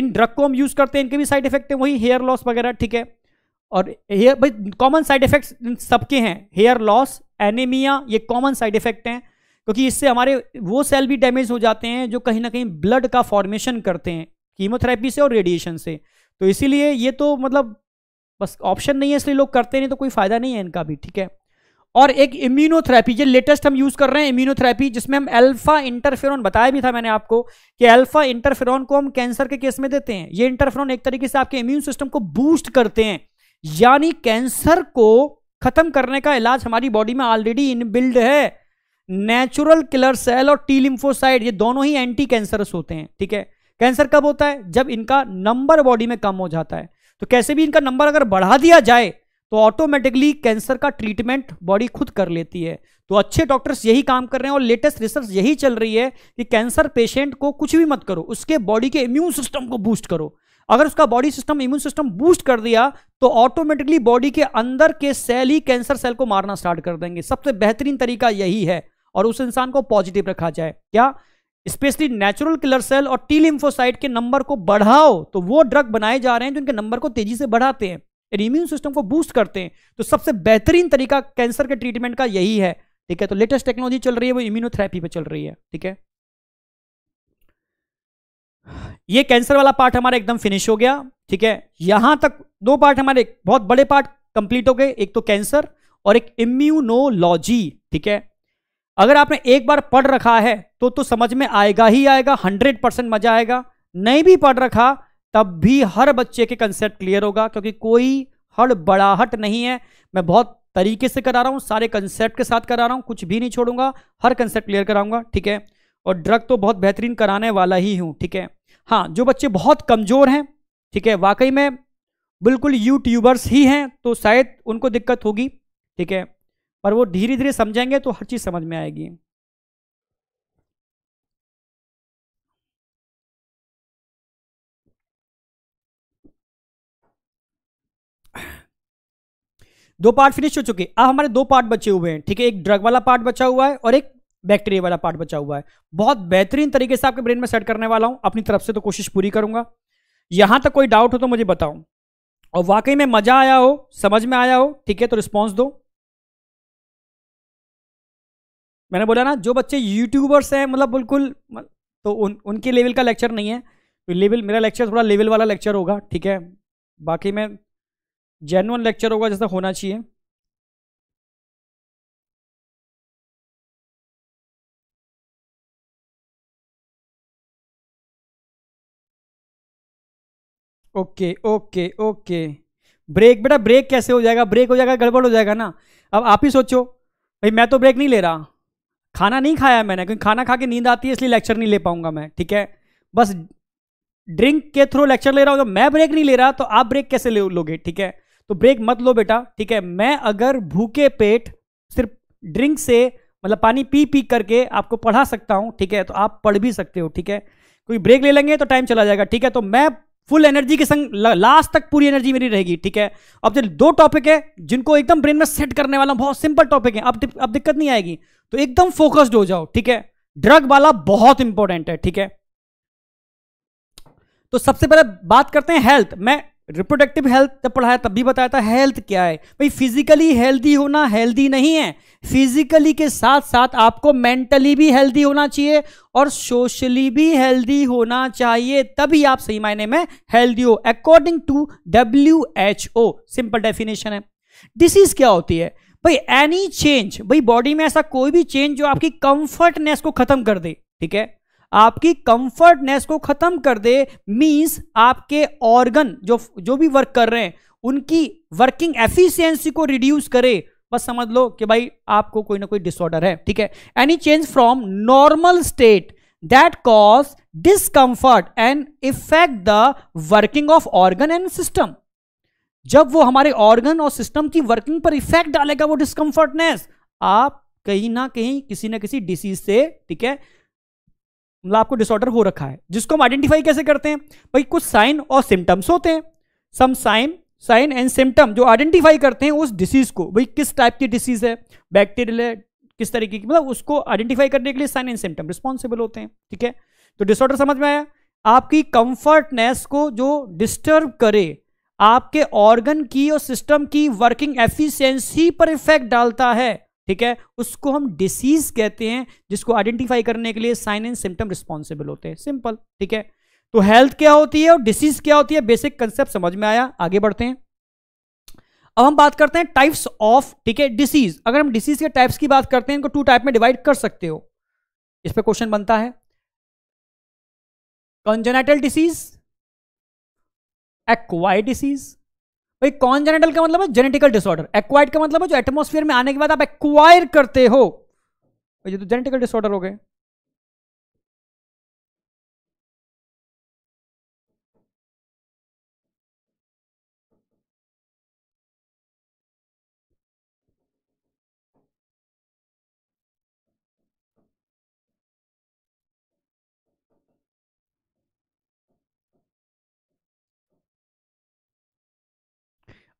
इन ड्रग को हम यूज़ करते हैं इनके भी साइड इफेक्ट है वही हेयर लॉस वगैरह ठीक है और हेयर भाई कॉमन साइड इफेक्ट सबके हैं हेयर लॉस एनीमिया ये कॉमन साइड इफेक्ट हैं क्योंकि इससे हमारे वो सेल भी डैमेज हो जाते हैं जो कहीं ना कहीं ब्लड का फॉर्मेशन करते हैं कीमोथेरेपी से और रेडिएशन से तो इसीलिए ये तो मतलब बस ऑप्शन नहीं है इसलिए लोग करते नहीं तो कोई फ़ायदा नहीं है इनका भी ठीक है और एक इम्यूनोथेरेपी ये लेटेस्ट हम यूज कर रहे हैं इम्यूनोथेरेपी जिसमें हम अल्फा इंटरफेरॉन बताया भी था मैंने आपको कि अल्फा इंटरफेरॉन को हम कैंसर के केस में देते हैं ये इंटरफेरॉन एक तरीके से आपके इम्यून सिस्टम को बूस्ट करते हैं यानी कैंसर को खत्म करने का इलाज हमारी बॉडी में ऑलरेडी इनबिल्ड है नेचुरल किलर सेल और टी लिम्फोसाइड ये दोनों ही एंटी कैंसरस होते हैं ठीक है कैंसर कब होता है जब इनका नंबर बॉडी में कम हो जाता है तो कैसे भी इनका नंबर अगर बढ़ा दिया जाए तो ऑटोमेटिकली कैंसर का ट्रीटमेंट बॉडी खुद कर लेती है तो अच्छे डॉक्टर्स यही काम कर रहे हैं और लेटेस्ट रिसर्च यही चल रही है कि कैंसर पेशेंट को कुछ भी मत करो उसके बॉडी के इम्यून सिस्टम को बूस्ट करो अगर उसका body system immune system boost कर दिया तो ऑटोमेटिकली बॉडी के अंदर के सेल ही कैंसर सेल को मारना स्टार्ट कर देंगे सबसे बेहतरीन तरीका यही है और उस इंसान को पॉजिटिव रखा जाए क्या स्पेशली नेचुरल किलर सेल और टी लिम्फोसाइट के नंबर को बढ़ाओ तो वो ड्रग बनाए जा रहे हैं जो उनके नंबर को तेजी से बढ़ाते हैं इम्यून सिस्टम को बूस्ट करते हैं तो सबसे बेहतरीन तरीका कैंसर के ट्रीटमेंट का यही है ठीक है तो लेटेस्ट टेक्नोलॉजी चल रही है वो इम्यूनोथेरेपी पे चल रही है ठीक है ये कैंसर वाला पार्ट हमारा एकदम फिनिश हो गया ठीक है यहां तक दो पार्ट हमारे बहुत बड़े पार्ट कंप्लीट हो गए एक तो कैंसर और एक इम्यूनोलॉजी ठीक है अगर आपने एक बार पढ़ रखा है तो तो समझ में आएगा ही आएगा हंड्रेड परसेंट मजा आएगा नहीं भी पढ़ रखा तब भी हर बच्चे के कंसेप्ट क्लियर होगा क्योंकि कोई हड़बड़ाहट नहीं है मैं बहुत तरीके से करा रहा हूँ सारे कंसेप्ट के साथ करा रहा हूँ कुछ भी नहीं छोड़ूंगा हर कंसेप्ट क्लियर कराऊंगा ठीक है और ड्रग तो बहुत बेहतरीन कराने वाला ही हूँ ठीक है हाँ जो बच्चे बहुत कमज़ोर हैं ठीक है वाकई में बिल्कुल यूट्यूबर्स ही हैं तो शायद उनको दिक्कत होगी ठीक है पर वो धीरे धीरे समझेंगे तो हर चीज़ समझ में आएगी दो पार्ट फिनिश हो चुके अब हमारे दो पार्ट बचे हुए हैं ठीक है एक ड्रग वाला पार्ट बचा हुआ है और एक बैक्टीरिया वाला पार्ट बचा हुआ है बहुत बेहतरीन तरीके से आपके ब्रेन में सेट करने वाला हूं अपनी तरफ से तो कोशिश पूरी करूंगा यहां तक कोई डाउट हो तो मुझे बताओ और वाकई में मजा आया हो समझ में आया हो ठीक है तो रिस्पॉन्स दो मैंने बोला ना जो बच्चे यूट्यूबर्स हैं मतलब बिल्कुल तो उन उनके लेवल का लेक्चर नहीं है तो लेवल मेरा लेक्चर थोड़ा लेवल वाला लेक्चर होगा ठीक है बाकी मैं जेनुअन लेक्चर होगा जैसा होना चाहिए ओके ओके ओके ब्रेक बेटा ब्रेक कैसे हो जाएगा ब्रेक हो जाएगा गड़बड़ हो जाएगा ना अब आप ही सोचो भाई मैं तो ब्रेक नहीं ले रहा खाना नहीं खाया मैंने क्योंकि खाना खा के नींद आती है इसलिए लेक्चर नहीं ले पाऊंगा मैं ठीक है बस ड्रिंक के थ्रू लेक्चर ले रहा हूँ तो मैं ब्रेक नहीं ले रहा तो आप ब्रेक कैसे ले लोगे ठीक है तो ब्रेक मत लो बेटा ठीक है मैं अगर भूखे पेट सिर्फ ड्रिंक से मतलब पानी पी पी करके आपको पढ़ा सकता हूँ ठीक है तो आप पढ़ भी सकते हो ठीक है कोई ब्रेक ले लेंगे तो टाइम चला जाएगा ठीक है तो मैं फुल एनर्जी के संग लास्ट तक पूरी एनर्जी मेरी रहेगी ठीक है अब जो दो टॉपिक है जिनको एकदम ब्रेन में सेट करने वाला बहुत सिंपल टॉपिक है अब अब दिक्कत नहीं आएगी तो एकदम फोकस्ड हो जाओ ठीक है ड्रग वाला बहुत इंपॉर्टेंट है ठीक है तो सबसे पहले बात करते हैं हेल्थ मैं रिप्रोडक्टिव हेल्थ जब पढ़ाया तब भी बताया था हेल्थ क्या है भाई फिजिकली हेल्दी होना हेल्दी नहीं है फिजिकली के साथ साथ आपको मेंटली भी हेल्दी होना चाहिए और सोशली भी हेल्दी होना चाहिए तभी आप सही मायने में हेल्दी हो according to W H O simple definition है डिसीज क्या होती है भाई एनी चेंज भाई बॉडी में ऐसा कोई भी चेंज जो आपकी कंफर्टनेस को खत्म कर दे ठीक है आपकी कंफर्टनेस को खत्म कर दे मींस आपके ऑर्गन जो जो भी वर्क कर रहे हैं उनकी वर्किंग एफिशिएंसी को रिड्यूस करे बस समझ लो कि भाई आपको कोई ना कोई डिसऑर्डर है ठीक है any change from normal state that cause discomfort and effect the working of organ and system जब वो हमारे ऑर्गन और सिस्टम की वर्किंग पर इफेक्ट डालेगा वो डिस्कंफर्टनेस आप कहीं ना कहीं किसी ना किसी डिसीज से ठीक है मतलब आपको डिसऑर्डर हो रखा है जिसको हम आइडेंटिफाई कैसे करते हैं भाई कुछ साइन और सिम्टम्स होते हैं some sign sign and symptom जो आइडेंटिफाई करते हैं उस डिसीज को भाई किस टाइप की डिसीज है बैक्टीरियल है किस तरीके की मतलब उसको आइडेंटिफाई करने के लिए साइन एंड सिम्टम रिस्पॉन्सिबल होते हैं ठीक है तो डिसऑर्डर समझ में आया आपकी कंफर्टनेस को जो डिस्टर्ब करे आपके ऑर्गन की और सिस्टम की वर्किंग एफिशिएंसी पर इफेक्ट डालता है ठीक है उसको हम डिसीज कहते हैं जिसको आइडेंटिफाई करने के लिए साइन एंड सिम्टम रिस्पॉन्सिबल होते हैं सिंपल ठीक है तो हेल्थ क्या होती है और डिसीज क्या होती है बेसिक कंसेप्ट समझ में आया आगे बढ़ते हैं अब हम बात करते हैं टाइप्स ऑफ ठीक है डिसीज अगर हम डिसीज के टाइप्स की बात करते हैं इनको टू टाइप में डिवाइड कर सकते हो इस पर क्वेश्चन बनता है कंजेनेटल डिसीज एक्वाइड डिसीज भाई कॉन्जेनेटल का मतलब है जेनेटिकल डिसऑर्डर एक्वाइड का मतलब है जो एटमोस्फेयर में आने के बाद आप एक्वायर करते हो ये तो जेनेटिकल डिसऑर्डर हो गए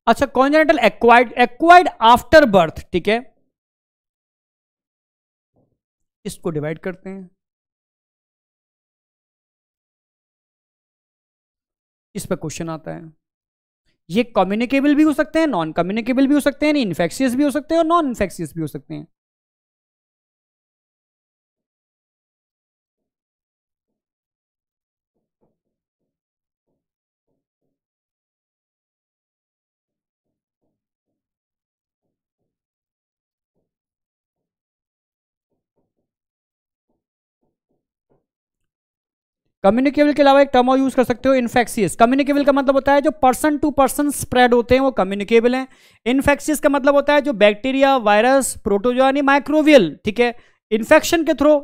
अच्छा congenital acquired acquired after birth ठीक है इसको डिवाइड करते हैं इस पर क्वेश्चन आता है ये कम्युनिकेबल भी हो सकते हैं नॉन कम्युनिकेबल भी हो सकते हैं इन्फेक्शियस भी हो सकते हैं और नॉन इन्फेक्शियस भी हो सकते हैं कम्युनिकेबल के अलावा एक टर्म और यूज कर सकते हो इन्फेक्सियस कम्युनिकेबल का मतलब होता है जो पर्सन टू पर्सन स्प्रेड होते हैं वो कम्युनिकेबल हैं इन्फेक्सियस का मतलब होता है जो बैक्टीरिया वायरस प्रोटोजो यानी माइक्रोवियल ठीक है इन्फेक्शन के थ्रू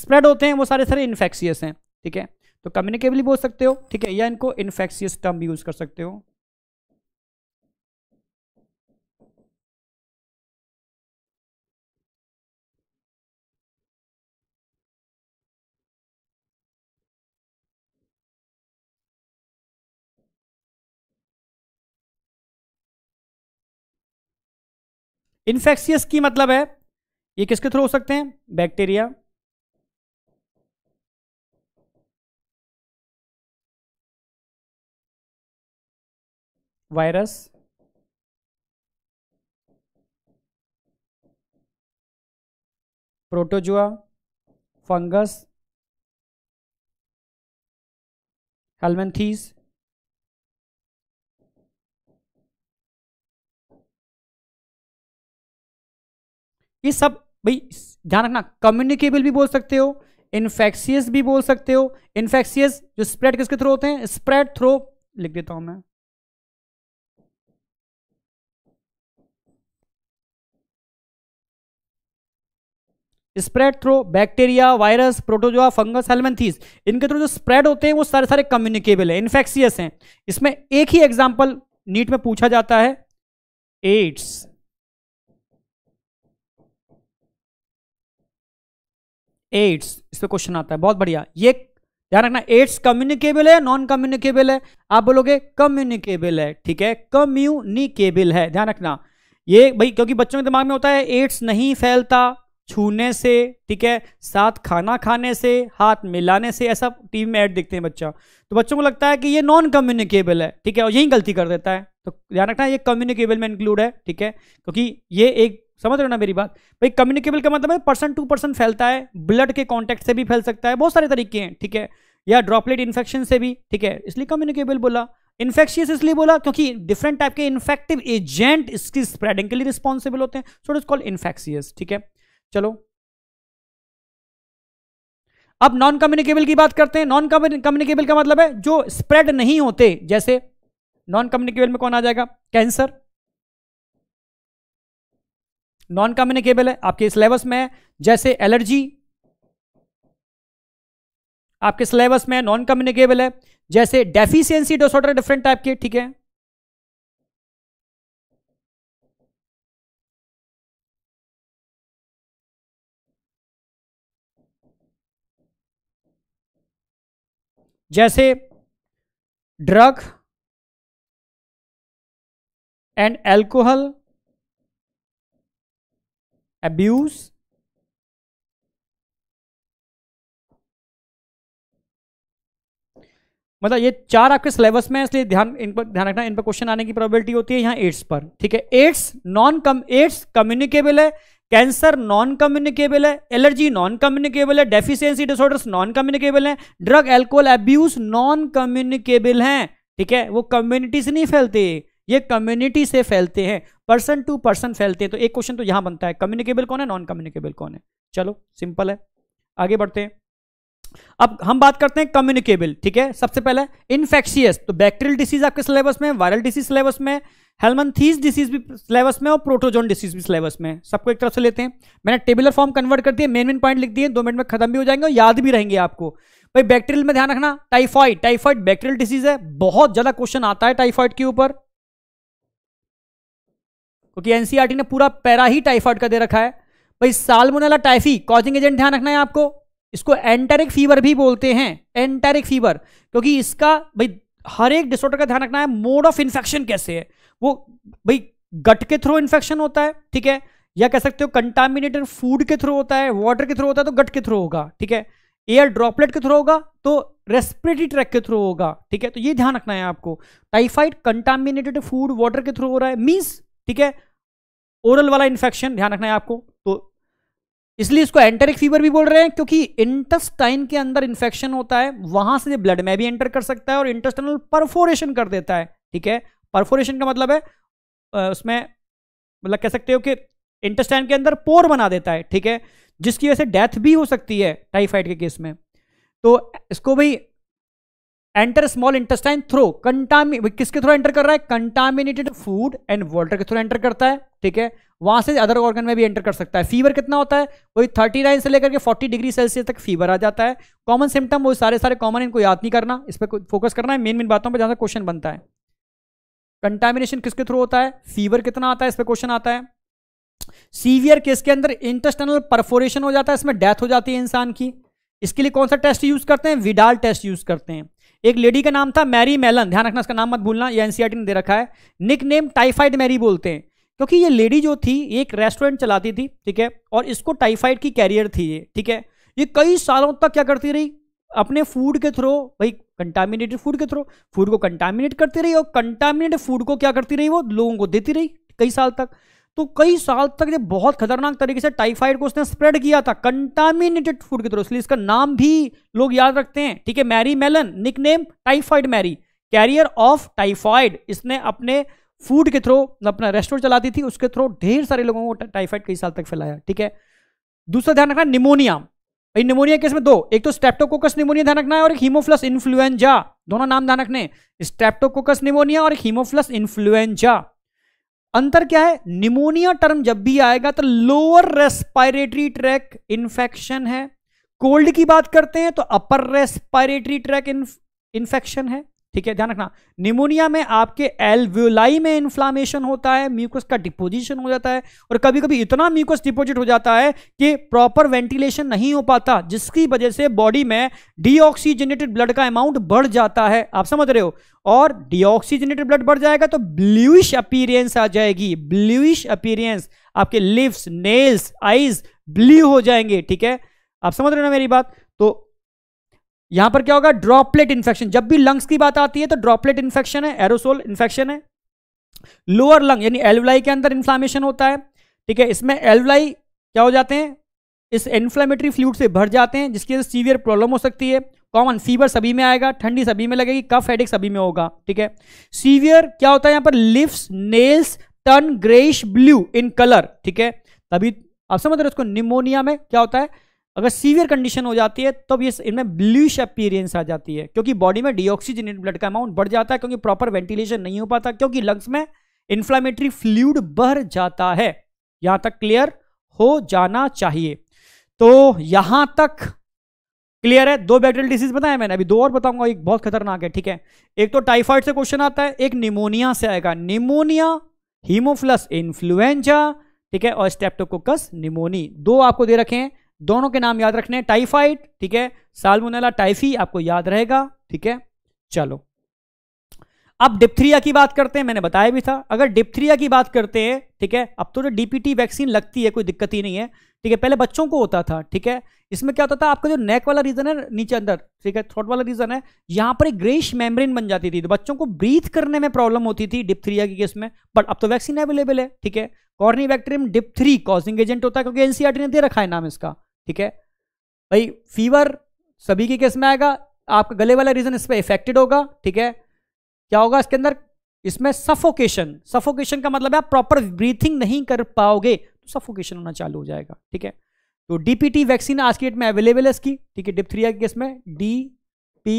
स्प्रेड होते हैं वो सारे सारे इन्फेक्सियस हैं ठीक है तो कम्युनिकेबल बोल सकते हो ठीक है या इनको इन्फेक्शियस टर्म भी यूज कर सकते हो इन्फेक्शियस की मतलब है ये किसके थ्रू हो सकते हैं bacteria virus protozoa fungus helminths ये सब भाई ध्यान रखना कम्युनिकेबल भी बोल सकते हो इन्फेक्शियस भी बोल सकते हो इन्फेक्शियस जो स्प्रेड किसके थ्रू होते हैं स्प्रेड थ्रो लिख देता हूं मैं spread through bacteria virus protozoa fungus helminths इनके थ्रू जो स्प्रेड होते हैं वो सारे सारे कम्युनिकेबल है इन्फेक्शियस हैं इसमें एक ही एग्जाम्पल नीट में पूछा जाता है एड्स एड्स इस पर क्वेश्चन आता है बहुत बढ़िया ये ध्यान रखना एड्स कम्युनिकेबल है नॉन कम्युनिकेबल है आप बोलोगे कम्युनिकेबल है ठीक है कम्युनिकेबल है ध्यान रखना ये भाई क्योंकि बच्चों के दिमाग में होता है एड्स नहीं फैलता छूने से ठीक है साथ खाना खाने से हाथ मिलाने से ऐसा टीवी में ऐड देखते हैं बच्चा तो बच्चों को लगता है कि ये नॉन कम्युनिकेबल है ठीक है और यही गलती कर देता है तो ध्यान रखना ये कम्युनिकेबल में इंक्लूड है ठीक है क्योंकि ये एक समझ रहे ना मेरी बात भाई कम्युनिकेबल का मतलब है पर्सन टू पर्सन फैलता है ब्लड के कॉन्टैक्ट से भी फैल सकता है बहुत सारे तरीके हैं ठीक है या ड्रॉपलेट इन्फेक्शन से भी ठीक है इसलिए कम्युनिकेबल बोला इन्फेक्शियस इसलिए बोला क्योंकि डिफरेंट टाइप के इन्फेक्टिव एजेंट इसकी स्प्रेडिंग के लिए रिस्पॉन्सिबल होते हैं so it is called infectious ठीक है चलो अब नॉन कम्युनिकेबल की बात करते हैं नॉन कम्युनिकेबल का मतलब है जो स्प्रेड नहीं होते जैसे नॉन कम्युनिकेबल में कौन आ जाएगा कैंसर नॉन कम्युनिकेबल है आपके सिलेबस में है जैसे एलर्जी आपके सिलेबस में नॉन कम्युनिकेबल है जैसे डेफिशिएंसी डिसऑर्डर डिफरेंट टाइप के ठीक है जैसे ड्रग एंड एल्कोहल abuse मतलब ये चार आपके सिलेबस में इसलिए ध्यान इन पर ध्यान रखना इन पर क्वेश्चन आने की प्रोबेबिलिटी होती है यहाँ एड्स पर ठीक है AIDS non com AIDS communicable है कैंसर नॉन कम्युनिकेबल है एलर्जी नॉन कम्युनिकेबल है डेफिशिएंसी डिसऑर्डर्स नॉन कम्युनिकेबल है drug alcohol abuse non communicable हैं ठीक है वो कम्युनिटी से नहीं फैलते ये कम्युनिटी से फैलते हैं पर्सन टू पर्सन फैलते हैं तो एक क्वेश्चन तो यहां बनता है कम्युनिकेबल कौन है नॉन कम्युनिकेबल कौन है चलो सिंपल है आगे बढ़ते हैं अब हम बात करते हैं कम्युनिकेबल ठीक है सबसे पहले इन्फेक्शियस तो बैक्टीरियल डिसीज आपके सिलेबस में वायरल डिसीज सिलेबस में हेलमनथीज डिसीज भी सिलेबस में और प्रोटोजोन डिसीज भी सिलेबस में सबको एक तरफ से लेते हैं मैंने टेबुलर फॉर्म कन्वर्ट कर दिया मेन मेन पॉइंट लिख दिए दो मिनट में खत्म भी हो जाएंगे और याद भी रहेंगे आपको भाई बैक्टीरियल में ध्यान रखना टाइफाइड टाइफाइड बैक्टीरियल डिसीज है बहुत ज्यादा क्वेश्चन आता है टाइफाइड के ऊपर क्योंकि एनसीईआरटी ने पूरा पैरा ही टाइफाइड का दे रखा है भाई सालमोनेला टाइफी कॉजिंग एजेंट ध्यान रखना है आपको इसको एंटेरिक फीवर भी बोलते हैं एंटेरिक फीवर क्योंकि इसका भाई हर एक डिसऑर्डर का ध्यान रखना है मोड ऑफ इन्फेक्शन कैसे है वो भाई गट के थ्रू इन्फेक्शन होता है ठीक है या कह सकते हो कंटामिनेटेड फूड के थ्रू होता है वाटर के थ्रू होता है तो गट के थ्रू होगा ठीक है एयर ड्रॉपलेट के थ्रू होगा तो रेस्पिरेटरी ट्रैक के थ्रू होगा ठीक है तो ये ध्यान रखना है आपको टाइफाइड कंटामिनेटेड फूड वाटर के थ्रू हो रहा है मीन्स ठीक है ओरल वाला इन्फेक्शन ध्यान रखना है आपको तो इसलिए इसको एंटरिक फीवर भी बोल रहे हैं क्योंकि इंटेस्टाइन के अंदर इन्फेक्शन होता है वहां से ब्लड में भी एंटर कर सकता है और इंटेस्टनल परफोरेशन कर देता है ठीक है परफोरेशन का मतलब है उसमें मतलब कह सकते हो कि इंटेस्टाइन के अंदर पोर बना देता है ठीक है जिसकी वजह से डेथ भी हो सकती है टाइफाइड के केस में तो इसको भाई enter small intestine through contami किसके थ्रू एंटर कर रहा है कंटामिनेटेड फूड एंड वाटर के थ्रू एंटर करता है ठीक है वहां से अदर ऑर्गन में भी एंटर कर सकता है फीवर कितना होता है वही थर्टी नाइन से लेकर के फोर्टी डिग्री सेल्सियस तक फीवर आ जाता है कॉमन सिम्टम वो सारे सारे कॉमन इनको याद नहीं करना इस पर फोकस करना है मेन मेन बातों पर ज्यादा क्वेश्चन बनता है कंटामिनेशन किसके थ्रू होता है फीवर कितना आता है इस पर क्वेश्चन आता है सीवियर केस के अंदर इंटेस्टनल परफोरेशन हो जाता है इसमें डेथ हो जाती है इंसान की इसके लिए कौन सा टेस्ट यूज करते हैं विडाल टेस्ट यूज करते हैं एक लेडी का नाम था मैरी मेलन ध्यान रखना इसका नाम मत भूलना ये एनसीआरटी ने दे रखा है निक नेम टाइफाइड मैरी बोलते हैं क्योंकि ये लेडी जो थी एक रेस्टोरेंट चलाती थी ठीक है और इसको टाइफाइड की कैरियर थी ये ठीक है ये कई सालों तक क्या करती रही अपने फूड के थ्रू भाई कंटामिनेटेड फूड के थ्रू फूड को कंटामिनेट करती रही और कंटामिनेटेड फूड को क्या करती रही वो लोगों को देती रही कई साल तक तो कई साल तक ये बहुत खतरनाक तरीके से टाइफाइड को उसने स्प्रेड किया था कंटामिनेटेड फूड के तरह इसलिए इसका नाम भी लोग याद रखते हैं ठीक है Mary Mallon nickname Typhoid Mary carrier of typhoid इसने अपने फूड के थ्रू अपना रेस्टोरेंट चलाती थी उसके थ्रू ढेर सारे लोगों को टाइफाइड कई साल तक फैलाया ठीक है दूसरा ध्यान रखना निमोनिया भाई निमोनिया केस में दो एक तो स्टेप्टोकोकस निमोनिया ध्यान रखना है और एक हीमोफ्लस इन्फ्लुएंजा दोनों नाम ध्यान रखने स्टेप्टोकोकस निमोनिया और एक हीमोफ्लस इन्फ्लुएंजा अंतर क्या है निमोनिया टर्म जब भी आएगा तो लोअर रेस्पायरेटरी ट्रैक इंफेक्शन है कोल्ड की बात करते हैं तो अपर रेस्पायरेटरी ट्रैक इन्फेक्शन है ठीक है ध्यान रखना निमोनिया में आपके एलव्यूलाई में इन्फ्लामेशन होता है म्यूकस का डिपोजिशन हो जाता है और कभी कभी इतना म्यूकस डिपोजिट हो जाता है कि प्रॉपर वेंटिलेशन नहीं हो पाता जिसकी वजह से बॉडी में डीऑक्सीजनेटेड ब्लड का अमाउंट बढ़ जाता है आप समझ रहे हो और डीऑक्सीजनेटेड ब्लड बढ़ जाएगा तो ब्लूइश अपीरियंस आ जाएगी ब्लूइश अपीरियंस आपके लिप्स नेल्स आईज ब्ल्यू हो जाएंगे ठीक है आप समझ रहे हो ना मेरी बात यहां पर क्या होगा ड्रॉपलेट इन्फेक्शन जब भी लंग्स की बात आती है तो ड्रॉपलेट इन्फेक्शन है एरोसोल इन्फेक्शन है लोअर लंग यानी एल्वलाई के अंदर इन्फ्लामेशन होता है ठीक है इसमें एल्वलाई क्या हो जाते हैं इस इन्फ्लामेटरी फ्लूड से भर जाते हैं जिसकी वजह से सीवियर प्रॉब्लम हो सकती है कॉमन फीवर सभी में आएगा ठंडी सभी में लगेगी कफ हेडेक सभी में होगा ठीक है सीवियर क्या होता है यहाँ पर lips nails turn greyish blue in colour ठीक है तभी आप समझ रहे हो इसको निमोनिया में क्या होता है अगर सीवियर कंडीशन हो जाती है तब तो ये इनमें ब्लूश अपीरियंस आ जाती है क्योंकि बॉडी में डीऑक्सीजनेटेड ब्लड का अमाउंट बढ़ जाता है क्योंकि प्रॉपर वेंटिलेशन नहीं हो पाता क्योंकि लंग्स में इंफ्लामेटरी फ्लूड बढ़ जाता है यहां तक क्लियर हो जाना चाहिए तो यहां तक क्लियर है दो बैक्टेरियल डिसीज बताया मैंने अभी दो और बताऊंगा एक बहुत खतरनाक है ठीक है एक तो टाइफाइड से क्वेश्चन आता है एक निमोनिया से आएगा निमोनिया हीमोफ्लस इन्फ्लुएंजा ठीक है और स्टेप्टोकोकस निमोनी दो आपको दे रखे हैं दोनों के नाम याद रखने टाइफाइड ठीक है साल्मोनेला टाइफी आपको याद रहेगा ठीक है चलो अब डिप्थीरिया की बात करते हैं मैंने बताया भी था अगर डिप्थीरिया की बात करते हैं ठीक है अब तो जो डीपीटी वैक्सीन लगती है कोई दिक्कत ही नहीं है ठीक है पहले बच्चों को होता था ठीक है इसमें क्या होता था आपका जो नेक वाला रीजन है नीचे अंदर ठीक है थ्रोट वाला रीजन है यहाँ पर एक ग्रेश मेम्ब्रेन बन जाती थी तो बच्चों को ब्रीथ करने में प्रॉब्लम होती थी डिप्थीरिया केस में बट अब तो वैक्सीन अवेलेबल है ठीक है corynebacterium dip causing agent होता है क्योंकि एनसीआरटी ने दे रखा है नाम इसका ठीक है भाई फीवर सभी के केस में आएगा आपका गले वाला रीजन इस पर इफेक्टेड होगा ठीक है क्या होगा इसके अंदर इसमें सफोकेशन सफोकेशन का मतलब है आप प्रॉपर ब्रीथिंग नहीं कर पाओगे तो सफोकेशन होना चालू हो जाएगा ठीक है तो डीपीटी वैक्सीन आज की डेट में अवेलेबल है इसकी ठीक है डिप्थ्रिया केस में डी पी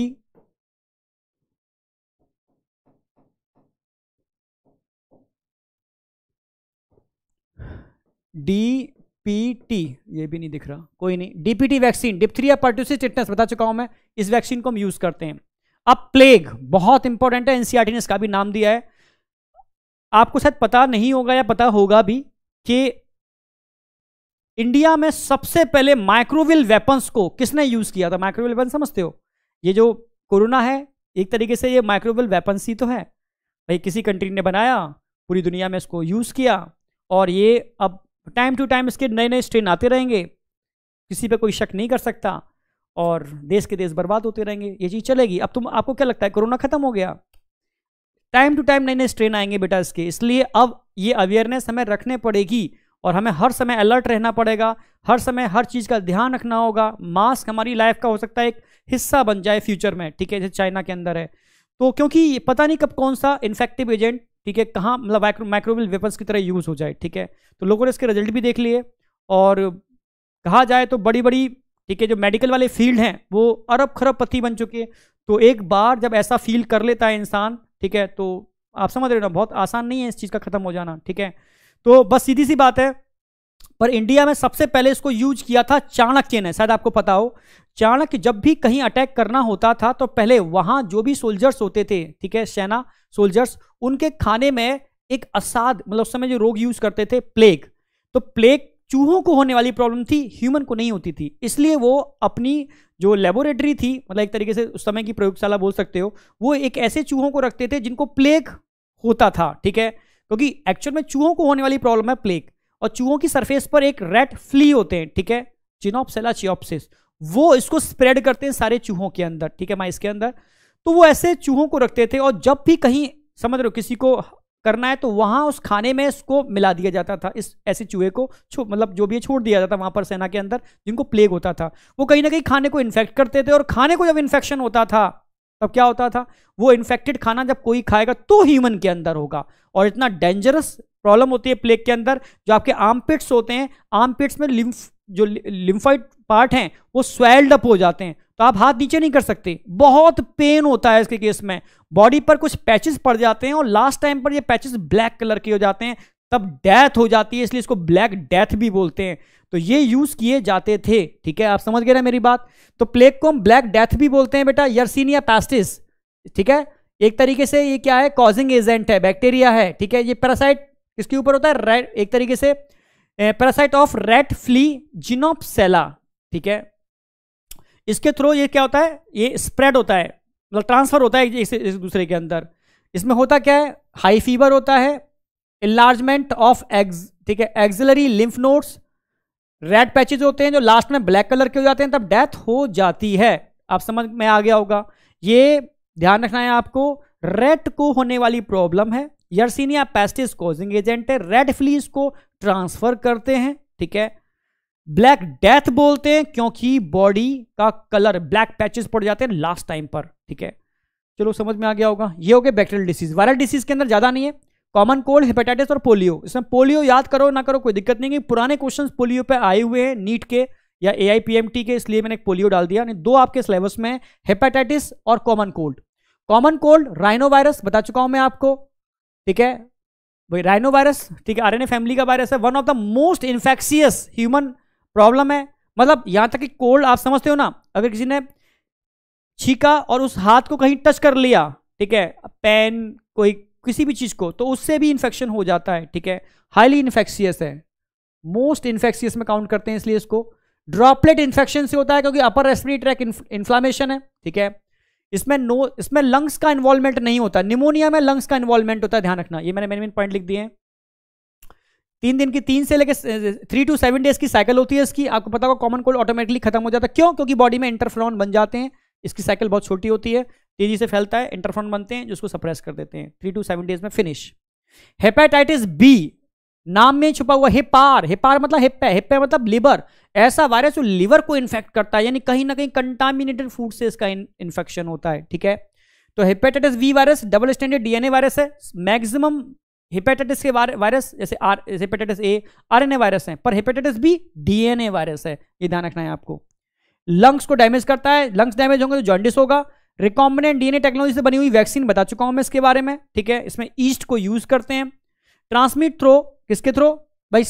डी डीपीटी ये भी नहीं दिख रहा कोई नहीं DPT vaccine diphtheria pertussis tetanus बता चुका हूं मैं इस वैक्सीन को हम यूज करते हैं अब प्लेग बहुत इंपॉर्टेंट है एनसीआरटी e ने इसका भी नाम दिया है आपको शायद पता नहीं होगा या पता होगा भी कि इंडिया में सबसे पहले माइक्रोवेल वेपन्स को किसने यूज किया था माइक्रोवेल वेपन समझते हो ये जो कोरोना है एक तरीके से ये माइक्रोवेल वेपन्स ही तो है भाई किसी कंट्री ने बनाया पूरी दुनिया में इसको यूज किया और ये अब टाइम टू टाइम इसके नए नए स्ट्रेन आते रहेंगे किसी पे कोई शक नहीं कर सकता और देश के देश बर्बाद होते रहेंगे ये चीज़ चलेगी अब तुम आपको क्या लगता है कोरोना खत्म हो गया टाइम टू टाइम नए नए स्ट्रेन आएंगे बेटा इसके इसलिए अब ये अवेयरनेस हमें रखने पड़ेगी और हमें हर समय अलर्ट रहना पड़ेगा हर समय हर चीज़ का ध्यान रखना होगा मास्क हमारी लाइफ का हो सकता है एक हिस्सा बन जाए फ्यूचर में ठीक है जैसे चाइना के अंदर है तो क्योंकि पता नहीं कब कौन सा इन्फेक्टिव एजेंट ठीक है कहाँ मतलब माइक्रोवेल वेपन्स की तरह यूज़ हो जाए ठीक है तो लोगों ने इसके रिजल्ट भी देख लिए और कहा जाए तो बड़ी बड़ी ठीक है जो मेडिकल वाले फील्ड हैं वो अरब खरब पति बन चुके तो एक बार जब ऐसा फील कर लेता है इंसान ठीक है तो आप समझ रहे हो ना बहुत आसान नहीं है इस चीज़ का ख़त्म हो जाना ठीक है तो बस सीधी सी बात है पर इंडिया में सबसे पहले इसको यूज किया था चाणक्य ने शायद आपको पता हो चाणक्य जब भी कहीं अटैक करना होता था तो पहले वहां जो भी सोल्जर्स होते थे ठीक है सेना सोल्जर्स उनके खाने में एक असाद मतलब उस समय जो रोग यूज करते थे प्लेग तो प्लेग चूहों को होने वाली प्रॉब्लम थी ह्यूमन को नहीं होती थी इसलिए वो अपनी जो लेबोरेटरी थी मतलब एक तरीके से उस समय की प्रयोगशाला बोल सकते हो वो एक ऐसे चूहों को रखते थे जिनको प्लेग होता था ठीक है क्योंकि एक्चुअल में चूहों को होने वाली प्रॉब्लम है प्लेग और चूहों की सरफेस पर एक रेड फ्ली होते हैं ठीक है चिनोपसेला चिओपसिस वो इसको स्प्रेड करते हैं सारे चूहों के अंदर ठीक है माइस के अंदर तो वो ऐसे चूहों को रखते थे और जब भी कहीं समझ रहे हो किसी को करना है तो वहाँ उस खाने में इसको मिला दिया जाता था इस ऐसे चूहे को मतलब जो भी छोड़ दिया जाता था वहाँ पर सेना के अंदर जिनको प्लेग होता था वो कहीं ना कहीं खाने को इन्फेक्ट करते थे और खाने को जब इन्फेक्शन होता था तब क्या होता था वो इन्फेक्टेड खाना जब कोई खाएगा तो ह्यूमन के अंदर होगा और इतना डेंजरस प्रॉब्लम होती है प्लेग के अंदर जो आपके आर्म होते हैं आर्म में लिम्फ जो लिम्फाइड पार्ट हैं वो स्वेल्ड अप हो जाते हैं तो आप हाथ नीचे नहीं कर सकते बहुत पेन होता है इसके केस में बॉडी पर कुछ पैचेस पड़ जाते हैं और लास्ट टाइम पर ये पैचेस ब्लैक कलर के हो जाते हैं तब डेथ हो जाती है इसलिए इसको ब्लैक डेथ भी बोलते हैं तो ये यूज किए जाते थे ठीक है आप समझ गए ना मेरी बात तो प्लेग को हम ब्लैक डेथ भी बोलते हैं बेटा यर्सिनिया पैस्टिस ठीक है एक तरीके से ये क्या है कॉजिंग एजेंट है बैक्टीरिया है ठीक है ये पैरासाइट इसके ऊपर होता है रेड एक तरीके से parasite of red flea Xenopsylla ठीक है इसके थ्रू ये क्या होता है ये स्प्रेड होता है मतलब ट्रांसफ़र होता है एक, दूसरे के अंदर इसमें होता क्या है हाई फीवर होता है इलार्जमेंट ऑफ एग्ज ठीक है axillary lymph nodes red patches होते हैं जो लास्ट में ब्लैक कलर के हो जाते हैं तब डेथ हो जाती है आप समझ में आ गया होगा ये ध्यान रखना है आपको रेड को होने वाली प्रॉब्लम है यर्सिनिया पेस्टिस कॉजिंग एजेंट है रेड फ्लीज को ट्रांसफर करते हैं ठीक है ब्लैक डेथ बोलते हैं क्योंकि बॉडी का कलर ब्लैक पैचेस पड़ जाते हैं लास्ट टाइम पर ठीक है चलो समझ में आ गया होगा ये हो गया बैक्टेरियल डिसीज वायरल डिसीज के अंदर ज़्यादा नहीं है कॉमन कोल्ड हेपेटाइटिस और पोलियो इसमें पोलियो याद करो ना करो कोई दिक्कत नहीं कि पुराने क्वेश्चन पोलियो पे आए हुए हैं नीट के या ए के इसलिए मैंने एक पोलियो डाल दिया दो आपके सिलेबस में हेपेटाइटिस और common cold common cold rhinovirus बता चुका हूं मैं आपको ठीक है भाई राइनो वायरस ठीक है आर फैमिली का वायरस है one of the most infectious human problem है मतलब यहाँ तक कि कोल्ड आप समझते हो ना अगर किसी ने छीका और उस हाथ को कहीं टच कर लिया ठीक है पेन कोई किसी भी चीज़ को तो उससे भी इन्फेक्शन हो जाता है ठीक है हाईली इन्फेक्शियस है मोस्ट इन्फेक्शियस में काउंट करते हैं इसलिए इसको ड्रॉपलेट इन्फेक्शन से होता है क्योंकि अपर रेस्पिरेटरी ट्रैक इन्फ्लामेशन है ठीक है इसमें नो इसमें लंग्स का इन्वॉल्वमेंट नहीं होता निमोनिया में लंग्स का इन्वॉल्वमेंट होता है ध्यान रखना ये मैंने मेन मेन पॉइंट लिख दिए हैं तीन दिन की तीन से लेकर थ्री टू सेवन डेज की साइकिल होती है इसकी आपको पता होगा कॉमन कोल्ड ऑटोमेटिकली खत्म हो जाता है क्यों क्योंकि बॉडी में इंटरफ्रॉन बन जाते हैं इसकी साइकिल बहुत छोटी होती है तेजी से फैलता है इंटरफ्रॉन बनते हैं जिसको सप्रेस कर देते हैं थ्री टू सेवन डेज में फिनिश हेपेटाइटिस बी नाम में छुपा हुआ हिपार हिपार मतलब हेप्पा हेप्पा मतलब लिवर ऐसा वायरस जो लिवर को इन्फेक्ट करता है यानी कहीं ना कहीं कंटामिनेटेड फूड से इसका इन्फेक्शन होता है ठीक है तो hepatitis B virus double standard DNA virus है मैक्सिमम हेपेटाइटिस के वायरस जैसे आर हेपेटाइटिस ए आरएनए वायरस है पर हेपेटाइटिस बी डीएनए वायरस है ये ध्यान रखना है आपको लंग्स को डैमेज करता है लंग्स डैमेज होंगे तो जॉन्डिस होगा रिकॉम्बिनेंट डीएनए टेक्नोलॉजी से बनी हुई वैक्सीन बता चुका हूं मैं इसके बारे में ठीक है इसमें ईस्ट को यूज करते हैं ट्रांसमिट थ्रो किसके थ्रो भाई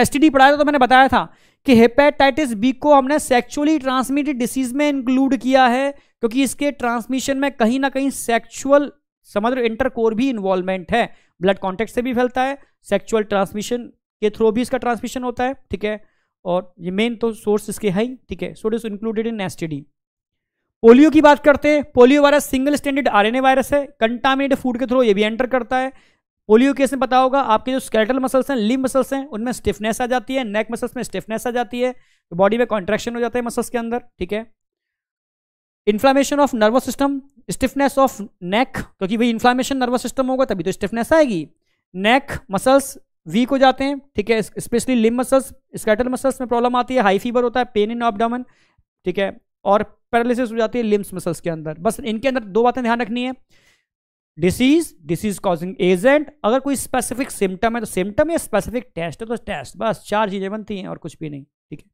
एस पढ़ाया था तो मैंने बताया था कि हेपेटाइटिस बी को हमने सेक्चुअली ट्रांसमिटेड डिसीज में इंक्लूड किया है क्योंकि इसके ट्रांसमिशन में कहीं ना कहीं सेक्चुअल समग्र इंटर कोर इंटरकोर भी इन्वॉल्वमेंट है ब्लड कॉन्टेक्ट से भी फैलता है सेक्चुअल ट्रांसमिशन के थ्रू भी इसका ट्रांसमिशन होता है ठीक है और ये मेन तो सोर्स इसके है ही ठीक है so it is included in STD polio की बात करते हैं polio virus single standard RNA virus है कंटामिनेट फूड के थ्रू ये भी एंटर करता है पोलियो केस में पता होगा आपके जो स्केलेटल मसल्स हैं लिम मसल्स हैं उनमें स्टिफनेस आ जाती है नेक मसल्स में स्टिफनेस आ जाती है तो बॉडी में कॉन्ट्रेक्शन हो जाता है मसल्स के अंदर ठीक है inflammation of nervous system stiffness of neck क्योंकि भाई इन्फ्लामेशन नर्वस सिस्टम होगा तभी तो स्टिफनेस आएगी नेक मसल्स वीक हो जाते हैं ठीक है specially limb muscles skeletal muscles में प्रॉब्लम आती है हाई फीवर होता है पेन इन ऑबडामन ठीक है और पैरालिसिस हो जाती है लिम्स मसल्स के अंदर बस इनके अंदर दो बातें ध्यान रखनी है डिसीज डिसीज कॉजिंग एजेंट अगर कोई स्पेसिफिक सिम्टम है तो सिम्टम या स्पेसिफिक टेस्ट है तो टेस्ट बस चार चीज़ें बनती हैं और कुछ भी नहीं ठीक है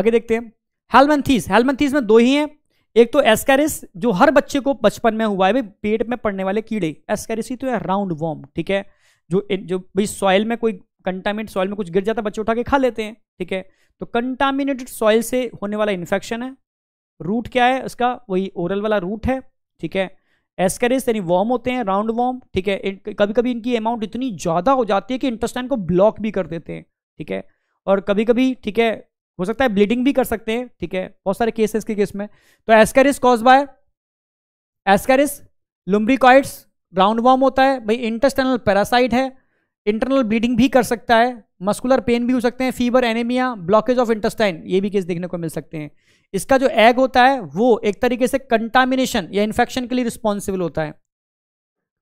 आगे देखते हैं हेलमेंथीज हेलमेंथीज में दो ही हैं एक तो एस्कैरिस जो हर बच्चे को बचपन में हुआ है पेट में पड़ने वाले कीड़े एस्कैरिस ही तो है राउंड वॉर्म ठीक है जो जो भाई सॉइल में कोई कंटामिनेट सॉइल में कुछ गिर जाता है बच्चे उठा के खा लेते हैं ठीक है तो कंटामिनेटेड सॉइल से होने वाला इन्फेक्शन है रूट क्या है उसका वही ओरल वाला रूट है ठीक है एस्करिस यानी वॉर्म होते हैं राउंड वॉर्म ठीक है कभी कभी इनकी अमाउंट इतनी ज़्यादा हो जाती है कि इंटेस्टाइन को ब्लॉक भी कर देते हैं ठीक है और कभी कभी ठीक है हो सकता है ब्लीडिंग भी कर सकते हैं ठीक है बहुत सारे केस के केस में तो Ascaris cause by Ascaris lumbricoides roundworm होता है भाई इंटेस्टनल पैरासाइट है इंटरनल ब्लीडिंग भी कर सकता है मस्कुलर पेन भी हो सकते हैं fever anaemia blockage of intestine ये भी केस देखने को मिल सकते हैं इसका जो एग होता है वो एक तरीके से कंटामिनेशन या इन्फेक्शन के लिए रिस्पॉन्सिबल होता है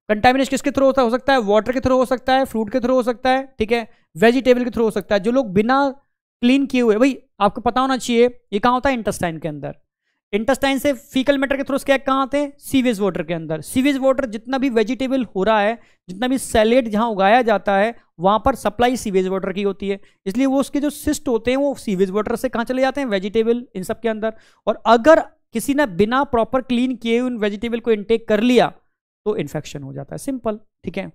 कंटामिनेशन किसके थ्रू होता हो सकता है वाटर के थ्रू हो सकता है फ्रूट के थ्रू हो सकता है ठीक है वेजिटेबल के थ्रू हो सकता है जो लोग बिना क्लीन किए हुए भाई आपको पता होना चाहिए ये कहाँ होता है इंटेस्टाइन के अंदर इंटेस्टाइन से फीकल मैटर के थ्रू उसके कहाँ आते हैं सीवेज वाटर के अंदर सीवेज वाटर जितना भी वेजिटेबल हो रहा है जितना भी सैलेड जहाँ उगाया जाता है वहाँ पर सप्लाई सीवेज वाटर की होती है इसलिए वो उसके जो सिस्ट होते हैं वो सीवेज वाटर से कहाँ चले जाते हैं वेजिटेबल इन सब के अंदर और अगर किसी ने बिना प्रॉपर क्लीन किए उन वेजिटेबल को इनटेक कर लिया तो इन्फेक्शन हो जाता है सिंपल ठीक है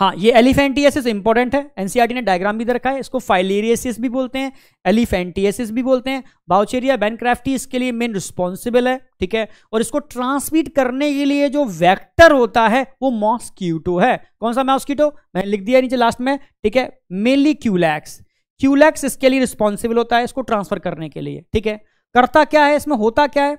हाँ ये एलिफेंटियसिस इंपॉर्टेंट है एनसीआरटी e ने डायग्राम भी दे रखा है इसको फाइलेरियसिस भी बोलते हैं एलिफेंटियसिस भी बोलते हैं बाउचेरिया बैनक्राफ्टी इसके लिए मेन रिस्पॉन्सिबल है ठीक है और इसको ट्रांसमिट करने के लिए जो वेक्टर होता है वो मॉस्क्यूटो है कौन सा मॉस्क्यूटो मैंने लिख दिया नीचे लास्ट में ठीक है मेनली क्यूलैक्स क्यूलैक्स इसके लिए रिस्पॉन्सिबल होता है इसको ट्रांसफर करने के लिए ठीक है करता क्या है इसमें होता क्या है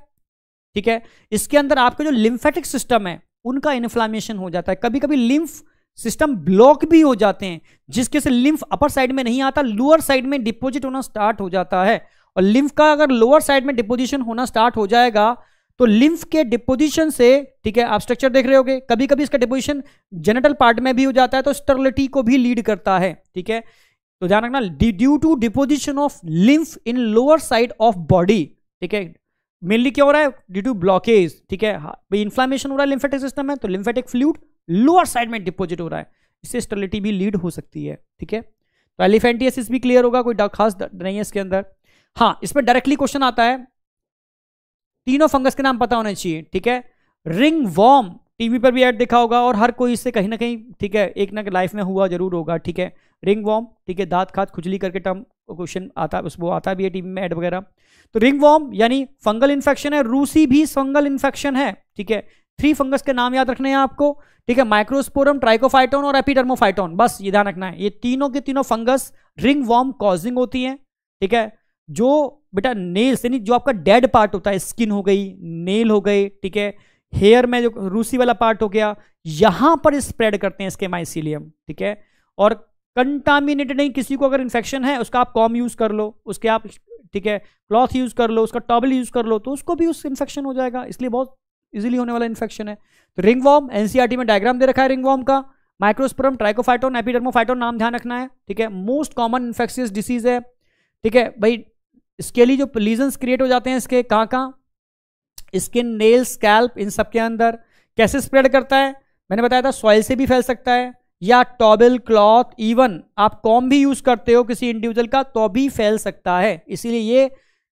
ठीक है इसके अंदर आपका जो लिम्फेटिक सिस्टम है उनका इन्फ्लामेशन हो जाता है कभी कभी लिम्फ सिस्टम ब्लॉक भी हो जाते हैं जिसके से लिम्फ अपर साइड में नहीं आता लोअर साइड में डिपोजिट होना स्टार्ट हो जाता है और लिम्फ का अगर लोअर साइड में डिपोजिशन होना स्टार्ट हो जाएगा तो लिम्फ के डिपोजिशन से ठीक है आप स्ट्रक्चर देख रहे होगे कभी कभी इसका डिपोजिशन जेनेटल पार्ट में भी हो जाता है तो स्टर्लिटी को भी लीड करता है ठीक है तो ध्यान रखना due to deposition of lymph in lower side of body ठीक है मेनली क्या हो रहा है ड्यू टू ब्लॉकेज ठीक है हाँ, इन्फ्लामेशन हो रहा है लिम्फेटिक सिस्टम में तो लिम्फेटिक फ्लूड लोअर साइड में डिपोजिट हो रहा है इससे स्टर्लिटी भी लीड हो सकती है ठीक है तो एलिफेंटियसिस भी क्लियर होगा कोई खास नहीं है इसके अंदर हाँ इसमें डायरेक्टली क्वेश्चन आता है तीनों फंगस के नाम पता होने चाहिए ठीक है रिंग वॉर्म टीवी पर भी ऐड देखा होगा और हर कोई इससे कहीं ना कहीं ठीक है एक ना लाइफ में हुआ जरूर होगा ठीक है रिंग वॉर्म ठीक है दांत खात खुजली करके टर्म क्वेश्चन आता उस वो आता भी है टीवी में ऐड वगैरह तो रिंग वॉर्म यानी फंगल इन्फेक्शन है रूसी भी फंगल इन्फेक्शन है ठीक है थ्री फंगस के नाम याद रखने हैं आपको ठीक है माइक्रोस्पोरम ट्राइकोफाइटोन और एपिडर्मोफाइटोन बस ये ध्यान रखना है ये तीनों के तीनों फंगस रिंग वॉर्म कॉजिंग होती है ठीक है जो बेटा नेल्स यानी जो आपका डेड पार्ट होता है स्किन हो गई नेल हो गए ठीक है हेयर में जो रूसी वाला पार्ट हो गया यहां पर स्प्रेड करते हैं इसके माइसिलियम ठीक है और कंटामिनेटेड नहीं किसी को अगर इन्फेक्शन है उसका आप कॉम यूज कर लो उसके आप ठीक है क्लॉथ यूज कर लो उसका टॉबल यूज कर लो तो उसको भी उस इन्फेक्शन हो जाएगा इसलिए बहुत इजिली होने वाला इन्फेक्शन है तो रिंगवॉर्म एनसीआरटी e में डायग्राम दे रखा है रिंग रिंगवॉर्म का माइक्रोस्परम ट्राइकोफाइटोन एपिडर्मोफाइटोन नाम ध्यान रखना है ठीक है मोस्ट कॉमन इन्फेक्शियस डिसीज है ठीक है भाई स्केली जो लीजन्स क्रिएट हो जाते हैं इसके कहाँ कहाँ स्किन नेल स्कैल्प इन सब के अंदर कैसे स्प्रेड करता है मैंने बताया था सॉइल से भी फैल सकता है या टॉबल क्लॉथ इवन आप कॉम भी यूज करते हो किसी इंडिविजुअल का तो भी फैल सकता है इसीलिए ये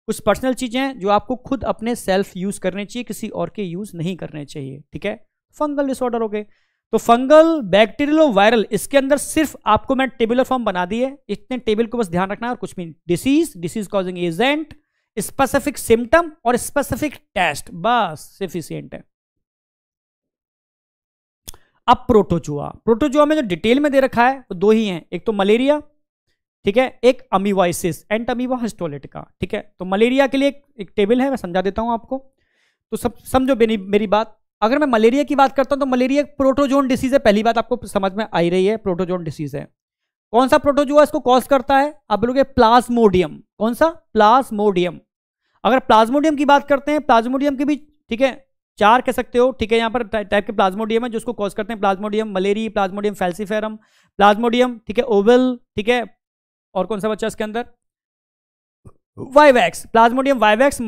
कुछ पर्सनल चीज़ें हैं जो आपको खुद अपने सेल्फ यूज़ करने चाहिए किसी और के यूज़ नहीं करने चाहिए ठीक है फंगल डिसऑर्डर हो गए तो फंगल बैक्टीरियल और वायरल इसके अंदर सिर्फ आपको मैं टेबुलर फॉर्म बना दी है इतने टेबल को बस ध्यान रखना और कुछ भी disease disease causing agent specific symptom और स्पेसिफिक टेस्ट बस सफिशियंट है अब प्रोटोजुआ प्रोटोजुआ में जो डिटेल में दे रखा है वो तो दो ही हैं एक तो मलेरिया ठीक है एक अमीवाइसिस एंट अमीवा हिस्टोलिटिका ठीक है तो मलेरिया के लिए एक, एक टेबल है मैं समझा देता हूँ आपको तो सब समझो मेरी बात अगर मैं मलेरिया की बात करता हूँ तो मलेरिया प्रोटोजोन डिसीज है पहली बात आपको समझ में आई रही है प्रोटोजोन डिसीज है कौन सा प्रोटोजोआ इसको कॉज करता है आप बोलोगे प्लाज्मोडियम कौन सा प्लाज्मोडियम अगर प्लाज्मोडियम की बात करते हैं प्लाज्मोडियम के भी ठीक है चार कह सकते हो ठीक है यहाँ पर टाइप के प्लाज्मोडियम है जिसको कॉज करते हैं Plasmodium malariae Plasmodium falciparum Plasmodium ठीक है ओवल ठीक है और कौन सा बच्चा इसके अंदर वाइवैक्स प्लाज्मोडियम वाइवैक्स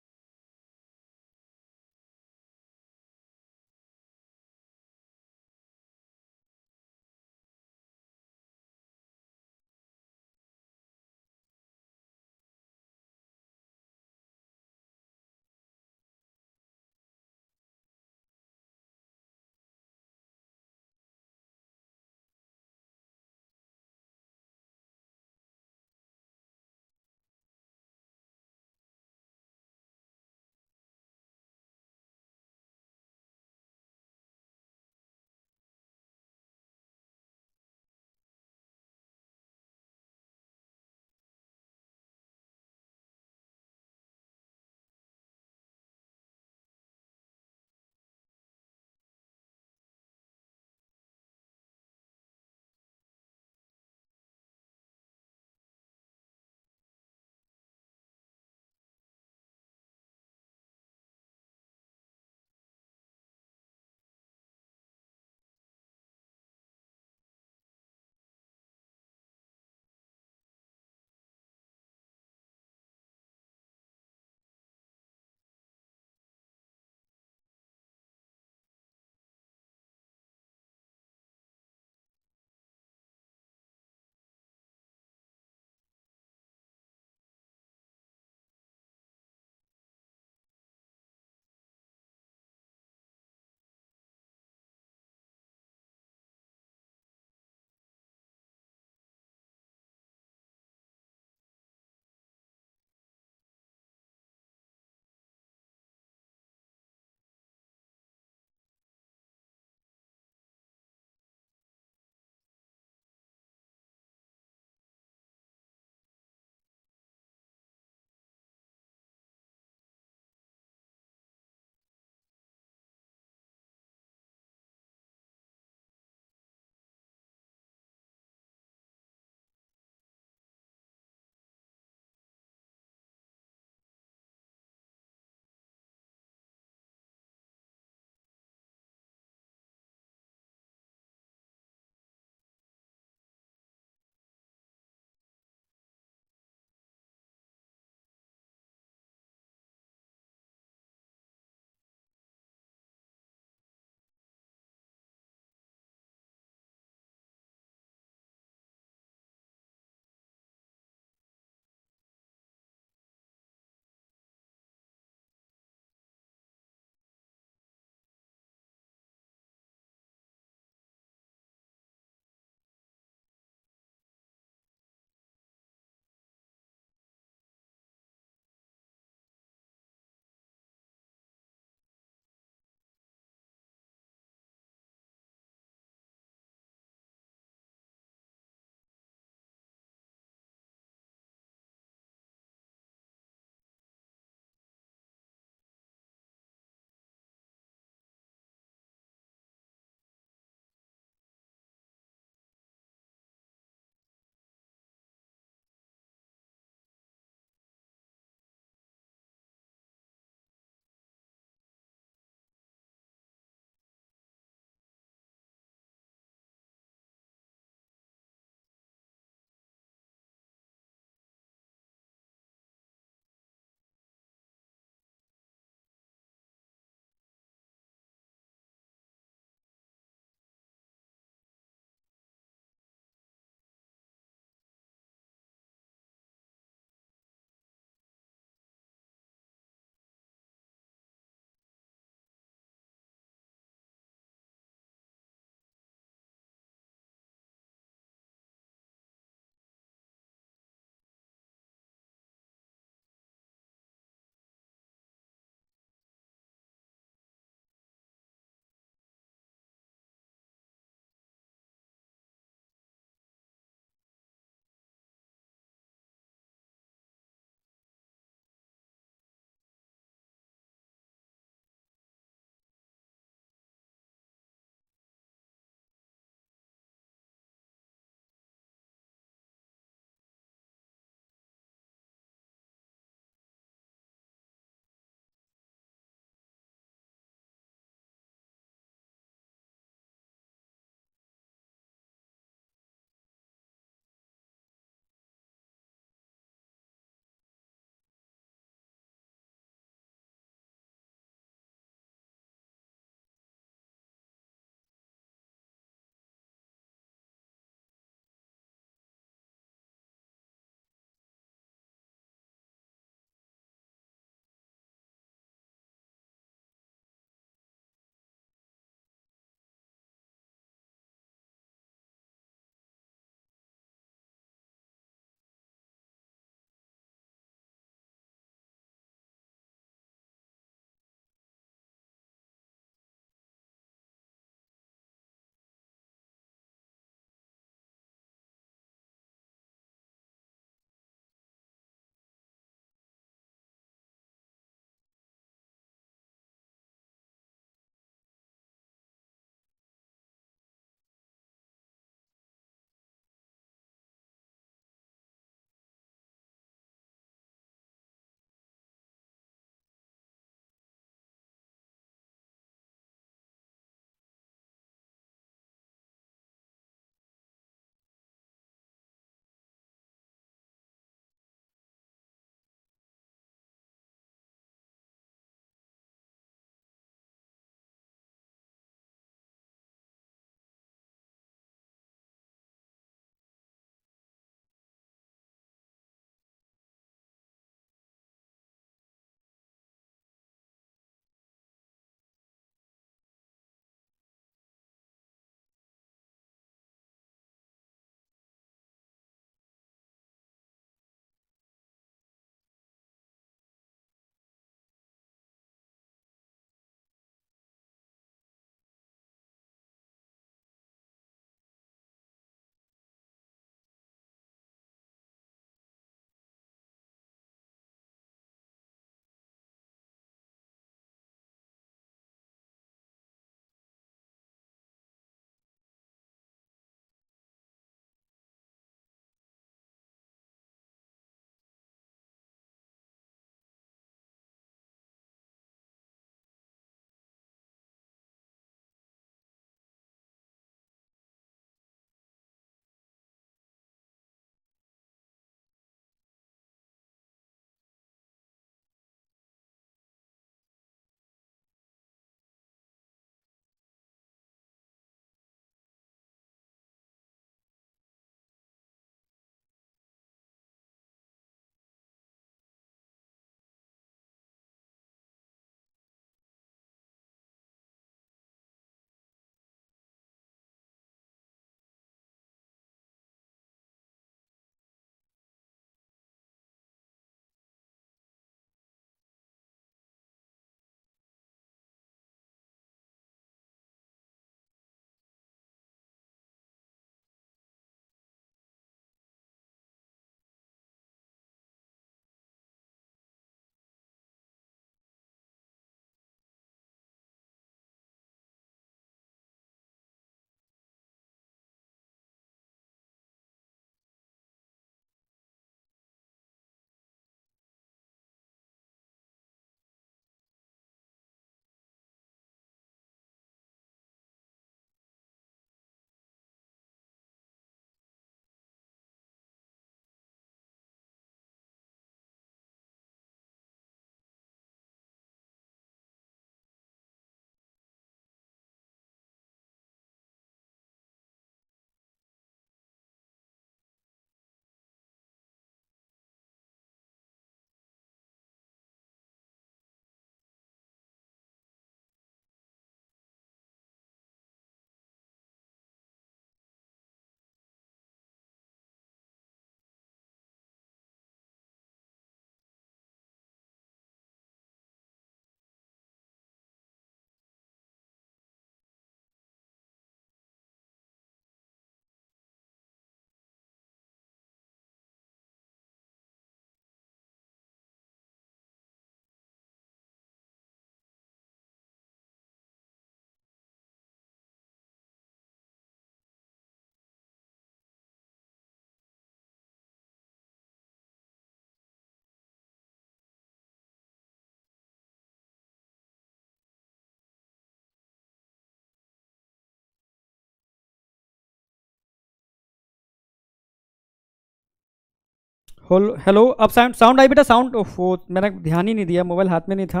हेलो अब साउंड साउंड आई बेटा साउंड ओफ मैंने ध्यान ही नहीं दिया मोबाइल हाथ में नहीं था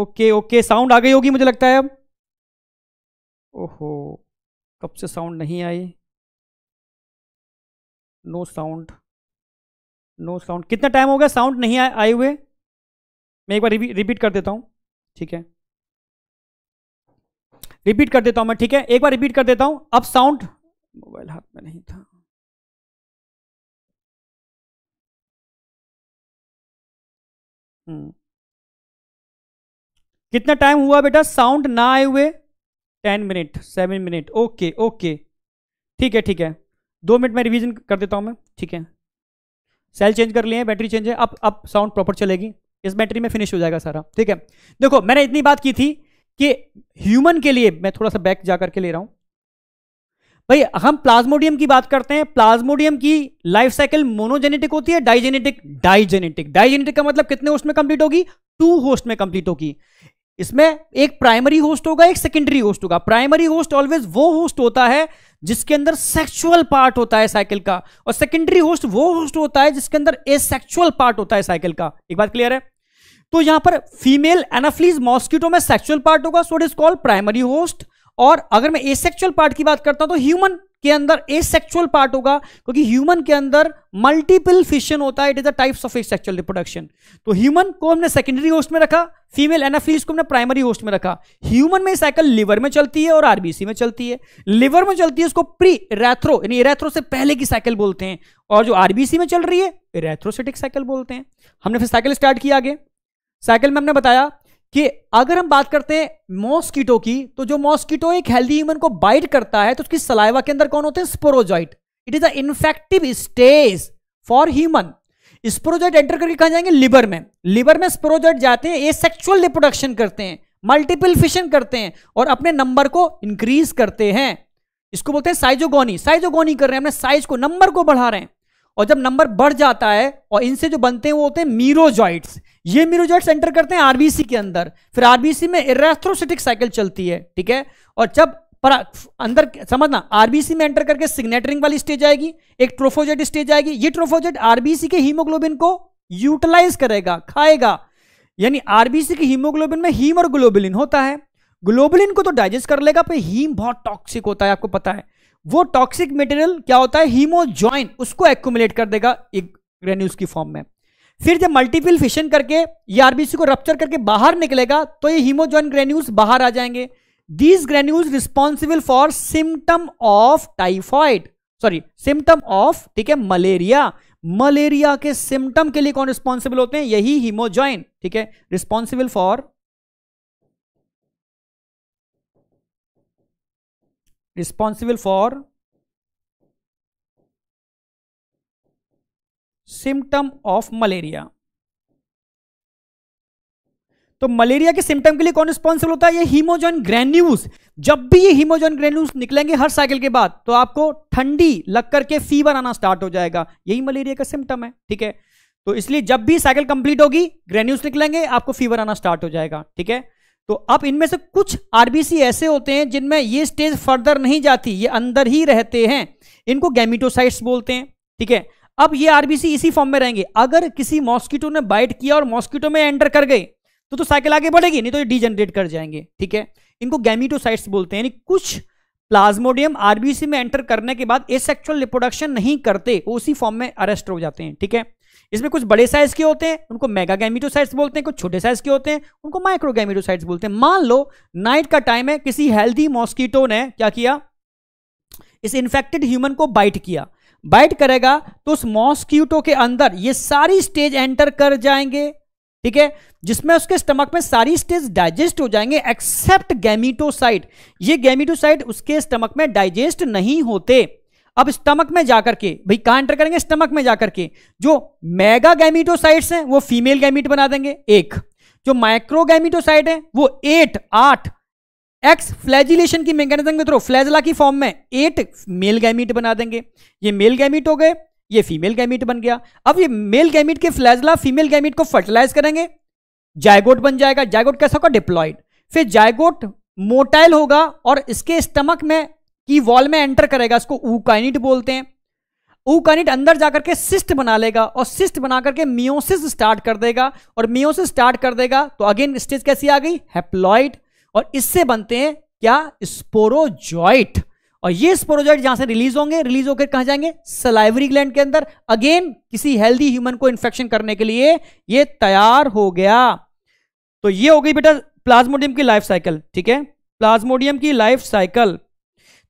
ओके ओके साउंड आ गई होगी मुझे लगता है अब ओहो कब से साउंड नहीं आई नो साउंड नो साउंड कितना टाइम हो गया साउंड नहीं आए आए हुए मैं एक बार रिपी, रिपीट कर देता हूँ ठीक है रिपीट कर देता हूँ मैं ठीक है एक बार रिपीट कर देता हूँ अब साउंड मोबाइल हाथ में नहीं था हम्म। कितना टाइम हुआ बेटा साउंड ना आए हुए ten minute seven minute okay okay ठीक है ठीक है दो मिनट में रिवीजन कर देता हूँ मैं ठीक है सेल चेंज कर लिए बैटरी चेंज है अब अब साउंड प्रॉपर चलेगी इस बैटरी में फिनिश हो जाएगा सारा ठीक है देखो मैंने इतनी बात की थी कि ह्यूमन के लिए मैं थोड़ा सा बैक जा करके ले रहा हूँ भाई हम प्लाज्मोडियम की बात करते हैं प्लाज्मोडियम की लाइफ साइकिल मोनोजेनेटिक होती है डाइजेनेटिक डाइजेनेटिक डाइजेनेटिक का मतलब कितने होस्ट में कंप्लीट होगी टू होस्ट में कंप्लीट होगी इसमें एक प्राइमरी होस्ट होगा एक सेकेंडरी होस्ट होगा प्राइमरी होस्ट ऑलवेज वो होस्ट होता है जिसके अंदर सेक्सुअल पार्ट होता है साइकिल का और सेकेंडरी होस्ट वो होस्ट होता है जिसके अंदर ए सेक्सुअल पार्ट होता है साइकिल का एक बात क्लियर है तो यहां पर फीमेल एनाफ्लीज मॉस्किटो में सेक्सुअल पार्ट होगा so it is called primary host और अगर मैं एसेक्चुअल पार्ट की बात करता हूं तो ह्यूमन के अंदर एसेक्चुअल पार्ट होगा क्योंकि ह्यूमन के अंदर मल्टीपल फिशन होता है it is the types of asexual reproduction तो ह्यूमन को हमने सेकेंडरी होस्ट में रखा फीमेल एनाफ्लीज को हमने प्राइमरी होस्ट में रखा ह्यूमन में साइकिल लिवर में चलती है और आरबीसी में चलती है लिवर में चलती है उसको प्री रेथ्रो यानी रेथ्रो से पहले की साइकिल बोलते हैं और जो आरबीसी में चल रही है रेथ्रोसेटिक साइकिल बोलते हैं हमने फिर साइकिल स्टार्ट किया आगे साइकिल में हमने बताया कि अगर हम बात करते हैं मॉस्किटो की तो जो मॉस्किटो एक हेल्दी ह्यूमन को बाइट करता है तो उसकी सलाइवा के अंदर कौन होते हैं sporozoite it is a infective stage for human sporozoite enter करके कहा जाएंगे लिवर में लिवर में स्पोरोजॉइट जाते हैं ये सेक्सुअल रिप्रोडक्शन करते हैं मल्टीपल फिशन करते हैं और अपने नंबर को इंक्रीज करते हैं इसको बोलते हैं साइजोगोनी साइजोगोनी कर रहे हैं अपने साइज को नंबर को बढ़ा रहे हैं और जब नंबर बढ़ जाता है और इनसे जो बनते हैं वो होते हैं मीरोजॉइट्स ये मीरोजॉइट्स एंटर करते हैं आरबीसी के अंदर फिर आरबीसी में इरेस्थ्रोसिटिक साइकिल चलती है ठीक है और जब पर अंदर समझना आरबीसी में एंटर करके सिग्नेटरिंग वाली स्टेज आएगी एक ट्रोफोजेट स्टेज आएगी ये ट्रोफोजेट आरबीसी के हीमोग्लोबिन को यूटिलाइज करेगा खाएगा यानी आरबीसी के हीमोग्लोबिन में हीम और ग्लोबिलिन होता है ग्लोबिलिन को तो डाइजेस्ट कर लेगा पर हीम बहुत टॉक्सिक होता है आपको पता है वो टॉक्सिक मटेरियल क्या होता है हीमोजॉइन उसको एक्यूमुलेट कर देगा एक ग्रेन्यूल्स की फॉर्म में फिर जब मल्टीपल फिशन करके ये e आरबीसी को रप्चर करके बाहर निकलेगा तो ये हीमोजॉइन ग्रेन्यूल्स बाहर आ जाएंगे these granules responsible for symptom of typhoid sorry symptom of ठीक है मलेरिया मलेरिया के सिम्टम के लिए कौन रिस्पॉन्सिबल होते हैं यही हीमोजॉइन ठीक है responsible for responsible for symptom of malaria तो मलेरिया के सिम्टम के लिए कौन रिस्पॉन्सिबल होता है ये हीमोजन ग्रेन्यूज जब भी ये हीमोजन ग्रेन्यूज निकलेंगे हर साइकिल के बाद तो आपको ठंडी लग करके फीवर आना स्टार्ट हो जाएगा यही मलेरिया का सिम्टम है ठीक है तो इसलिए जब भी साइकिल कंप्लीट होगी ग्रेन्यूज निकलेंगे आपको फीवर आना स्टार्ट हो जाएगा ठीक है तो अब इनमें से कुछ आरबीसी ऐसे होते हैं जिनमें ये स्टेज फर्दर नहीं जाती ये अंदर ही रहते हैं इनको गैमिटोसाइट्स बोलते हैं ठीक है अब ये आरबीसी इसी फॉर्म में रहेंगे अगर किसी मॉस्किटो ने बाइट किया और मॉस्किटो में एंटर कर गए तो तो साइकिल आगे बढ़ेगी नहीं तो ये डिजनरेट कर जाएंगे ठीक है इनको गैमिटोसाइट्स बोलते हैं यानी कुछ प्लाज्मोडियम आरबीसी में एंटर करने के बाद सेक्चुअल रिप्रोडक्शन नहीं करते वो उसी फॉर्म में अरेस्ट हो जाते हैं ठीक है इसमें कुछ बड़े साइज के होते हैं उनको मेगा गैमिटोसाइट्स बोलते हैं कुछ छोटे साइज के होते हैं उनको माइक्रो गैमिटोसाइट्स बोलते हैं मान लो नाइट का टाइम है किसी हेल्थी मॉस्किटो ने क्या किया इस इन्फेक्टेड ह्यूमन को बाइट किया बाइट करेगा तो उस मॉस्क्यूटो के अंदर ये सारी स्टेज एंटर कर जाएंगे ठीक है जिसमें उसके स्टमक में सारी स्टेज डाइजेस्ट हो जाएंगे एक्सेप्ट गैमिटोसाइट ये गैमिटोसाइट उसके स्टमक में डाइजेस्ट नहीं होते अब स्टमक में जाकर के भाई कहा एंटर करेंगे स्टमक में जाकर के जो मेगा गैमिटोसाइट्स हैं वो फीमेल गैमिट बना देंगे एक जो माइक्रो गैमिटोसाइट है वो एट आठ एक्स फ्लैजिलेशन की मैकेनिज्म के थ्रू फ्लैजला की फॉर्म में एट मेल गैमिट बना देंगे ये मेल गैमिट हो गए ये फीमेल गैमिट बन गया अब ये मेल गैमिट के फ्लैजला फीमेल गैमिट को फर्टिलाइज करेंगे जायगोट बन जाएगा जायगोट कैसा होगा डिप्लॉइड फिर जायगोट मोटाइल होगा और इसके स्टमक में की वॉल में एंटर करेगा इसको ऊकाइनिट बोलते हैं ऊकाइनिट अंदर जाकर के सिस्ट बना लेगा और सिस्ट बना करके मियोसिस स्टार्ट कर देगा और मियोसिस स्टार्ट कर देगा तो अगेन स्टेज कैसी आ गई हेप्लॉइड और इससे बनते हैं क्या स्पोरोजॉइट और ये स्पोरोजॉइट जहां से रिलीज होंगे रिलीज होकर कहा जाएंगे सलाइवरी ग्लैंड के अंदर अगेन किसी हेल्दी ह्यूमन को इन्फेक्शन करने के लिए ये तैयार हो गया तो ये हो गई बेटा प्लाज्मोडियम की लाइफ साइकिल ठीक है प्लाज्मोडियम की लाइफ साइकिल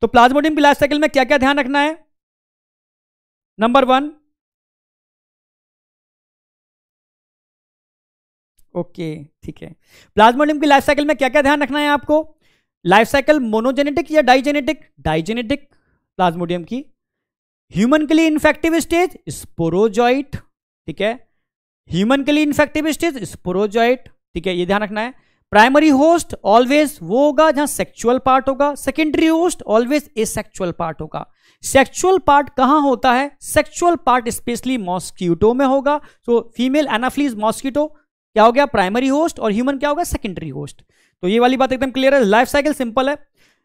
तो प्लाज्मोडियम की लाइफ साइकिल में क्या क्या ध्यान रखना है नंबर वन ओके ठीक है प्लाज्मोडियम की लाइफ साइकिल में क्या क्या ध्यान रखना है आपको लाइफ साइकिल मोनोजेनेटिक या डाइजेनेटिक डाइजेनेटिक प्लाज्मोडियम की ह्यूमन के लिए इन्फेक्टिव स्टेज स्पोरोजॉइट ठीक है ह्यूमन के लिए इन्फेक्टिव स्टेज स्पोरोजॉइट ठीक है ये ध्यान रखना है प्राइमरी होस्ट ऑलवेज वो होगा जहां सेक्चुअल पार्ट होगा secondary host always asexual part होगा सेक्सुअल पार्ट कहां होता है सेक्सुअल पार्ट स्पेशली मॉस्क्यूटो में होगा तो फीमेल एनाफ्लीज मॉस्क्यूटो क्या हो गया प्राइमरी होस्ट और ह्यूमन क्या होगा सेकेंडरी होस्ट तो ये वाली बात एकदम क्लियर है लाइफ साइकिल सिंपल है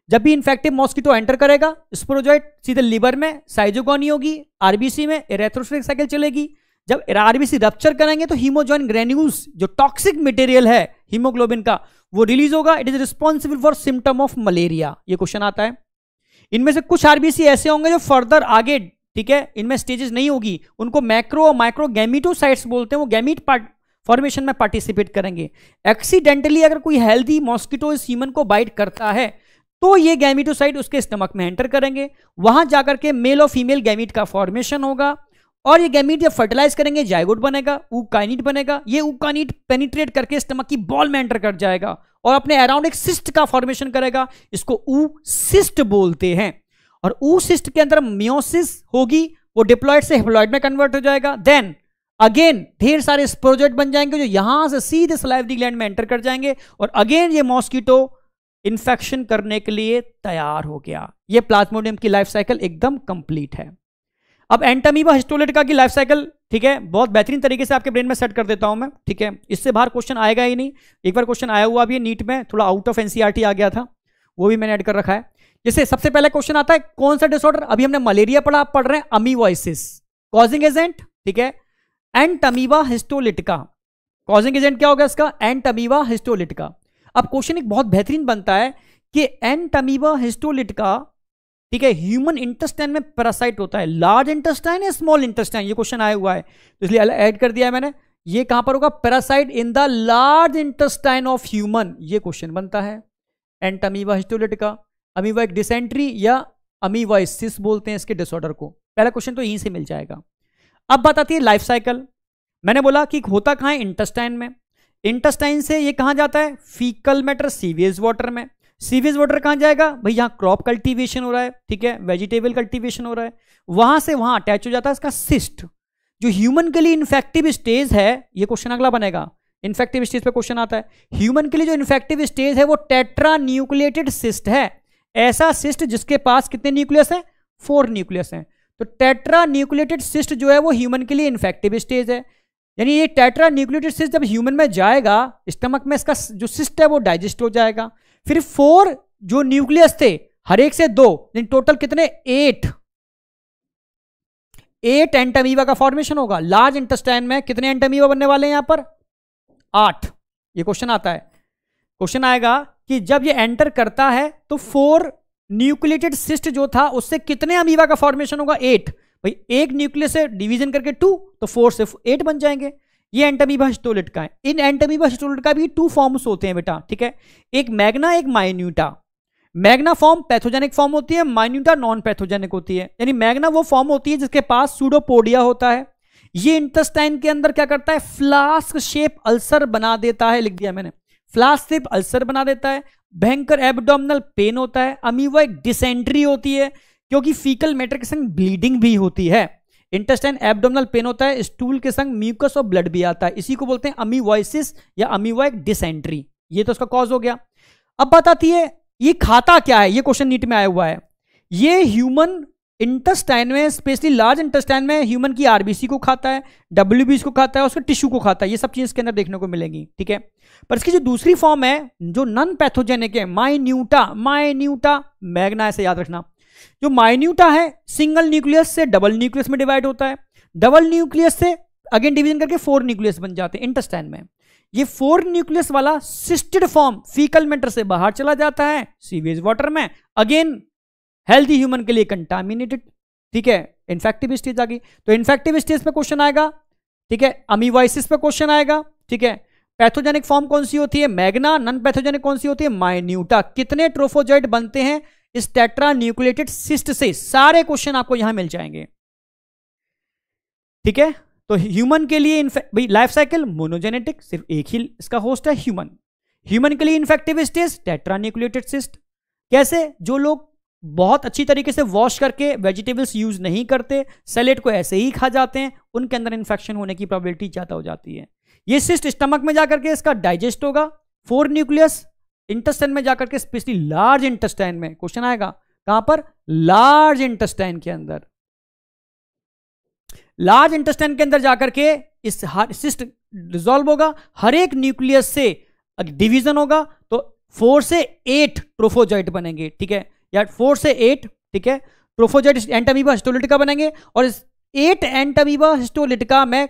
जब भी इन्फेक्टिव मॉस्किटो एंटर करेगा स्प्रोजॉइट सीधे लीवर में साइजोगोनी होगी आरबीसी में रेथ्रोसिक साइकिल चलेगी जब आरबीसी रप्चर करेंगे तो हीमोजॉइन ग्रेन्यूल्स जो टॉक्सिक मटेरियल है हीमोग्लोबिन का वो रिलीज होगा it is responsible for symptom of malaria ये क्वेश्चन आता है इनमें से कुछ आरबीसी ऐसे होंगे जो फर्दर आगे ठीक है इनमें स्टेजेस नहीं होगी उनको मैक्रो और माइक्रो गैमिटोसाइट्स बोलते हैं वो गैमिट पार्ट फॉर्मेशन में पार्टिसिपेट करेंगे एक्सीडेंटली अगर कोई हेल्दी मॉस्किटो इस ह्यूमन को बाइट करता है तो ये गैमिटोसाइट उसके स्टमक में एंटर करेंगे वहां जाकर के मेल और फीमेल गैमिट का फॉर्मेशन होगा और ये गैमीट जब फर्टिलाइज करेंगे जायगोट बनेगा उकाइनिट बनेगा ये उकाइनिट पेनिट्रेट करके स्टमक की बॉल में एंटर कर जाएगा और अपने अराउंड एक सिस्ट का फॉर्मेशन करेगा इसको ऊ सिस्ट बोलते हैं और ऊ सिस्ट के अंदर म्योसिस होगी वो डिप्लॉयड से हिप्लॉयड में कन्वर्ट हो जाएगा देन अगेन ढेर सारे स्प्रोजेट बन जाएंगे जो यहां से सीधे सलाइवरी ग्लैंड में एंटर कर जाएंगे और अगेन ये मॉस्किटो इन्फेक्शन करने के लिए तैयार हो गया ये प्लाज्मोडियम की लाइफ साइकिल एकदम कंप्लीट है अब एंटामीबा हिस्टोलेटिका e की लाइफ साइकिल ठीक है बहुत बेहतरीन तरीके से आपके ब्रेन में सेट कर देता हूं मैं ठीक है इससे बाहर क्वेश्चन आएगा ही नहीं एक बार क्वेश्चन आया हुआ भी नीट में थोड़ा आउट ऑफ एनसीईआरटी आ गया था वो भी मैंने ऐड कर रखा है जैसे सबसे पहले क्वेश्चन आता है कौन सा डिसऑर्डर अभी हमने मलेरिया पढ़ा आप पढ़ रहे हैं अमीवाइसिस कॉजिंग एजेंट ठीक है एंटमीवा हिस्टोलिटिका कॉजिंग एजेंट क्या होगा इसका एंटमीवा हिस्टोलिटिका e अब क्वेश्चन एक बहुत बेहतरीन बनता है कि एंटमीवा हिस्टोलिटिका e ठीक है ह्यूमन इंटेस्टाइन में पैरासाइट होता है लार्ज इंटेस्टाइन या स्मॉल इंटेस्टाइन ये क्वेश्चन आया हुआ है तो इसलिए ऐड कर दिया है मैंने ये कहां पर होगा parasite in the large intestine of human ये क्वेश्चन बनता है एंट अमीवा का अमीवा एक डिसेंट्री या अमीवा सिस बोलते हैं इसके डिसऑर्डर को पहला क्वेश्चन तो यहीं से मिल जाएगा अब बात आती है लाइफ साइकिल मैंने बोला कि होता कहां है इंटेस्टाइन में इंटेस्टाइन से ये कहां जाता है फीकल मैटर सीवेज वाटर में सीवेज वाटर कहाँ जाएगा भाई यहाँ क्रॉप कल्टीवेशन हो रहा है ठीक है वेजिटेबल कल्टीवेशन हो रहा है वहां से वहां अटैच हो जाता है इसका सिस्ट जो ह्यूमन के लिए इन्फेक्टिव स्टेज है ये क्वेश्चन अगला बनेगा इन्फेक्टिव स्टेज पे क्वेश्चन आता है ह्यूमन के लिए जो इन्फेक्टिव स्टेज है वो टेट्रा न्यूक्लिएटेड सिस्ट है ऐसा सिस्ट जिसके पास कितने न्यूक्लियस है फोर न्यूक्लियस है तो टेट्रा न्यूक्लिएटेड सिस्ट जो है वो ह्यूमन के लिए इन्फेक्टिव स्टेज है यानी ये टेट्रा न्यूक्लिएटेड सिस्ट जब ह्यूमन में जाएगा स्टमक में इसका जो सिस्ट है वो डाइजेस्ट हो जाएगा फिर फोर जो न्यूक्लियस थे हर एक से दो लेकिन टोटल कितने एट एट एंटमीवा का फॉर्मेशन होगा लार्ज इंटेस्टाइन में कितने एंटमीवा बनने वाले हैं यहां पर आठ ये क्वेश्चन आता है क्वेश्चन आएगा कि जब ये एंटर करता है तो फोर न्यूक्लिएटेड सिस्ट जो था उससे कितने अमीवा का फॉर्मेशन होगा एट भाई एक न्यूक्लियस से डिवीजन करके टू तो फोर से एट बन जाएंगे ये एंटमी स्टोलेट का है इन एंटमी स्टोलेट का भी टू फॉर्म्स होते हैं बेटा ठीक है एक मैग्ना एक minuta magna form pathogenic form होती है माइन्यूटा नॉन पैथोजेनिक होती है यानी मैग्ना वो फॉर्म होती है जिसके पास सूडोपोडिया होता है ये इंटेस्टाइन के अंदर क्या करता है फ्लास्क शेप अल्सर बना देता है लिख दिया मैंने फ्लास्क शेप अल्सर बना देता है भयंकर एबडोमिनल पेन होता है अमीवा एक डिसेंट्री होती है क्योंकि फीकल मेट्रिक संग ब्लीडिंग भी होती है इंटेस्टाइन एब्डोमिनल पेन होता है स्टूल के संग म्यूकस और ब्लड भी आता है इसी को बोलते हैं अमीवाइसिस या अमीवाइक डिसेंट्री ये तो उसका कॉज हो गया अब बताती है ये खाता क्या है ये क्वेश्चन नीट में आया हुआ है ये ह्यूमन इंटेस्टाइन में स्पेशली लार्ज इंटेस्टाइन में ह्यूमन की आरबीसी को खाता है डब्ल्यू को खाता है उसके टिश्यू को खाता है ये सब चीज़ के अंदर देखने को मिलेंगी ठीक है पर इसकी जो दूसरी फॉर्म है जो नॉन पैथोजेनिक है माइन्यूटा माइन्यूटा मैग्ना ऐसे याद रखना जो माइन्यूटा है सिंगल न्यूक्लियस से डबल न्यूक्लियस में डिवाइड होता है डबल न्यूक्लियस से अगेन डिवीजन करके फोर न्यूक्लियस बन जाते हैं इंटस्टाइन में ये फोर न्यूक्लियस वाला सिस्टेड फॉर्म फीकल मेटर से बाहर चला जाता है सीवेज वाटर में अगेन हेल्थी ह्यूमन के लिए कंटामिनेटेड ठीक है इन्फेक्टिव स्टेज आ गई तो इन्फेक्टिव स्टेज पे क्वेश्चन आएगा ठीक है अमीवाइसिस पे क्वेश्चन आएगा ठीक है पैथोजेनिक फॉर्म कौन सी होती है मैग्ना नॉन पैथोजेनिक कौन सी होती है माइन्यूटा कितने ट्रोफोजॉइड बनते हैं इस टेट्रा न्यूक्लिएटेड सिस्ट से सारे क्वेश्चन आपको यहां मिल जाएंगे ठीक है तो ह्यूमन के लिए लाइफ साइकिल मोनोजेनेटिक सिर्फ एक ही इसका होस्ट है ह्यूमन ह्यूमन के लिए इन्फेक्टिव स्टेज न्यूक्लिएटेड सिस्ट कैसे जो लोग बहुत अच्छी तरीके से वॉश करके वेजिटेबल्स यूज नहीं करते सैलेड को ऐसे ही खा जाते हैं उनके अंदर इन्फेक्शन होने की प्रॉबिलिटी ज़्यादा हो जाती है ये सिस्ट स्टमक में जाकर के इसका डाइजेस्ट होगा फोर न्यूक्लियस इंटेस्टाइन में जाकर के स्पेशली लार्ज इंटेस्टाइन में क्वेश्चन आएगा कहां पर लार्ज इंटेस्टाइन के अंदर लार्ज इंटेस्टाइन के अंदर जाकर के इस सिस्ट डिजोल्व होगा हर एक न्यूक्लियस से डिवीजन होगा तो फोर से एट ट्रोफोजाइट बनेंगे ठीक है या फोर से एट ठीक है ट्रोफोजाइट एंटामीबा हिस्टोलिटिका बनेंगे और इस एट एंटामीबा हिस्टोलिटिका में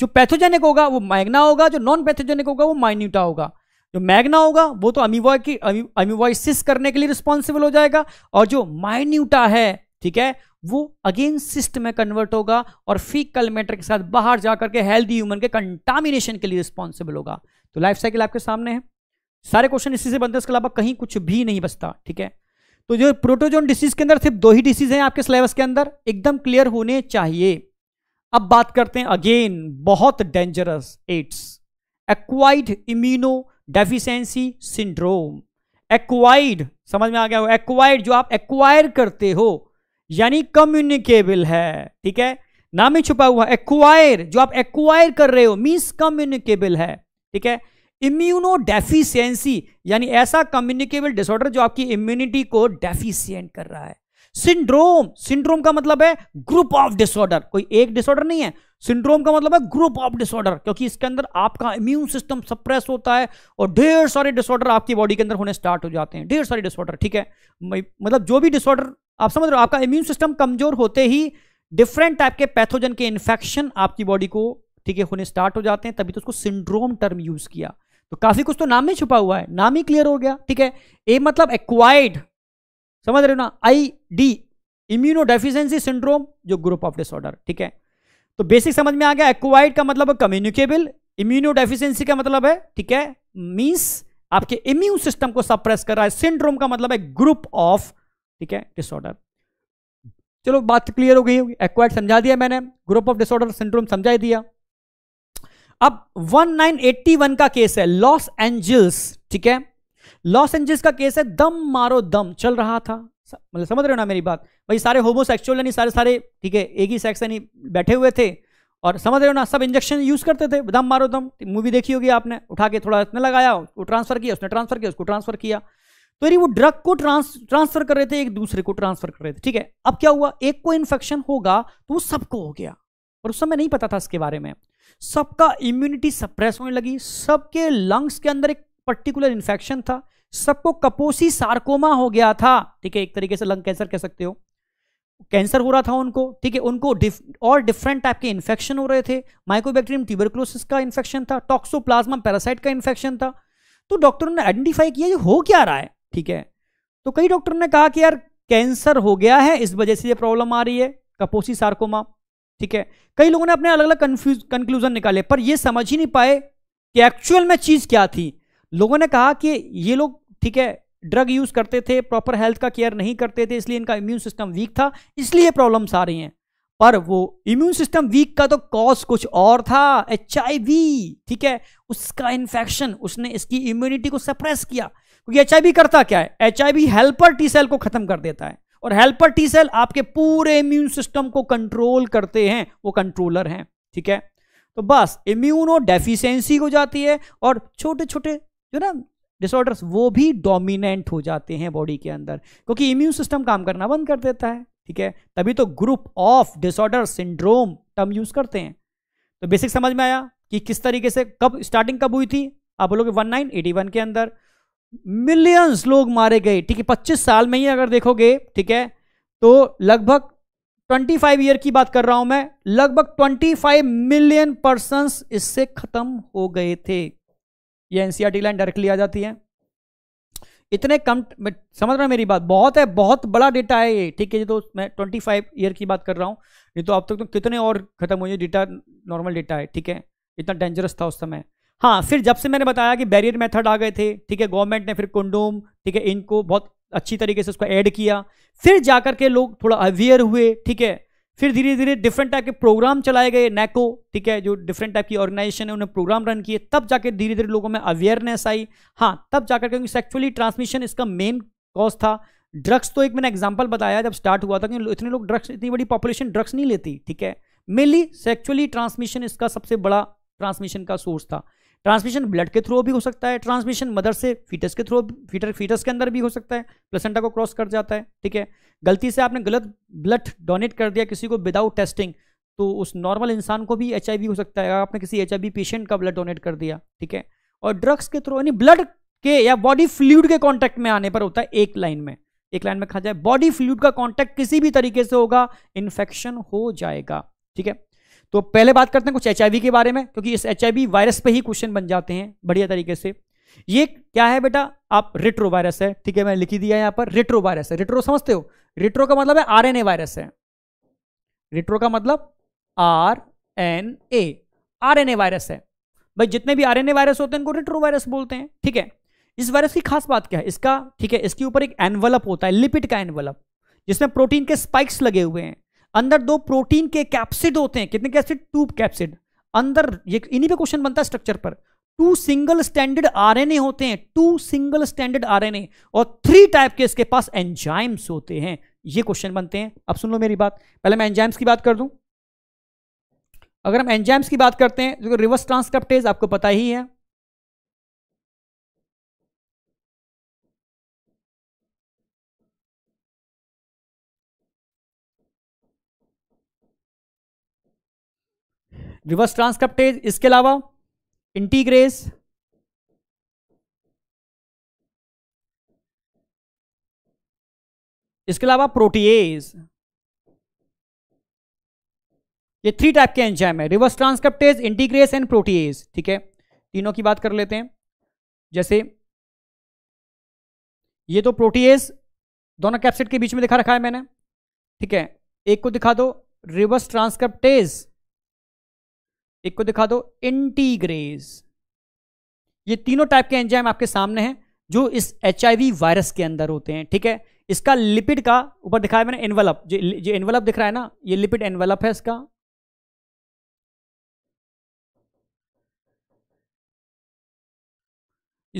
जो पैथोजेनिक होगा वो मैग्ना होगा जो नॉन पैथोजेनिक होगा वो माइन्यूटा होगा जो मैग्ना होगा वो तो अमीबॉय की अमीबॉयसिस करने के लिए रिस्पॉन्सिबल हो जाएगा और जो माइन्यूटा है ठीक है वो अगेन सिस्ट में कन्वर्ट होगा और फीकल मैटर के साथ बाहर जाकर के हेल्दी ह्यूमन के कंटामिनेशन के लिए रिस्पॉन्सिबल होगा तो लाइफ साइकिल आपके सामने है सारे क्वेश्चन इसी से बनते हैं उसके अलावा कहीं कुछ भी नहीं बचता ठीक है तो जो प्रोटोजोन डिसीज के अंदर सिर्फ दो ही डिसीज हैं आपके सिलेबस के अंदर एकदम क्लियर होने चाहिए अब बात करते हैं अगेन बहुत dangerous AIDS acquired immunodeficiency syndrome acquired समझ में आ गया हो एक्वाइड जो आप एक्वायर करते हो यानी कम्युनिकेबल है ठीक है नाम ही छुपा हुआ एक्वायर जो आप एक्वायर कर रहे हो मीन्स कम्युनिकेबल है ठीक है इम्यूनो डेफिशिएंसी यानी ऐसा कम्युनिकेबल डिसऑर्डर जो आपकी इम्यूनिटी को डेफिशिएंट कर रहा है सिंड्रोम सिंड्रोम का मतलब है ग्रुप ऑफ डिसऑर्डर कोई एक डिसऑर्डर नहीं है सिंड्रोम का मतलब है ग्रुप ऑफ डिसऑर्डर क्योंकि इसके अंदर आपका इम्यून सिस्टम सप्रेस होता है और ढेर सारे डिसऑर्डर आपकी बॉडी के अंदर होने स्टार्ट हो जाते हैं ढेर सारे डिसऑर्डर ठीक है मतलब जो भी डिसऑर्डर आप समझ रहे हो आपका इम्यून सिस्टम कमजोर होते ही डिफरेंट टाइप के पैथोजन के इन्फेक्शन आपकी बॉडी को ठीक है होने स्टार्ट हो जाते हैं तभी तो उसको सिंड्रोम टर्म यूज किया तो काफी कुछ तो नाम में छुपा हुआ है नाम ही क्लियर हो गया ठीक है ए मतलब एक्वाइड समझ रहे हो ना आई डी इम्यूनो सिंड्रोम जो ग्रुप ऑफ डिसऑर्डर ठीक है तो बेसिक समझ में आ गया एक्वाइड का मतलब कम्युनिकेबल इम्यूनो का मतलब है ठीक है मींस आपके इम्यून सिस्टम को सप्रेस कर रहा है सिंड्रोम का मतलब है ग्रुप ऑफ ठीक है डिसऑर्डर चलो बात क्लियर हो गई होगी एक्वाइड समझा दिया मैंने ग्रुप ऑफ डिसऑर्डर सिंड्रोम समझा ही दिया अब 1981 का केस है लॉस एंजल्स ठीक है लॉस एंजल्स का केस है दम मारो दम चल रहा था मतलब समझ रहे हो ना मेरी बात भाई सारे होमोसेक्सुअल यानी सारे सारे ठीक है एक ही सेक्स यानी बैठे हुए थे और समझ रहे हो ना सब इंजेक्शन यूज़ करते थे दम मारो दम मूवी देखी होगी आपने उठा के थोड़ा इसने लगाया वो ट्रांसफ़र किया उसने ट्रांसफ़र किया उसको ट्रांसफ़र किया तो यानी वो ड्रग को ट्रांस ट्रांसफ़र कर रहे थे एक दूसरे को ट्रांसफ़र कर रहे थे ठीक है अब क्या हुआ एक को इन्फेक्शन होगा तो वो सबको हो गया और उस समय नहीं पता था इसके बारे में सबका इम्यूनिटी सप्रेस होने लगी सबके लंग्स के अंदर एक पर्टिकुलर इन्फेक्शन था सबको कपोसी सार्कोमा हो गया था ठीक है एक तरीके से लंग कैंसर कह सकते हो कैंसर हो रहा था उनको ठीक है उनको डिफ, और डिफरेंट टाइप के इन्फेक्शन हो रहे थे माइकोबैक्टीरियम ट्यूबरक्लोसिस का इन्फेक्शन था टॉक्सोप्लाज्मा पैरासाइट का इन्फेक्शन था तो डॉक्टरों ने आइडेंटिफाई किया ये हो क्या रहा है ठीक है तो कई डॉक्टरों ने कहा कि यार कैंसर हो गया है इस वजह से ये प्रॉब्लम आ रही है कपोसी सार्कोमा ठीक है कई लोगों ने अपने अलग अलग कंफ्यूज कंक्लूजन निकाले पर यह समझ ही नहीं पाए कि एक्चुअल में चीज क्या थी लोगों ने कहा कि ये लोग ठीक है ड्रग यूज करते थे प्रॉपर हेल्थ का केयर नहीं करते थे इसलिए इनका इम्यून सिस्टम वीक था इसलिए प्रॉब्लम्स आ रही हैं पर वो इम्यून सिस्टम वीक का तो कॉज कुछ और था एच ठीक है उसका इन्फेक्शन उसने इसकी इम्यूनिटी को सप्रेस किया क्योंकि एच करता क्या है एच हेल्पर टी सेल को खत्म कर देता है और हेल्पर टी सेल आपके पूरे इम्यून सिस्टम को कंट्रोल करते हैं वो कंट्रोलर हैं ठीक है तो बस इम्यूनो डेफिशिएंसी हो जाती है और छोटे छोटे जो ना डिसऑर्डर्स वो भी डोमिनेंट हो जाते हैं बॉडी के अंदर क्योंकि इम्यून सिस्टम काम करना बंद कर देता है ठीक है तभी तो group of disorder syndrome term use करते हैं तो बेसिक समझ में आया कि किस तरीके से कब स्टार्टिंग कब हुई थी आप बोलोगे वन नाइन एटी वन के अंदर मिलियंस लोग मारे गए ठीक है पच्चीस साल में ही अगर देखोगे ठीक है तो लगभग ट्वेंटी फाइव ईयर की बात कर रहा हूं मैं लगभग ट्वेंटी फाइव मिलियन पर्सन इससे खत्म हो गए थे ये टी e लाइन डायरेक्टली आ जाती है इतने कम समझ रहे मेरी बात बहुत है बहुत बड़ा डेटा है ये ठीक है ये तो मैं 25 ईयर की बात कर रहा हूँ ये तो अब तक तो कितने और खत्म हुए डेटा नॉर्मल डेटा है ठीक है इतना डेंजरस था उस समय हाँ फिर जब से मैंने बताया कि बैरियर मेथड आ गए थे ठीक है गवर्नमेंट ने फिर कुंडूम ठीक है इनको बहुत अच्छी तरीके से उसको ऐड किया फिर जाकर के लोग थोड़ा अवेयर हुए ठीक है फिर धीरे धीरे डिफरेंट टाइप के प्रोग्राम चलाए गए नैको ठीक है जो डिफरेंट टाइप की ऑर्गेनाइजेशन है उन्हें प्रोग्राम रन किए तब जाके धीरे धीरे लोगों में अवेयरनेस आई हाँ तब जाकर क्योंकि सेक्चुअली ट्रांसमिशन इसका मेन कॉज था ड्रग्स तो एक मैंने एग्जाम्पल बताया जब स्टार्ट हुआ था कि इतने लोग ड्रग्स इतनी बड़ी पॉपुलेशन ड्रग्स नहीं लेती ठीक है मेनली सेक्चुअली ट्रांसमिशन इसका सबसे बड़ा ट्रांसमिशन का सोर्स था ट्रांसमिशन ब्लड के थ्रू भी हो सकता है ट्रांसमिशन मदर से फीटस के थ्रू फीटर फीटस के अंदर भी हो सकता है प्लेसेंटा को क्रॉस कर जाता है ठीक है गलती से आपने गलत ब्लड डोनेट कर दिया किसी को विदाउट टेस्टिंग तो उस नॉर्मल इंसान को भी एच हो सकता है आपने किसी एच पेशेंट का ब्लड डोनेट कर दिया ठीक है और ड्रग्स के थ्रू यानी ब्लड के या बॉडी फ्लूड के कॉन्टैक्ट में आने पर होता है एक लाइन में एक लाइन में कहा जाए बॉडी फ्लूड का कॉन्टैक्ट किसी भी तरीके से होगा इन्फेक्शन हो जाएगा ठीक है तो पहले बात करते हैं कुछ एच के बारे में क्योंकि इस एच वायरस पे ही क्वेश्चन बन जाते हैं बढ़िया तरीके से ये क्या है बेटा आप रिट्रो वायरस है ठीक है मैंने लिखी दिया यहाँ पर रिट्रो वायरस है रिट्रो समझते हो रिट्रो का मतलब है आर वायरस है रिट्रो का मतलब R N A R N A virus है भाई जितने भी आर एन ए वायरस होते हैं इनको रिट्रो वायरस बोलते हैं ठीक है इस वायरस की खास बात क्या है इसका ठीक है इसके ऊपर एक एनवलप होता है लिपिड का एनवलप जिसमें प्रोटीन के स्पाइक्स लगे हुए हैं अंदर दो प्रोटीन के कैप्सिड होते हैं कितने कैप्सिड टू कैप्सिड अंदर ये इन्हीं पे क्वेश्चन बनता है स्ट्रक्चर पर टू सिंगल स्टैंडर्ड आरएनए होते हैं टू सिंगल स्टैंडर्ड आरएनए और थ्री टाइप के इसके पास एंजाइम्स होते हैं ये क्वेश्चन बनते हैं अब सुन लो मेरी बात पहले मैं एंजाइम्स की बात कर दूं अगर हम एंजाइम्स की बात करते हैं जो तो रिवर्स ट्रांसक्रिप्टेज आपको पता ही है रिवर्स ट्रांसक्रप्टेज इसके अलावा इंटीग्रेस इसके अलावा प्रोटीएज ये थ्री टाइप के एंजाइम है reverse transcriptase integrase and protease ठीक है तीनों की बात कर लेते हैं जैसे ये तो प्रोटीएज दोनों कैप्सिड के बीच में दिखा रखा है मैंने ठीक है एक को दिखा दो रिवर्स ट्रांसक्रप्टेज एक को दिखा दो इंटीग्रेज ये तीनों टाइप के एंजाइम आपके सामने हैं जो इस एच वायरस के अंदर होते हैं ठीक है इसका लिपिड का ऊपर दिखाया मैंने एनवलप जो एनवलप दिख रहा है ना ये लिपिड एनवलप है इसका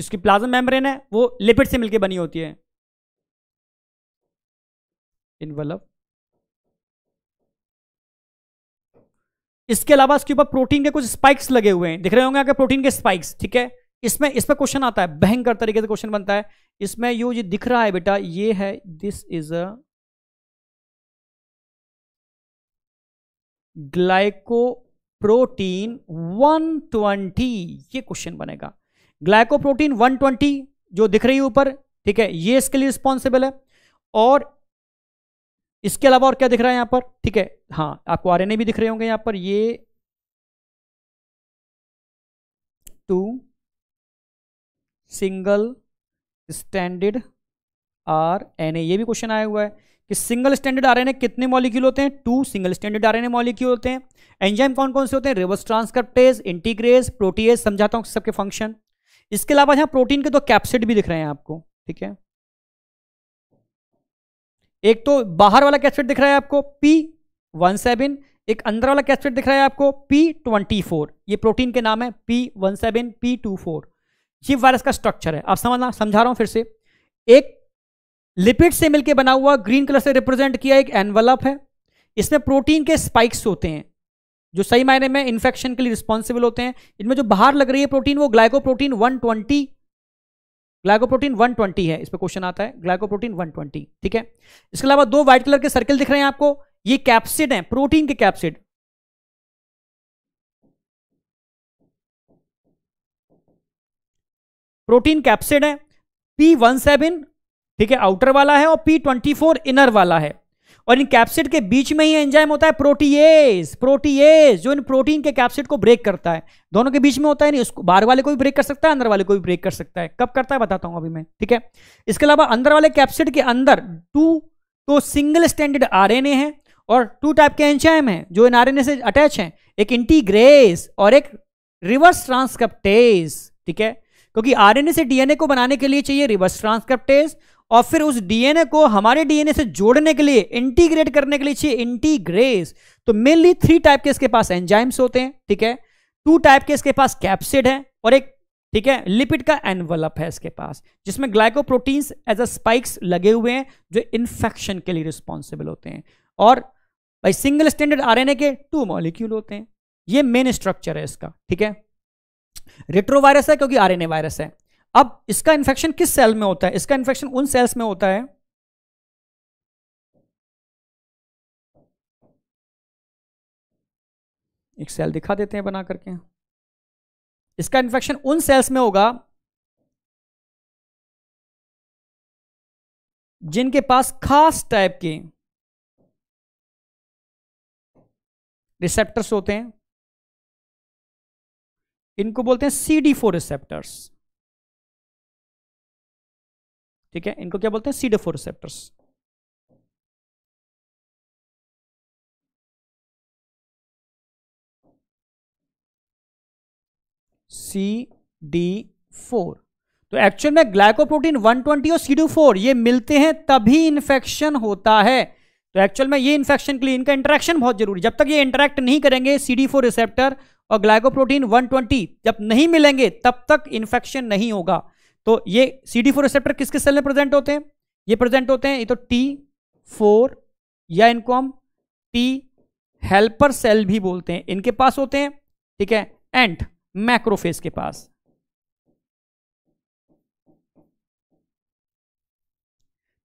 इसकी प्लाज्मा मेम्ब्रेन है वो लिपिड से मिलके बनी होती है इनवलप इसके अलावा इसके ऊपर प्रोटीन के कुछ स्पाइक्स लगे हुए हैं दिख रहे होंगे आगे प्रोटीन के स्पाइक्स ठीक है इसमें इस पर क्वेश्चन आता है भयंकर तरीके से क्वेश्चन बनता है इसमें यू जो दिख रहा है बेटा ये है दिस इज अ ग्लाइकोप्रोटीन 120 ये क्वेश्चन बनेगा ग्लाइकोप्रोटीन 120 जो दिख रही है ऊपर ठीक है ये इसके लिए रिस्पॉन्सिबल है और इसके अलावा और क्या दिख रहा है यहां पर ठीक है हाँ आपको आर भी दिख रहे होंगे यहां पर ये two single standard R N A ये भी क्वेश्चन आया हुआ है कि सिंगल स्टैंडर्ड आर कितने मॉलिक्यूल होते हैं two single standard R molecule होते हैं एंजाइम कौन कौन से होते हैं रिवर्स ट्रांसक्रप्टेज इंटीग्रेज प्रोटीएज समझाता हूँ सबके फंक्शन इसके अलावा यहाँ प्रोटीन के दो कैप्सिड भी दिख रहे हैं आपको ठीक है एक तो बाहर वाला कैश दिख रहा है आपको पी वन सेवन एक अंदर वाला कैश दिख रहा है आपको पी ट्वेंटी फोर ये प्रोटीन के नाम है P one seven P two four ये वायरस का स्ट्रक्चर है आप समझना समझा रहा हूं फिर से एक लिपिड से मिलकर बना हुआ ग्रीन कलर से रिप्रेजेंट किया एक एनवलप है इसमें प्रोटीन के स्पाइक्स होते हैं जो सही मायने में इन्फेक्शन के लिए रिस्पॉन्सिबल होते हैं इनमें जो बाहर लग रही है प्रोटीन वो ग्लाइको प्रोटीन 120 ग्लाइकोप्रोटीन 120 है इस पर क्वेश्चन आता है ग्लाइकोप्रोटीन 120 ठीक है इसके अलावा दो व्हाइट कलर के सर्कल दिख रहे हैं आपको ये कैप्सिड हैं प्रोटीन के कैप्सिड प्रोटीन कैप्सिड है पी वन सेवन ठीक है आउटर वाला है और पी ट्वेंटी फोर इनर वाला है और इन कैप्सिड के बीच में ही एंजाइम होता है प्रोटीएज प्रोटीएज जो इन प्रोटीन के कैप्सिड को ब्रेक करता है दोनों के बीच में होता है नहीं उसको बाहर वाले को भी ब्रेक कर सकता है अंदर वाले को भी ब्रेक कर सकता है कब करता है बताता हूँ अभी मैं ठीक है इसके अलावा अंदर वाले कैप्सिड के अंदर टू तो सिंगल स्टैंडर्ड आर है और टू टाइप के एंजाइम है जो इन आर से अटैच है एक इंटीग्रेस और एक रिवर्स ट्रांसक्रप्टेज ठीक है क्योंकि आरएनए से डीएनए को बनाने के लिए चाहिए रिवर्स ट्रांसक्रप्टेज और फिर उस डीएनए को हमारे डीएनए से जोड़ने के लिए इंटीग्रेट करने के लिए चाहिए इंटीग्रेस तो मेनली थ्री टाइप के इसके पास एंजाइम्स होते हैं ठीक है टू टाइप के इसके पास कैप्सिड है और एक ठीक है लिपिड का एनवलप है इसके पास जिसमें ग्लाइकोप्रोटीन्स एज अ स्पाइक्स लगे हुए हैं जो इन्फेक्शन के लिए रिस्पॉन्सिबल होते हैं और भाई सिंगल स्टैंडर्ड आरएनए के टू मॉलिक्यूल होते हैं ये मेन स्ट्रक्चर है इसका ठीक है रेट्रोवायरस है क्योंकि आरएनए वायरस है अब इसका इन्फेक्शन किस सेल में होता है इसका इन्फेक्शन उन सेल्स में होता है एक सेल दिखा देते हैं बना करके इसका इन्फेक्शन उन सेल्स में होगा जिनके पास खास टाइप के रिसेप्टर्स होते हैं इनको बोलते हैं सी डी फोर रिसेप्टर्स ठीक है इनको क्या बोलते हैं CD four receptors C D four तो एक्चुअल में ग्लाइकोप्रोटीन 120 और डी फोर ये मिलते हैं तभी इंफेक्शन होता है तो एक्चुअल में ये इन्फेक्शन के लिए इनका इंटरेक्शन बहुत जरूरी जब तक ये इंटरेक्ट नहीं करेंगे सी डी फोर रिसेप्टर और ग्लाइकोप्रोटीन 120 जब नहीं मिलेंगे तब तक इन्फेक्शन नहीं होगा तो ये सी डी फोर रिसेप्टर किस किस सेल में प्रेजेंट होते हैं ये प्रेजेंट होते हैं ये तो टी फोर या इनको हम टी हेल्पर सेल भी बोलते हैं इनके पास होते हैं ठीक है एंड मैक्रोफेज के पास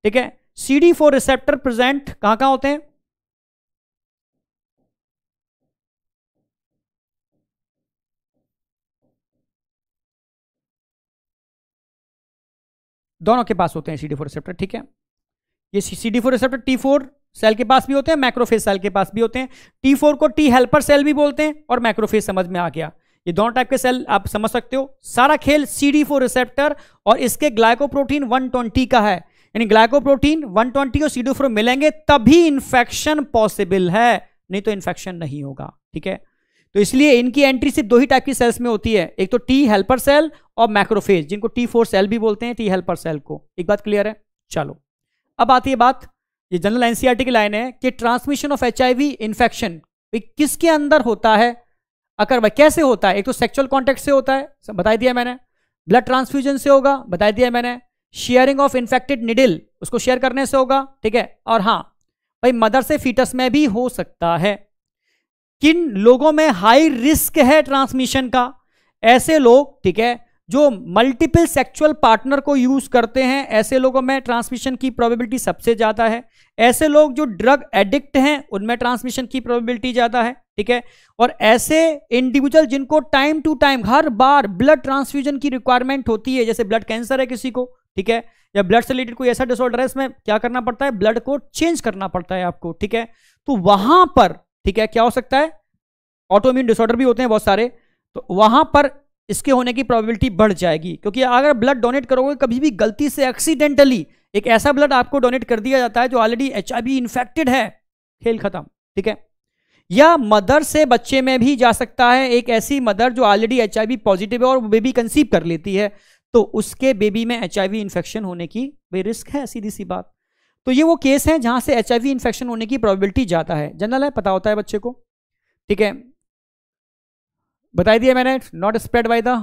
ठीक है C D four receptor present कहां कहां होते हैं दोनों के पास होते हैं सी डी फोर रिसेप्टर ठीक है ये C D four receptor T four cell के पास भी होते हैं मैक्रोफेज सेल के पास भी होते हैं टी फोर को टी हेल्पर सेल भी बोलते हैं और मैक्रोफेज समझ में आ गया ये दोनों टाइप के सेल आप समझ सकते हो सारा खेल सी डी फोर रिसेप्टर और इसके ग्लाइकोप्रोटीन वन ट्वेंटी का है यानी ग्लाइकोप्रोटीन वन ट्वेंटी और सी डी फोर मिलेंगे तभी इन्फेक्शन पॉसिबल है नहीं तो इन्फेक्शन नहीं होगा ठीक है तो इसलिए इनकी एंट्री सिर्फ दो ही टाइप की सेल्स में होती है एक तो टी हेल्पर सेल और मैक्रोफेज जिनको टी फोर सेल भी बोलते हैं टी हेल्पर सेल को एक बात क्लियर है चलो अब आती है बात ये जनरल एनसीआरटी e की लाइन है कि ट्रांसमिशन ऑफ एच आई किसके अंदर होता है अगर वह कैसे होता है एक तो सेक्चुअल कॉन्टेक्ट से होता है बता दिया मैंने ब्लड ट्रांसफ्यूजन से होगा बता दिया मैंने शेयरिंग ऑफ इन्फेक्टेड निडिल उसको शेयर करने से होगा ठीक है और हाँ भाई मदर से फीटस में भी हो सकता है किन लोगों में हाई रिस्क है ट्रांसमिशन का ऐसे लोग ठीक है जो मल्टीपल सेक्सुअल पार्टनर को यूज करते हैं ऐसे लोगों में ट्रांसमिशन की प्रोबेबिलिटी सबसे ज़्यादा है ऐसे लोग जो ड्रग एडिक्ट हैं उनमें ट्रांसमिशन की प्रोबेबिलिटी ज़्यादा है ठीक है और ऐसे इंडिविजुअल जिनको टाइम टू टाइम हर बार ब्लड ट्रांसफ्यूजन की रिक्वायरमेंट होती है जैसे ब्लड कैंसर है किसी को ठीक है या ब्लड से रिलेटेड कोई ऐसा डिसऑर्डर है इसमें क्या करना पड़ता है ब्लड को चेंज करना पड़ता है आपको ठीक है तो वहां पर ठीक है क्या हो सकता है ऑटोमिन डिसऑर्डर भी होते हैं बहुत सारे तो वहां पर इसके होने की प्रोबेबिलिटी बढ़ जाएगी क्योंकि अगर ब्लड डोनेट करोगे कभी भी गलती से एक्सीडेंटली एक ऐसा ब्लड आपको डोनेट कर दिया जाता है जो ऑलरेडी एच इन्फेक्टेड है खेल खत्म ठीक है या मदर से बच्चे में भी जा सकता है एक ऐसी मदर जो ऑलरेडी एच पॉजिटिव है और बेबी कंसीव कर लेती है तो उसके बेबी में एच इन्फेक्शन होने की रिस्क है सीधी सी बात तो ये वो केस हैं जहां से एच इन्फेक्शन होने की प्रॉबिलिटी ज़्यादा है जनरल है पता होता है बच्चे को ठीक है बताई दिया मैंने नॉट स्प्रेड बाई द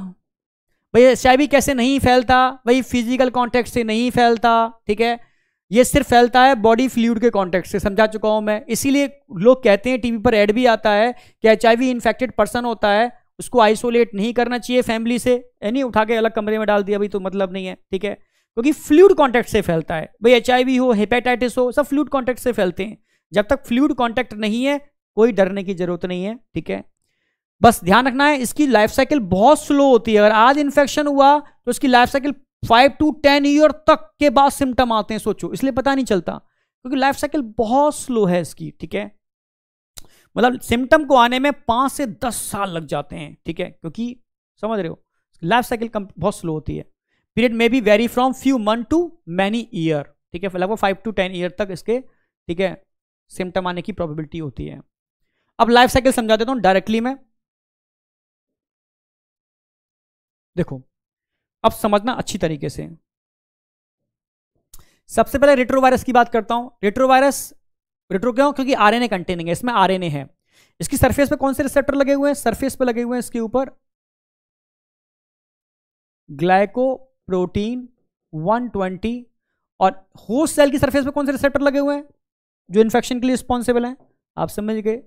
भाई एच कैसे नहीं फैलता भाई फिजिकल कॉन्टेक्ट से नहीं फैलता ठीक है ये सिर्फ फैलता है बॉडी फ्लूड के कॉन्टेक्ट से समझा चुका हूं मैं इसीलिए लोग कहते हैं टीवी पर एड भी आता है कि एच इन्फेक्टेड पर्सन होता है उसको आइसोलेट नहीं करना चाहिए फैमिली से यानी उठा के अलग कमरे में डाल दिया भाई तो मतलब नहीं है ठीक है क्योंकि फ्लूड कॉन्टैक्ट से फैलता है भाई एच हो हेपेटाइटिस हो सब फ्लूड कॉन्टैक्ट से फैलते हैं जब तक फ्लूड कॉन्टैक्ट नहीं है कोई डरने की जरूरत नहीं है ठीक है बस ध्यान रखना है इसकी लाइफ साइकिल बहुत स्लो होती है अगर आज इन्फेक्शन हुआ तो इसकी life cycle five to ten year तक के बाद सिम्टम आते हैं सोचो इसलिए पता नहीं चलता क्योंकि लाइफ साइकिल बहुत स्लो है इसकी ठीक है मतलब सिम्टम को आने में पाँच से दस साल लग जाते हैं ठीक है क्योंकि समझ रहे हो लाइफ साइकिल बहुत स्लो होती है पीरियड में be vary from few month to many year ठीक है लगभग फाइव टू टेन ईयर तक इसके ठीक है सिम्टम आने की प्रॉबिबिलिटी होती है अब लाइफ साइकिल समझा देता हूँ डायरेक्टली मैं देखो अब समझना अच्छी तरीके से सबसे पहले रेट्रोवायरस की बात करता हूं रेट्रोवायरस रेट्रो क्यों क्योंकि आरएनए कंटेनिंग है इसमें आरएनए है इसकी सरफेस पे कौन से रिसेप्टर लगे हुए हैं सरफेस पे लगे हुए हैं इसके ऊपर ग्लाइको प्रोटीन 120 और होस्ट सेल की सरफेस पे कौन से रिसेप्टर लगे हुए हैं जो इन्फेक्शन के लिए रिस्पॉन्सिबल हैं आप समझ गए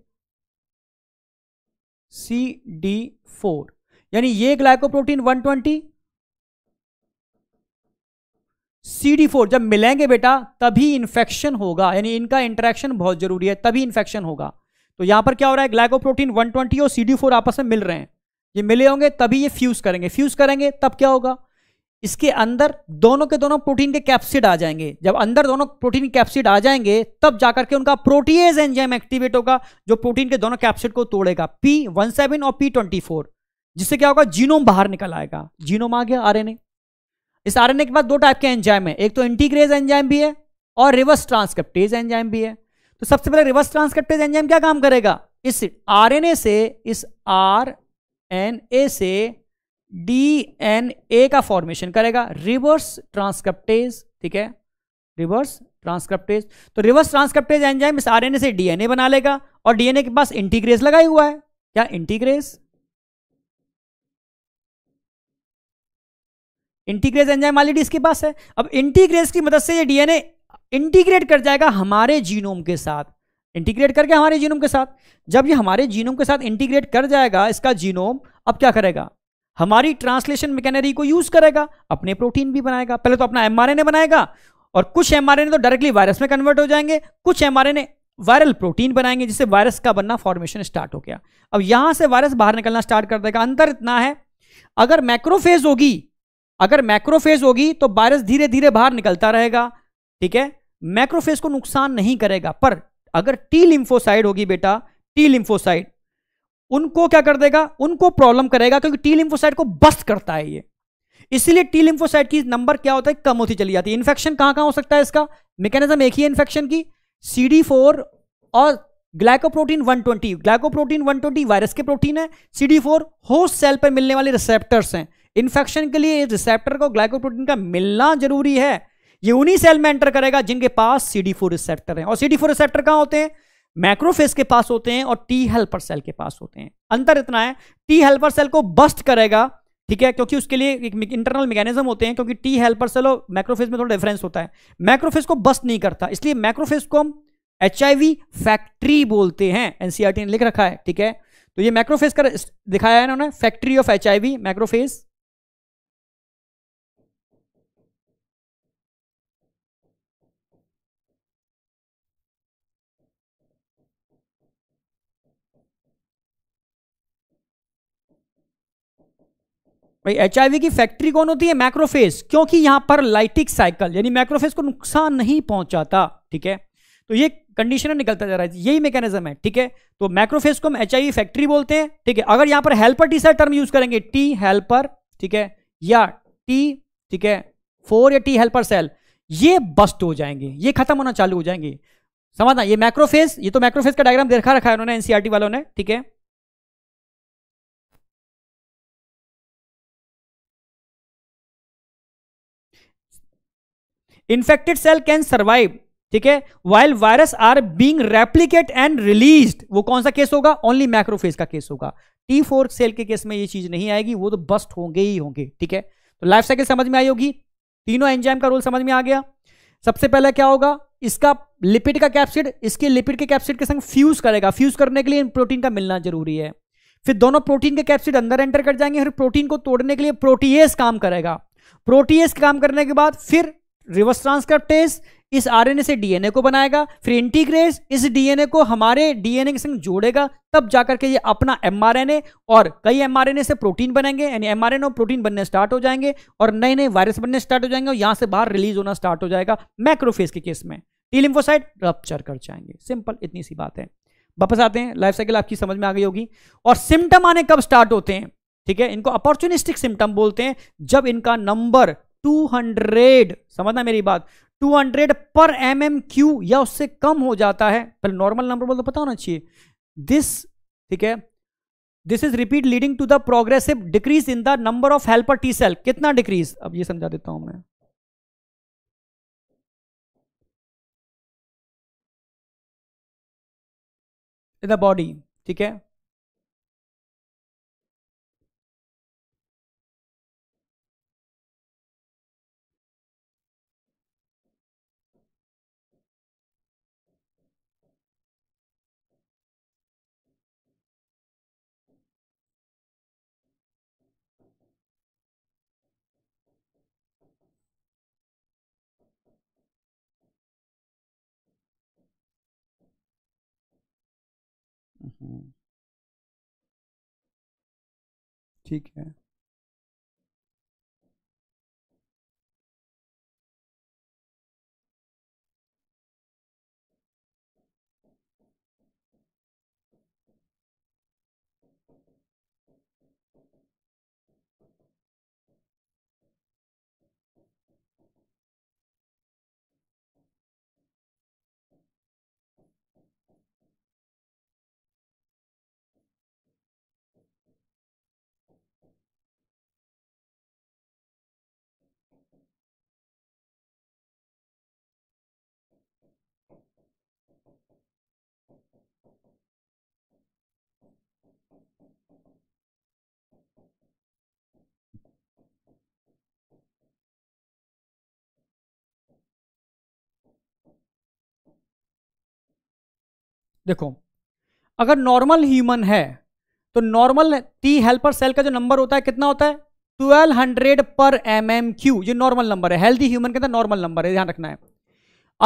सी डी फोर यानी ये ग्लाइकोप्रोटीन 120 सी डी फोर जब मिलेंगे बेटा तभी इन्फेक्शन होगा यानी इनका इंटरेक्शन बहुत जरूरी है तभी इन्फेक्शन होगा तो यहां पर क्या हो रहा है ग्लाइकोप्रोटीन 120 और सी डी फोर आपस में मिल रहे हैं ये मिले होंगे तभी ये फ्यूज करेंगे फ्यूज करेंगे तब क्या होगा इसके अंदर दोनों के दोनों प्रोटीन के कैप्सिड आ जाएंगे जब अंदर दोनों प्रोटीन कैप्सिड आ जाएंगे तब जाकर के उनका प्रोटीएज एंजाइम एक्टिवेट होगा जो प्रोटीन के दोनों कैप्सिड को तोड़ेगा पी वन सेवन और पी ट्वेंटी फोर जिससे क्या होगा जीनोम बाहर निकल आएगा जीनोम आ गया आरएनए इस आरएनए के बाद दो टाइप के एंजाइम है एक तो एंटीग्रेज एंजाइम भी है और रिवर्स ट्रांसक्रिप्टेज एंजाइम भी है तो सबसे पहले रिवर्स ट्रांसक्रिप्टेज एंजाइम क्या काम करेगा इस आर से इस आर से डी एन ए का फॉर्मेशन करेगा रिवर्स ट्रांसक्रप्टेज ठीक है रिवर्स ट्रांसक्रप्टेज तो रिवर्स ट्रांसक्रप्टेज एंजाइम इस आरएनए से डीएनए बना लेगा और डीएनए के पास इंटीग्रेस लगा हुआ है क्या इंटीग्रेस इंटीग्रेस एंजाइम ऑलरेडी इसके पास है अब इंटीग्रेस की मदद से ये डीएनए इंटीग्रेट कर जाएगा हमारे जीनोम के साथ इंटीग्रेट करके हमारे जीनोम के साथ जब ये हमारे जीनोम के साथ इंटीग्रेट कर जाएगा इसका जीनोम अब क्या करेगा हमारी ट्रांसलेशन मैकेनरी को यूज करेगा अपने प्रोटीन भी बनाएगा पहले तो अपना एमआरएनए बनाएगा और कुछ एमआरएनए तो डायरेक्टली वायरस में कन्वर्ट हो जाएंगे कुछ एमआरएनए वायरल प्रोटीन बनाएंगे जिससे वायरस का बनना फॉर्मेशन स्टार्ट हो गया अब यहां से वायरस बाहर निकलना स्टार्ट कर देगा अंतर इतना है अगर मैक्रोफेज होगी अगर मैक्रोफेज होगी तो वायरस धीरे धीरे बाहर निकलता रहेगा ठीक है मैक्रोफेज को नुकसान नहीं करेगा पर अगर टी लिम्फोसाइड होगी बेटा टी लिम्फोसाइड उनको क्या कर देगा उनको प्रॉब्लम करेगा क्योंकि टी लिम्फोसाइट को बस्त करता है ये इसीलिए टी लिम्फोसाइट की नंबर क्या होता है कम होती चली जाती है इन्फेक्शन कहां कहां हो सकता है इसका मैकेनिज्म एक ही है इन्फेक्शन की सी और ग्लाइकोप्रोटीन 120 ग्लाइकोप्रोटीन 120 वायरस के प्रोटीन है सी होस्ट सेल पर मिलने वाले रिसेप्टर्स हैं इन्फेक्शन के लिए इस रिसेप्टर को ग्लाइकोप्रोटीन का मिलना जरूरी है ये उन्हीं सेल में एंटर करेगा जिनके पास सी डी रिसेप्टर है और सी डी रिसेप्टर कहां होते हैं मैक्रोफेज के पास होते हैं और टी हेल्पर सेल के पास होते हैं अंतर इतना है टी हेल्पर सेल को बस्ट करेगा ठीक है क्योंकि उसके लिए एक इंटरनल मैकेनिज्म होते हैं क्योंकि टी हेल्पर सेल और मैक्रोफेस में थोड़ा डिफरेंस होता है मैक्रोफेज को बस्ट नहीं करता इसलिए मैक्रोफेस को हम एच फैक्ट्री बोलते हैं एनसीआरटी e ने लिख रखा है ठीक है तो ये मैक्रोफेस का दिखाया है इन्होंने factory of H I macrophage भाई एच की फैक्ट्री कौन होती है मैक्रोफेज क्योंकि यहां पर लाइटिक साइकिल यानी मैक्रोफेज को नुकसान नहीं पहुंचाता ठीक है तो ये कंडीशनर निकलता जा रहा है यही मैकेनिज्म है ठीक है तो मैक्रोफेज को हम एच फैक्ट्री बोलते हैं ठीक है अगर यहां पर हेल्पर टी सा टर्म यूज करेंगे टी हेल्पर ठीक है या टी ठीक है फोर या टी हेल्पर सेल ये बस्ट हो जाएंगे ये खत्म होना चालू हो जाएंगे समझना ये मैक्रोफेज ये तो मैक्रोफेज का डायग्राम देखा रखा है उन्होंने एनसीआरटी e वालों ने ठीक है इन्फेक्टेड सेल कैन सर्वाइव ठीक है while virus are being replicate and release वो कौन सा केस होगा ओनली मैक्रोफेज का केस होगा टी फोर सेल के केस में ये चीज नहीं आएगी वो तो बस्ट होंगे ही होंगे ठीक है तो लाइफ साइकिल समझ में आई होगी तीनों एंजाइम का रोल समझ में आ गया सबसे पहले क्या होगा इसका लिपिड का कैप्सिड इसके लिपिड के कैप्सिड के संग फ्यूज करेगा फ्यूज करने के लिए इन प्रोटीन का मिलना जरूरी है फिर दोनों प्रोटीन के कैप्सिड अंदर एंटर कर जाएंगे फिर प्रोटीन को तोड़ने के लिए प्रोटीएस काम करेगा प्रोटीएस काम करने के बाद फिर रिवर्स ट्रांसक्रिप्टेज इस आरएनए से डीएनए को बनाएगा फिर इंटीग्रेज इस डीएनए को हमारे डीएनए के संग जोड़ेगा तब जाकर के ये अपना एमआरएनए और कई एमआरएनए से प्रोटीन बनेंगे यानी एमआरएनए और प्रोटीन बनने स्टार्ट हो जाएंगे और नए नए वायरस बनने स्टार्ट हो जाएंगे और यहां से बाहर रिलीज होना स्टार्ट हो जाएगा मैक्रोफेज के केस में टीलिम्फोसाइड लिम्फोसाइट रप्चर कर जाएंगे सिंपल इतनी सी बात है वापस आते हैं लाइफ साइकिल आपकी समझ में आ गई होगी और सिम्टम आने कब स्टार्ट होते हैं ठीक है इनको अपॉर्चुनिस्टिक सिम्टम बोलते हैं जब इनका नंबर 200 समझना मेरी बात 200 पर एम एम क्यू या उससे कम हो जाता है पहले नॉर्मल नंबर बोल तो पता होना चाहिए दिस ठीक है this is repeat leading to the progressive decrease in the number of helper T cell कितना डिक्रीज अब ये समझा देता हूं मैं इन द बॉडी ठीक है ठीक है देखो अगर नॉर्मल ह्यूमन है तो नॉर्मल टी हेल्पर सेल का जो नंबर होता है कितना होता है 1200 पर एम एम क्यू ये नॉर्मल नंबर है हेल्दी ह्यूमन के अंदर नॉर्मल नंबर है ध्यान रखना है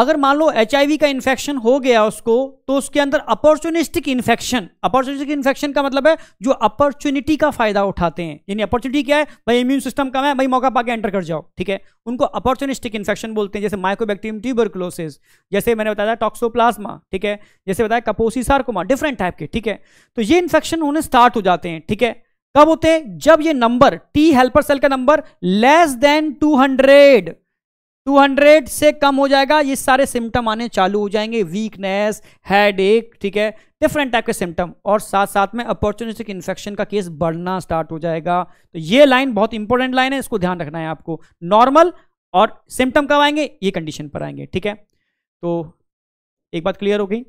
अगर मान लो एच का इन्फेक्शन हो गया उसको तो उसके अंदर अपॉर्चुनिस्टिक इन्फेक्शन अपॉर्चुनिस्टिक इन्फेक्शन का मतलब है जो अपॉर्चुनिटी का फायदा उठाते हैं यानी अपॉर्चुनिटी क्या है भाई इम्यून सिस्टम कम है भाई मौका पाके एंटर कर जाओ ठीक है उनको अपॉर्चुनिस्टिक इन्फेक्शन बोलते हैं जैसे माइकोबैक्टीरियम ट्यूबरक्लोसिस जैसे मैंने बताया टॉक्सोप्लाज्मा ठीक है जैसे बताया कपोसी सार्कोमा डिफरेंट टाइप के ठीक है तो ये इन्फेक्शन होने स्टार्ट हो जाते हैं ठीक है कब होते हैं जब ये नंबर टी हेल्पर सेल का नंबर लेस देन टू 200 से कम हो जाएगा ये सारे सिम्टम आने चालू हो जाएंगे वीकनेस हेड एक ठीक है डिफरेंट टाइप के सिम्टम और साथ साथ में अपॉर्चुनिस्टिक इन्फेक्शन का केस बढ़ना स्टार्ट हो जाएगा तो ये लाइन बहुत इंपॉर्टेंट लाइन है इसको ध्यान रखना है आपको नॉर्मल और सिम्टम कब आएंगे ये कंडीशन पर आएंगे ठीक है तो एक बात क्लियर हो गई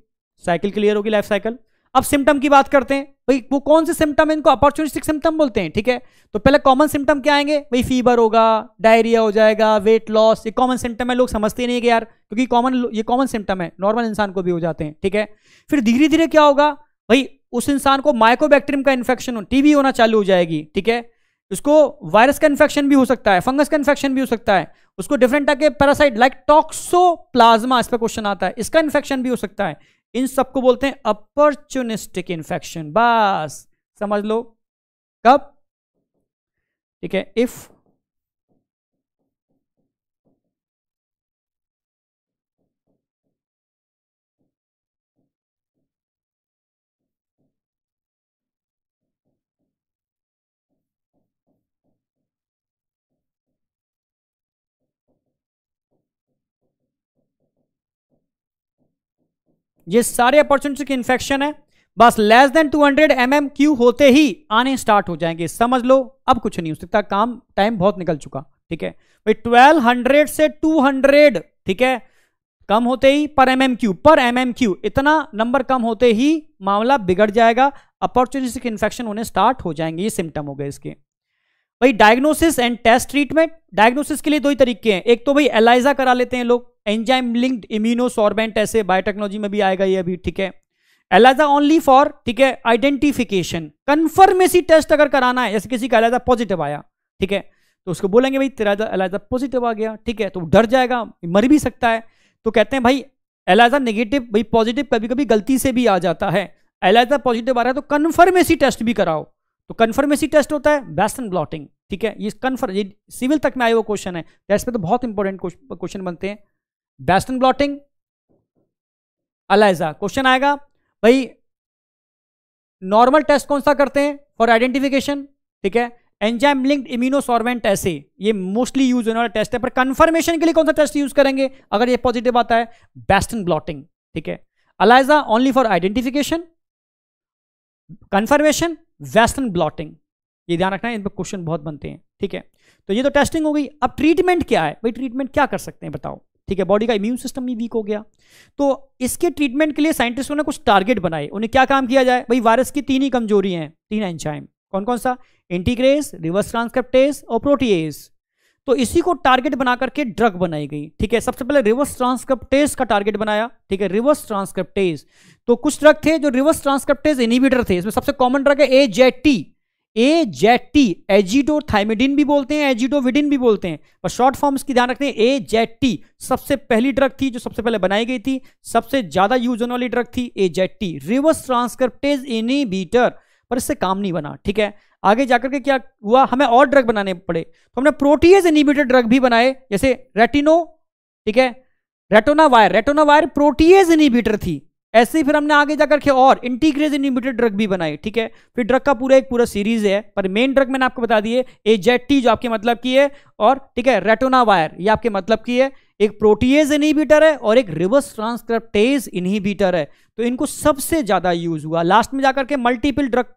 साइकिल क्लियर होगी लाइफ साइकिल अब सिम्टम की बात करते हैं भाई वो कौन से सिम्टम इनको अपॉर्चुनिस्टिक सिम्टम बोलते हैं ठीक है तो पहले कॉमन सिम्टम क्या आएंगे भाई फीवर होगा डायरिया हो जाएगा वेट लॉस ये कॉमन सिम्टम है लोग समझते नहीं कि यार क्योंकि कॉमन ये कॉमन सिम्टम है नॉर्मल इंसान को भी हो जाते हैं ठीक है फिर धीरे धीरे क्या होगा भाई उस इंसान को माइकोबैक्टीरियम का इन्फेक्शन टीबी होना चालू हो जाएगी ठीक है उसको वायरस का इन्फेक्शन भी हो सकता है फंगस का इन्फेक्शन भी हो सकता है उसको डिफरेंट टाइप के पैरासाइट लाइक टॉक्सो प्लाज्मा इस पर क्वेश्चन आता है इसका इन्फेक्शन भी हो सकता है इन सबको बोलते हैं अपॉर्चुनिस्टिक इन्फेक्शन बस समझ लो कब ठीक है इफ ये सारे अपॉर्चुनिटी की इन्फेक्शन है बस less than 200 hundred mm Q होते ही आने स्टार्ट हो जाएंगे समझ लो अब कुछ नहीं हो सकता काम टाइम बहुत निकल चुका ठीक है भाई 1200 से 200 ठीक है कम होते ही per M M Q per M M Q इतना नंबर कम होते ही मामला बिगड़ जाएगा अपॉर्चुनिस्टिक इन्फेक्शन होने स्टार्ट हो जाएंगे ये सिम्टम हो गए इसके भाई diagnosis and test treatment diagnosis के लिए दो ही तरीके हैं एक तो भाई एलाइजा करा लेते हैं लोग एंजाइम लिंक्ड इम्यूनोसॉर्बेंट ऐसे बायोटेक्नोलॉजी में भी आएगा ये अभी ठीक है एलाइजा ओनली फॉर ठीक है आइडेंटिफिकेशन कन्फर्मेसी टेस्ट अगर कराना है जैसे किसी का एलाइजा पॉजिटिव आया ठीक है तो उसको बोलेंगे भाई तेरा एलाइजा पॉजिटिव आ गया ठीक है तो डर जाएगा मर भी सकता है तो कहते हैं भाई एलाइजा नेगेटिव भाई पॉजिटिव कभी कभी गलती से भी आ जाता है एलाइजा पॉजिटिव आ रहा है तो कन्फर्मेसी टेस्ट भी कराओ तो कन्फर्मेसी टेस्ट होता है वेस्टर्न ब्लॉटिंग ठीक है ये कन्फर्म सिविल तक में आए हुआ क्वेश्चन है टेस्ट पर तो बहुत इंपॉर्टेंट क्वेश्चन बनते हैं बेस्टन ब्लॉटिंग अलाइजा क्वेश्चन आएगा भाई नॉर्मल टेस्ट कौन सा करते हैं फॉर आइडेंटिफिकेशन ठीक है एंजाइम लिंक्ड इम्यूनोसॉर्वेंट ऐसे ये मोस्टली यूज होने वाला टेस्ट है पर कंफर्मेशन के लिए कौन सा टेस्ट यूज करेंगे अगर ये पॉजिटिव आता है बेस्टन ब्लॉटिंग ठीक है ELISA only for identification confirmation western blotting ये ध्यान रखना है इन पर क्वेश्चन बहुत बनते हैं ठीक है तो ये तो टेस्टिंग हो गई अब ट्रीटमेंट क्या है भाई ट्रीटमेंट क्या कर सकते हैं बताओ ठीक है बॉडी का इम्यून सिस्टम भी वीक हो गया तो इसके ट्रीटमेंट के लिए साइंटिस्टों ने कुछ टारगेट बनाए उन्हें क्या काम किया जाए भाई वायरस की तीन ही कमजोरी हैं तीन एंजाइम कौन कौन सा इंटीग्रेस रिवर्स ट्रांसक्रिप्टेज और प्रोटीएस तो इसी को टारगेट बना करके ड्रग बनाई गई ठीक है सबसे पहले रिवर्स ट्रांसक्रिप्टेज का टारगेट बनाया ठीक है रिवर्स ट्रांसक्रिप्टेज तो कुछ ड्रग थे जो रिवर्स ट्रांसक्रिप्टेज इनिबिटर थे इसमें सबसे कॉमन ड्रग है ए ए जेटी एजिडोथाइमिडिन भी बोलते हैं एजिडोविडिन भी बोलते हैं और शॉर्ट फॉर्म्स की ध्यान रखते हैं ए टी सबसे पहली ड्रग थी जो सबसे पहले बनाई गई थी सबसे ज्यादा यूज होने वाली ड्रग थी A T reverse transcriptase inhibitor पर इससे काम नहीं बना ठीक है आगे जाकर के क्या हुआ हमें और ड्रग बनाने पड़े तो हमने प्रोटीज इनिबीटर ड्रग भी बनाए जैसे रेटिनो ठीक है ritonavir ritonavir protease inhibitor थी ऐसे ही फिर हमने आगे जाकर के और इंटीग्रेज इनिमिटेड ड्रग भी बनाई ठीक है फिर ड्रग का पूरा एक पूरा सीरीज है पर मेन ड्रग मैंने आपको बता दिए ए जेड टी जो आपके मतलब की है और ठीक है रेटोना वायर ये आपके मतलब की है एक प्रोटीज इनहिबिटर है और एक रिवर्स ट्रांसक्रप्टेज इनहिबिटर है तो इनको सबसे ज्यादा यूज हुआ लास्ट में जाकर के मल्टीपल ड्रग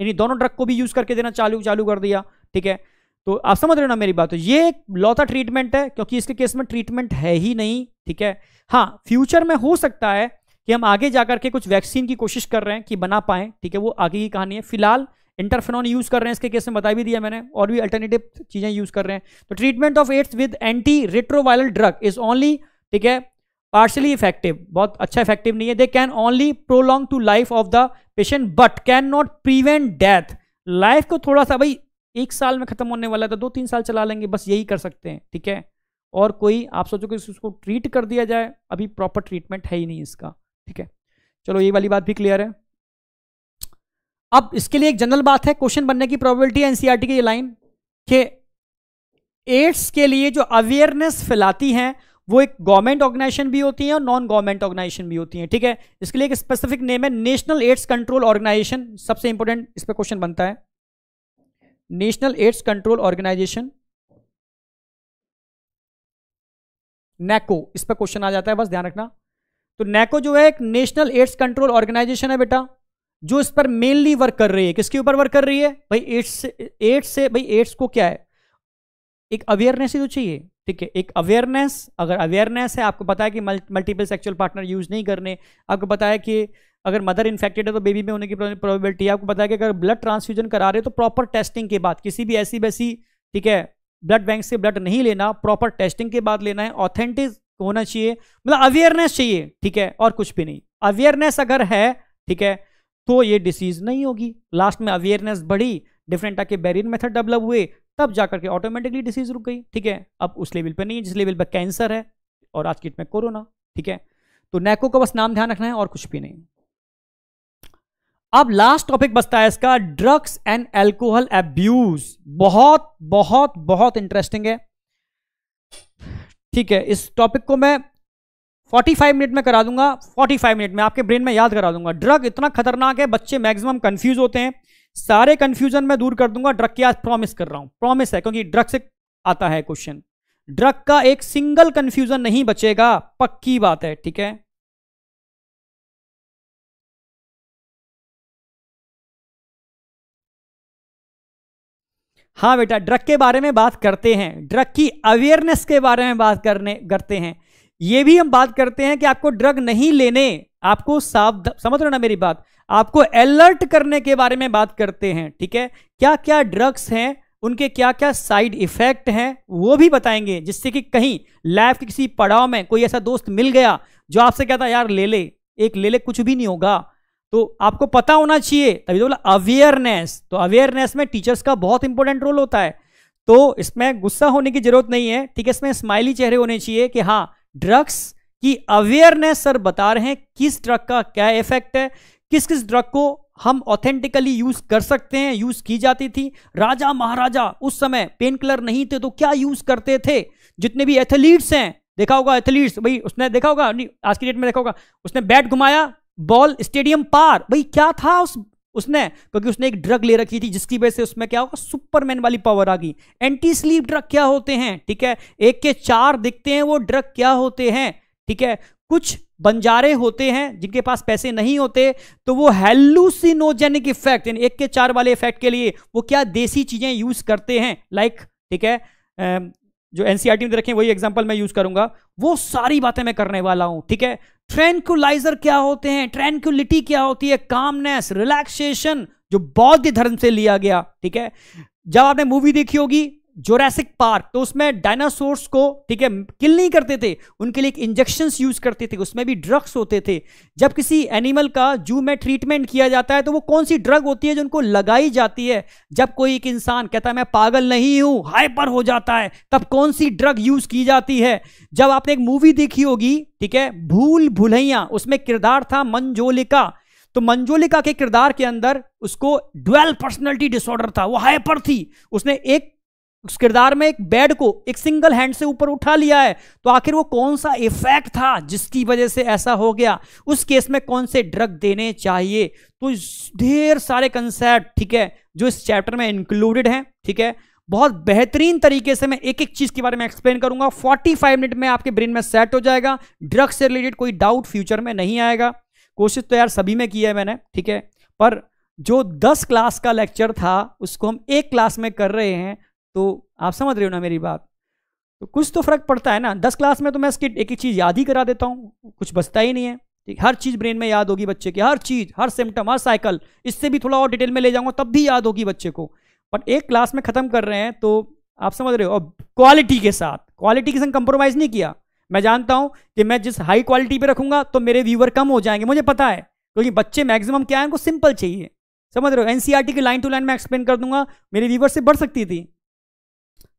यानी दोनों ड्रग को भी यूज करके देना चालू चालू कर दिया ठीक है तो आप समझ रहे हो ना मेरी बात तो ये एक लौता ट्रीटमेंट है क्योंकि इसके केस में ट्रीटमेंट है ही नहीं ठीक है हाँ फ्यूचर में हो सकता है कि हम आगे जाकर के कुछ वैक्सीन की कोशिश कर रहे हैं कि बना पाएँ ठीक है वो आगे की कहानी है फिलहाल इंटरफेनॉन यूज़ कर रहे हैं इसके केस में बता भी दिया मैंने और भी अल्टरनेटिव चीज़ें यूज़ कर रहे हैं तो treatment of AIDS with anti retroviral drug is only ठीक है पार्शली इफेक्टिव बहुत अच्छा इफेक्टिव नहीं है they can only prolong to life of the patient but can not prevent death life को थोड़ा सा भाई एक साल में खत्म होने वाला है तो दो तीन साल चला लेंगे बस यही कर सकते हैं ठीक है और कोई आप सोचो कि उसको ट्रीट कर दिया जाए अभी प्रॉपर ट्रीटमेंट है ही नहीं इसका ठीक है चलो ये वाली बात भी क्लियर है अब इसके लिए एक जनरल बात है क्वेश्चन बनने की प्रोबेबिलिटी है एनसीईआरटी e की लाइन के एड्स के लिए जो अवेयरनेस फैलाती हैं वो एक गवर्नमेंट ऑर्गेनाइजेशन भी होती है और नॉन गवर्नमेंट ऑर्गेनाइजेशन भी होती है ठीक है इसके लिए एक स्पेसिफिक नेम है नेशनल एड्स कंट्रोल ऑर्गेनाइजेशन सबसे इंपॉर्टेंट इस पर क्वेश्चन बनता है नेशनल एड्स कंट्रोल ऑर्गेनाइजेशन नेको इस पर क्वेश्चन आ जाता है बस ध्यान रखना तो नेको जो है एक नेशनल एड्स कंट्रोल ऑर्गेनाइजेशन है बेटा जो इस पर मेनली वर्क कर रही है किसके ऊपर वर्क कर रही है भाई एड्स से एड्स से भाई एड्स को क्या है एक अवेयरनेस ही तो चाहिए ठीक है एक अवेयरनेस अगर अवेयरनेस है आपको पता है कि मल्टीपल सेक्सुअल पार्टनर यूज नहीं करने आपको पता है कि अगर मदर इन्फेक्टेड है तो बेबी में होने की प्रोबेबिलिटी है आपको पता है कि अगर ब्लड ट्रांसफ्यूजन करा रहे हो तो प्रॉपर टेस्टिंग के बाद किसी भी ऐसी वैसी ठीक है ब्लड बैंक से ब्लड नहीं लेना प्रॉपर टेस्टिंग के बाद लेना है ऑथेंटिक होना चाहिए मतलब अवेयरनेस चाहिए ठीक है और कुछ भी नहीं अवेयरनेस अगर है ठीक है तो ये डिसीज नहीं होगी लास्ट में अवेयरनेस बढ़ी डिफरेंट टाइप के बैरियर मेथड डेवलप हुए तब जाकर के ऑटोमेटिकली डिसीज रुक गई ठीक है अब उस लेवल पर नहीं है जिस लेवल पर कैंसर है और आज किट में कोरोना ठीक है तो नेको का बस नाम ध्यान रखना है और कुछ भी नहीं अब लास्ट टॉपिक बसता है इसका ड्रग्स एंड एल्कोहल एब्यूज बहुत बहुत बहुत इंटरेस्टिंग है ठीक है इस टॉपिक को मैं 45 मिनट में करा दूंगा 45 मिनट में आपके ब्रेन में याद करा दूंगा ड्रग इतना खतरनाक है बच्चे मैक्सिमम कंफ्यूज होते हैं सारे कंफ्यूजन मैं दूर कर दूंगा ड्रग की आज प्रॉमिस कर रहा हूं प्रॉमिस है क्योंकि ड्रग से आता है क्वेश्चन ड्रग का एक सिंगल कंफ्यूजन नहीं बचेगा पक्की बात है ठीक है हाँ बेटा ड्रग के बारे में बात करते हैं ड्रग की अवेयरनेस के बारे में बात करने करते हैं ये भी हम बात करते हैं कि आपको ड्रग नहीं लेने आपको सावध समझ रहे ना मेरी बात आपको अलर्ट करने के बारे में बात करते हैं ठीक है क्या क्या ड्रग्स हैं उनके क्या क्या साइड इफेक्ट हैं वो भी बताएंगे जिससे कि कहीं लाइफ के किसी पड़ाव में कोई ऐसा दोस्त मिल गया जो आपसे कहता यार ले ले एक ले ले कुछ भी नहीं होगा तो आपको पता होना चाहिए तभी तो बोला अवेयरनेस तो अवेयरनेस में टीचर्स का बहुत इंपॉर्टेंट रोल होता है तो इसमें गुस्सा होने की जरूरत नहीं है ठीक है इसमें स्माइली चेहरे होने चाहिए कि हाँ ड्रग्स की अवेयरनेस सर बता रहे हैं किस ड्रग का क्या इफेक्ट है किस किस ड्रग को हम ऑथेंटिकली यूज कर सकते हैं यूज की जाती थी राजा महाराजा उस समय पेन किलर नहीं थे तो क्या यूज करते थे जितने भी एथलीट्स हैं देखा होगा एथलीट्स भाई उसने देखा होगा नहीं आज की डेट में देखा होगा उसने बैट घुमाया बॉल स्टेडियम पार भाई क्या था उस उसने क्योंकि उसने एक ड्रग ले रखी थी जिसकी वजह से उसमें क्या होगा सुपरमैन वाली पावर आ गई एंटी स्लीप ड्रग क्या होते हैं ठीक है एक के चार दिखते हैं वो ड्रग क्या होते हैं ठीक है कुछ बंजारे होते हैं जिनके पास पैसे नहीं होते तो वो हेलुसिनोजेनिक इफेक्ट यानी एक के चार वाले इफेक्ट के लिए वो क्या देसी चीजें यूज करते हैं लाइक ठीक है जो एनसीआरटी e में रखें वही एग्जाम्पल मैं यूज करूंगा वो सारी बातें मैं करने वाला हूं ठीक है ट्रैंकुलाइजर क्या होते हैं ट्रैंकुलिटी क्या होती है कामनेस रिलैक्सेशन जो बौद्ध धर्म से लिया गया ठीक है जब आपने मूवी देखी होगी जोरासिक पार्क तो उसमें डायनासोर्स को ठीक है किल नहीं करते थे उनके लिए एक इंजेक्शन यूज करते थे उसमें भी ड्रग्स होते थे जब किसी एनिमल का जू में ट्रीटमेंट किया जाता है तो वो कौन सी ड्रग होती है जो उनको लगाई जाती है जब कोई एक इंसान कहता है मैं पागल नहीं हूं हाइपर हो जाता है तब कौन सी ड्रग यूज की जाती है जब आपने एक मूवी देखी होगी ठीक है भूल भुलैया उसमें किरदार था मंजोलिका तो मंजोलिका के किरदार के अंदर उसको ड्वेल पर्सनैलिटी डिसऑर्डर था वो हाइपर थी उसने एक उस किरदार में एक बेड को एक सिंगल हैंड से ऊपर उठा लिया है तो आखिर वो कौन सा इफेक्ट था जिसकी वजह से ऐसा हो गया उस केस में कौन से ड्रग देने चाहिए तो ढेर सारे कंसेप्ट ठीक है जो इस चैप्टर में इंक्लूडेड हैं ठीक है बहुत बेहतरीन तरीके से मैं एक एक चीज के बारे में एक्सप्लेन करूंगा 45 मिनट में आपके ब्रेन में सेट हो जाएगा ड्रग्स से रिलेटेड कोई डाउट फ्यूचर में नहीं आएगा कोशिश तो यार सभी में की है मैंने ठीक है पर जो 10 क्लास का लेक्चर था उसको हम एक क्लास में कर रहे हैं तो आप समझ रहे हो ना मेरी बात तो कुछ तो फर्क पड़ता है ना दस क्लास में तो मैं इसकी एक एक चीज़ याद ही करा देता हूँ कुछ बचता ही नहीं है ठीक हर चीज़ ब्रेन में याद होगी बच्चे की हर चीज़ हर सिम्टम हर साइकिल इससे भी थोड़ा और डिटेल में ले जाऊँगा तब भी याद होगी बच्चे को बट एक क्लास में ख़त्म कर रहे हैं तो आप समझ रहे हो और क्वालिटी के साथ क्वालिटी के संग कंप्रोमाइज़ नहीं किया मैं जानता हूं कि मैं जिस हाई क्वालिटी पे रखूंगा तो मेरे व्यूवर कम हो जाएंगे मुझे पता है क्योंकि बच्चे मैक्सिमम क्या है उनको सिंपल चाहिए समझ रहे हो एनसीआरटी e की लाइन टू लाइन मैं एक्सप्लेन कर दूंगा मेरे व्यूवर से बढ़ सकती थी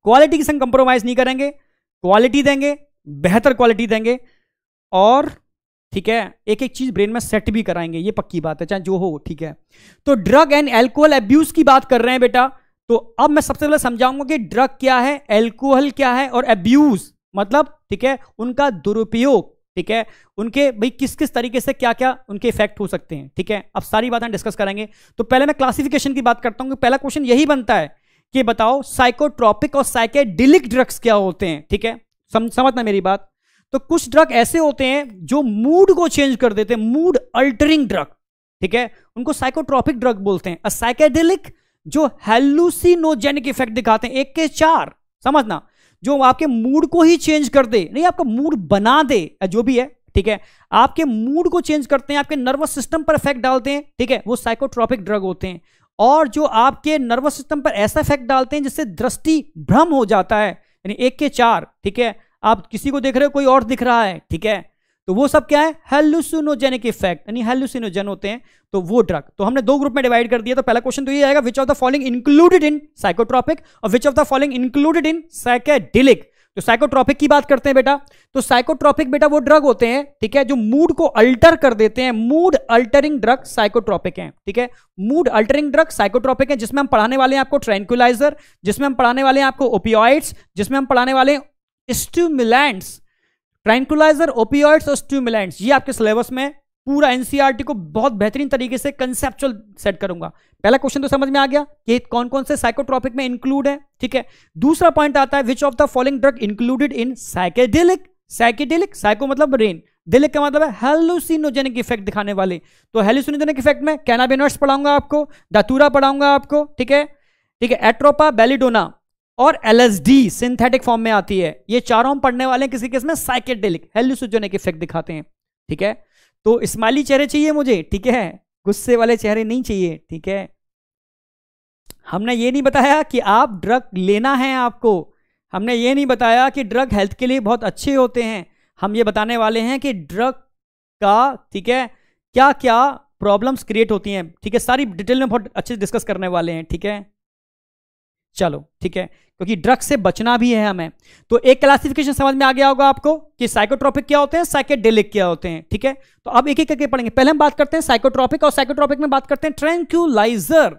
क्वालिटी के संग कंप्रोमाइज़ नहीं करेंगे क्वालिटी देंगे बेहतर क्वालिटी देंगे और ठीक है एक एक चीज़ ब्रेन में सेट भी कराएंगे ये पक्की बात है चाहे जो हो ठीक है तो ड्रग एंड एल्कोहल एब्यूज़ की बात कर रहे हैं बेटा तो अब मैं सबसे पहले समझाऊंगा कि ड्रग क्या है एल्कोहल क्या है और एब्यूज़ मतलब ठीक है उनका दुरुपयोग ठीक है उनके भाई किस किस तरीके से क्या क्या उनके इफेक्ट हो सकते हैं ठीक है अब सारी बातें डिस्कस करेंगे तो पहले मैं क्लासिफिकेशन की बात करता हूँ पहला क्वेश्चन यही बनता है कि बताओ साइकोट्रॉपिक और साइकेडिलिक ड्रग्स क्या होते हैं ठीक है सम, समझना मेरी बात तो कुछ ड्रग ऐसे होते हैं जो मूड को चेंज कर देते हैं मूड अल्टरिंग ड्रग ठीक है उनको साइकोट्रॉपिक ड्रग बोलते हैं साइकेडिलिक जो हेलुसिनोजेनिक इफेक्ट दिखाते हैं एक के चार समझना जो आपके मूड को ही चेंज कर दे नहीं आपका मूड बना दे जो भी है ठीक है आपके मूड को चेंज करते हैं आपके नर्वस सिस्टम पर इफेक्ट डालते हैं ठीक है वो साइकोट्रॉपिक ड्रग होते हैं और जो आपके नर्वस सिस्टम पर ऐसा इफेक्ट डालते हैं जिससे दृष्टि भ्रम हो जाता है यानी एक के चार ठीक है आप किसी को देख रहे हो कोई और दिख रहा है ठीक है तो वो सब क्या है हेलुसिनोजेनिक इफेक्ट यानी हेलुसिनोजेन होते हैं तो वो ड्रग तो हमने दो ग्रुप में डिवाइड कर दिया तो पहला क्वेश्चन तो ये आएगा which of the following included in psychotropic और which of the following included in psychedelic तो साइकोट्रॉपिक की बात करते हैं बेटा तो साइकोट्रॉपिक बेटा वो ड्रग होते हैं ठीक है जो मूड को अल्टर कर देते हैं मूड अल्टरिंग ड्रग साइकोट्रॉपिक हैं ठीक है मूड अल्टरिंग ड्रग साइकोट्रॉपिक हैं जिसमें हम पढ़ाने वाले हैं आपको ट्रैंकुलाइजर जिसमें हम पढ़ाने वाले हैं आपको ओपियॉइड्स जिसमें हम पढ़ाने वाले हैं स्ट्यूमिलेंट्स ट्रैंकुलाइजर ओपियॉइड्स और स्ट्यूमिलेंट्स ये आपके सिलेबस में पूरा एनसीईआरटी e को बहुत बेहतरीन तरीके से कंसेप्चुअल सेट करूंगा पहला क्वेश्चन तो समझ में आ गया कि कौन कौन से साइकोट्रॉपिक में इंक्लूड है ठीक है दूसरा पॉइंट आता है which of the following drug included in psychedelic psychedelic psycho मतलब ब्रेन दिलिक का मतलब है इफेक्ट दिखाने वाले तो हेलुसिनोजेनिक इफेक्ट में कैनाबिनोट्स पढ़ाऊंगा आपको दतूरा पढ़ाऊंगा आपको ठीक है ठीक है एट्रोपा बेलिडोना और एलएसडी सिंथेटिक फॉर्म में आती है ये चारों हम पढ़ने वाले हैं किसी केस में साइकेडिलिक हेलुसिनोजेनिक इफेक्ट दिखाते हैं ठीक है तो इस्माइली चेहरे चाहिए मुझे ठीक है गुस्से वाले चेहरे नहीं चाहिए ठीक है हमने ये नहीं बताया कि आप ड्रग लेना है आपको हमने ये नहीं बताया कि ड्रग हेल्थ के लिए बहुत अच्छे होते हैं हम ये बताने वाले हैं कि ड्रग का ठीक है क्या क्या प्रॉब्लम्स क्रिएट होती हैं ठीक है सारी डिटेल में बहुत अच्छे से डिस्कस करने वाले हैं ठीक है चलो ठीक है क्योंकि ड्रग से बचना भी है हमें तो एक क्लासिफिकेशन समझ में आ गया होगा आपको कि साइकोट्रॉपिक क्या होते हैं साइकेडेलिक क्या होते हैं ठीक है तो अब एक एक करके पढ़ेंगे पहले हम बात करते हैं साइकोट्रॉपिक और साइकोट्रॉपिक में बात करते हैं ट्रेंक्यूलाइजर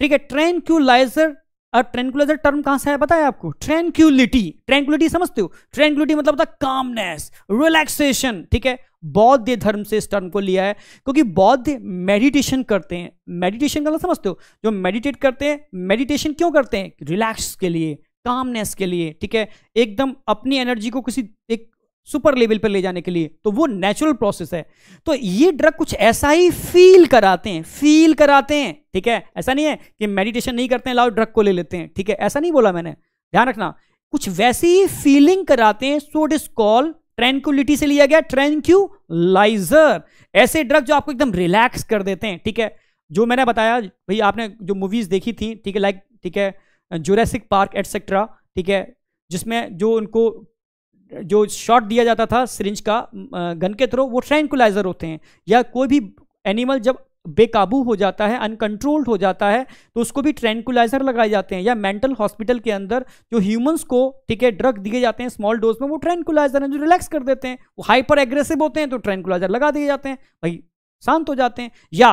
ठीक है ट्रेंक्यूलाइजर और ट्रेंकुलर टर्म कहां से है पता आपको ट्रेंक्यूलिटी ट्रैंकुलिटी समझते हो ट्रैंकुलिटी मतलब होता है कामनेस रिलैक्सेशन ठीक है बौद्ध धर्म से इस टर्म को लिया है क्योंकि बौद्ध मेडिटेशन करते हैं मेडिटेशन का मतलब समझते हो जो मेडिटेट करते हैं मेडिटेशन क्यों करते हैं रिलैक्स के लिए कामनेस के लिए ठीक है एकदम अपनी एनर्जी को किसी एक सुपर लेवल पर ले जाने के लिए तो वो नेचुरल प्रोसेस है तो ये ड्रग कुछ ऐसा ही फील कराते हैं फील कराते हैं ठीक है ऐसा नहीं है कि मेडिटेशन नहीं करते हैं लाओ ड्रग को ले लेते हैं ठीक है ऐसा नहीं बोला मैंने ध्यान रखना कुछ वैसी ही फीलिंग कराते हैं सो डिस कॉल ट्रेंक्यूलिटी से लिया गया ट्रेंक्यूलाइजर ऐसे ड्रग जो आपको एकदम रिलैक्स कर देते हैं ठीक है जो मैंने बताया भाई आपने जो मूवीज देखी थी ठीक है लाइक ठीक है जोरेसिक पार्क एटसेट्रा ठीक है जिसमें जो उनको जो शॉट दिया जाता था सिरिंज का गन के थ्रू वो ट्रैंकुलाइज़र होते हैं या कोई भी एनिमल जब बेकाबू हो जाता है अनकंट्रोल्ड हो जाता है तो उसको भी ट्रैंकुलाइज़र लगाए जाते हैं या मेंटल हॉस्पिटल के अंदर जो ह्यूमंस को ठीक है ड्रग दिए जाते हैं स्मॉल डोज में वो ट्रैंकुलाइज़र हैं जो रिलैक्स कर देते हैं वो हाइपर एग्रेसिव होते हैं तो ट्रैंकुलाइज़र लगा दिए जाते हैं भाई शांत हो जाते हैं या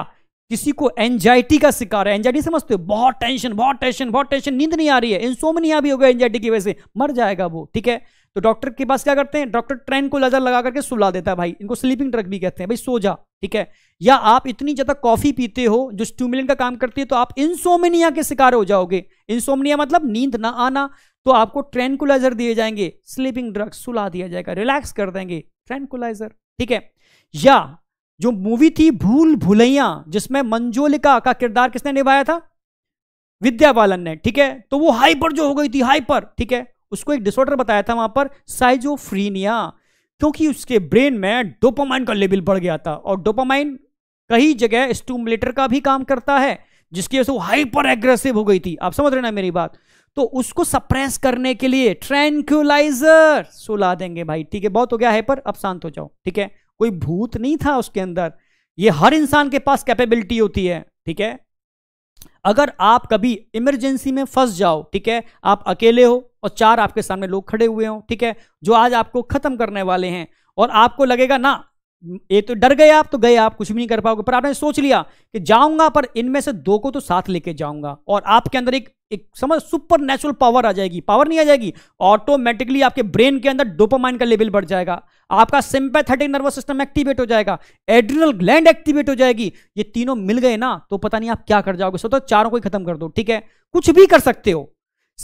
किसी को एंजाइटी का शिकार है एंजाइटी समझते हो बहुत टेंशन बहुत टेंशन बहुत टेंशन नींद नहीं आ रही है इंसोमनिया भी हो गया एंजाइटी की वजह से मर जाएगा वो ठीक है तो डॉक्टर के पास क्या करते हैं डॉक्टर ट्रेन को लजर लगा करके सुला देता है भाई इनको स्लीपिंग ड्रग भी कहते हैं भाई सो जा ठीक है या आप इतनी ज़्यादा कॉफ़ी पीते हो जो स्टूमुलेंट का काम करती है तो आप इंसोमिनिया के शिकार हो जाओगे इंसोमिनिया मतलब नींद ना आना तो आपको ट्रेनकुलाइजर दिए जाएंगे स्लीपिंग ड्रग सुला दिया जाएगा रिलैक्स कर देंगे ट्रेनकुलाइजर ठीक है या जो मूवी थी भूल भूलैया जिसमें मंजोलिका का किरदार किसने निभाया था विद्या बालन ने ठीक है तो वो हाइपर जो हो गई थी हाइपर ठीक है उसको एक डिसऑर्डर बताया था वहां पर साइजोफ्रीनिया क्योंकि उसके ब्रेन में डोपामाइन का लेवल बढ़ गया था और डोपामाइन कई जगह स्टूमुलेटर का भी काम करता है जिसकी वजह से वो हाइपर एग्रेसिव हो गई थी आप समझ रहे ना मेरी बात तो उसको सप्रेस करने के लिए ट्रैंक्यूलाइजर सुला देंगे भाई ठीक है बहुत हो गया है पर अब शांत हो जाओ ठीक है कोई भूत नहीं था उसके अंदर ये हर इंसान के पास कैपेबिलिटी होती है ठीक है अगर आप कभी इमरजेंसी में फंस जाओ ठीक है आप अकेले हो और चार आपके सामने लोग खड़े हुए हो ठीक है जो आज आपको खत्म करने वाले हैं और आपको लगेगा ना ये तो डर गए आप तो गए आप कुछ भी नहीं कर पाओगे पर आपने सोच लिया कि जाऊंगा पर इनमें से दो को तो साथ लेके जाऊंगा और आपके अंदर एक एक समझ सुपर नेचुरल पावर आ जाएगी पावर नहीं आ जाएगी ऑटोमेटिकली आपके ब्रेन के अंदर डोपामाइन का लेवल बढ़ जाएगा आपका सिंपैथेटिक नर्वस सिस्टम एक्टिवेट हो जाएगा एड्रिनल ग्लैंड एक्टिवेट हो जाएगी ये तीनों मिल गए ना तो पता नहीं आप क्या कर जाओगे सो तो चारों को ही खत्म कर दो ठीक है कुछ भी कर सकते हो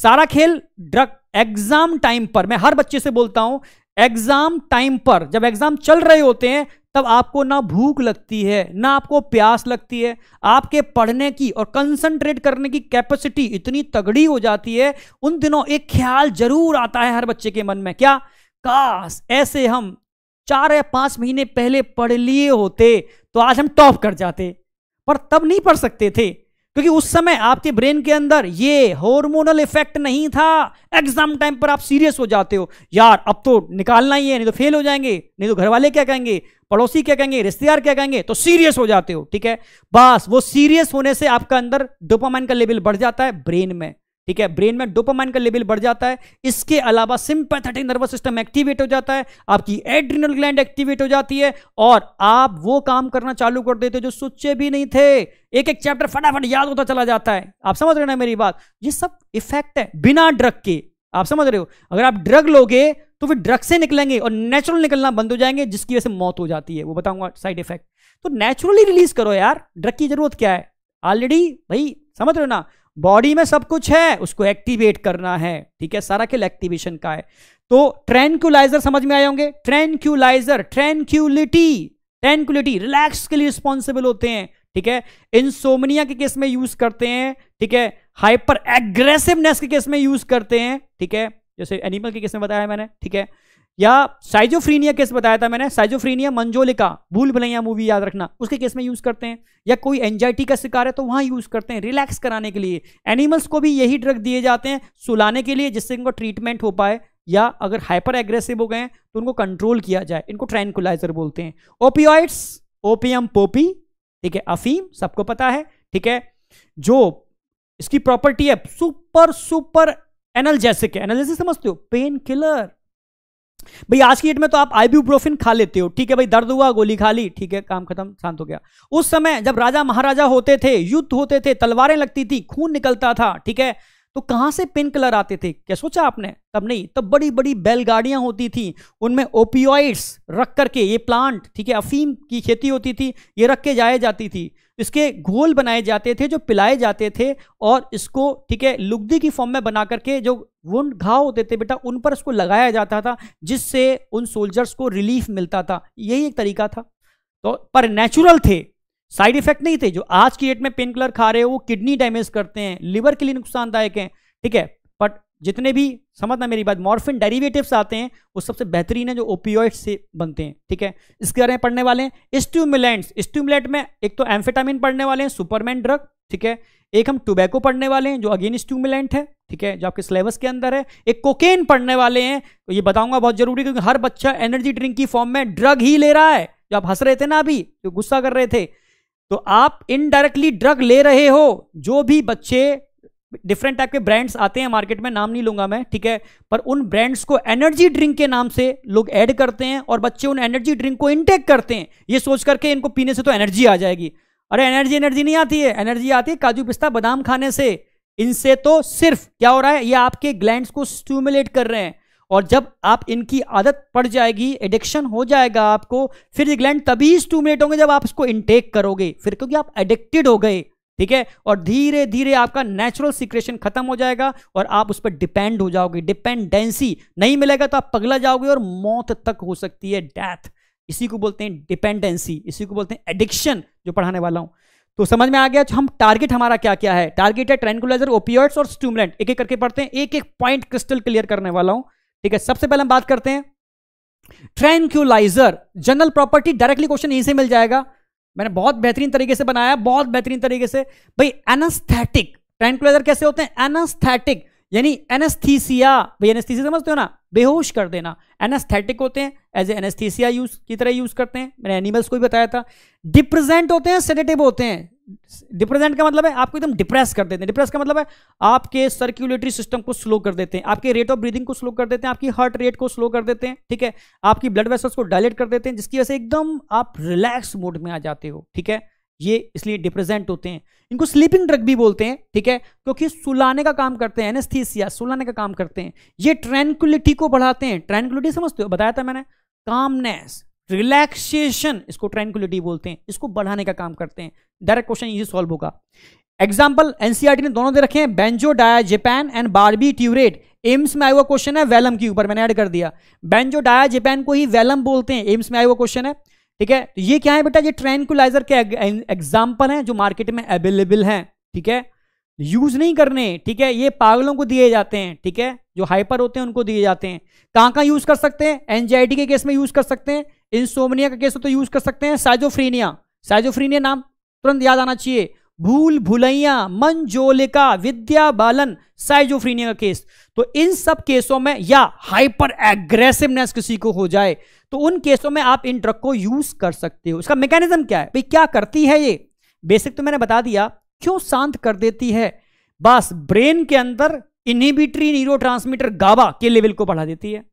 सारा खेल ड्रग एग्जाम टाइम पर मैं हर बच्चे से बोलता हूं एग्जाम टाइम पर जब एग्जाम चल रहे होते हैं तब आपको ना भूख लगती है ना आपको प्यास लगती है आपके पढ़ने की और कंसंट्रेट करने की कैपेसिटी इतनी तगड़ी हो जाती है उन दिनों एक ख्याल जरूर आता है हर बच्चे के मन में क्या काश ऐसे हम चार या पांच महीने पहले पढ़ लिए होते तो आज हम टॉप कर जाते पर तब नहीं पढ़ सकते थे क्योंकि उस समय आपके ब्रेन के अंदर ये हॉर्मोनल इफेक्ट नहीं था एग्जाम टाइम पर आप सीरियस हो जाते हो यार अब तो निकालना ही है नहीं तो फेल हो जाएंगे नहीं तो घर वाले क्या कहेंगे पड़ोसी क्या कहेंगे रिश्तेदार क्या कहेंगे तो सीरियस हो जाते हो ठीक है बस वो सीरियस होने से आपका अंदर डोपामाइन का लेवल बढ़ जाता है ब्रेन में ठीक है ब्रेन में डोपामाइन का लेवल बढ़ जाता है इसके अलावा सिंपैथेटिक नर्वस सिस्टम एक्टिवेट हो जाता है आपकी एड्रिनल ग्लैंड एक्टिवेट हो जाती है और आप वो काम करना चालू कर देते जो सोचे भी नहीं थे एक एक चैप्टर फटाफट याद होता चला जाता है आप समझ रहे हो ना मेरी बात ये सब इफेक्ट है बिना ड्रग के आप समझ रहे हो अगर आप ड्रग लोगे तो फिर ड्रग से निकलेंगे और नेचुरल निकलना बंद हो जाएंगे जिसकी वजह से मौत हो जाती है वो बताऊंगा साइड इफेक्ट तो नेचुरली रिलीज करो यार ड्रग की जरूरत क्या है ऑलरेडी भाई समझ रहे हो ना बॉडी में सब कुछ है उसको एक्टिवेट करना है ठीक है सारा खेल एक्टिवेशन का है तो ट्रेनक्यूलाइजर समझ में आए होंगे ट्रेनक्यूलाइजर ट्रेनक्यूलिटी ट्रेनक्यूलिटी रिलैक्स के लिए रिस्पॉन्सिबल होते हैं ठीक है इंसोमनिया के केस में यूज करते हैं ठीक है हाइपर एग्रेसिवनेस के केस में यूज करते हैं ठीक है जैसे एनिमल के केस में बताया मैंने ठीक है या साइजोफ्रीनिया केस बताया था मैंने साइजोफ्रीनिया मंजोलिका भूल भलैया मूवी याद रखना उसके केस में यूज करते हैं या कोई एंजाइटी का शिकार है तो वहां यूज करते हैं रिलैक्स कराने के लिए एनिमल्स को भी यही ड्रग दिए जाते हैं सुलाने के लिए जिससे इनको ट्रीटमेंट हो पाए या अगर हाइपर एग्रेसिव हो गए तो उनको कंट्रोल किया जाए इनको ट्रैंकुलाइजर बोलते हैं ओपियोइड्स ओपियम पोपी ठीक है अफीम सबको पता है ठीक है जो इसकी प्रॉपर्टी है सुपर सुपर एनर्जेसिक है एनर्जेसिक समझते हो पेन किलर भाई आज की डेट में तो आप आईब्यूब्रोफिन खा लेते हो ठीक है भाई दर्द हुआ गोली खा ली ठीक है काम खत्म शांत हो गया उस समय जब राजा महाराजा होते थे युद्ध होते थे तलवारें लगती थी खून निकलता था ठीक है तो कहां से पेन किलर आते थे क्या सोचा आपने तब नहीं तब बड़ी बड़ी बैलगाड़ियां होती थी उनमें ओपियोइड्स रख करके ये प्लांट ठीक है अफीम की खेती होती थी ये रख के जाया जाती थी इसके घोल बनाए जाते थे जो पिलाए जाते थे और इसको ठीक है लुगदी की फॉर्म में बना करके जो वुंड घाव होते थे बेटा उन पर इसको लगाया जाता था जिससे उन सोल्जर्स को रिलीफ मिलता था यही एक तरीका था तो पर नेचुरल थे साइड इफेक्ट नहीं थे जो आज की डेट में पेन किलर खा रहे हो वो किडनी डैमेज करते हैं लिवर के लिए नुकसानदायक हैं ठीक है जितने भी समझना मेरी बात मॉर्फिन डेरिवेटिव्स आते हैं वो सबसे बेहतरीन है जो ओपियोइड से बनते हैं ठीक है इसके बारे में पढ़ने वाले हैं स्ट्यूमुलेंट्स स्ट्यूमुलेंट में एक तो एम्फेटामिन पढ़ने वाले हैं सुपरमैन ड्रग ठीक है एक हम टोबैको पढ़ने वाले हैं जो अगेन स्ट्यूमुलेंट है ठीक है जो आपके सिलेबस के अंदर है एक कोकेन पढ़ने वाले हैं तो ये बताऊंगा बहुत जरूरी क्योंकि हर बच्चा एनर्जी ड्रिंक की फॉर्म में ड्रग ही ले रहा है जो आप हंस रहे थे ना अभी जो गुस्सा कर रहे थे तो आप इनडायरेक्टली ड्रग ले रहे हो जो भी बच्चे डिफरेंट टाइप के ब्रांड्स आते हैं मार्केट में नाम नहीं लूंगा मैं ठीक है पर उन ब्रांड्स को एनर्जी ड्रिंक के नाम से लोग ऐड करते हैं और बच्चे उन एनर्जी ड्रिंक को इनटेक करते हैं ये सोच करके इनको पीने से तो एनर्जी आ जाएगी अरे एनर्जी एनर्जी नहीं आती है एनर्जी आती है काजू पिस्ता बादाम खाने से इनसे तो सिर्फ क्या हो रहा है ये आपके ग्लैंड को स्टूमुलेट कर रहे हैं और जब आप इनकी आदत पड़ जाएगी एडिक्शन हो जाएगा आपको फिर ये ग्लैंड तभी स्टूमुलेट होंगे जब आप इसको इनटेक करोगे फिर क्योंकि आप एडिक्टेड हो गए ठीक है और धीरे धीरे आपका नेचुरल सिक्रेशन खत्म हो जाएगा और आप उस पर डिपेंड हो जाओगे डिपेंडेंसी नहीं मिलेगा तो आप पगला जाओगे और मौत तक हो सकती है डेथ इसी को बोलते हैं डिपेंडेंसी इसी को बोलते हैं एडिक्शन जो पढ़ाने वाला हूं तो समझ में आ गया हम टारगेट हमारा क्या क्या है टारगेट है ट्रेंकुलाइजर ओपियर्ट्स और स्टूमुलेंट एक एक करके पढ़ते हैं एक एक पॉइंट क्रिस्टल क्लियर करने वाला हूं ठीक है सबसे पहले हम बात करते हैं tranquilliser general property directly question यहीं से मिल जाएगा मैंने बहुत बेहतरीन तरीके से बनाया बहुत बेहतरीन तरीके से भाई एनास्थेटिक ट्रैंकुलर कैसे होते हैं एनास्थेटिक यानी एनेस्थीसिया भाई एनेस्थीसिया समझते हो ना बेहोश कर देना एनेस्थेटिक होते हैं एज एनेस्थीसिया यूज की तरह यूज करते हैं मैंने एनिमल्स को भी बताया था डिप्रेजेंट होते हैं सेडेटिव होते हैं डिप्रेजेंट का मतलब है आपको एकदम डिप्रेस कर देते हैं डिप्रेस का मतलब है आपके सर्कुलेटरी सिस्टम को स्लो कर देते हैं आपके रेट ऑफ ब्रीदिंग को स्लो कर देते हैं आपकी हार्ट रेट को स्लो कर देते हैं ठीक है आपकी ब्लड वेसल्स को डायलेट कर देते हैं जिसकी वजह से एकदम आप रिलैक्स मोड में आ जाते हो ठीक है ये इसलिए डिप्रेजेंट होते हैं इनको स्लीपिंग ड्रग भी बोलते हैं ठीक है क्योंकि सुलाने का काम करते हैं एनेस्थीसिया सुलाने का काम करते हैं ये ट्रैंकुलिटी को बढ़ाते हैं ट्रैंकुलिटी समझते हो बताया था मैंने कामनेस रिलैक्सेशन इसको ट्रैंकुलिटी बोलते हैं इसको बढ़ाने का काम करते हैं डायरेक्ट क्वेश्चन इजी सॉल्व होगा एग्जाम्पल एनसीआरटी e ने दोनों दे रखे हैं benzodiazepine and barbiturate AIIMS में आया हुआ क्वेश्चन है वेलम के ऊपर मैंने ऐड कर दिया बेंजो डाया जेपैन को ही वेलम बोलते हैं एम्स में आया हुआ क्वेश्चन है ठीक है तो ये क्या है बेटा ये ट्रैंकुलाइजर के एग्जाम्पल हैं जो मार्केट में अवेलेबल हैं ठीक है यूज नहीं करने ठीक है ये पागलों को दिए जाते हैं ठीक है जो हाइपर होते हैं उनको दिए जाते हैं कहाँ कहाँ यूज कर सकते हैं एनजाइटी के केस में यूज कर सकते हैं इंसोमनिया का केस हो तो यूज कर सकते हैं साइजोफ्रीनिया साइजोफ्रीनिया नाम तुरंत याद आना चाहिए भूल भुलैया जोलिका विद्या बालन साइजोफ्रीनिया का केस तो इन सब केसों में या हाइपर एग्रेसिवनेस किसी को हो जाए तो उन केसों में आप इन ड्रग को यूज कर सकते हो इसका मैकेनिज्म क्या है भाई क्या करती है ये बेसिक तो मैंने बता दिया क्यों शांत कर देती है बस ब्रेन के अंदर इनहिबिटरी न्यूरो गाबा के लेवल को बढ़ा देती है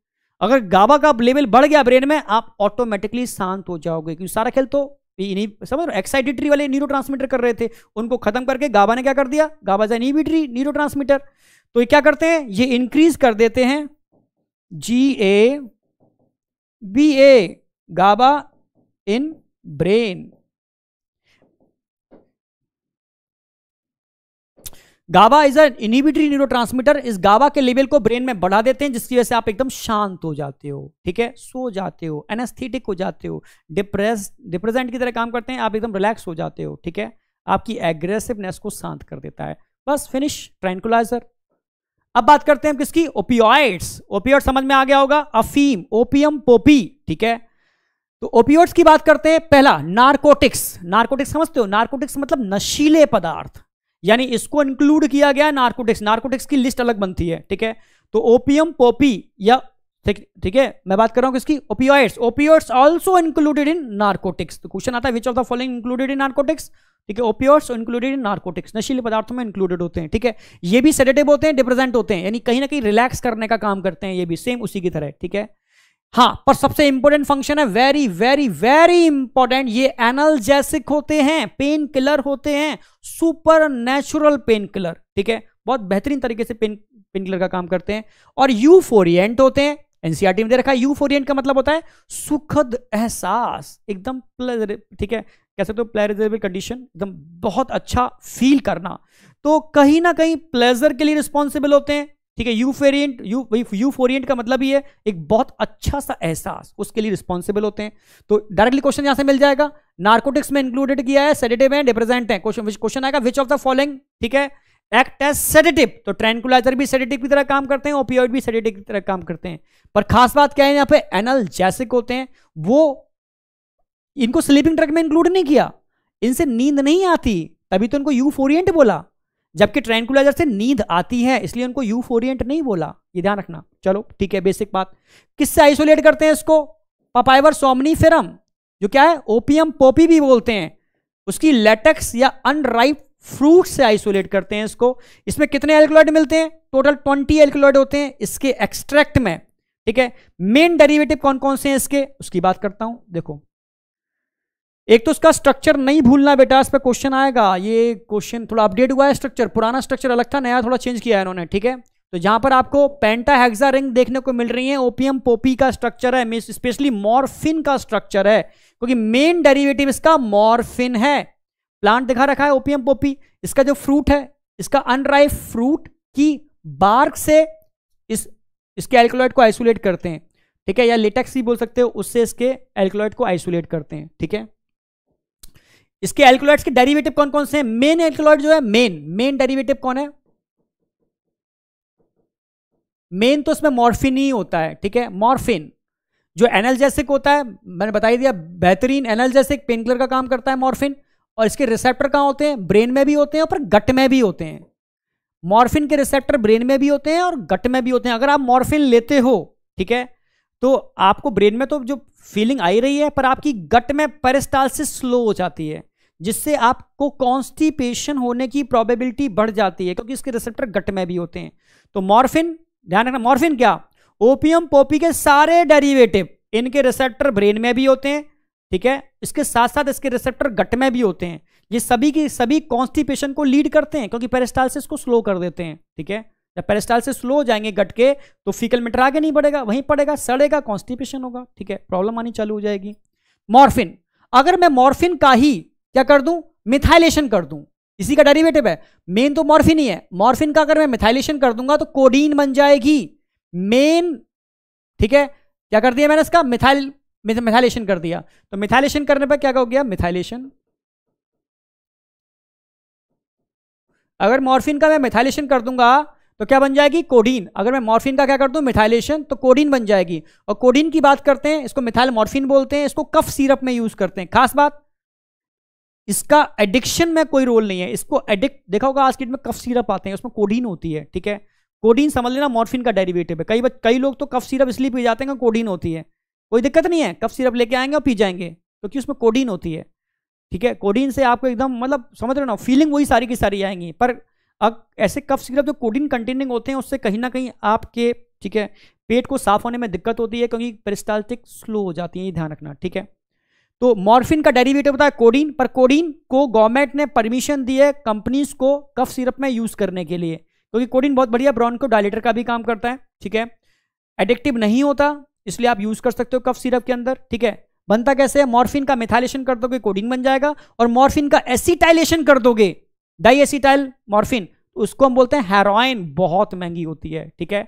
अगर गाबा का लेवल बढ़ गया ब्रेन में आप ऑटोमेटिकली शांत हो जाओगे क्योंकि सारा खेल तो इन्हीं समझ एक्साइटेटरी वाले न्यूरो कर रहे थे उनको खत्म करके गाबा ने क्या कर दिया गाबा जा इनिबिटरी न्यूरो तो ये क्या करते हैं ये इंक्रीज कर देते हैं G A B A GABA in brain GABA is an inhibitory transmitter इस गाबा के लेवल को ब्रेन में बढ़ा देते हैं जिसकी वजह से आप एकदम शांत हो जाते हो ठीक है सो जाते हो एनेस्थेटिक हो जाते हो डिप्रेस डिप्रेजेंट की तरह काम करते हैं आप एकदम रिलैक्स हो जाते हो ठीक है आपकी एग्रेसिवनेस को शांत कर देता है बस फिनिश ट्रैंकुलाइजर अब बात करते हैं किसकी ओपियोइड्स ओपियोड समझ में आ गया होगा अफीम ओपियम पोपी ठीक है तो ओपियोड्स की बात करते हैं पहला नार्कोटिक्स नार्कोटिक्स समझते हो नार्कोटिक्स मतलब नशीले पदार्थ यानी इसको इंक्लूड किया गया नार्कोटिक्स नार्कोटिक्स की लिस्ट अलग बनती है ठीक है तो ओपीएम पोपी या ठीक है मैं बात कर रहा हूं किसकी opioids opioids also included in narcotics तो क्वेश्चन आता है which of the following included in narcotics ठीक है ओपियोइड्स इंक्लूडेड इन नार्कोटिक्स नशीले पदार्थों में इंक्लूडेड होते हैं ठीक है ये भी सेडेटिव होते हैं डिप्रेजेंट होते हैं यानी कहीं ना कहीं रिलैक्स करने का काम करते हैं ये भी सेम उसी की तरह ठीक है हाँ पर सबसे इंपॉर्टेंट फंक्शन है वेरी वेरी वेरी इंपॉर्टेंट ये एनाल्जेसिक होते हैं पेन किलर होते हैं सुपर नेचुरल पेन किलर ठीक है बहुत बेहतरीन तरीके से पेन पेन किलर का काम करते हैं और यूफोरियंट होते हैं एनसीआरटी e में दे रखा है यूफोरियंट का मतलब होता है सुखद एहसास एकदम प्लेजर ठीक है कह सकते हो प्लेजरेबल कंडीशन एकदम बहुत अच्छा फील करना तो कहीं ना कहीं प्लेजर के लिए रिस्पॉन्सिबल होते हैं ठीक है यूफेरियंट यू यूफोरियंट का मतलब ही है एक बहुत अच्छा सा एहसास उसके लिए रिस्पॉन्सिबल होते हैं तो डायरेक्टली क्वेश्चन यहां से मिल जाएगा नार्कोटिक्स में इंक्लूडेड किया है सेडेटिव है रिप्रेजेंट है क्वेश्चन आएगा विच ऑफ द फॉलोइंग ठीक है एक्ट एज सेडेटिव तो ट्रैंकुलाइजर भी सेडेटिव की तरह काम करते हैं ओपीओ भी सेडेटिव की तरह काम करते हैं पर खास बात क्या है यहाँ पे एनल होते हैं वो इनको स्लीपिंग ड्रग में इंक्लूड नहीं किया इनसे नींद नहीं आती तभी तो इनको यूफोरियंट बोला जबकि ट्रैंकुलाइजर से नींद आती है इसलिए उनको यूफोरियंट नहीं बोला ये ध्यान रखना चलो ठीक है बेसिक बात किससे आइसोलेट करते हैं इसको पपाइवर सोमनीफेरम जो क्या है ओपियम पोपी भी बोलते हैं उसकी लेटेक्स या अनराइप फ्रूट से आइसोलेट करते हैं इसको इसमें कितने एल्कोलॉइड मिलते हैं टोटल ट्वेंटी एल्कोलॉइड होते हैं इसके एक्सट्रैक्ट में ठीक है मेन डेरिवेटिव कौन कौन से हैं इसके उसकी बात करता हूं देखो एक तो उसका स्ट्रक्चर नहीं भूलना बेटा इस पर क्वेश्चन आएगा ये क्वेश्चन थोड़ा अपडेट हुआ है स्ट्रक्चर पुराना स्ट्रक्चर अलग था नया थोड़ा चेंज किया है इन्होंने ठीक है तो जहां पर आपको पेंटा हेक्सा रिंग देखने को मिल रही है ओपीएम पोपी का स्ट्रक्चर है स्पेशली मॉर्फिन का स्ट्रक्चर है क्योंकि मेन डेरिवेटिव इसका मॉर्फिन है प्लांट दिखा रखा है ओपीएम पोपी इसका जो फ्रूट है इसका अनराइफ फ्रूट की बार्क से इस इसके एल्कोलॉइड को आइसोलेट करते हैं ठीक है या लेटेक्स भी बोल सकते हो उससे इसके एल्कोलाइड को आइसोलेट करते हैं ठीक है इसके एल्कोलाइड्स के डेरिवेटिव कौन कौन से हैं मेन एल्कोलाइड जो है मेन मेन डेरिवेटिव कौन है मेन तो इसमें मॉर्फिन ही होता है ठीक है मॉर्फिन जो एनर्जेसिक होता है मैंने बताई दिया बेहतरीन एनर्जेसिक पेन किलर का काम करता है मॉर्फिन और इसके रिसेप्टर कहाँ होते हैं ब्रेन में भी होते हैं और गट में भी होते हैं मॉर्फिन के रिसेप्टर ब्रेन में भी होते हैं और गट में भी होते हैं अगर आप मॉर्फिन लेते हो ठीक है तो आपको ब्रेन में तो जो फीलिंग आई रही है पर आपकी गट में पेरिस्टालसिस स्लो हो जाती है जिससे आपको कॉन्स्टिपेशन होने की प्रोबेबिलिटी बढ़ जाती है क्योंकि इसके रिसेप्टर गट में भी होते हैं तो मॉर्फिन ध्यान रखना मॉर्फिन क्या ओपियम पोपी के सारे डेरिवेटिव इनके रिसेप्टर ब्रेन में भी होते हैं ठीक है इसके साथ साथ इसके रिसेप्टर गट में भी होते हैं ये सभी के सभी कॉन्स्टिपेशन को लीड करते हैं क्योंकि पेरेस्टालसिस को स्लो कर देते हैं ठीक है जब पेरेस्टालसिस स्लो हो जाएंगे गट के तो फीकल मीटर आगे नहीं बढ़ेगा वहीं पड़ेगा सड़ेगा कॉन्स्टिपेशन होगा ठीक है प्रॉब्लम आनी चालू हो जाएगी मॉर्फिन अगर मैं मॉर्फिन का ही क्या कर दूं मिथाइलेशन कर दूं इसी का डेरिवेटिव है मेन तो मॉर्फिन ही है मॉर्फिन का अगर मैं मिथाइलेशन कर दूंगा तो कोडीन बन जाएगी मेन ठीक है क्या कर दिया मैंने इसका मिथाइल मिथाइलेशन कर दिया तो मिथाइलेशन करने पर क्या हो गया मिथाइलेशन अगर मॉर्फिन का मैं मिथाइलेशन कर दूंगा तो क्या बन जाएगी कोडीन अगर मैं मॉर्फिन का क्या कर दूं मिथाइलेशन तो कोडीन बन जाएगी और कोडीन की बात करते हैं इसको मिथाइल मॉर्फिन बोलते हैं इसको कफ सीरप में यूज करते हैं खास बात इसका एडिक्शन में कोई रोल नहीं है इसको एडिक्ट देखा होगा आज के में कफ सीरप आते हैं उसमें कोडीन होती है ठीक है कोडीन समझ लेना मॉर्फिन का डेरिवेटिव है कई कई लोग तो कफ सीरप इसलिए पी जाते हैं कोडीन होती है कोई दिक्कत नहीं है कफ सीरप लेके आएंगे और पी जाएंगे क्योंकि उसमें कोडीन होती है ठीक है कोडीन से आपको एकदम मतलब समझ रहे ना फीलिंग वही सारी की सारी आएंगी पर अब ऐसे कफ सीरप जो कोडीन कंटेनिंग होते हैं उससे कहीं ना कहीं आपके ठीक है पेट को साफ होने में दिक्कत होती है क्योंकि पेरिस्टाल्टिक स्लो हो जाती है ये ध्यान रखना ठीक है तो मॉर्फिन का डेरिवेटिव होता है कोडीन पर कोडीन को गवर्नमेंट ने परमिशन दी है कंपनीज को कफ सिरप में यूज करने के लिए क्योंकि तो कोडीन बहुत बढ़िया ब्रॉन को डायलेटर का भी काम करता है ठीक है एडिक्टिव नहीं होता इसलिए आप यूज कर सकते हो कफ सिरप के अंदर ठीक है बनता कैसे है मॉर्फिन का मिथाइलेशन कर दोगे कोडिन बन जाएगा और मॉर्फिन का एसिटाइलेशन कर दोगे डाई एसिटाइल मॉर्फिन उसको हम बोलते हैं हेरोइन बहुत महंगी होती है ठीक है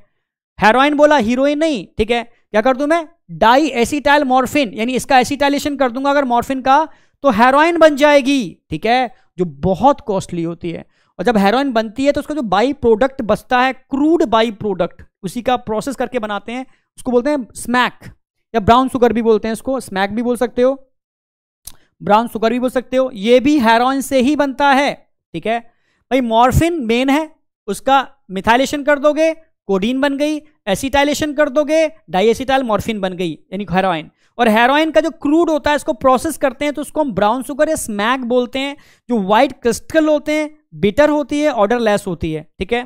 हेरोइन बोला हीरोइन नहीं ठीक है क्या कर दू मैं डाई एसिटाइल मॉर्फिन यानी इसका एसिटाइलेशन कर दूंगा अगर मॉर्फिन का तो हेरोइन बन जाएगी ठीक है जो बहुत कॉस्टली होती है और जब हेरोइन बनती है तो उसका जो बाई प्रोडक्ट बचता है क्रूड बाई प्रोडक्ट उसी का प्रोसेस करके बनाते हैं उसको बोलते हैं स्मैक या ब्राउन शुगर भी बोलते हैं इसको स्मैक भी बोल सकते हो ब्राउन शुगर भी बोल सकते हो ये भी हेरोइन से ही बनता है ठीक है भाई मॉर्फिन मेन है उसका मिथाइलेशन कर दोगे कोडीन बन गई एसिटाइलेशन कर दोगे डाइएसिटाइल मॉर्फिन बन गई यानी हेरोइन और हेरोइन का जो क्रूड होता है इसको प्रोसेस करते हैं तो उसको हम ब्राउन शुगर या स्मैक बोलते हैं जो वाइट क्रिस्टल होते हैं बिटर होती है ऑर्डर लेस होती है ठीक है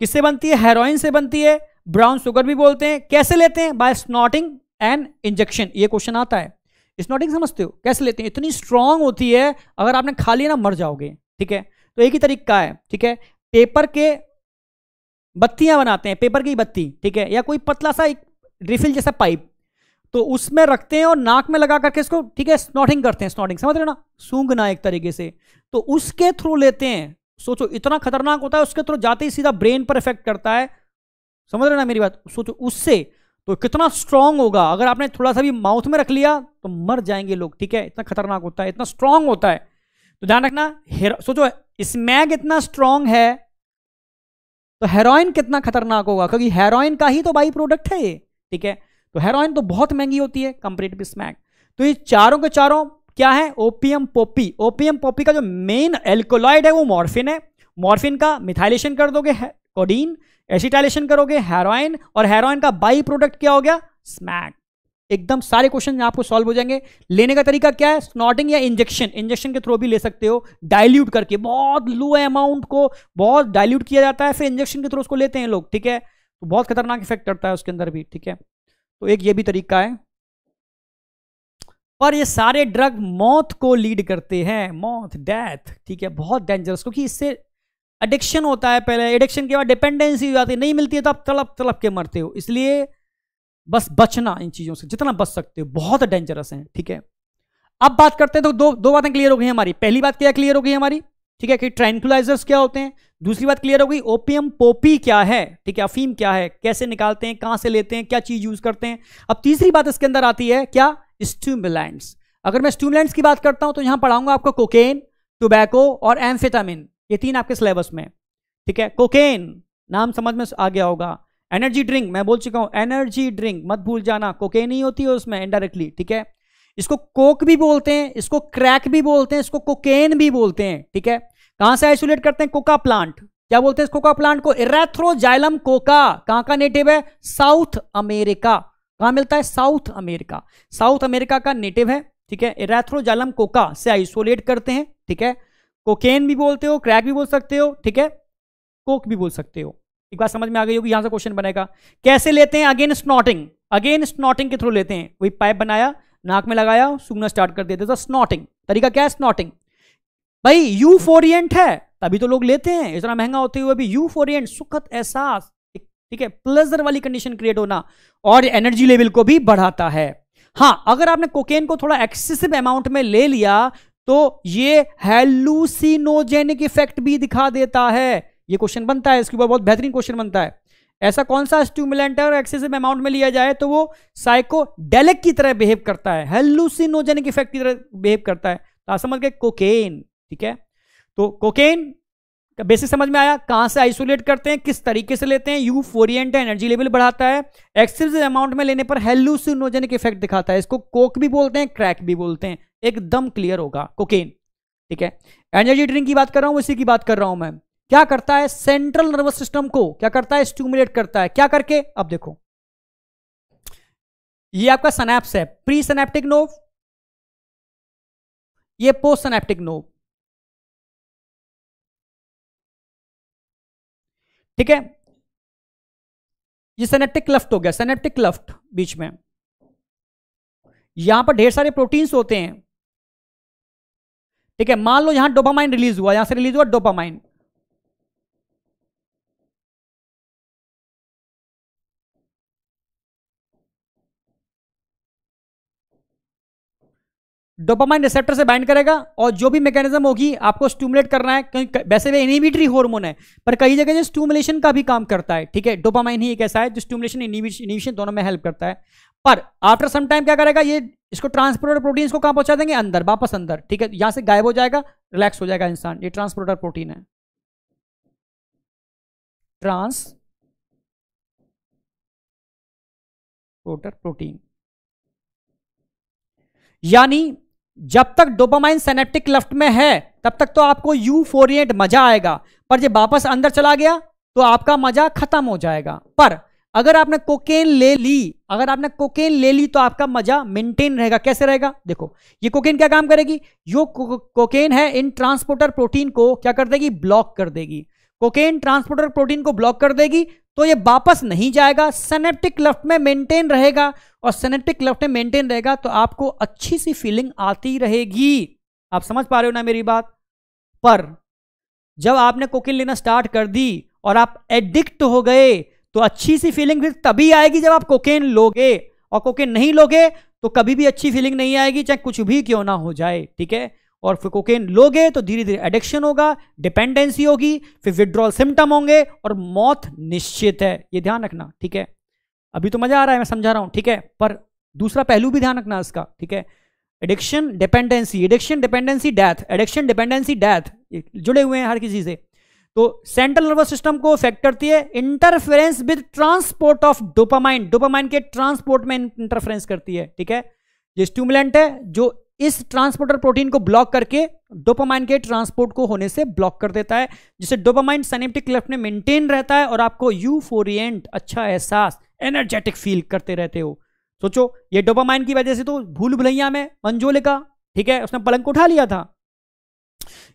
किससे बनती है हेरोइन से बनती है ब्राउन शुगर भी बोलते हैं कैसे लेते हैं बाय स्नॉटिंग एंड इंजेक्शन ये क्वेश्चन आता है स्नॉटिंग समझते हो कैसे लेते हैं इतनी स्ट्रांग होती है अगर आपने खा लिया ना मर जाओगे ठीक है तो एक ही तरीका है ठीक है पेपर के बत्तियां बनाते हैं पेपर की बत्ती ठीक है या कोई पतला सा एक रिफिल जैसा पाइप तो उसमें रखते हैं और नाक में लगा करके इसको ठीक है स्नोटिंग करते हैं स्नोटिंग समझ रहे ना सूंघना एक तरीके से तो उसके थ्रू लेते हैं सोचो इतना खतरनाक होता है उसके थ्रू जाते ही सीधा ब्रेन पर इफेक्ट करता है समझ रहे ना मेरी बात सोचो उससे तो कितना स्ट्रांग होगा अगर आपने थोड़ा सा भी माउथ में रख लिया तो मर जाएंगे लोग ठीक है इतना खतरनाक होता है इतना स्ट्रांग होता है तो ध्यान रखना सोचो स्मैग इतना स्ट्रांग है तो हेरोइन कितना खतरनाक होगा क्योंकि हेरोइन का ही तो बाई प्रोडक्ट है ये ठीक है तो हेरोइन तो बहुत महंगी होती है कंपेरेटिव स्मैक तो ये चारों के चारों क्या है ओपीएम पोपी ओपीएम पोपी का जो मेन एल्कोलॉइड है वो मॉर्फिन है मॉर्फिन का मिथाइलेशन कर दोगे कोडीन एसिटाइलेशन करोगे हेरोइन और हेरोइन का बाई प्रोडक्ट क्या हो गया स्मैक एकदम सारे क्वेश्चन आपको सॉल्व हो जाएंगे लेने का तरीका क्या है स्नॉटिंग या इंजेक्शन इंजेक्शन के थ्रू भी ले सकते हो डायल्यूट करके बहुत लो अमाउंट को बहुत डायल्यूट किया जाता है फिर इंजेक्शन के थ्रू उसको लेते हैं लोग ठीक है तो बहुत खतरनाक इफेक्ट करता है उसके अंदर भी ठीक है तो एक ये भी तरीका है पर ये सारे ड्रग मौत को लीड करते हैं मौत डेथ ठीक है बहुत डेंजरस क्योंकि इससे एडिक्शन होता है पहले एडिक्शन के बाद डिपेंडेंसी हो जाती है नहीं मिलती है तो आप तलब तलब के मरते हो इसलिए बस बचना इन चीज़ों से जितना बच सकते हो बहुत डेंजरस है ठीक है अब बात करते हैं तो दो दो बातें क्लियर हो गई हमारी पहली बात क्या क्लियर हो गई हमारी ठीक है कि ट्रैंकुलाइजर्स क्या होते हैं दूसरी बात क्लियर हो गई ओपीएम पोपी क्या है ठीक है अफीम क्या है कैसे निकालते हैं कहां से लेते हैं क्या चीज यूज करते हैं अब तीसरी बात इसके अंदर आती है क्या स्ट्यूमुलेंट्स अगर मैं स्ट्यूमुलेंट्स की बात करता हूं तो यहां पढ़ाऊंगा आपको कोकेन टोबैको और एम्फेटामिन ये तीन आपके सिलेबस में ठीक है कोकेन नाम समझ में आ गया होगा एनर्जी ड्रिंक मैं बोल चुका हूं एनर्जी ड्रिंक मत भूल जाना कोकेन ही होती है उसमें इनडायरेक्टली ठीक है इसको कोक भी बोलते हैं इसको क्रैक भी बोलते हैं इसको कोकेन भी बोलते हैं ठीक है कहां से आइसोलेट करते हैं कोका प्लांट क्या बोलते हैं इस कोका प्लांट को इरेथ्रोजाइलम कोका कहां का नेटिव है साउथ अमेरिका कहां मिलता है साउथ अमेरिका साउथ अमेरिका का नेटिव है ठीक है इरेथ्रोजाइलम कोका से आइसोलेट करते हैं ठीक है कोकेन भी बोलते हो क्रैक भी बोल सकते हो ठीक है कोक भी बोल सकते हो एक बात समझ में आ गई होगी यहां से क्वेश्चन बनेगा कैसे लेते हैं अगेन स्नॉटिंग अगेन स्नॉटिंग के थ्रू लेते हैं वही पाइप बनाया नाक में लगाया सूंघना स्टार्ट कर देते तो स्नॉटिंग तरीका क्या है स्नॉटिंग भाई यू फोरियंट है तभी तो लोग लेते हैं इतना महंगा होते हुए भी यू फोरियंट सुखद एहसास ठीक है प्लेजर वाली कंडीशन क्रिएट होना और एनर्जी लेवल को भी बढ़ाता है हाँ अगर आपने कोकेन को थोड़ा एक्सेसिव अमाउंट में ले लिया तो ये हेलुसिनोजेनिक इफेक्ट भी दिखा देता है ये क्वेश्चन बनता है इसके ऊपर बहुत बेहतरीन क्वेश्चन बनता है ऐसा कौन सा स्टूमिलेंट है और एक्सेसिव अमाउंट में लिया जाए तो वो साइकोडेलिक की तरह बिहेव करता है हेलुसिनोजेनिक इफेक्ट की तरह बिहेव करता है तो आप समझ गए कोकेन ठीक है तो कोकेन का बेसिक समझ में आया कहां से आइसोलेट करते हैं किस तरीके से लेते हैं यू फोरियंट एनर्जी लेवल बढ़ाता है एक्सेसिव अमाउंट में लेने पर हेलुसिनोजेनिक इफेक्ट दिखाता है इसको कोक भी बोलते हैं क्रैक भी बोलते हैं एकदम क्लियर होगा कोकेन ठीक है एनर्जी ड्रिंक की बात कर रहा हूँ उसी की बात कर रहा हूँ मैं क्या करता है सेंट्रल नर्वस सिस्टम को क्या करता है स्टूमुलेट करता है क्या करके अब देखो ये आपका सनेप्स है प्री सनेप्टिक नोव ये पोस्ट सनेप्टिक नोव ठीक है ये सेनेप्टिक क्लफ्ट हो गया सेनेप्टिक क्लफ्ट बीच में यहां पर ढेर सारे प्रोटीन्स होते हैं ठीक है मान लो यहां डोपामाइन रिलीज हुआ यहां से रिलीज हुआ डोपामाइन डोपामाइन रिसेप्टर से बाइंड करेगा और जो भी मैकेनिज्म होगी आपको स्टूमुलेट करना है क्योंकि वैसे वे इनिबिटरी हार्मोन है पर कई जगह जो स्टूमुलेशन का भी काम करता है ठीक है डोपामाइन ही एक ऐसा है जो स्टूमुलेशन इनिबिशन दोनों में हेल्प करता है पर आफ्टर सम टाइम क्या करेगा ये इसको ट्रांसपोर्टर प्रोटीन को कहाँ पहुंचा देंगे अंदर वापस अंदर ठीक है यहां से गायब हो जाएगा रिलैक्स हो जाएगा इंसान ये ट्रांसपोर्टर प्रोटीन है ट्रांसपोर्टर प्रोटीन यानी जब तक डोपामाइन सेनेप्टिक लेफ्ट में है तब तक तो आपको फोरिएट मजा आएगा पर जब वापस अंदर चला गया तो आपका मजा खत्म हो जाएगा पर अगर आपने कोकेन ले ली अगर आपने कोकेन ले ली तो आपका मजा मेंटेन रहेगा कैसे रहेगा देखो ये कोकेन क्या काम करेगी यो को, कोकेन है इन ट्रांसपोर्टर प्रोटीन को क्या कर देगी ब्लॉक कर देगी कोकेन ट्रांसपोर्टर प्रोटीन को ब्लॉक कर देगी तो ये वापस नहीं जाएगा सेनेप्टिक लेफ्ट में मेंटेन रहेगा और सेनेप्टिक लेफ्ट में मेंटेन रहेगा तो आपको अच्छी सी फीलिंग आती रहेगी आप समझ पा रहे हो ना मेरी बात पर जब आपने कोकिन लेना स्टार्ट कर दी और आप एडिक्ट हो गए तो अच्छी सी फीलिंग फिर तभी आएगी जब आप कोकेन लोगे और कोकेन नहीं लोगे तो कभी भी अच्छी फीलिंग नहीं आएगी चाहे कुछ भी क्यों ना हो जाए ठीक है और फिर कोकेन लोगे तो धीरे धीरे एडिक्शन होगा डिपेंडेंसी होगी फिर विड्रॉल सिम्टम होंगे और मौत निश्चित है ये ध्यान रखना ठीक है अभी तो मजा आ रहा है मैं समझा रहा हूँ ठीक है पर दूसरा पहलू भी ध्यान रखना इसका ठीक है addiction dependence addiction dependence death addiction dependence death जुड़े हुए हैं हर किसी से तो सेंट्रल नर्वस सिस्टम को इफेक्ट करती है interference with transport of dopamine dopamine के ट्रांसपोर्ट में इंटरफेरेंस करती है ठीक है ये स्टूमुलेंट है जो इस ट्रांसपोर्टर प्रोटीन को ब्लॉक करके डोपामाइन के ट्रांसपोर्ट को होने से ब्लॉक कर देता है जिससे डोपामाइन सनेप्टिक लेफ्ट में मेंटेन रहता है और आपको यूफोरियंट अच्छा एहसास एनर्जेटिक फील करते रहते हो सोचो ये डोपामाइन की वजह से तो भूल भुलैया में मंजोले का ठीक है उसने पलंग को उठा लिया था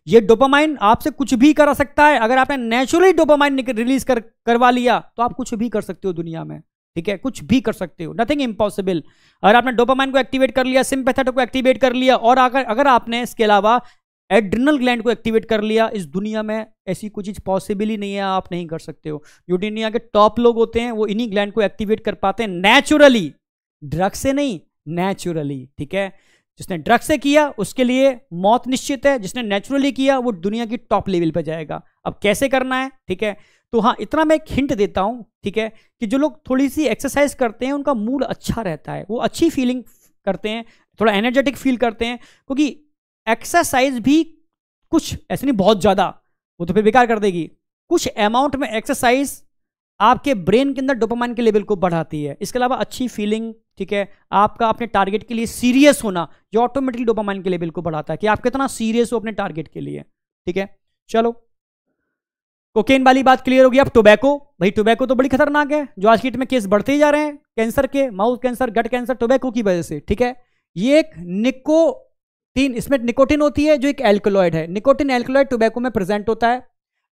ये डोपामाइन आपसे कुछ भी करा सकता है अगर आपने नेचुरली डोपामाइन रिलीज कर करवा लिया तो आप कुछ भी कर सकते हो दुनिया में ठीक है कुछ भी कर सकते हो नथिंग इम्पॉसिबल अगर आपने डोपामाइन को एक्टिवेट कर लिया सिम्पेथेटिक को एक्टिवेट कर लिया और अगर अगर आपने इसके अलावा एड्रिनल ग्लैंड को एक्टिवेट कर लिया इस दुनिया में ऐसी कोई चीज़ पॉसिबल ही नहीं है आप नहीं कर सकते हो जो दुनिया के टॉप लोग होते हैं वो इन्हीं ग्लैंड को एक्टिवेट कर पाते हैं नेचुरली ड्रग से नहीं नेचुरली ठीक है जिसने ड्रग से किया उसके लिए मौत निश्चित है जिसने नेचुरली किया वो दुनिया की टॉप लेवल पर जाएगा अब कैसे करना है ठीक है तो हाँ इतना मैं एक हिंट देता हूँ ठीक है कि जो लोग थोड़ी सी एक्सरसाइज करते हैं उनका मूड अच्छा रहता है वो अच्छी फीलिंग करते हैं थोड़ा एनर्जेटिक फील करते हैं क्योंकि एक्सरसाइज भी कुछ ऐसे नहीं बहुत ज़्यादा वो तो फिर बेकार कर देगी कुछ अमाउंट में एक्सरसाइज आपके ब्रेन के अंदर डोपामाइन के लेवल को बढ़ाती है इसके अलावा अच्छी फीलिंग ठीक है आपका अपने टारगेट के लिए सीरियस होना जो ऑटोमेटिकली डोपामाइन के लेवल को बढ़ाता है कि आप कितना सीरियस हो अपने टारगेट के लिए ठीक है चलो कोकेन वाली बात क्लियर होगी अब टोबैको भाई टोबैको तो बड़ी खतरनाक है जो आज की डेट में केस बढ़ते ही जा रहे हैं कैंसर के mouth cancer gut cancer tobacco की वजह से ठीक है ये एक निकोटीन इसमें निकोटिन होती है जो एक एल्कोलॉयड है निकोटिन एल्कोलॉयड टोबैको में प्रेजेंट होता है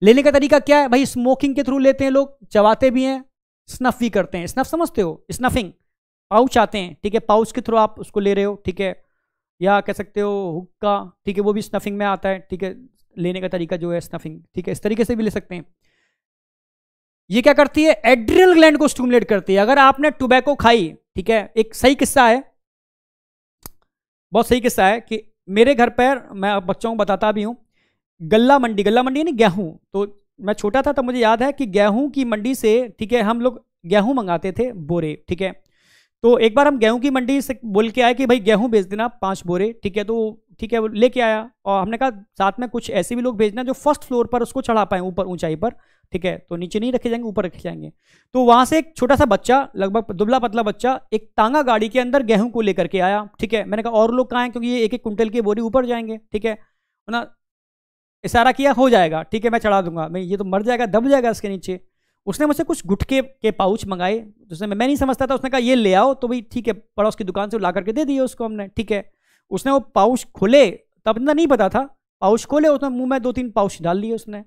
लेने का तरीका क्या है भाई स्मोकिंग के थ्रू लेते हैं लोग चबाते भी हैं स्नफ भी करते हैं स्नफ समझते हो स्नफिंग पाउच आते हैं ठीक है पाउच के थ्रू आप उसको ले रहे हो ठीक है या कह सकते हो हुक्का ठीक है वो भी स्नफिंग में आता है ठीक है लेने का तरीका जो है स्नफिंग ठीक है इस तरीके से भी ले सकते हैं ये क्या करती है एड्रियल ग्लैंड को स्टूमुलेट करती है अगर आपने टोबैको खाई ठीक है एक सही किस्सा है बहुत सही किस्सा है कि मेरे घर पर मैं बच्चों को बताता भी हूँ गल्ला मंडी गल्ला मंडी यानी गेहूँ तो मैं छोटा था तब तो मुझे याद है कि गेहूँ की मंडी से ठीक है हम लोग गेहूँ मंगाते थे बोरे ठीक है तो एक बार हम गेहूँ की मंडी से बोल के आए कि भाई गेहूँ बेच देना पाँच बोरे ठीक है तो ठीक है वो लेके आया और हमने कहा साथ में कुछ ऐसे भी लोग भेजना जो फर्स्ट फ्लोर पर उसको चढ़ा पाए ऊपर ऊंचाई पर ठीक है तो नीचे नहीं रखे जाएंगे ऊपर रखे जाएंगे तो वहां से एक छोटा सा बच्चा लगभग दुबला पतला बच्चा एक तांगा गाड़ी के अंदर गेहूं को लेकर के आया ठीक है मैंने कहा और लोग कहाँ हैं क्योंकि ये एक एक कुंटल की बोरी ऊपर जाएंगे ठीक है ना इशारा किया हो जाएगा ठीक है मैं चढ़ा दूंगा मैं ये तो मर जाएगा दब जाएगा इसके नीचे उसने मुझसे कुछ गुटके के पाउच मंगाए जिसने मैं नहीं समझता था उसने कहा ये ले आओ तो भाई ठीक है पड़ोस की दुकान से ला करके दे दिए उसको हमने ठीक है उसने वो पाउच खोले तब इतना नहीं पता था पाउच खोले उसने मुंह में दो तीन पाउच डाल लिए उसने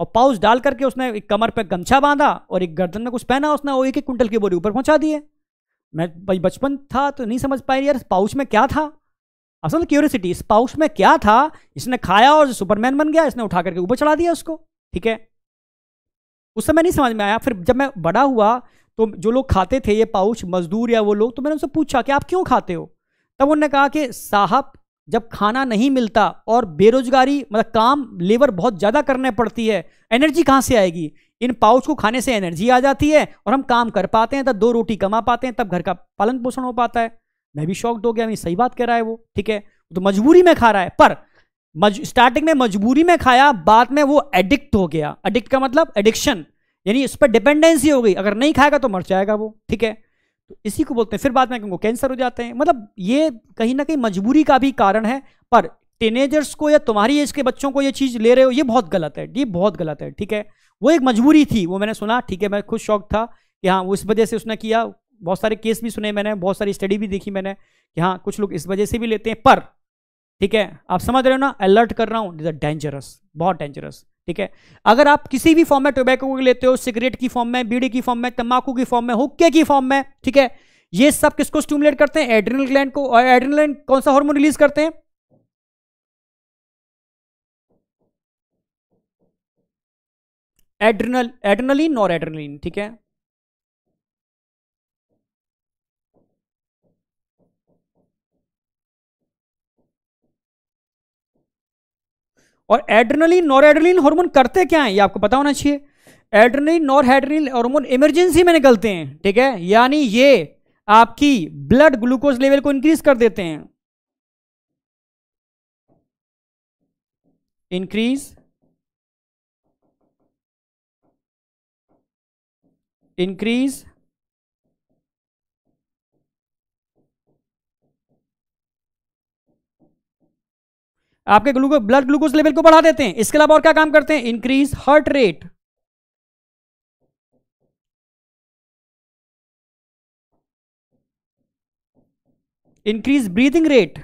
और पाउच डाल करके उसने एक कमर पे गमछा बांधा और एक गर्दन में कुछ पहना उसने वो एक एक कुंटल की बोरी ऊपर पहुंचा दिए मैं भाई बचपन था तो नहीं समझ पाया यार पाउच में क्या था असल क्यूरियसिटी इस पाउच में क्या था इसने खाया और सुपरमैन बन गया इसने उठा करके ऊपर चढ़ा दिया उसको ठीक है उस समय नहीं समझ में आया फिर जब मैं बड़ा हुआ तो जो लोग खाते थे ये पाउच मजदूर या वो लोग तो मैंने उनसे पूछा कि आप क्यों खाते हो तब उन्होंने कहा कि साहब जब खाना नहीं मिलता और बेरोजगारी मतलब काम लेबर बहुत ज़्यादा करने पड़ती है एनर्जी कहाँ से आएगी इन पाउच को खाने से एनर्जी आ जाती है और हम काम कर पाते हैं तब दो रोटी कमा पाते हैं तब घर का पालन पोषण हो पाता है मैं भी शॉक्ड हो गया मैं सही बात कह रहा है वो ठीक है तो मजबूरी में खा रहा है पर मज, स्टार्टिंग में मजबूरी में खाया बाद में वो एडिक्ट हो गया एडिक्ट का मतलब एडिक्शन यानी इस पर डिपेंडेंसी हो गई अगर नहीं खाएगा तो मर जाएगा वो ठीक है इसी को बोलते हैं फिर बाद में उनको कैंसर हो जाते हैं मतलब ये कहीं ना कहीं मजबूरी का भी कारण है पर टीनेजर्स को या तुम्हारी एज के बच्चों को ये चीज़ ले रहे हो ये बहुत गलत है ये बहुत गलत है ठीक है वो एक मजबूरी थी वो मैंने सुना ठीक है मैं खुद शौक था कि हाँ इस वजह से उसने किया बहुत सारे केस भी सुने मैंने बहुत सारी स्टडी भी देखी मैंने कि हाँ कुछ लोग इस वजह से भी लेते हैं पर ठीक है आप समझ रहे हो ना अलर्ट कर रहा हूँ इज अ डेंजरस बहुत डेंजरस ठीक है अगर आप किसी भी फॉर्म में टोबैको को लेते हो सिगरेट की फॉर्म में बीड़ी की फॉर्म में तंबाकू की फॉर्म में हुक्के की फॉर्म में ठीक है ये सब किसको स्टूमुलेट करते हैं एड्रिनल ग्लैंड को और एड्रिनल कौन सा हार्मोन रिलीज करते हैं एड्रिनल एड्रिनलिन और एड्रिनलिन ठीक है और एड्रेनलिन नॉरएड्रेनलिन हार्मोन करते क्या हैं ये आपको पता होना चाहिए एड्रेनलिन नॉरएड्रेनलिन हार्मोन इमरजेंसी में निकलते हैं ठीक है यानी ये आपकी ब्लड ग्लूकोज लेवल को इंक्रीज कर देते हैं इंक्रीज इंक्रीज आपके ग्लूको ब्लड ग्लूकोज लेवल को बढ़ा देते हैं इसके अलावा और क्या काम करते हैं increase heart rate increase breathing rate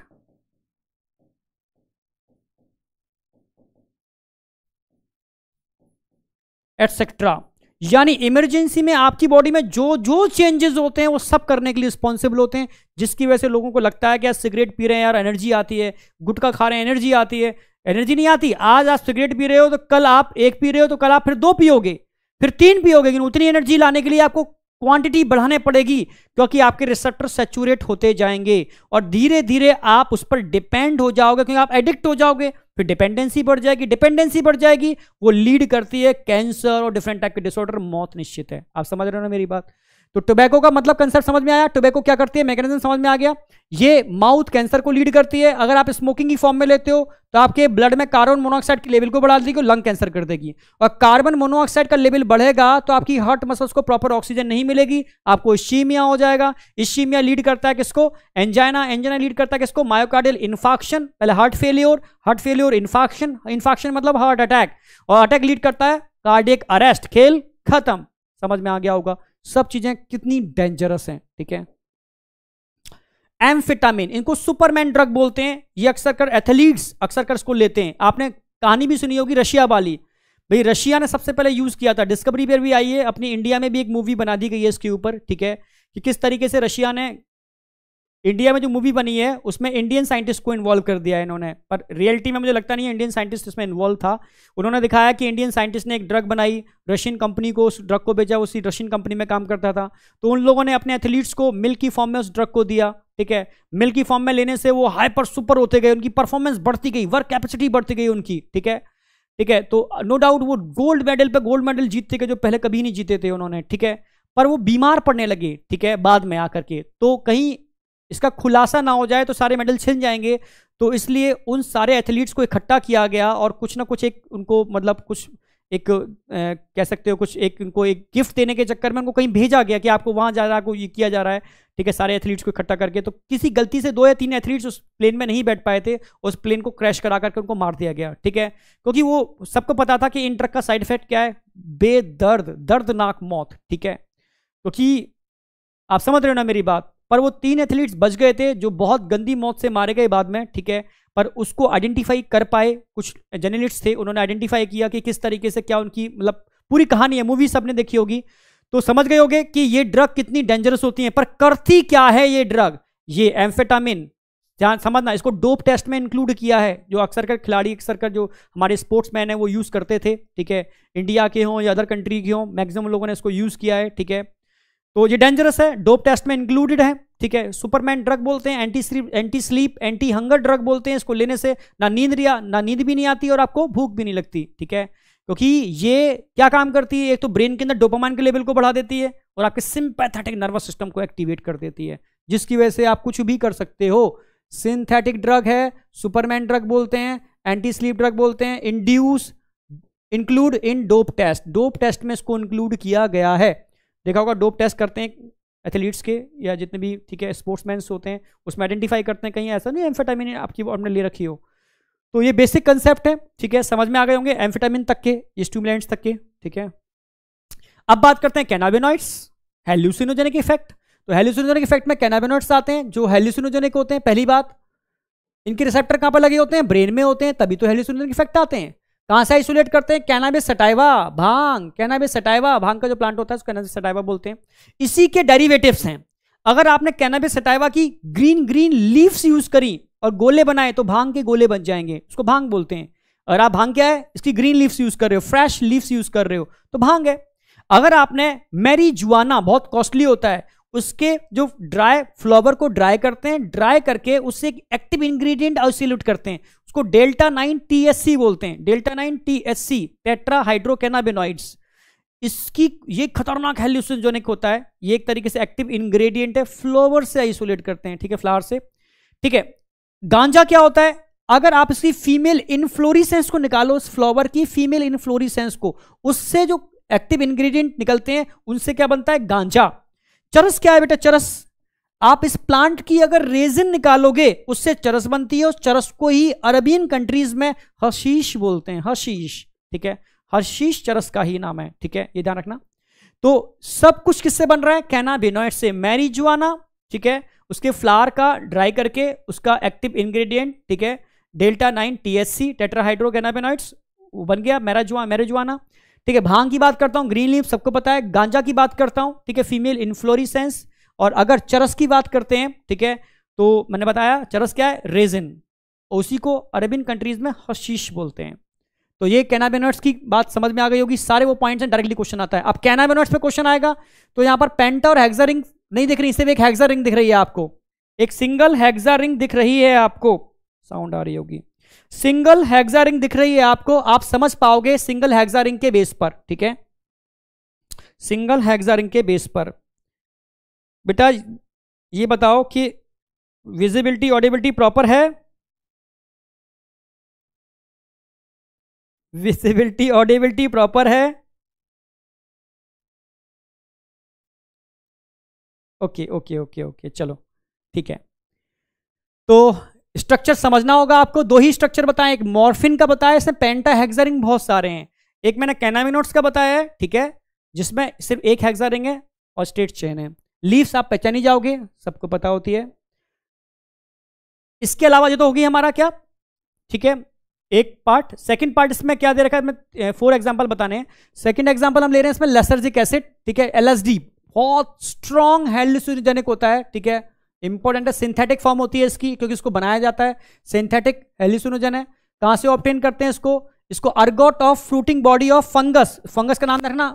etcetera यानी इमरजेंसी में आपकी बॉडी में जो जो चेंजेस होते हैं वो सब करने के लिए रिस्पॉन्सिबल होते हैं जिसकी वजह से लोगों को लगता है कि यार सिगरेट पी रहे हैं यार एनर्जी आती है गुटखा खा रहे हैं एनर्जी आती है एनर्जी नहीं आती आज आप सिगरेट पी रहे हो तो कल आप एक पी रहे हो तो कल आप फिर दो पियोगे फिर तीन पियोगे लेकिन उतनी एनर्जी लाने के लिए आपको क्वांटिटी बढ़ाने पड़ेगी क्योंकि आपके रिसेप्टर सेचूरेट होते जाएंगे और धीरे धीरे आप उस पर डिपेंड हो जाओगे क्योंकि आप एडिक्ट हो जाओगे फिर डिपेंडेंसी बढ़ जाएगी डिपेंडेंसी बढ़ जाएगी वो लीड करती है कैंसर और डिफरेंट टाइप के डिसऑर्डर मौत निश्चित है आप समझ रहे हो ना मेरी बात तो टोबैको का मतलब कंसेप्ट समझ में आया टोबैको क्या करती है मैकेनिज्म समझ में आ गया ये माउथ कैंसर को लीड करती है अगर आप स्मोकिंग की फॉर्म में लेते हो तो आपके ब्लड में कार्बन मोनोऑक्साइड के लेवल को बढ़ा देगी लंग कैंसर कर देगी और कार्बन मोनोऑक्साइड का लेवल बढ़ेगा तो आपकी हार्ट मसल्स को प्रॉपर ऑक्सीजन नहीं मिलेगी आपको इशीमिया हो जाएगा इशीमिया लीड करता है किसको एंजाइना एंजाइना लीड करता है किसको मायोकार्डियल इन्फाक्शन पहले heart failure heart failure infarction infarction मतलब हार्ट अटैक और अटैक लीड करता है कार्डियक अरेस्ट खेल खत्म समझ में आ गया होगा सब चीजें कितनी डेंजरस हैं ठीक है एम्फिटामिन इनको सुपरमैन ड्रग बोलते हैं ये अक्सर कर एथलीट्स अक्सर कर इसको लेते हैं आपने कहानी भी सुनी होगी रशिया वाली भाई रशिया ने सबसे पहले यूज किया था डिस्कवरी पर भी आई है अपनी इंडिया में भी एक मूवी बना दी गई है इसके ऊपर ठीक है कि किस तरीके से रशिया ने इंडिया में जो मूवी बनी है उसमें इंडियन साइंटिस्ट को इन्वॉल्व कर दिया है इन्होंने पर रियलिटी में मुझे लगता नहीं है इंडियन साइंटिस्ट इसमें इन्वॉल्व था उन्होंने दिखाया कि इंडियन साइंटिस्ट ने एक ड्रग बनाई रशियन कंपनी को उस ड्रग को बेचा उसी रशियन कंपनी में काम करता था तो उन लोगों ने अपने एथलीट्स को मिल्क की फॉर्म में उस ड्रग को दिया ठीक है मिल्क की फॉर्म में लेने से वो हाइपर सुपर होते गए उनकी परफॉर्मेंस बढ़ती गई वर्क कैपेसिटी बढ़ती गई उनकी ठीक है ठीक है तो नो डाउट वो गोल्ड मेडल पे गोल्ड मेडल जीतते गए जो पहले कभी नहीं जीते थे उन्होंने ठीक है पर वो बीमार पड़ने लगे ठीक है बाद में आकर के तो कहीं इसका खुलासा ना हो जाए तो सारे मेडल छिन जाएंगे तो इसलिए उन सारे एथलीट्स को इकट्ठा किया गया और कुछ ना कुछ एक उनको मतलब कुछ एक ए, कह सकते हो कुछ एक उनको एक गिफ्ट देने के चक्कर में उनको कहीं भेजा गया कि आपको वहाँ जा रहा है आपको ये किया जा रहा है ठीक है सारे एथलीट्स को इकट्ठा करके तो किसी गलती से दो या तीन एथलीट्स उस प्लेन में नहीं बैठ पाए थे उस प्लेन को क्रैश करा करके उनको मार दिया गया ठीक है क्योंकि वो सबको पता था कि इन ट्रक का साइड इफेक्ट क्या है बेदर्द दर्दनाक मौत ठीक है क्योंकि आप समझ रहे हो ना मेरी बात पर वो तीन एथलीट्स बच गए थे जो बहुत गंदी मौत से मारे गए बाद में ठीक है पर उसको आइडेंटिफाई कर पाए कुछ जर्नलिस्ट थे उन्होंने आइडेंटिफाई किया कि किस तरीके से क्या उनकी मतलब पूरी कहानी है मूवी सबने देखी होगी तो समझ गए होगे कि ये ड्रग कितनी डेंजरस होती है पर करती क्या है ये ड्रग ये एम्फेटामिन जहाँ समझना इसको डोप टेस्ट में इंक्लूड किया है जो अक्सर कर खिलाड़ी अक्सर कर जो हमारे स्पोर्ट्समैन है वो यूज़ करते थे ठीक है इंडिया के हों या अदर कंट्री के हों मैक्सिमम लोगों ने इसको यूज़ किया है ठीक है तो ये डेंजरस है डोप टेस्ट में इंक्लूडेड है ठीक है सुपरमैन ड्रग बोलते हैं anti sleep anti sleep anti hunger drug बोलते हैं इसको लेने से ना नींद रिया ना नींद भी नहीं आती और आपको भूख भी नहीं लगती ठीक है क्योंकि ये क्या काम करती है एक तो ब्रेन के अंदर डोपामाइन के लेवल को बढ़ा देती है और आपके सिंपैथेटिक नर्वस सिस्टम को एक्टिवेट कर देती है जिसकी वजह से आप कुछ भी कर सकते हो सिंथेटिक ड्रग है सुपरमैन ड्रग बोलते हैं एंटी स्लीप ड्रग बोलते हैं induce include in dope test dope test में इसको इंक्लूड किया गया है देखा होगा डोप टेस्ट करते हैं एथलीट्स के या जितने भी ठीक है स्पोर्ट्समैन्स होते हैं उसमें आइडेंटिफाई करते हैं कहीं ऐसा नहीं एम्फेटामिन आपकी आपने ले रखी हो तो ये बेसिक कंसेप्ट है ठीक है समझ में आ गए होंगे एम्फेटामिन तक के स्टूमुलेंट्स तक के ठीक है अब बात करते हैं कैनाबेनॉइड्स हेल्यूसिनोजेनिक इफेक्ट तो हेल्यूसिनोजेनिक इफेक्ट में कैनाबिनॉइड्स आते हैं जो हेल्यूसिनोजेनिक होते हैं पहली बात इनके रिसेप्टर कहाँ पर लगे होते हैं ब्रेन में होते हैं तभी तो हेल्यूसिनोजेनिक इफेक्ट आते हैं कहाँ से आइसोलेट करते हैं cannabis sativa bhang cannabis sativa bhang का जो प्लांट होता है उसको कैनाबिस सटाइवा बोलते हैं इसी के डेरिवेटिव्स हैं अगर आपने कैनाबिस सटाइवा की ग्रीन ग्रीन लीव्स यूज करी और गोले बनाए तो भांग के गोले बन जाएंगे उसको भांग बोलते हैं अगर आप भांग क्या है इसकी ग्रीन लीव्स यूज कर रहे हो फ्रेश लीव्स यूज कर रहे हो तो भांग है अगर आपने मैरी जुआना बहुत कॉस्टली होता है उसके जो ड्राई फ्लावर को ड्राई करते हैं ड्राई करके उससे एक एक्टिव इंग्रेडिएंट आइसोल्यूट करते हैं उसको डेल्टा नाइन टीएससी बोलते हैं delta nine THC tetrahydrocannabinoids इसकी ये खतरनाक हेल्यूसिनजोनिक होता है ये एक तरीके से एक्टिव इंग्रेडिएंट है फ्लोवर से आइसोलेट करते हैं ठीक है फ्लावर से ठीक है गांजा क्या होता है अगर आप इसकी फीमेल इनफ्लोरिसेंस को निकालो उस फ्लावर की फीमेल इनफ्लोरिसेंस को उससे जो एक्टिव इंग्रेडिएंट निकलते हैं उनसे क्या बनता है गांजा चरस क्या है बेटा चरस आप इस प्लांट की अगर रेजिन निकालोगे उससे चरस बनती है उस चरस को ही अरबियन कंट्रीज में हशीश बोलते हैं हशीश ठीक है हशीश चरस का ही नाम है ठीक है ये ध्यान रखना तो सब कुछ किससे बन रहा है कैनाबिनोइड से मैरिजुआना ठीक है उसके फ्लावर का ड्राई करके उसका एक्टिव इंग्रेडिएंट ठीक है delta nine T H C tetrahydrocannabinoids बन गया मैराजुआ मैरिजुआना ठीक है भांग की बात करता हूँ ग्रीन लीव सबको पता है गांजा की बात करता हूँ ठीक है फीमेल इन्फ्लोरिसेंस और अगर चरस की बात करते हैं ठीक है तो मैंने बताया चरस क्या है रेजिन उसी को अरेबियन कंट्रीज में हशीश बोलते हैं तो ये कैनाबेनोट्स की बात समझ में आ गई होगी सारे वो पॉइंट्स हैं डायरेक्टली क्वेश्चन आता है अब कैनाबेनोट्स पे क्वेश्चन आएगा तो यहाँ पर पेंटा और हैग्जा रिंग नहीं दिख रही सिर्फ एक हैग्जा रिंग दिख रही है आपको एक सिंगल हैग्जा रिंग दिख रही है आपको साउंड आ रही होगी सिंगल हैग्जा रिंग दिख रही है आपको आप समझ पाओगे सिंगल हैग्जा रिंग के बेस पर ठीक है सिंगल हैग्जा रिंग के बेस पर बेटा ये बताओ कि विजिबिलिटी ऑडिबिलिटी प्रॉपर है विजिबिलिटी ऑडिबिलिटी प्रॉपर है ओके ओके ओके ओके चलो ठीक है तो स्ट्रक्चर समझना होगा आपको दो ही स्ट्रक्चर बताएं एक मॉर्फिन का बताया इसमें पेंटा हेक्सारिंग बहुत सारे हैं एक मैंने कैनामिनोट्स का बताया है ठीक है जिसमें सिर्फ एक हेक्सा रिंग है और स्टेट चेन है लीव्स आप पहचान ही जाओगे सबको पता होती है इसके अलावा ये तो होगी हमारा क्या ठीक है एक पार्ट सेकंड पार्ट इसमें क्या दे रखा है मैं फोर एग्जांपल बताने हैं सेकंड एग्जांपल हम ले रहे हैं इसमें लेसर्जिक एसिड ठीक है एलएसडी बहुत स्ट्रॉन्ग हेल्डिसनिक होता है ठीक है इंपॉर्टेंट है सिंथेटिक फॉर्म होती है इसकी क्योंकि इसको बनाया जाता है सिंथेटिक हेल्डिसनोजन है कहां से ऑप्टेन करते हैं इसको इसको ergot of fruiting body of fungus fungus का नाम रखना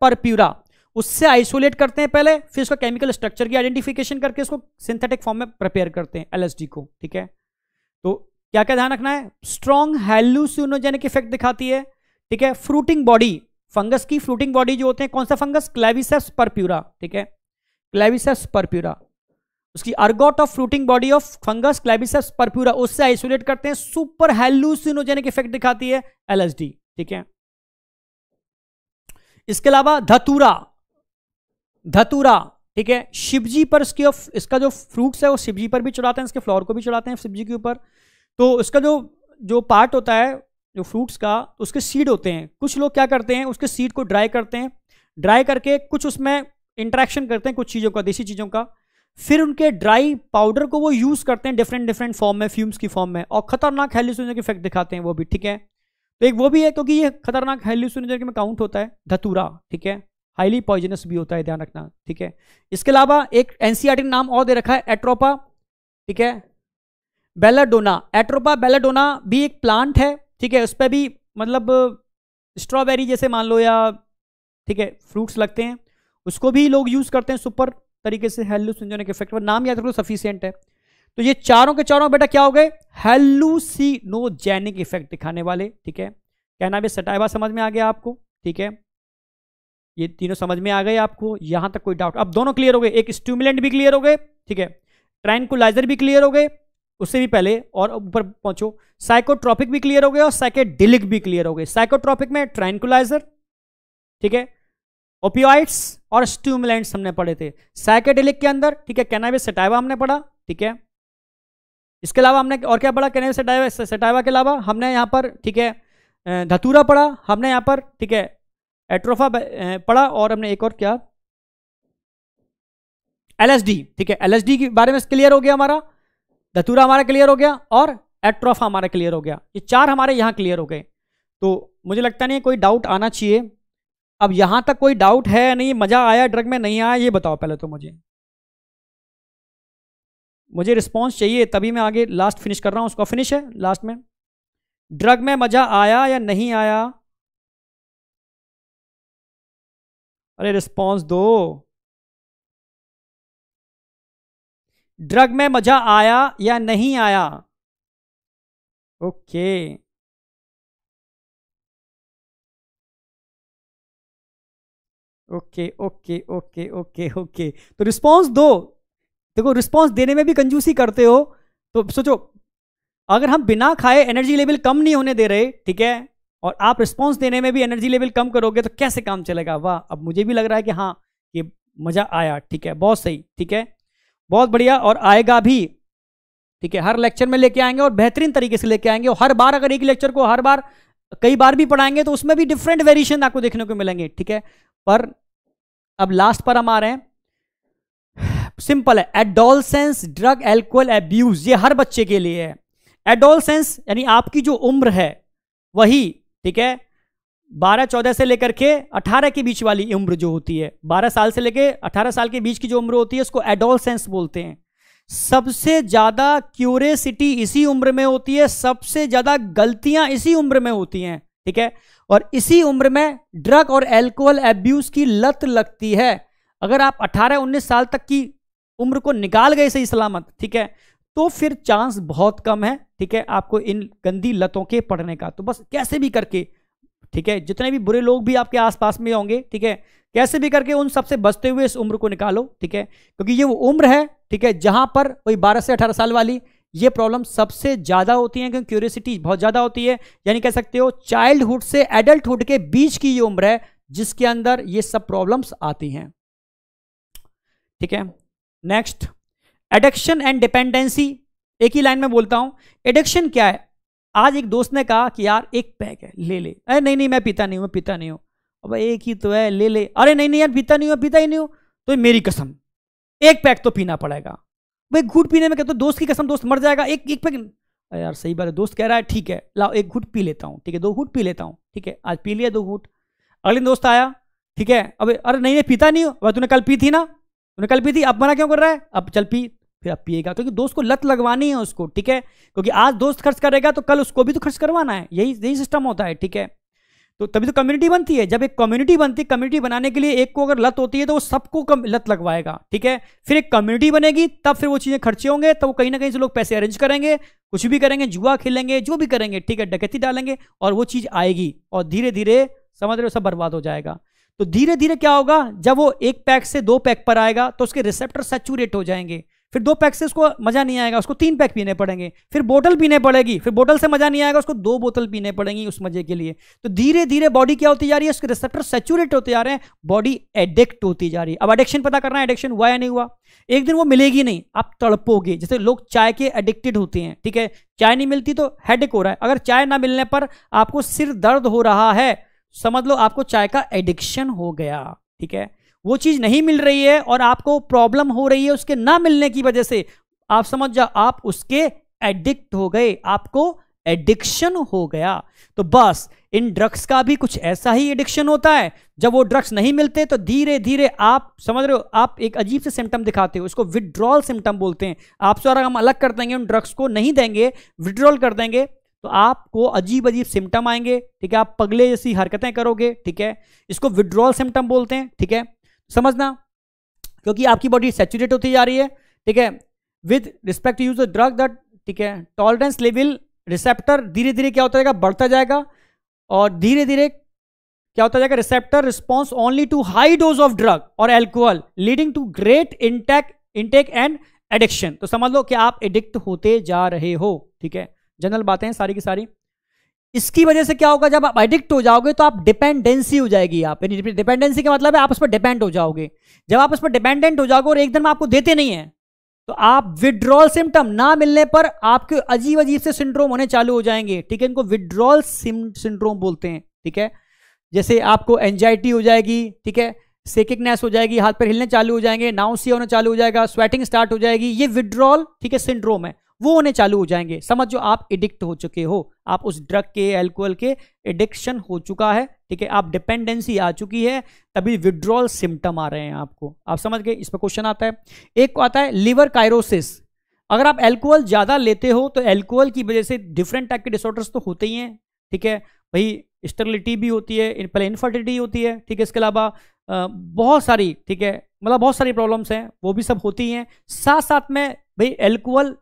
पर प्यूरा उससे आइसोलेट करते हैं पहले फिर उसका केमिकल स्ट्रक्चर की आइडेंटिफिकेशन करके उसको सिंथेटिक फॉर्म में प्रिपेयर करते हैं एलएसडी को ठीक है तो क्या क्या ध्यान रखना है स्ट्रॉन्ग हेलुसिनोजेनिक इफेक्ट दिखाती है ठीक है फ्रूटिंग बॉडी फंगस की फ्रूटिंग बॉडी जो होते हैं कौन सा फंगस क्लेविसेप्स परप्यूरा ठीक है क्लेविसेप्स परप्यूरा उसकी ergot of fruiting body of fungus claviceps purpurea उससे आइसोलेट करते हैं सुपर हेलुसिनोजेनिक इफेक्ट दिखाती है एलएसडी ठीक है इसके अलावा धतूरा धतूरा ठीक है शिवजी पर इसके इसका जो फ्रूट्स है वो शिवजी पर भी चढ़ाते हैं इसके फ्लावर को भी चढ़ाते हैं शिवजी के ऊपर तो इसका जो जो पार्ट होता है जो फ्रूट्स का तो उसके सीड होते हैं कुछ लोग क्या करते हैं उसके सीड को ड्राई करते हैं ड्राई करके कुछ उसमें इंट्रैक्शन करते हैं कुछ चीज़ों का देसी चीज़ों का फिर उनके ड्राई पाउडर को वो यूज़ करते हैं डिफरेंट डिफरेंट फॉर्म में फ्यूम्स की फॉर्म में और खतरनाक हेल्यूसिनोजन के इफेक्ट दिखाते हैं वो भी ठीक है तो एक वो भी है क्योंकि ये खतरनाक हेल्यूसिनोजन में काउंट होता है धतूरा ठीक है हाईली पॉइजनस भी होता है ध्यान रखना ठीक है इसके अलावा एक एनसीआरटी e नाम और दे रखा है एट्रोपा ठीक है बेलाडोना एट्रोपा बेलाडोना भी एक प्लांट है ठीक है उस पर भी मतलब स्ट्रॉबेरी जैसे मान लो या ठीक है फ्रूट्स लगते हैं उसको भी लोग यूज़ करते हैं सुपर तरीके से हेलुसिनोजनिक इफेक्ट पर नाम याद रखो सफिशियंट है तो ये चारों के चारों बेटा क्या हो गए हेलुसिनोजेनिक इफेक्ट दिखाने वाले ठीक है कहना भी सटाइवा समझ में आ गया आपको ठीक है ये तीनों समझ में आ गए आपको यहां तक कोई डाउट अब दोनों क्लियर हो गए एक स्टूमुलेंट भी क्लियर हो गए ठीक है ट्रैंकुलाइजर भी क्लियर हो गए उससे भी पहले और ऊपर पहुंचो साइकोट्रॉपिक भी क्लियर हो गए और साइकेडिलिक भी क्लियर हो गए साइकोट्रॉपिक में ट्रैंकुलाइजर ठीक है ओपियोइड्स और स्टूमुलेंट्स हमने पढ़े थे साइकेडिलिक के अंदर ठीक है कैनाबिस सेटाइवा हमने पढ़ा ठीक है इसके अलावा हमने और क्या पढ़ा कैनाबिस सेटाइवा के अलावा हमने यहाँ पर ठीक है धतूरा पढ़ा हमने यहाँ पर ठीक है एट्रोफा पढ़ा और हमने एक और क्या एलएसडी ठीक है एलएसडी के बारे में क्लियर हो गया हमारा धतूरा हमारा क्लियर हो गया और एट्रोफा हमारा क्लियर हो गया ये चार हमारे यहाँ क्लियर हो गए तो मुझे लगता नहीं कोई डाउट आना चाहिए अब यहाँ तक कोई डाउट है नहीं मज़ा आया ड्रग में नहीं आया ये बताओ पहले तो मुझे मुझे रिस्पॉन्स चाहिए तभी मैं आगे लास्ट फिनिश कर रहा हूँ उसका फिनिश है लास्ट में ड्रग में मज़ा आया या नहीं आया अरे रिस्पॉन्स दो ड्रग में मजा आया या नहीं आया okay okay okay okay okay okay तो रिस्पॉन्स दो देखो रिस्पॉन्स देने में भी कंजूसी करते हो तो सोचो अगर हम बिना खाए एनर्जी लेवल कम नहीं होने दे रहे ठीक है और आप रिस्पॉन्स देने में भी एनर्जी लेवल कम करोगे तो कैसे काम चलेगा वाह अब मुझे भी लग रहा है कि हाँ ये मज़ा आया ठीक है बहुत सही ठीक है बहुत बढ़िया और आएगा भी ठीक है हर लेक्चर में लेके आएंगे और बेहतरीन तरीके से लेके आएंगे और हर बार अगर एक लेक्चर को हर बार कई बार भी पढ़ाएंगे तो उसमें भी डिफरेंट वेरिएशन आपको देखने को मिलेंगे ठीक है पर अब लास्ट पर हम आ रहे हैं सिंपल है एडोलसेंस ड्रग एल्कोहल एब्यूज ये हर बच्चे के लिए है एडोलसेंस यानी आपकी जो उम्र है वही ठीक है बारह चौदह से लेकर के अठारह के बीच वाली उम्र जो होती है बारह साल से लेकर अठारह साल के बीच की जो उम्र होती है उसको एडोलसेंस बोलते हैं सबसे ज़्यादा क्यूरेसिटी इसी उम्र में होती है सबसे ज़्यादा गलतियां इसी उम्र में होती हैं ठीक है और इसी उम्र में ड्रग और एल्कोहल एब्यूज़ की लत लगती है अगर आप 18-19 साल तक की उम्र को निकाल गए सही सलामत ठीक है तो फिर चांस बहुत कम है ठीक है आपको इन गंदी लतों के पढ़ने का तो बस कैसे भी करके ठीक है जितने भी बुरे लोग भी आपके आसपास में होंगे ठीक है कैसे भी करके उन सबसे बचते हुए इस उम्र को निकालो ठीक है क्योंकि ये वो उम्र है ठीक है जहां पर वही बारह से अठारह साल वाली ये प्रॉब्लम सबसे ज़्यादा होती है क्योंकि क्यूरियसिटी बहुत ज़्यादा होती है यानी कह सकते हो चाइल्डहुड से एडल्टहुड के बीच की ये उम्र है जिसके अंदर ये सब प्रॉब्लम्स आती हैं ठीक है नेक्स्ट एडक्शन एंड डिपेंडेंसी एक ही लाइन में बोलता हूं एडक्शन क्या है आज एक दोस्त ने कहा कि यार एक पैक है ले ले अरे नहीं नहीं मैं पीता नहीं हूं मैं पीता नहीं हूं अब एक ही तो है ले ले अरे नहीं नहीं यार पीता नहीं हूं पीता ही नहीं हूं तो मेरी कसम एक पैक तो पीना पड़ेगा भाई घूट पीने में कहते तो दोस्त की कसम दोस्त मर जाएगा एक एक पैक यार सही बात है दोस्त कह रहा है ठीक है लाओ एक घूट पी लेता हूँ ठीक है दो घूट पी लेता हूँ ठीक है आज पी लिया दो घूट अगले दोस्त आया ठीक है अब अरे नहीं नहीं पीता नहीं हो तूने कल पी थी ना तूने कल पी थी अब मना क्यों कर रहा है अब चल पी फिर अब पिएगा क्योंकि दोस्त को लत लगवानी है उसको ठीक है क्योंकि आज दोस्त खर्च करेगा तो कल उसको भी तो खर्च करवाना है यही यही सिस्टम होता है ठीक है तो तभी तो कम्युनिटी बनती है जब एक कम्युनिटी बनती है कम्युनिटी बनाने के लिए एक को अगर लत होती है तो वो सबको लत लगवाएगा ठीक है फिर एक कम्युनिटी बनेगी तब फिर वो चीज़ें खर्चे होंगे तब वो कहीं ना कहीं से लोग पैसे अरेंज करेंगे कुछ भी करेंगे जुआ खेलेंगे जो भी करेंगे ठीक है डकैती डालेंगे और वो चीज़ आएगी और धीरे धीरे समझ रहे हो सब बर्बाद हो जाएगा तो धीरे धीरे क्या होगा जब वो एक पैक से दो पैक पर आएगा तो उसके रिसेप्टर सेचूरेट हो जाएंगे फिर दो पैक से उसको मजा नहीं आएगा उसको तीन पैक पीने पड़ेंगे फिर बोतल पीने पड़ेगी फिर बोतल से मजा नहीं आएगा उसको दो बोतल पीने पड़ेंगी उस मजे के लिए तो धीरे धीरे बॉडी क्या होती जा रही है उसके रिसेप्टर सेचूरेट होते जा रहे हैं बॉडी एडिक्ट होती जा रही है अब एडिक्शन पता करना है एडिक्शन हुआ या नहीं हुआ एक दिन वो मिलेगी नहीं आप तड़पोगे जैसे लोग चाय के एडिक्टेड होते हैं ठीक है चाय नहीं मिलती तो हेडेक हो रहा है अगर चाय ना मिलने पर आपको सिर दर्द हो रहा है समझ लो आपको चाय का एडिक्शन हो गया ठीक है वो चीज़ नहीं मिल रही है और आपको प्रॉब्लम हो रही है उसके ना मिलने की वजह से आप समझ जाओ आप उसके एडिक्ट हो गए आपको एडिक्शन हो गया तो बस इन ड्रग्स का भी कुछ ऐसा ही एडिक्शन होता है जब वो ड्रग्स नहीं मिलते तो धीरे धीरे आप समझ रहे हो आप एक अजीब से सिम्टम दिखाते हो उसको विड्रॉल सिम्टम बोलते हैं आपसे और हम अलग कर देंगे उन ड्रग्स को नहीं देंगे विड्रॉल कर देंगे तो आपको अजीब अजीब सिम्टम आएंगे ठीक है आप पगले जैसी हरकतें करोगे ठीक है इसको विड्रॉल सिम्टम बोलते हैं ठीक है समझना क्योंकि आपकी बॉडी सेचुरेट होती जा रही है ठीक है with respect to use the drug that ठीक है टॉलरेंस लेवल रिसेप्टर धीरे धीरे क्या होता जाएगा बढ़ता जाएगा और धीरे धीरे क्या होता जाएगा receptor response only to high dose of drug और alcohol leading to great intake intake and addiction तो समझ लो कि आप एडिक्ट होते जा रहे हो ठीक है जनरल बातें हैं सारी की सारी इसकी वजह से क्या होगा जब आप एडिक्ट हो जाओगे तो आप डिपेंडेंसी हो जाएगी आप डिपेंडेंसी का मतलब है आप उस पर डिपेंड हो जाओगे जब आप उस पर डिपेंडेंट हो जाओगे और एक दिन में आपको देते नहीं है तो आप विड्रॉल सिम्टम ना मिलने पर आपके अजीब अजीब से सिंड्रोम होने चालू हो जाएंगे ठीक है इनको विड्रॉल सिंड्रोम बोलते हैं ठीक है जैसे आपको एंजाइटी हो जाएगी ठीक है सेकिकनेस हो जाएगी हाथ पर हिलने चालू हो जाएंगे नाउसिया होना चालू हो जाएगा स्वेटिंग स्टार्ट हो जाएगी ये विड्रॉल ठीक है सिंड्रोम है वो होने चालू हो जाएंगे समझ जो आप एडिक्ट हो चुके हो आप उस ड्रग के एल्कोहल के एडिक्शन हो चुका है ठीक है आप डिपेंडेंसी आ चुकी है तभी विड्रॉल सिम्टम आ रहे हैं आपको आप समझ गए इस पर क्वेश्चन आता है एक आता है लिवर कायरोसिस अगर आप एल्कोहल ज़्यादा लेते हो तो एल्कोहल की वजह से डिफरेंट टाइप के डिसऑर्डर्स तो होते ही हैं ठीक है भाई स्टर्लिटी भी होती है पहले इन्फर्टिलिटी होती है ठीक है इसके अलावा बहुत सारी ठीक है मतलब बहुत सारी प्रॉब्लम्स हैं वो भी सब होती हैं साथ साथ में भाई एल्कोहल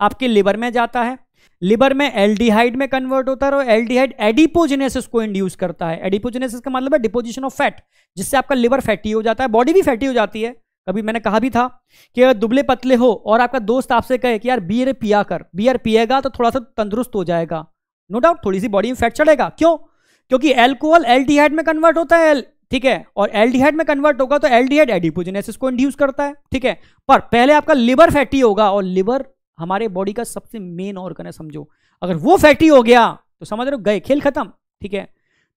आपके लिवर में जाता है लिवर में एल्डिहाइड में कन्वर्ट होता है और एल्डिहाइड एडिपोजेनेसिस को इंड्यूस करता है एडिपोजेनेसिस का मतलब है डिपोजिशन ऑफ फैट जिससे आपका लिवर फैटी हो जाता है बॉडी भी फैटी हो जाती है कभी मैंने कहा भी था कि अगर दुबले पतले हो और आपका दोस्त आपसे कहे कि यार बियर पिया कर बियर पिएगा तो थोड़ा सा तंदुरुस्त हो जाएगा नो डाउट थोड़ी सी बॉडी में फैट चढ़ेगा क्यों क्योंकि एल्कोहल एल्डिहाइड में कन्वर्ट होता है ठीक है और एल्डिहाइड में कन्वर्ट होगा तो एल्डिहाइड एडिपोजेनेसिस को इंड्यूस करता है ठीक है पर पहले आपका लिवर फैटी होगा और लिवर हमारे बॉडी का सबसे मेन ऑर्गन है समझो अगर वो फैटी हो गया तो समझ रहे हो गए खेल खत्म ठीक है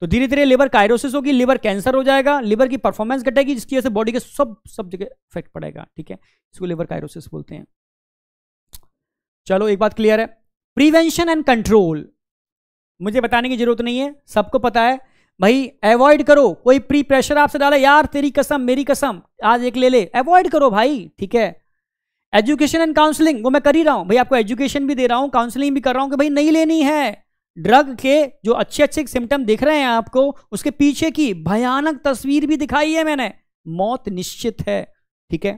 तो धीरे धीरे लिवर कायरोसिस होगी लिवर कैंसर हो जाएगा लिवर की परफॉर्मेंस घटेगी जिसकी वजह से बॉडी के सब सब जगह इफेक्ट पड़ेगा ठीक है इसको लिवर कायरोसिस बोलते हैं चलो एक बात क्लियर है प्रिवेंशन एंड कंट्रोल मुझे बताने की जरूरत नहीं है सबको पता है भाई अवॉइड करो कोई प्री प्रेशर आपसे डाला यार तेरी कसम मेरी कसम आज एक ले ले अवॉइड करो भाई ठीक है एजुकेशन एंड काउंसलिंग वो मैं कर ही रहा हूँ भाई आपको एजुकेशन भी दे रहा हूँ काउंसलिंग भी कर रहा हूँ कि भाई नहीं लेनी है ड्रग के जो अच्छे अच्छे सिम्टम दिख रहे हैं आपको उसके पीछे की भयानक तस्वीर भी दिखाई है मैंने मौत निश्चित है ठीक है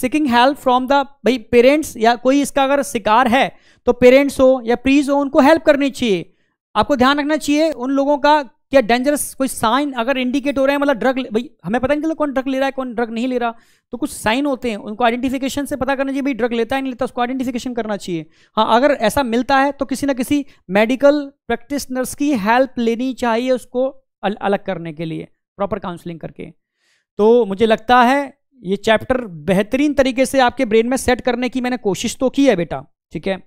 सिकिंग हेल्प फ्रॉम द भाई पेरेंट्स या कोई इसका अगर शिकार है तो पेरेंट्स हो या प्रीज हो उनको हेल्प करनी चाहिए आपको ध्यान रखना चाहिए उन लोगों का या डेंजरस कोई साइन अगर इंडिकेट हो रहे हैं मतलब ड्रग भाई हमें पता नहीं चलता कौन ड्रग ले रहा है कौन ड्रग नहीं ले रहा तो कुछ साइन होते हैं उनको आइडेंटिफिकेशन से पता करना चाहिए भाई ड्रग लेता है नहीं लेता उसको आइडेंटिफिकेशन करना चाहिए हाँ अगर ऐसा मिलता है तो किसी ना किसी मेडिकल प्रैक्टिस नर्स की हेल्प लेनी चाहिए उसको अल, अलग करने के लिए प्रॉपर काउंसलिंग करके तो मुझे लगता है ये चैप्टर बेहतरीन तरीके से आपके ब्रेन में सेट करने की मैंने कोशिश तो की है बेटा ठीक है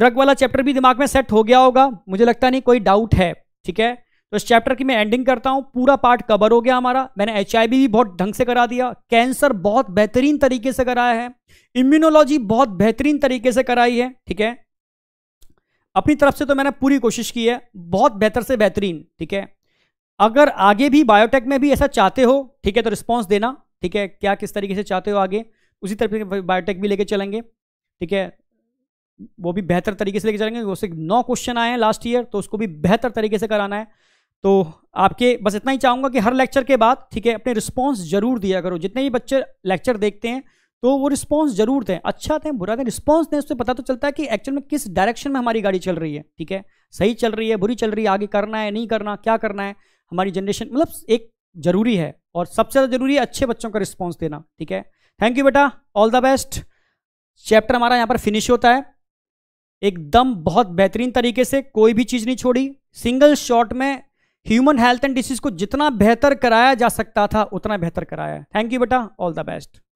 ड्रग वाला चैप्टर भी दिमाग में सेट हो गया होगा मुझे लगता नहीं कोई डाउट है ठीक है तो इस चैप्टर की मैं एंडिंग करता हूं पूरा पार्ट कवर हो गया हमारा मैंने एच भी बहुत ढंग से करा दिया कैंसर बहुत बेहतरीन तरीके से कराया है इम्यूनोलॉजी बहुत बेहतरीन तरीके से कराई है ठीक है अपनी तरफ से तो मैंने पूरी कोशिश की है बहुत बेहतर से बेहतरीन ठीक है अगर आगे भी बायोटेक में भी ऐसा चाहते हो ठीक है तो रिस्पॉन्स देना ठीक है क्या किस तरीके से चाहते हो आगे उसी तरह बायोटेक भी लेके चलेंगे ठीक है वो भी बेहतर तरीके से लेके चलेंगे उससे नौ क्वेश्चन आए हैं लास्ट ईयर तो उसको भी बेहतर तरीके से कराना है तो आपके बस इतना ही चाहूँगा कि हर लेक्चर के बाद ठीक है अपने रिस्पॉन्स जरूर दिया करो जितने भी बच्चे लेक्चर देखते हैं तो वो रिस्पॉन्स जरूर दें अच्छा दें बुरा दें रिस्पॉन्स दें उससे पता तो चलता है कि एक्चुअल में किस डायरेक्शन में हमारी गाड़ी चल रही है ठीक है सही चल रही है बुरी चल रही है आगे करना है नहीं करना क्या करना है हमारी जनरेशन मतलब एक जरूरी है और सबसे ज़्यादा जरूरी है अच्छे बच्चों का रिस्पॉन्स देना ठीक है थैंक यू बेटा ऑल द बेस्ट चैप्टर हमारा यहाँ पर फिनिश होता है एकदम बहुत बेहतरीन तरीके से कोई भी चीज़ नहीं छोड़ी सिंगल शॉट में ह्यूमन हेल्थ एंड डिसीज को जितना बेहतर कराया जा सकता था उतना बेहतर कराया थैंक यू बेटा ऑल द बेस्ट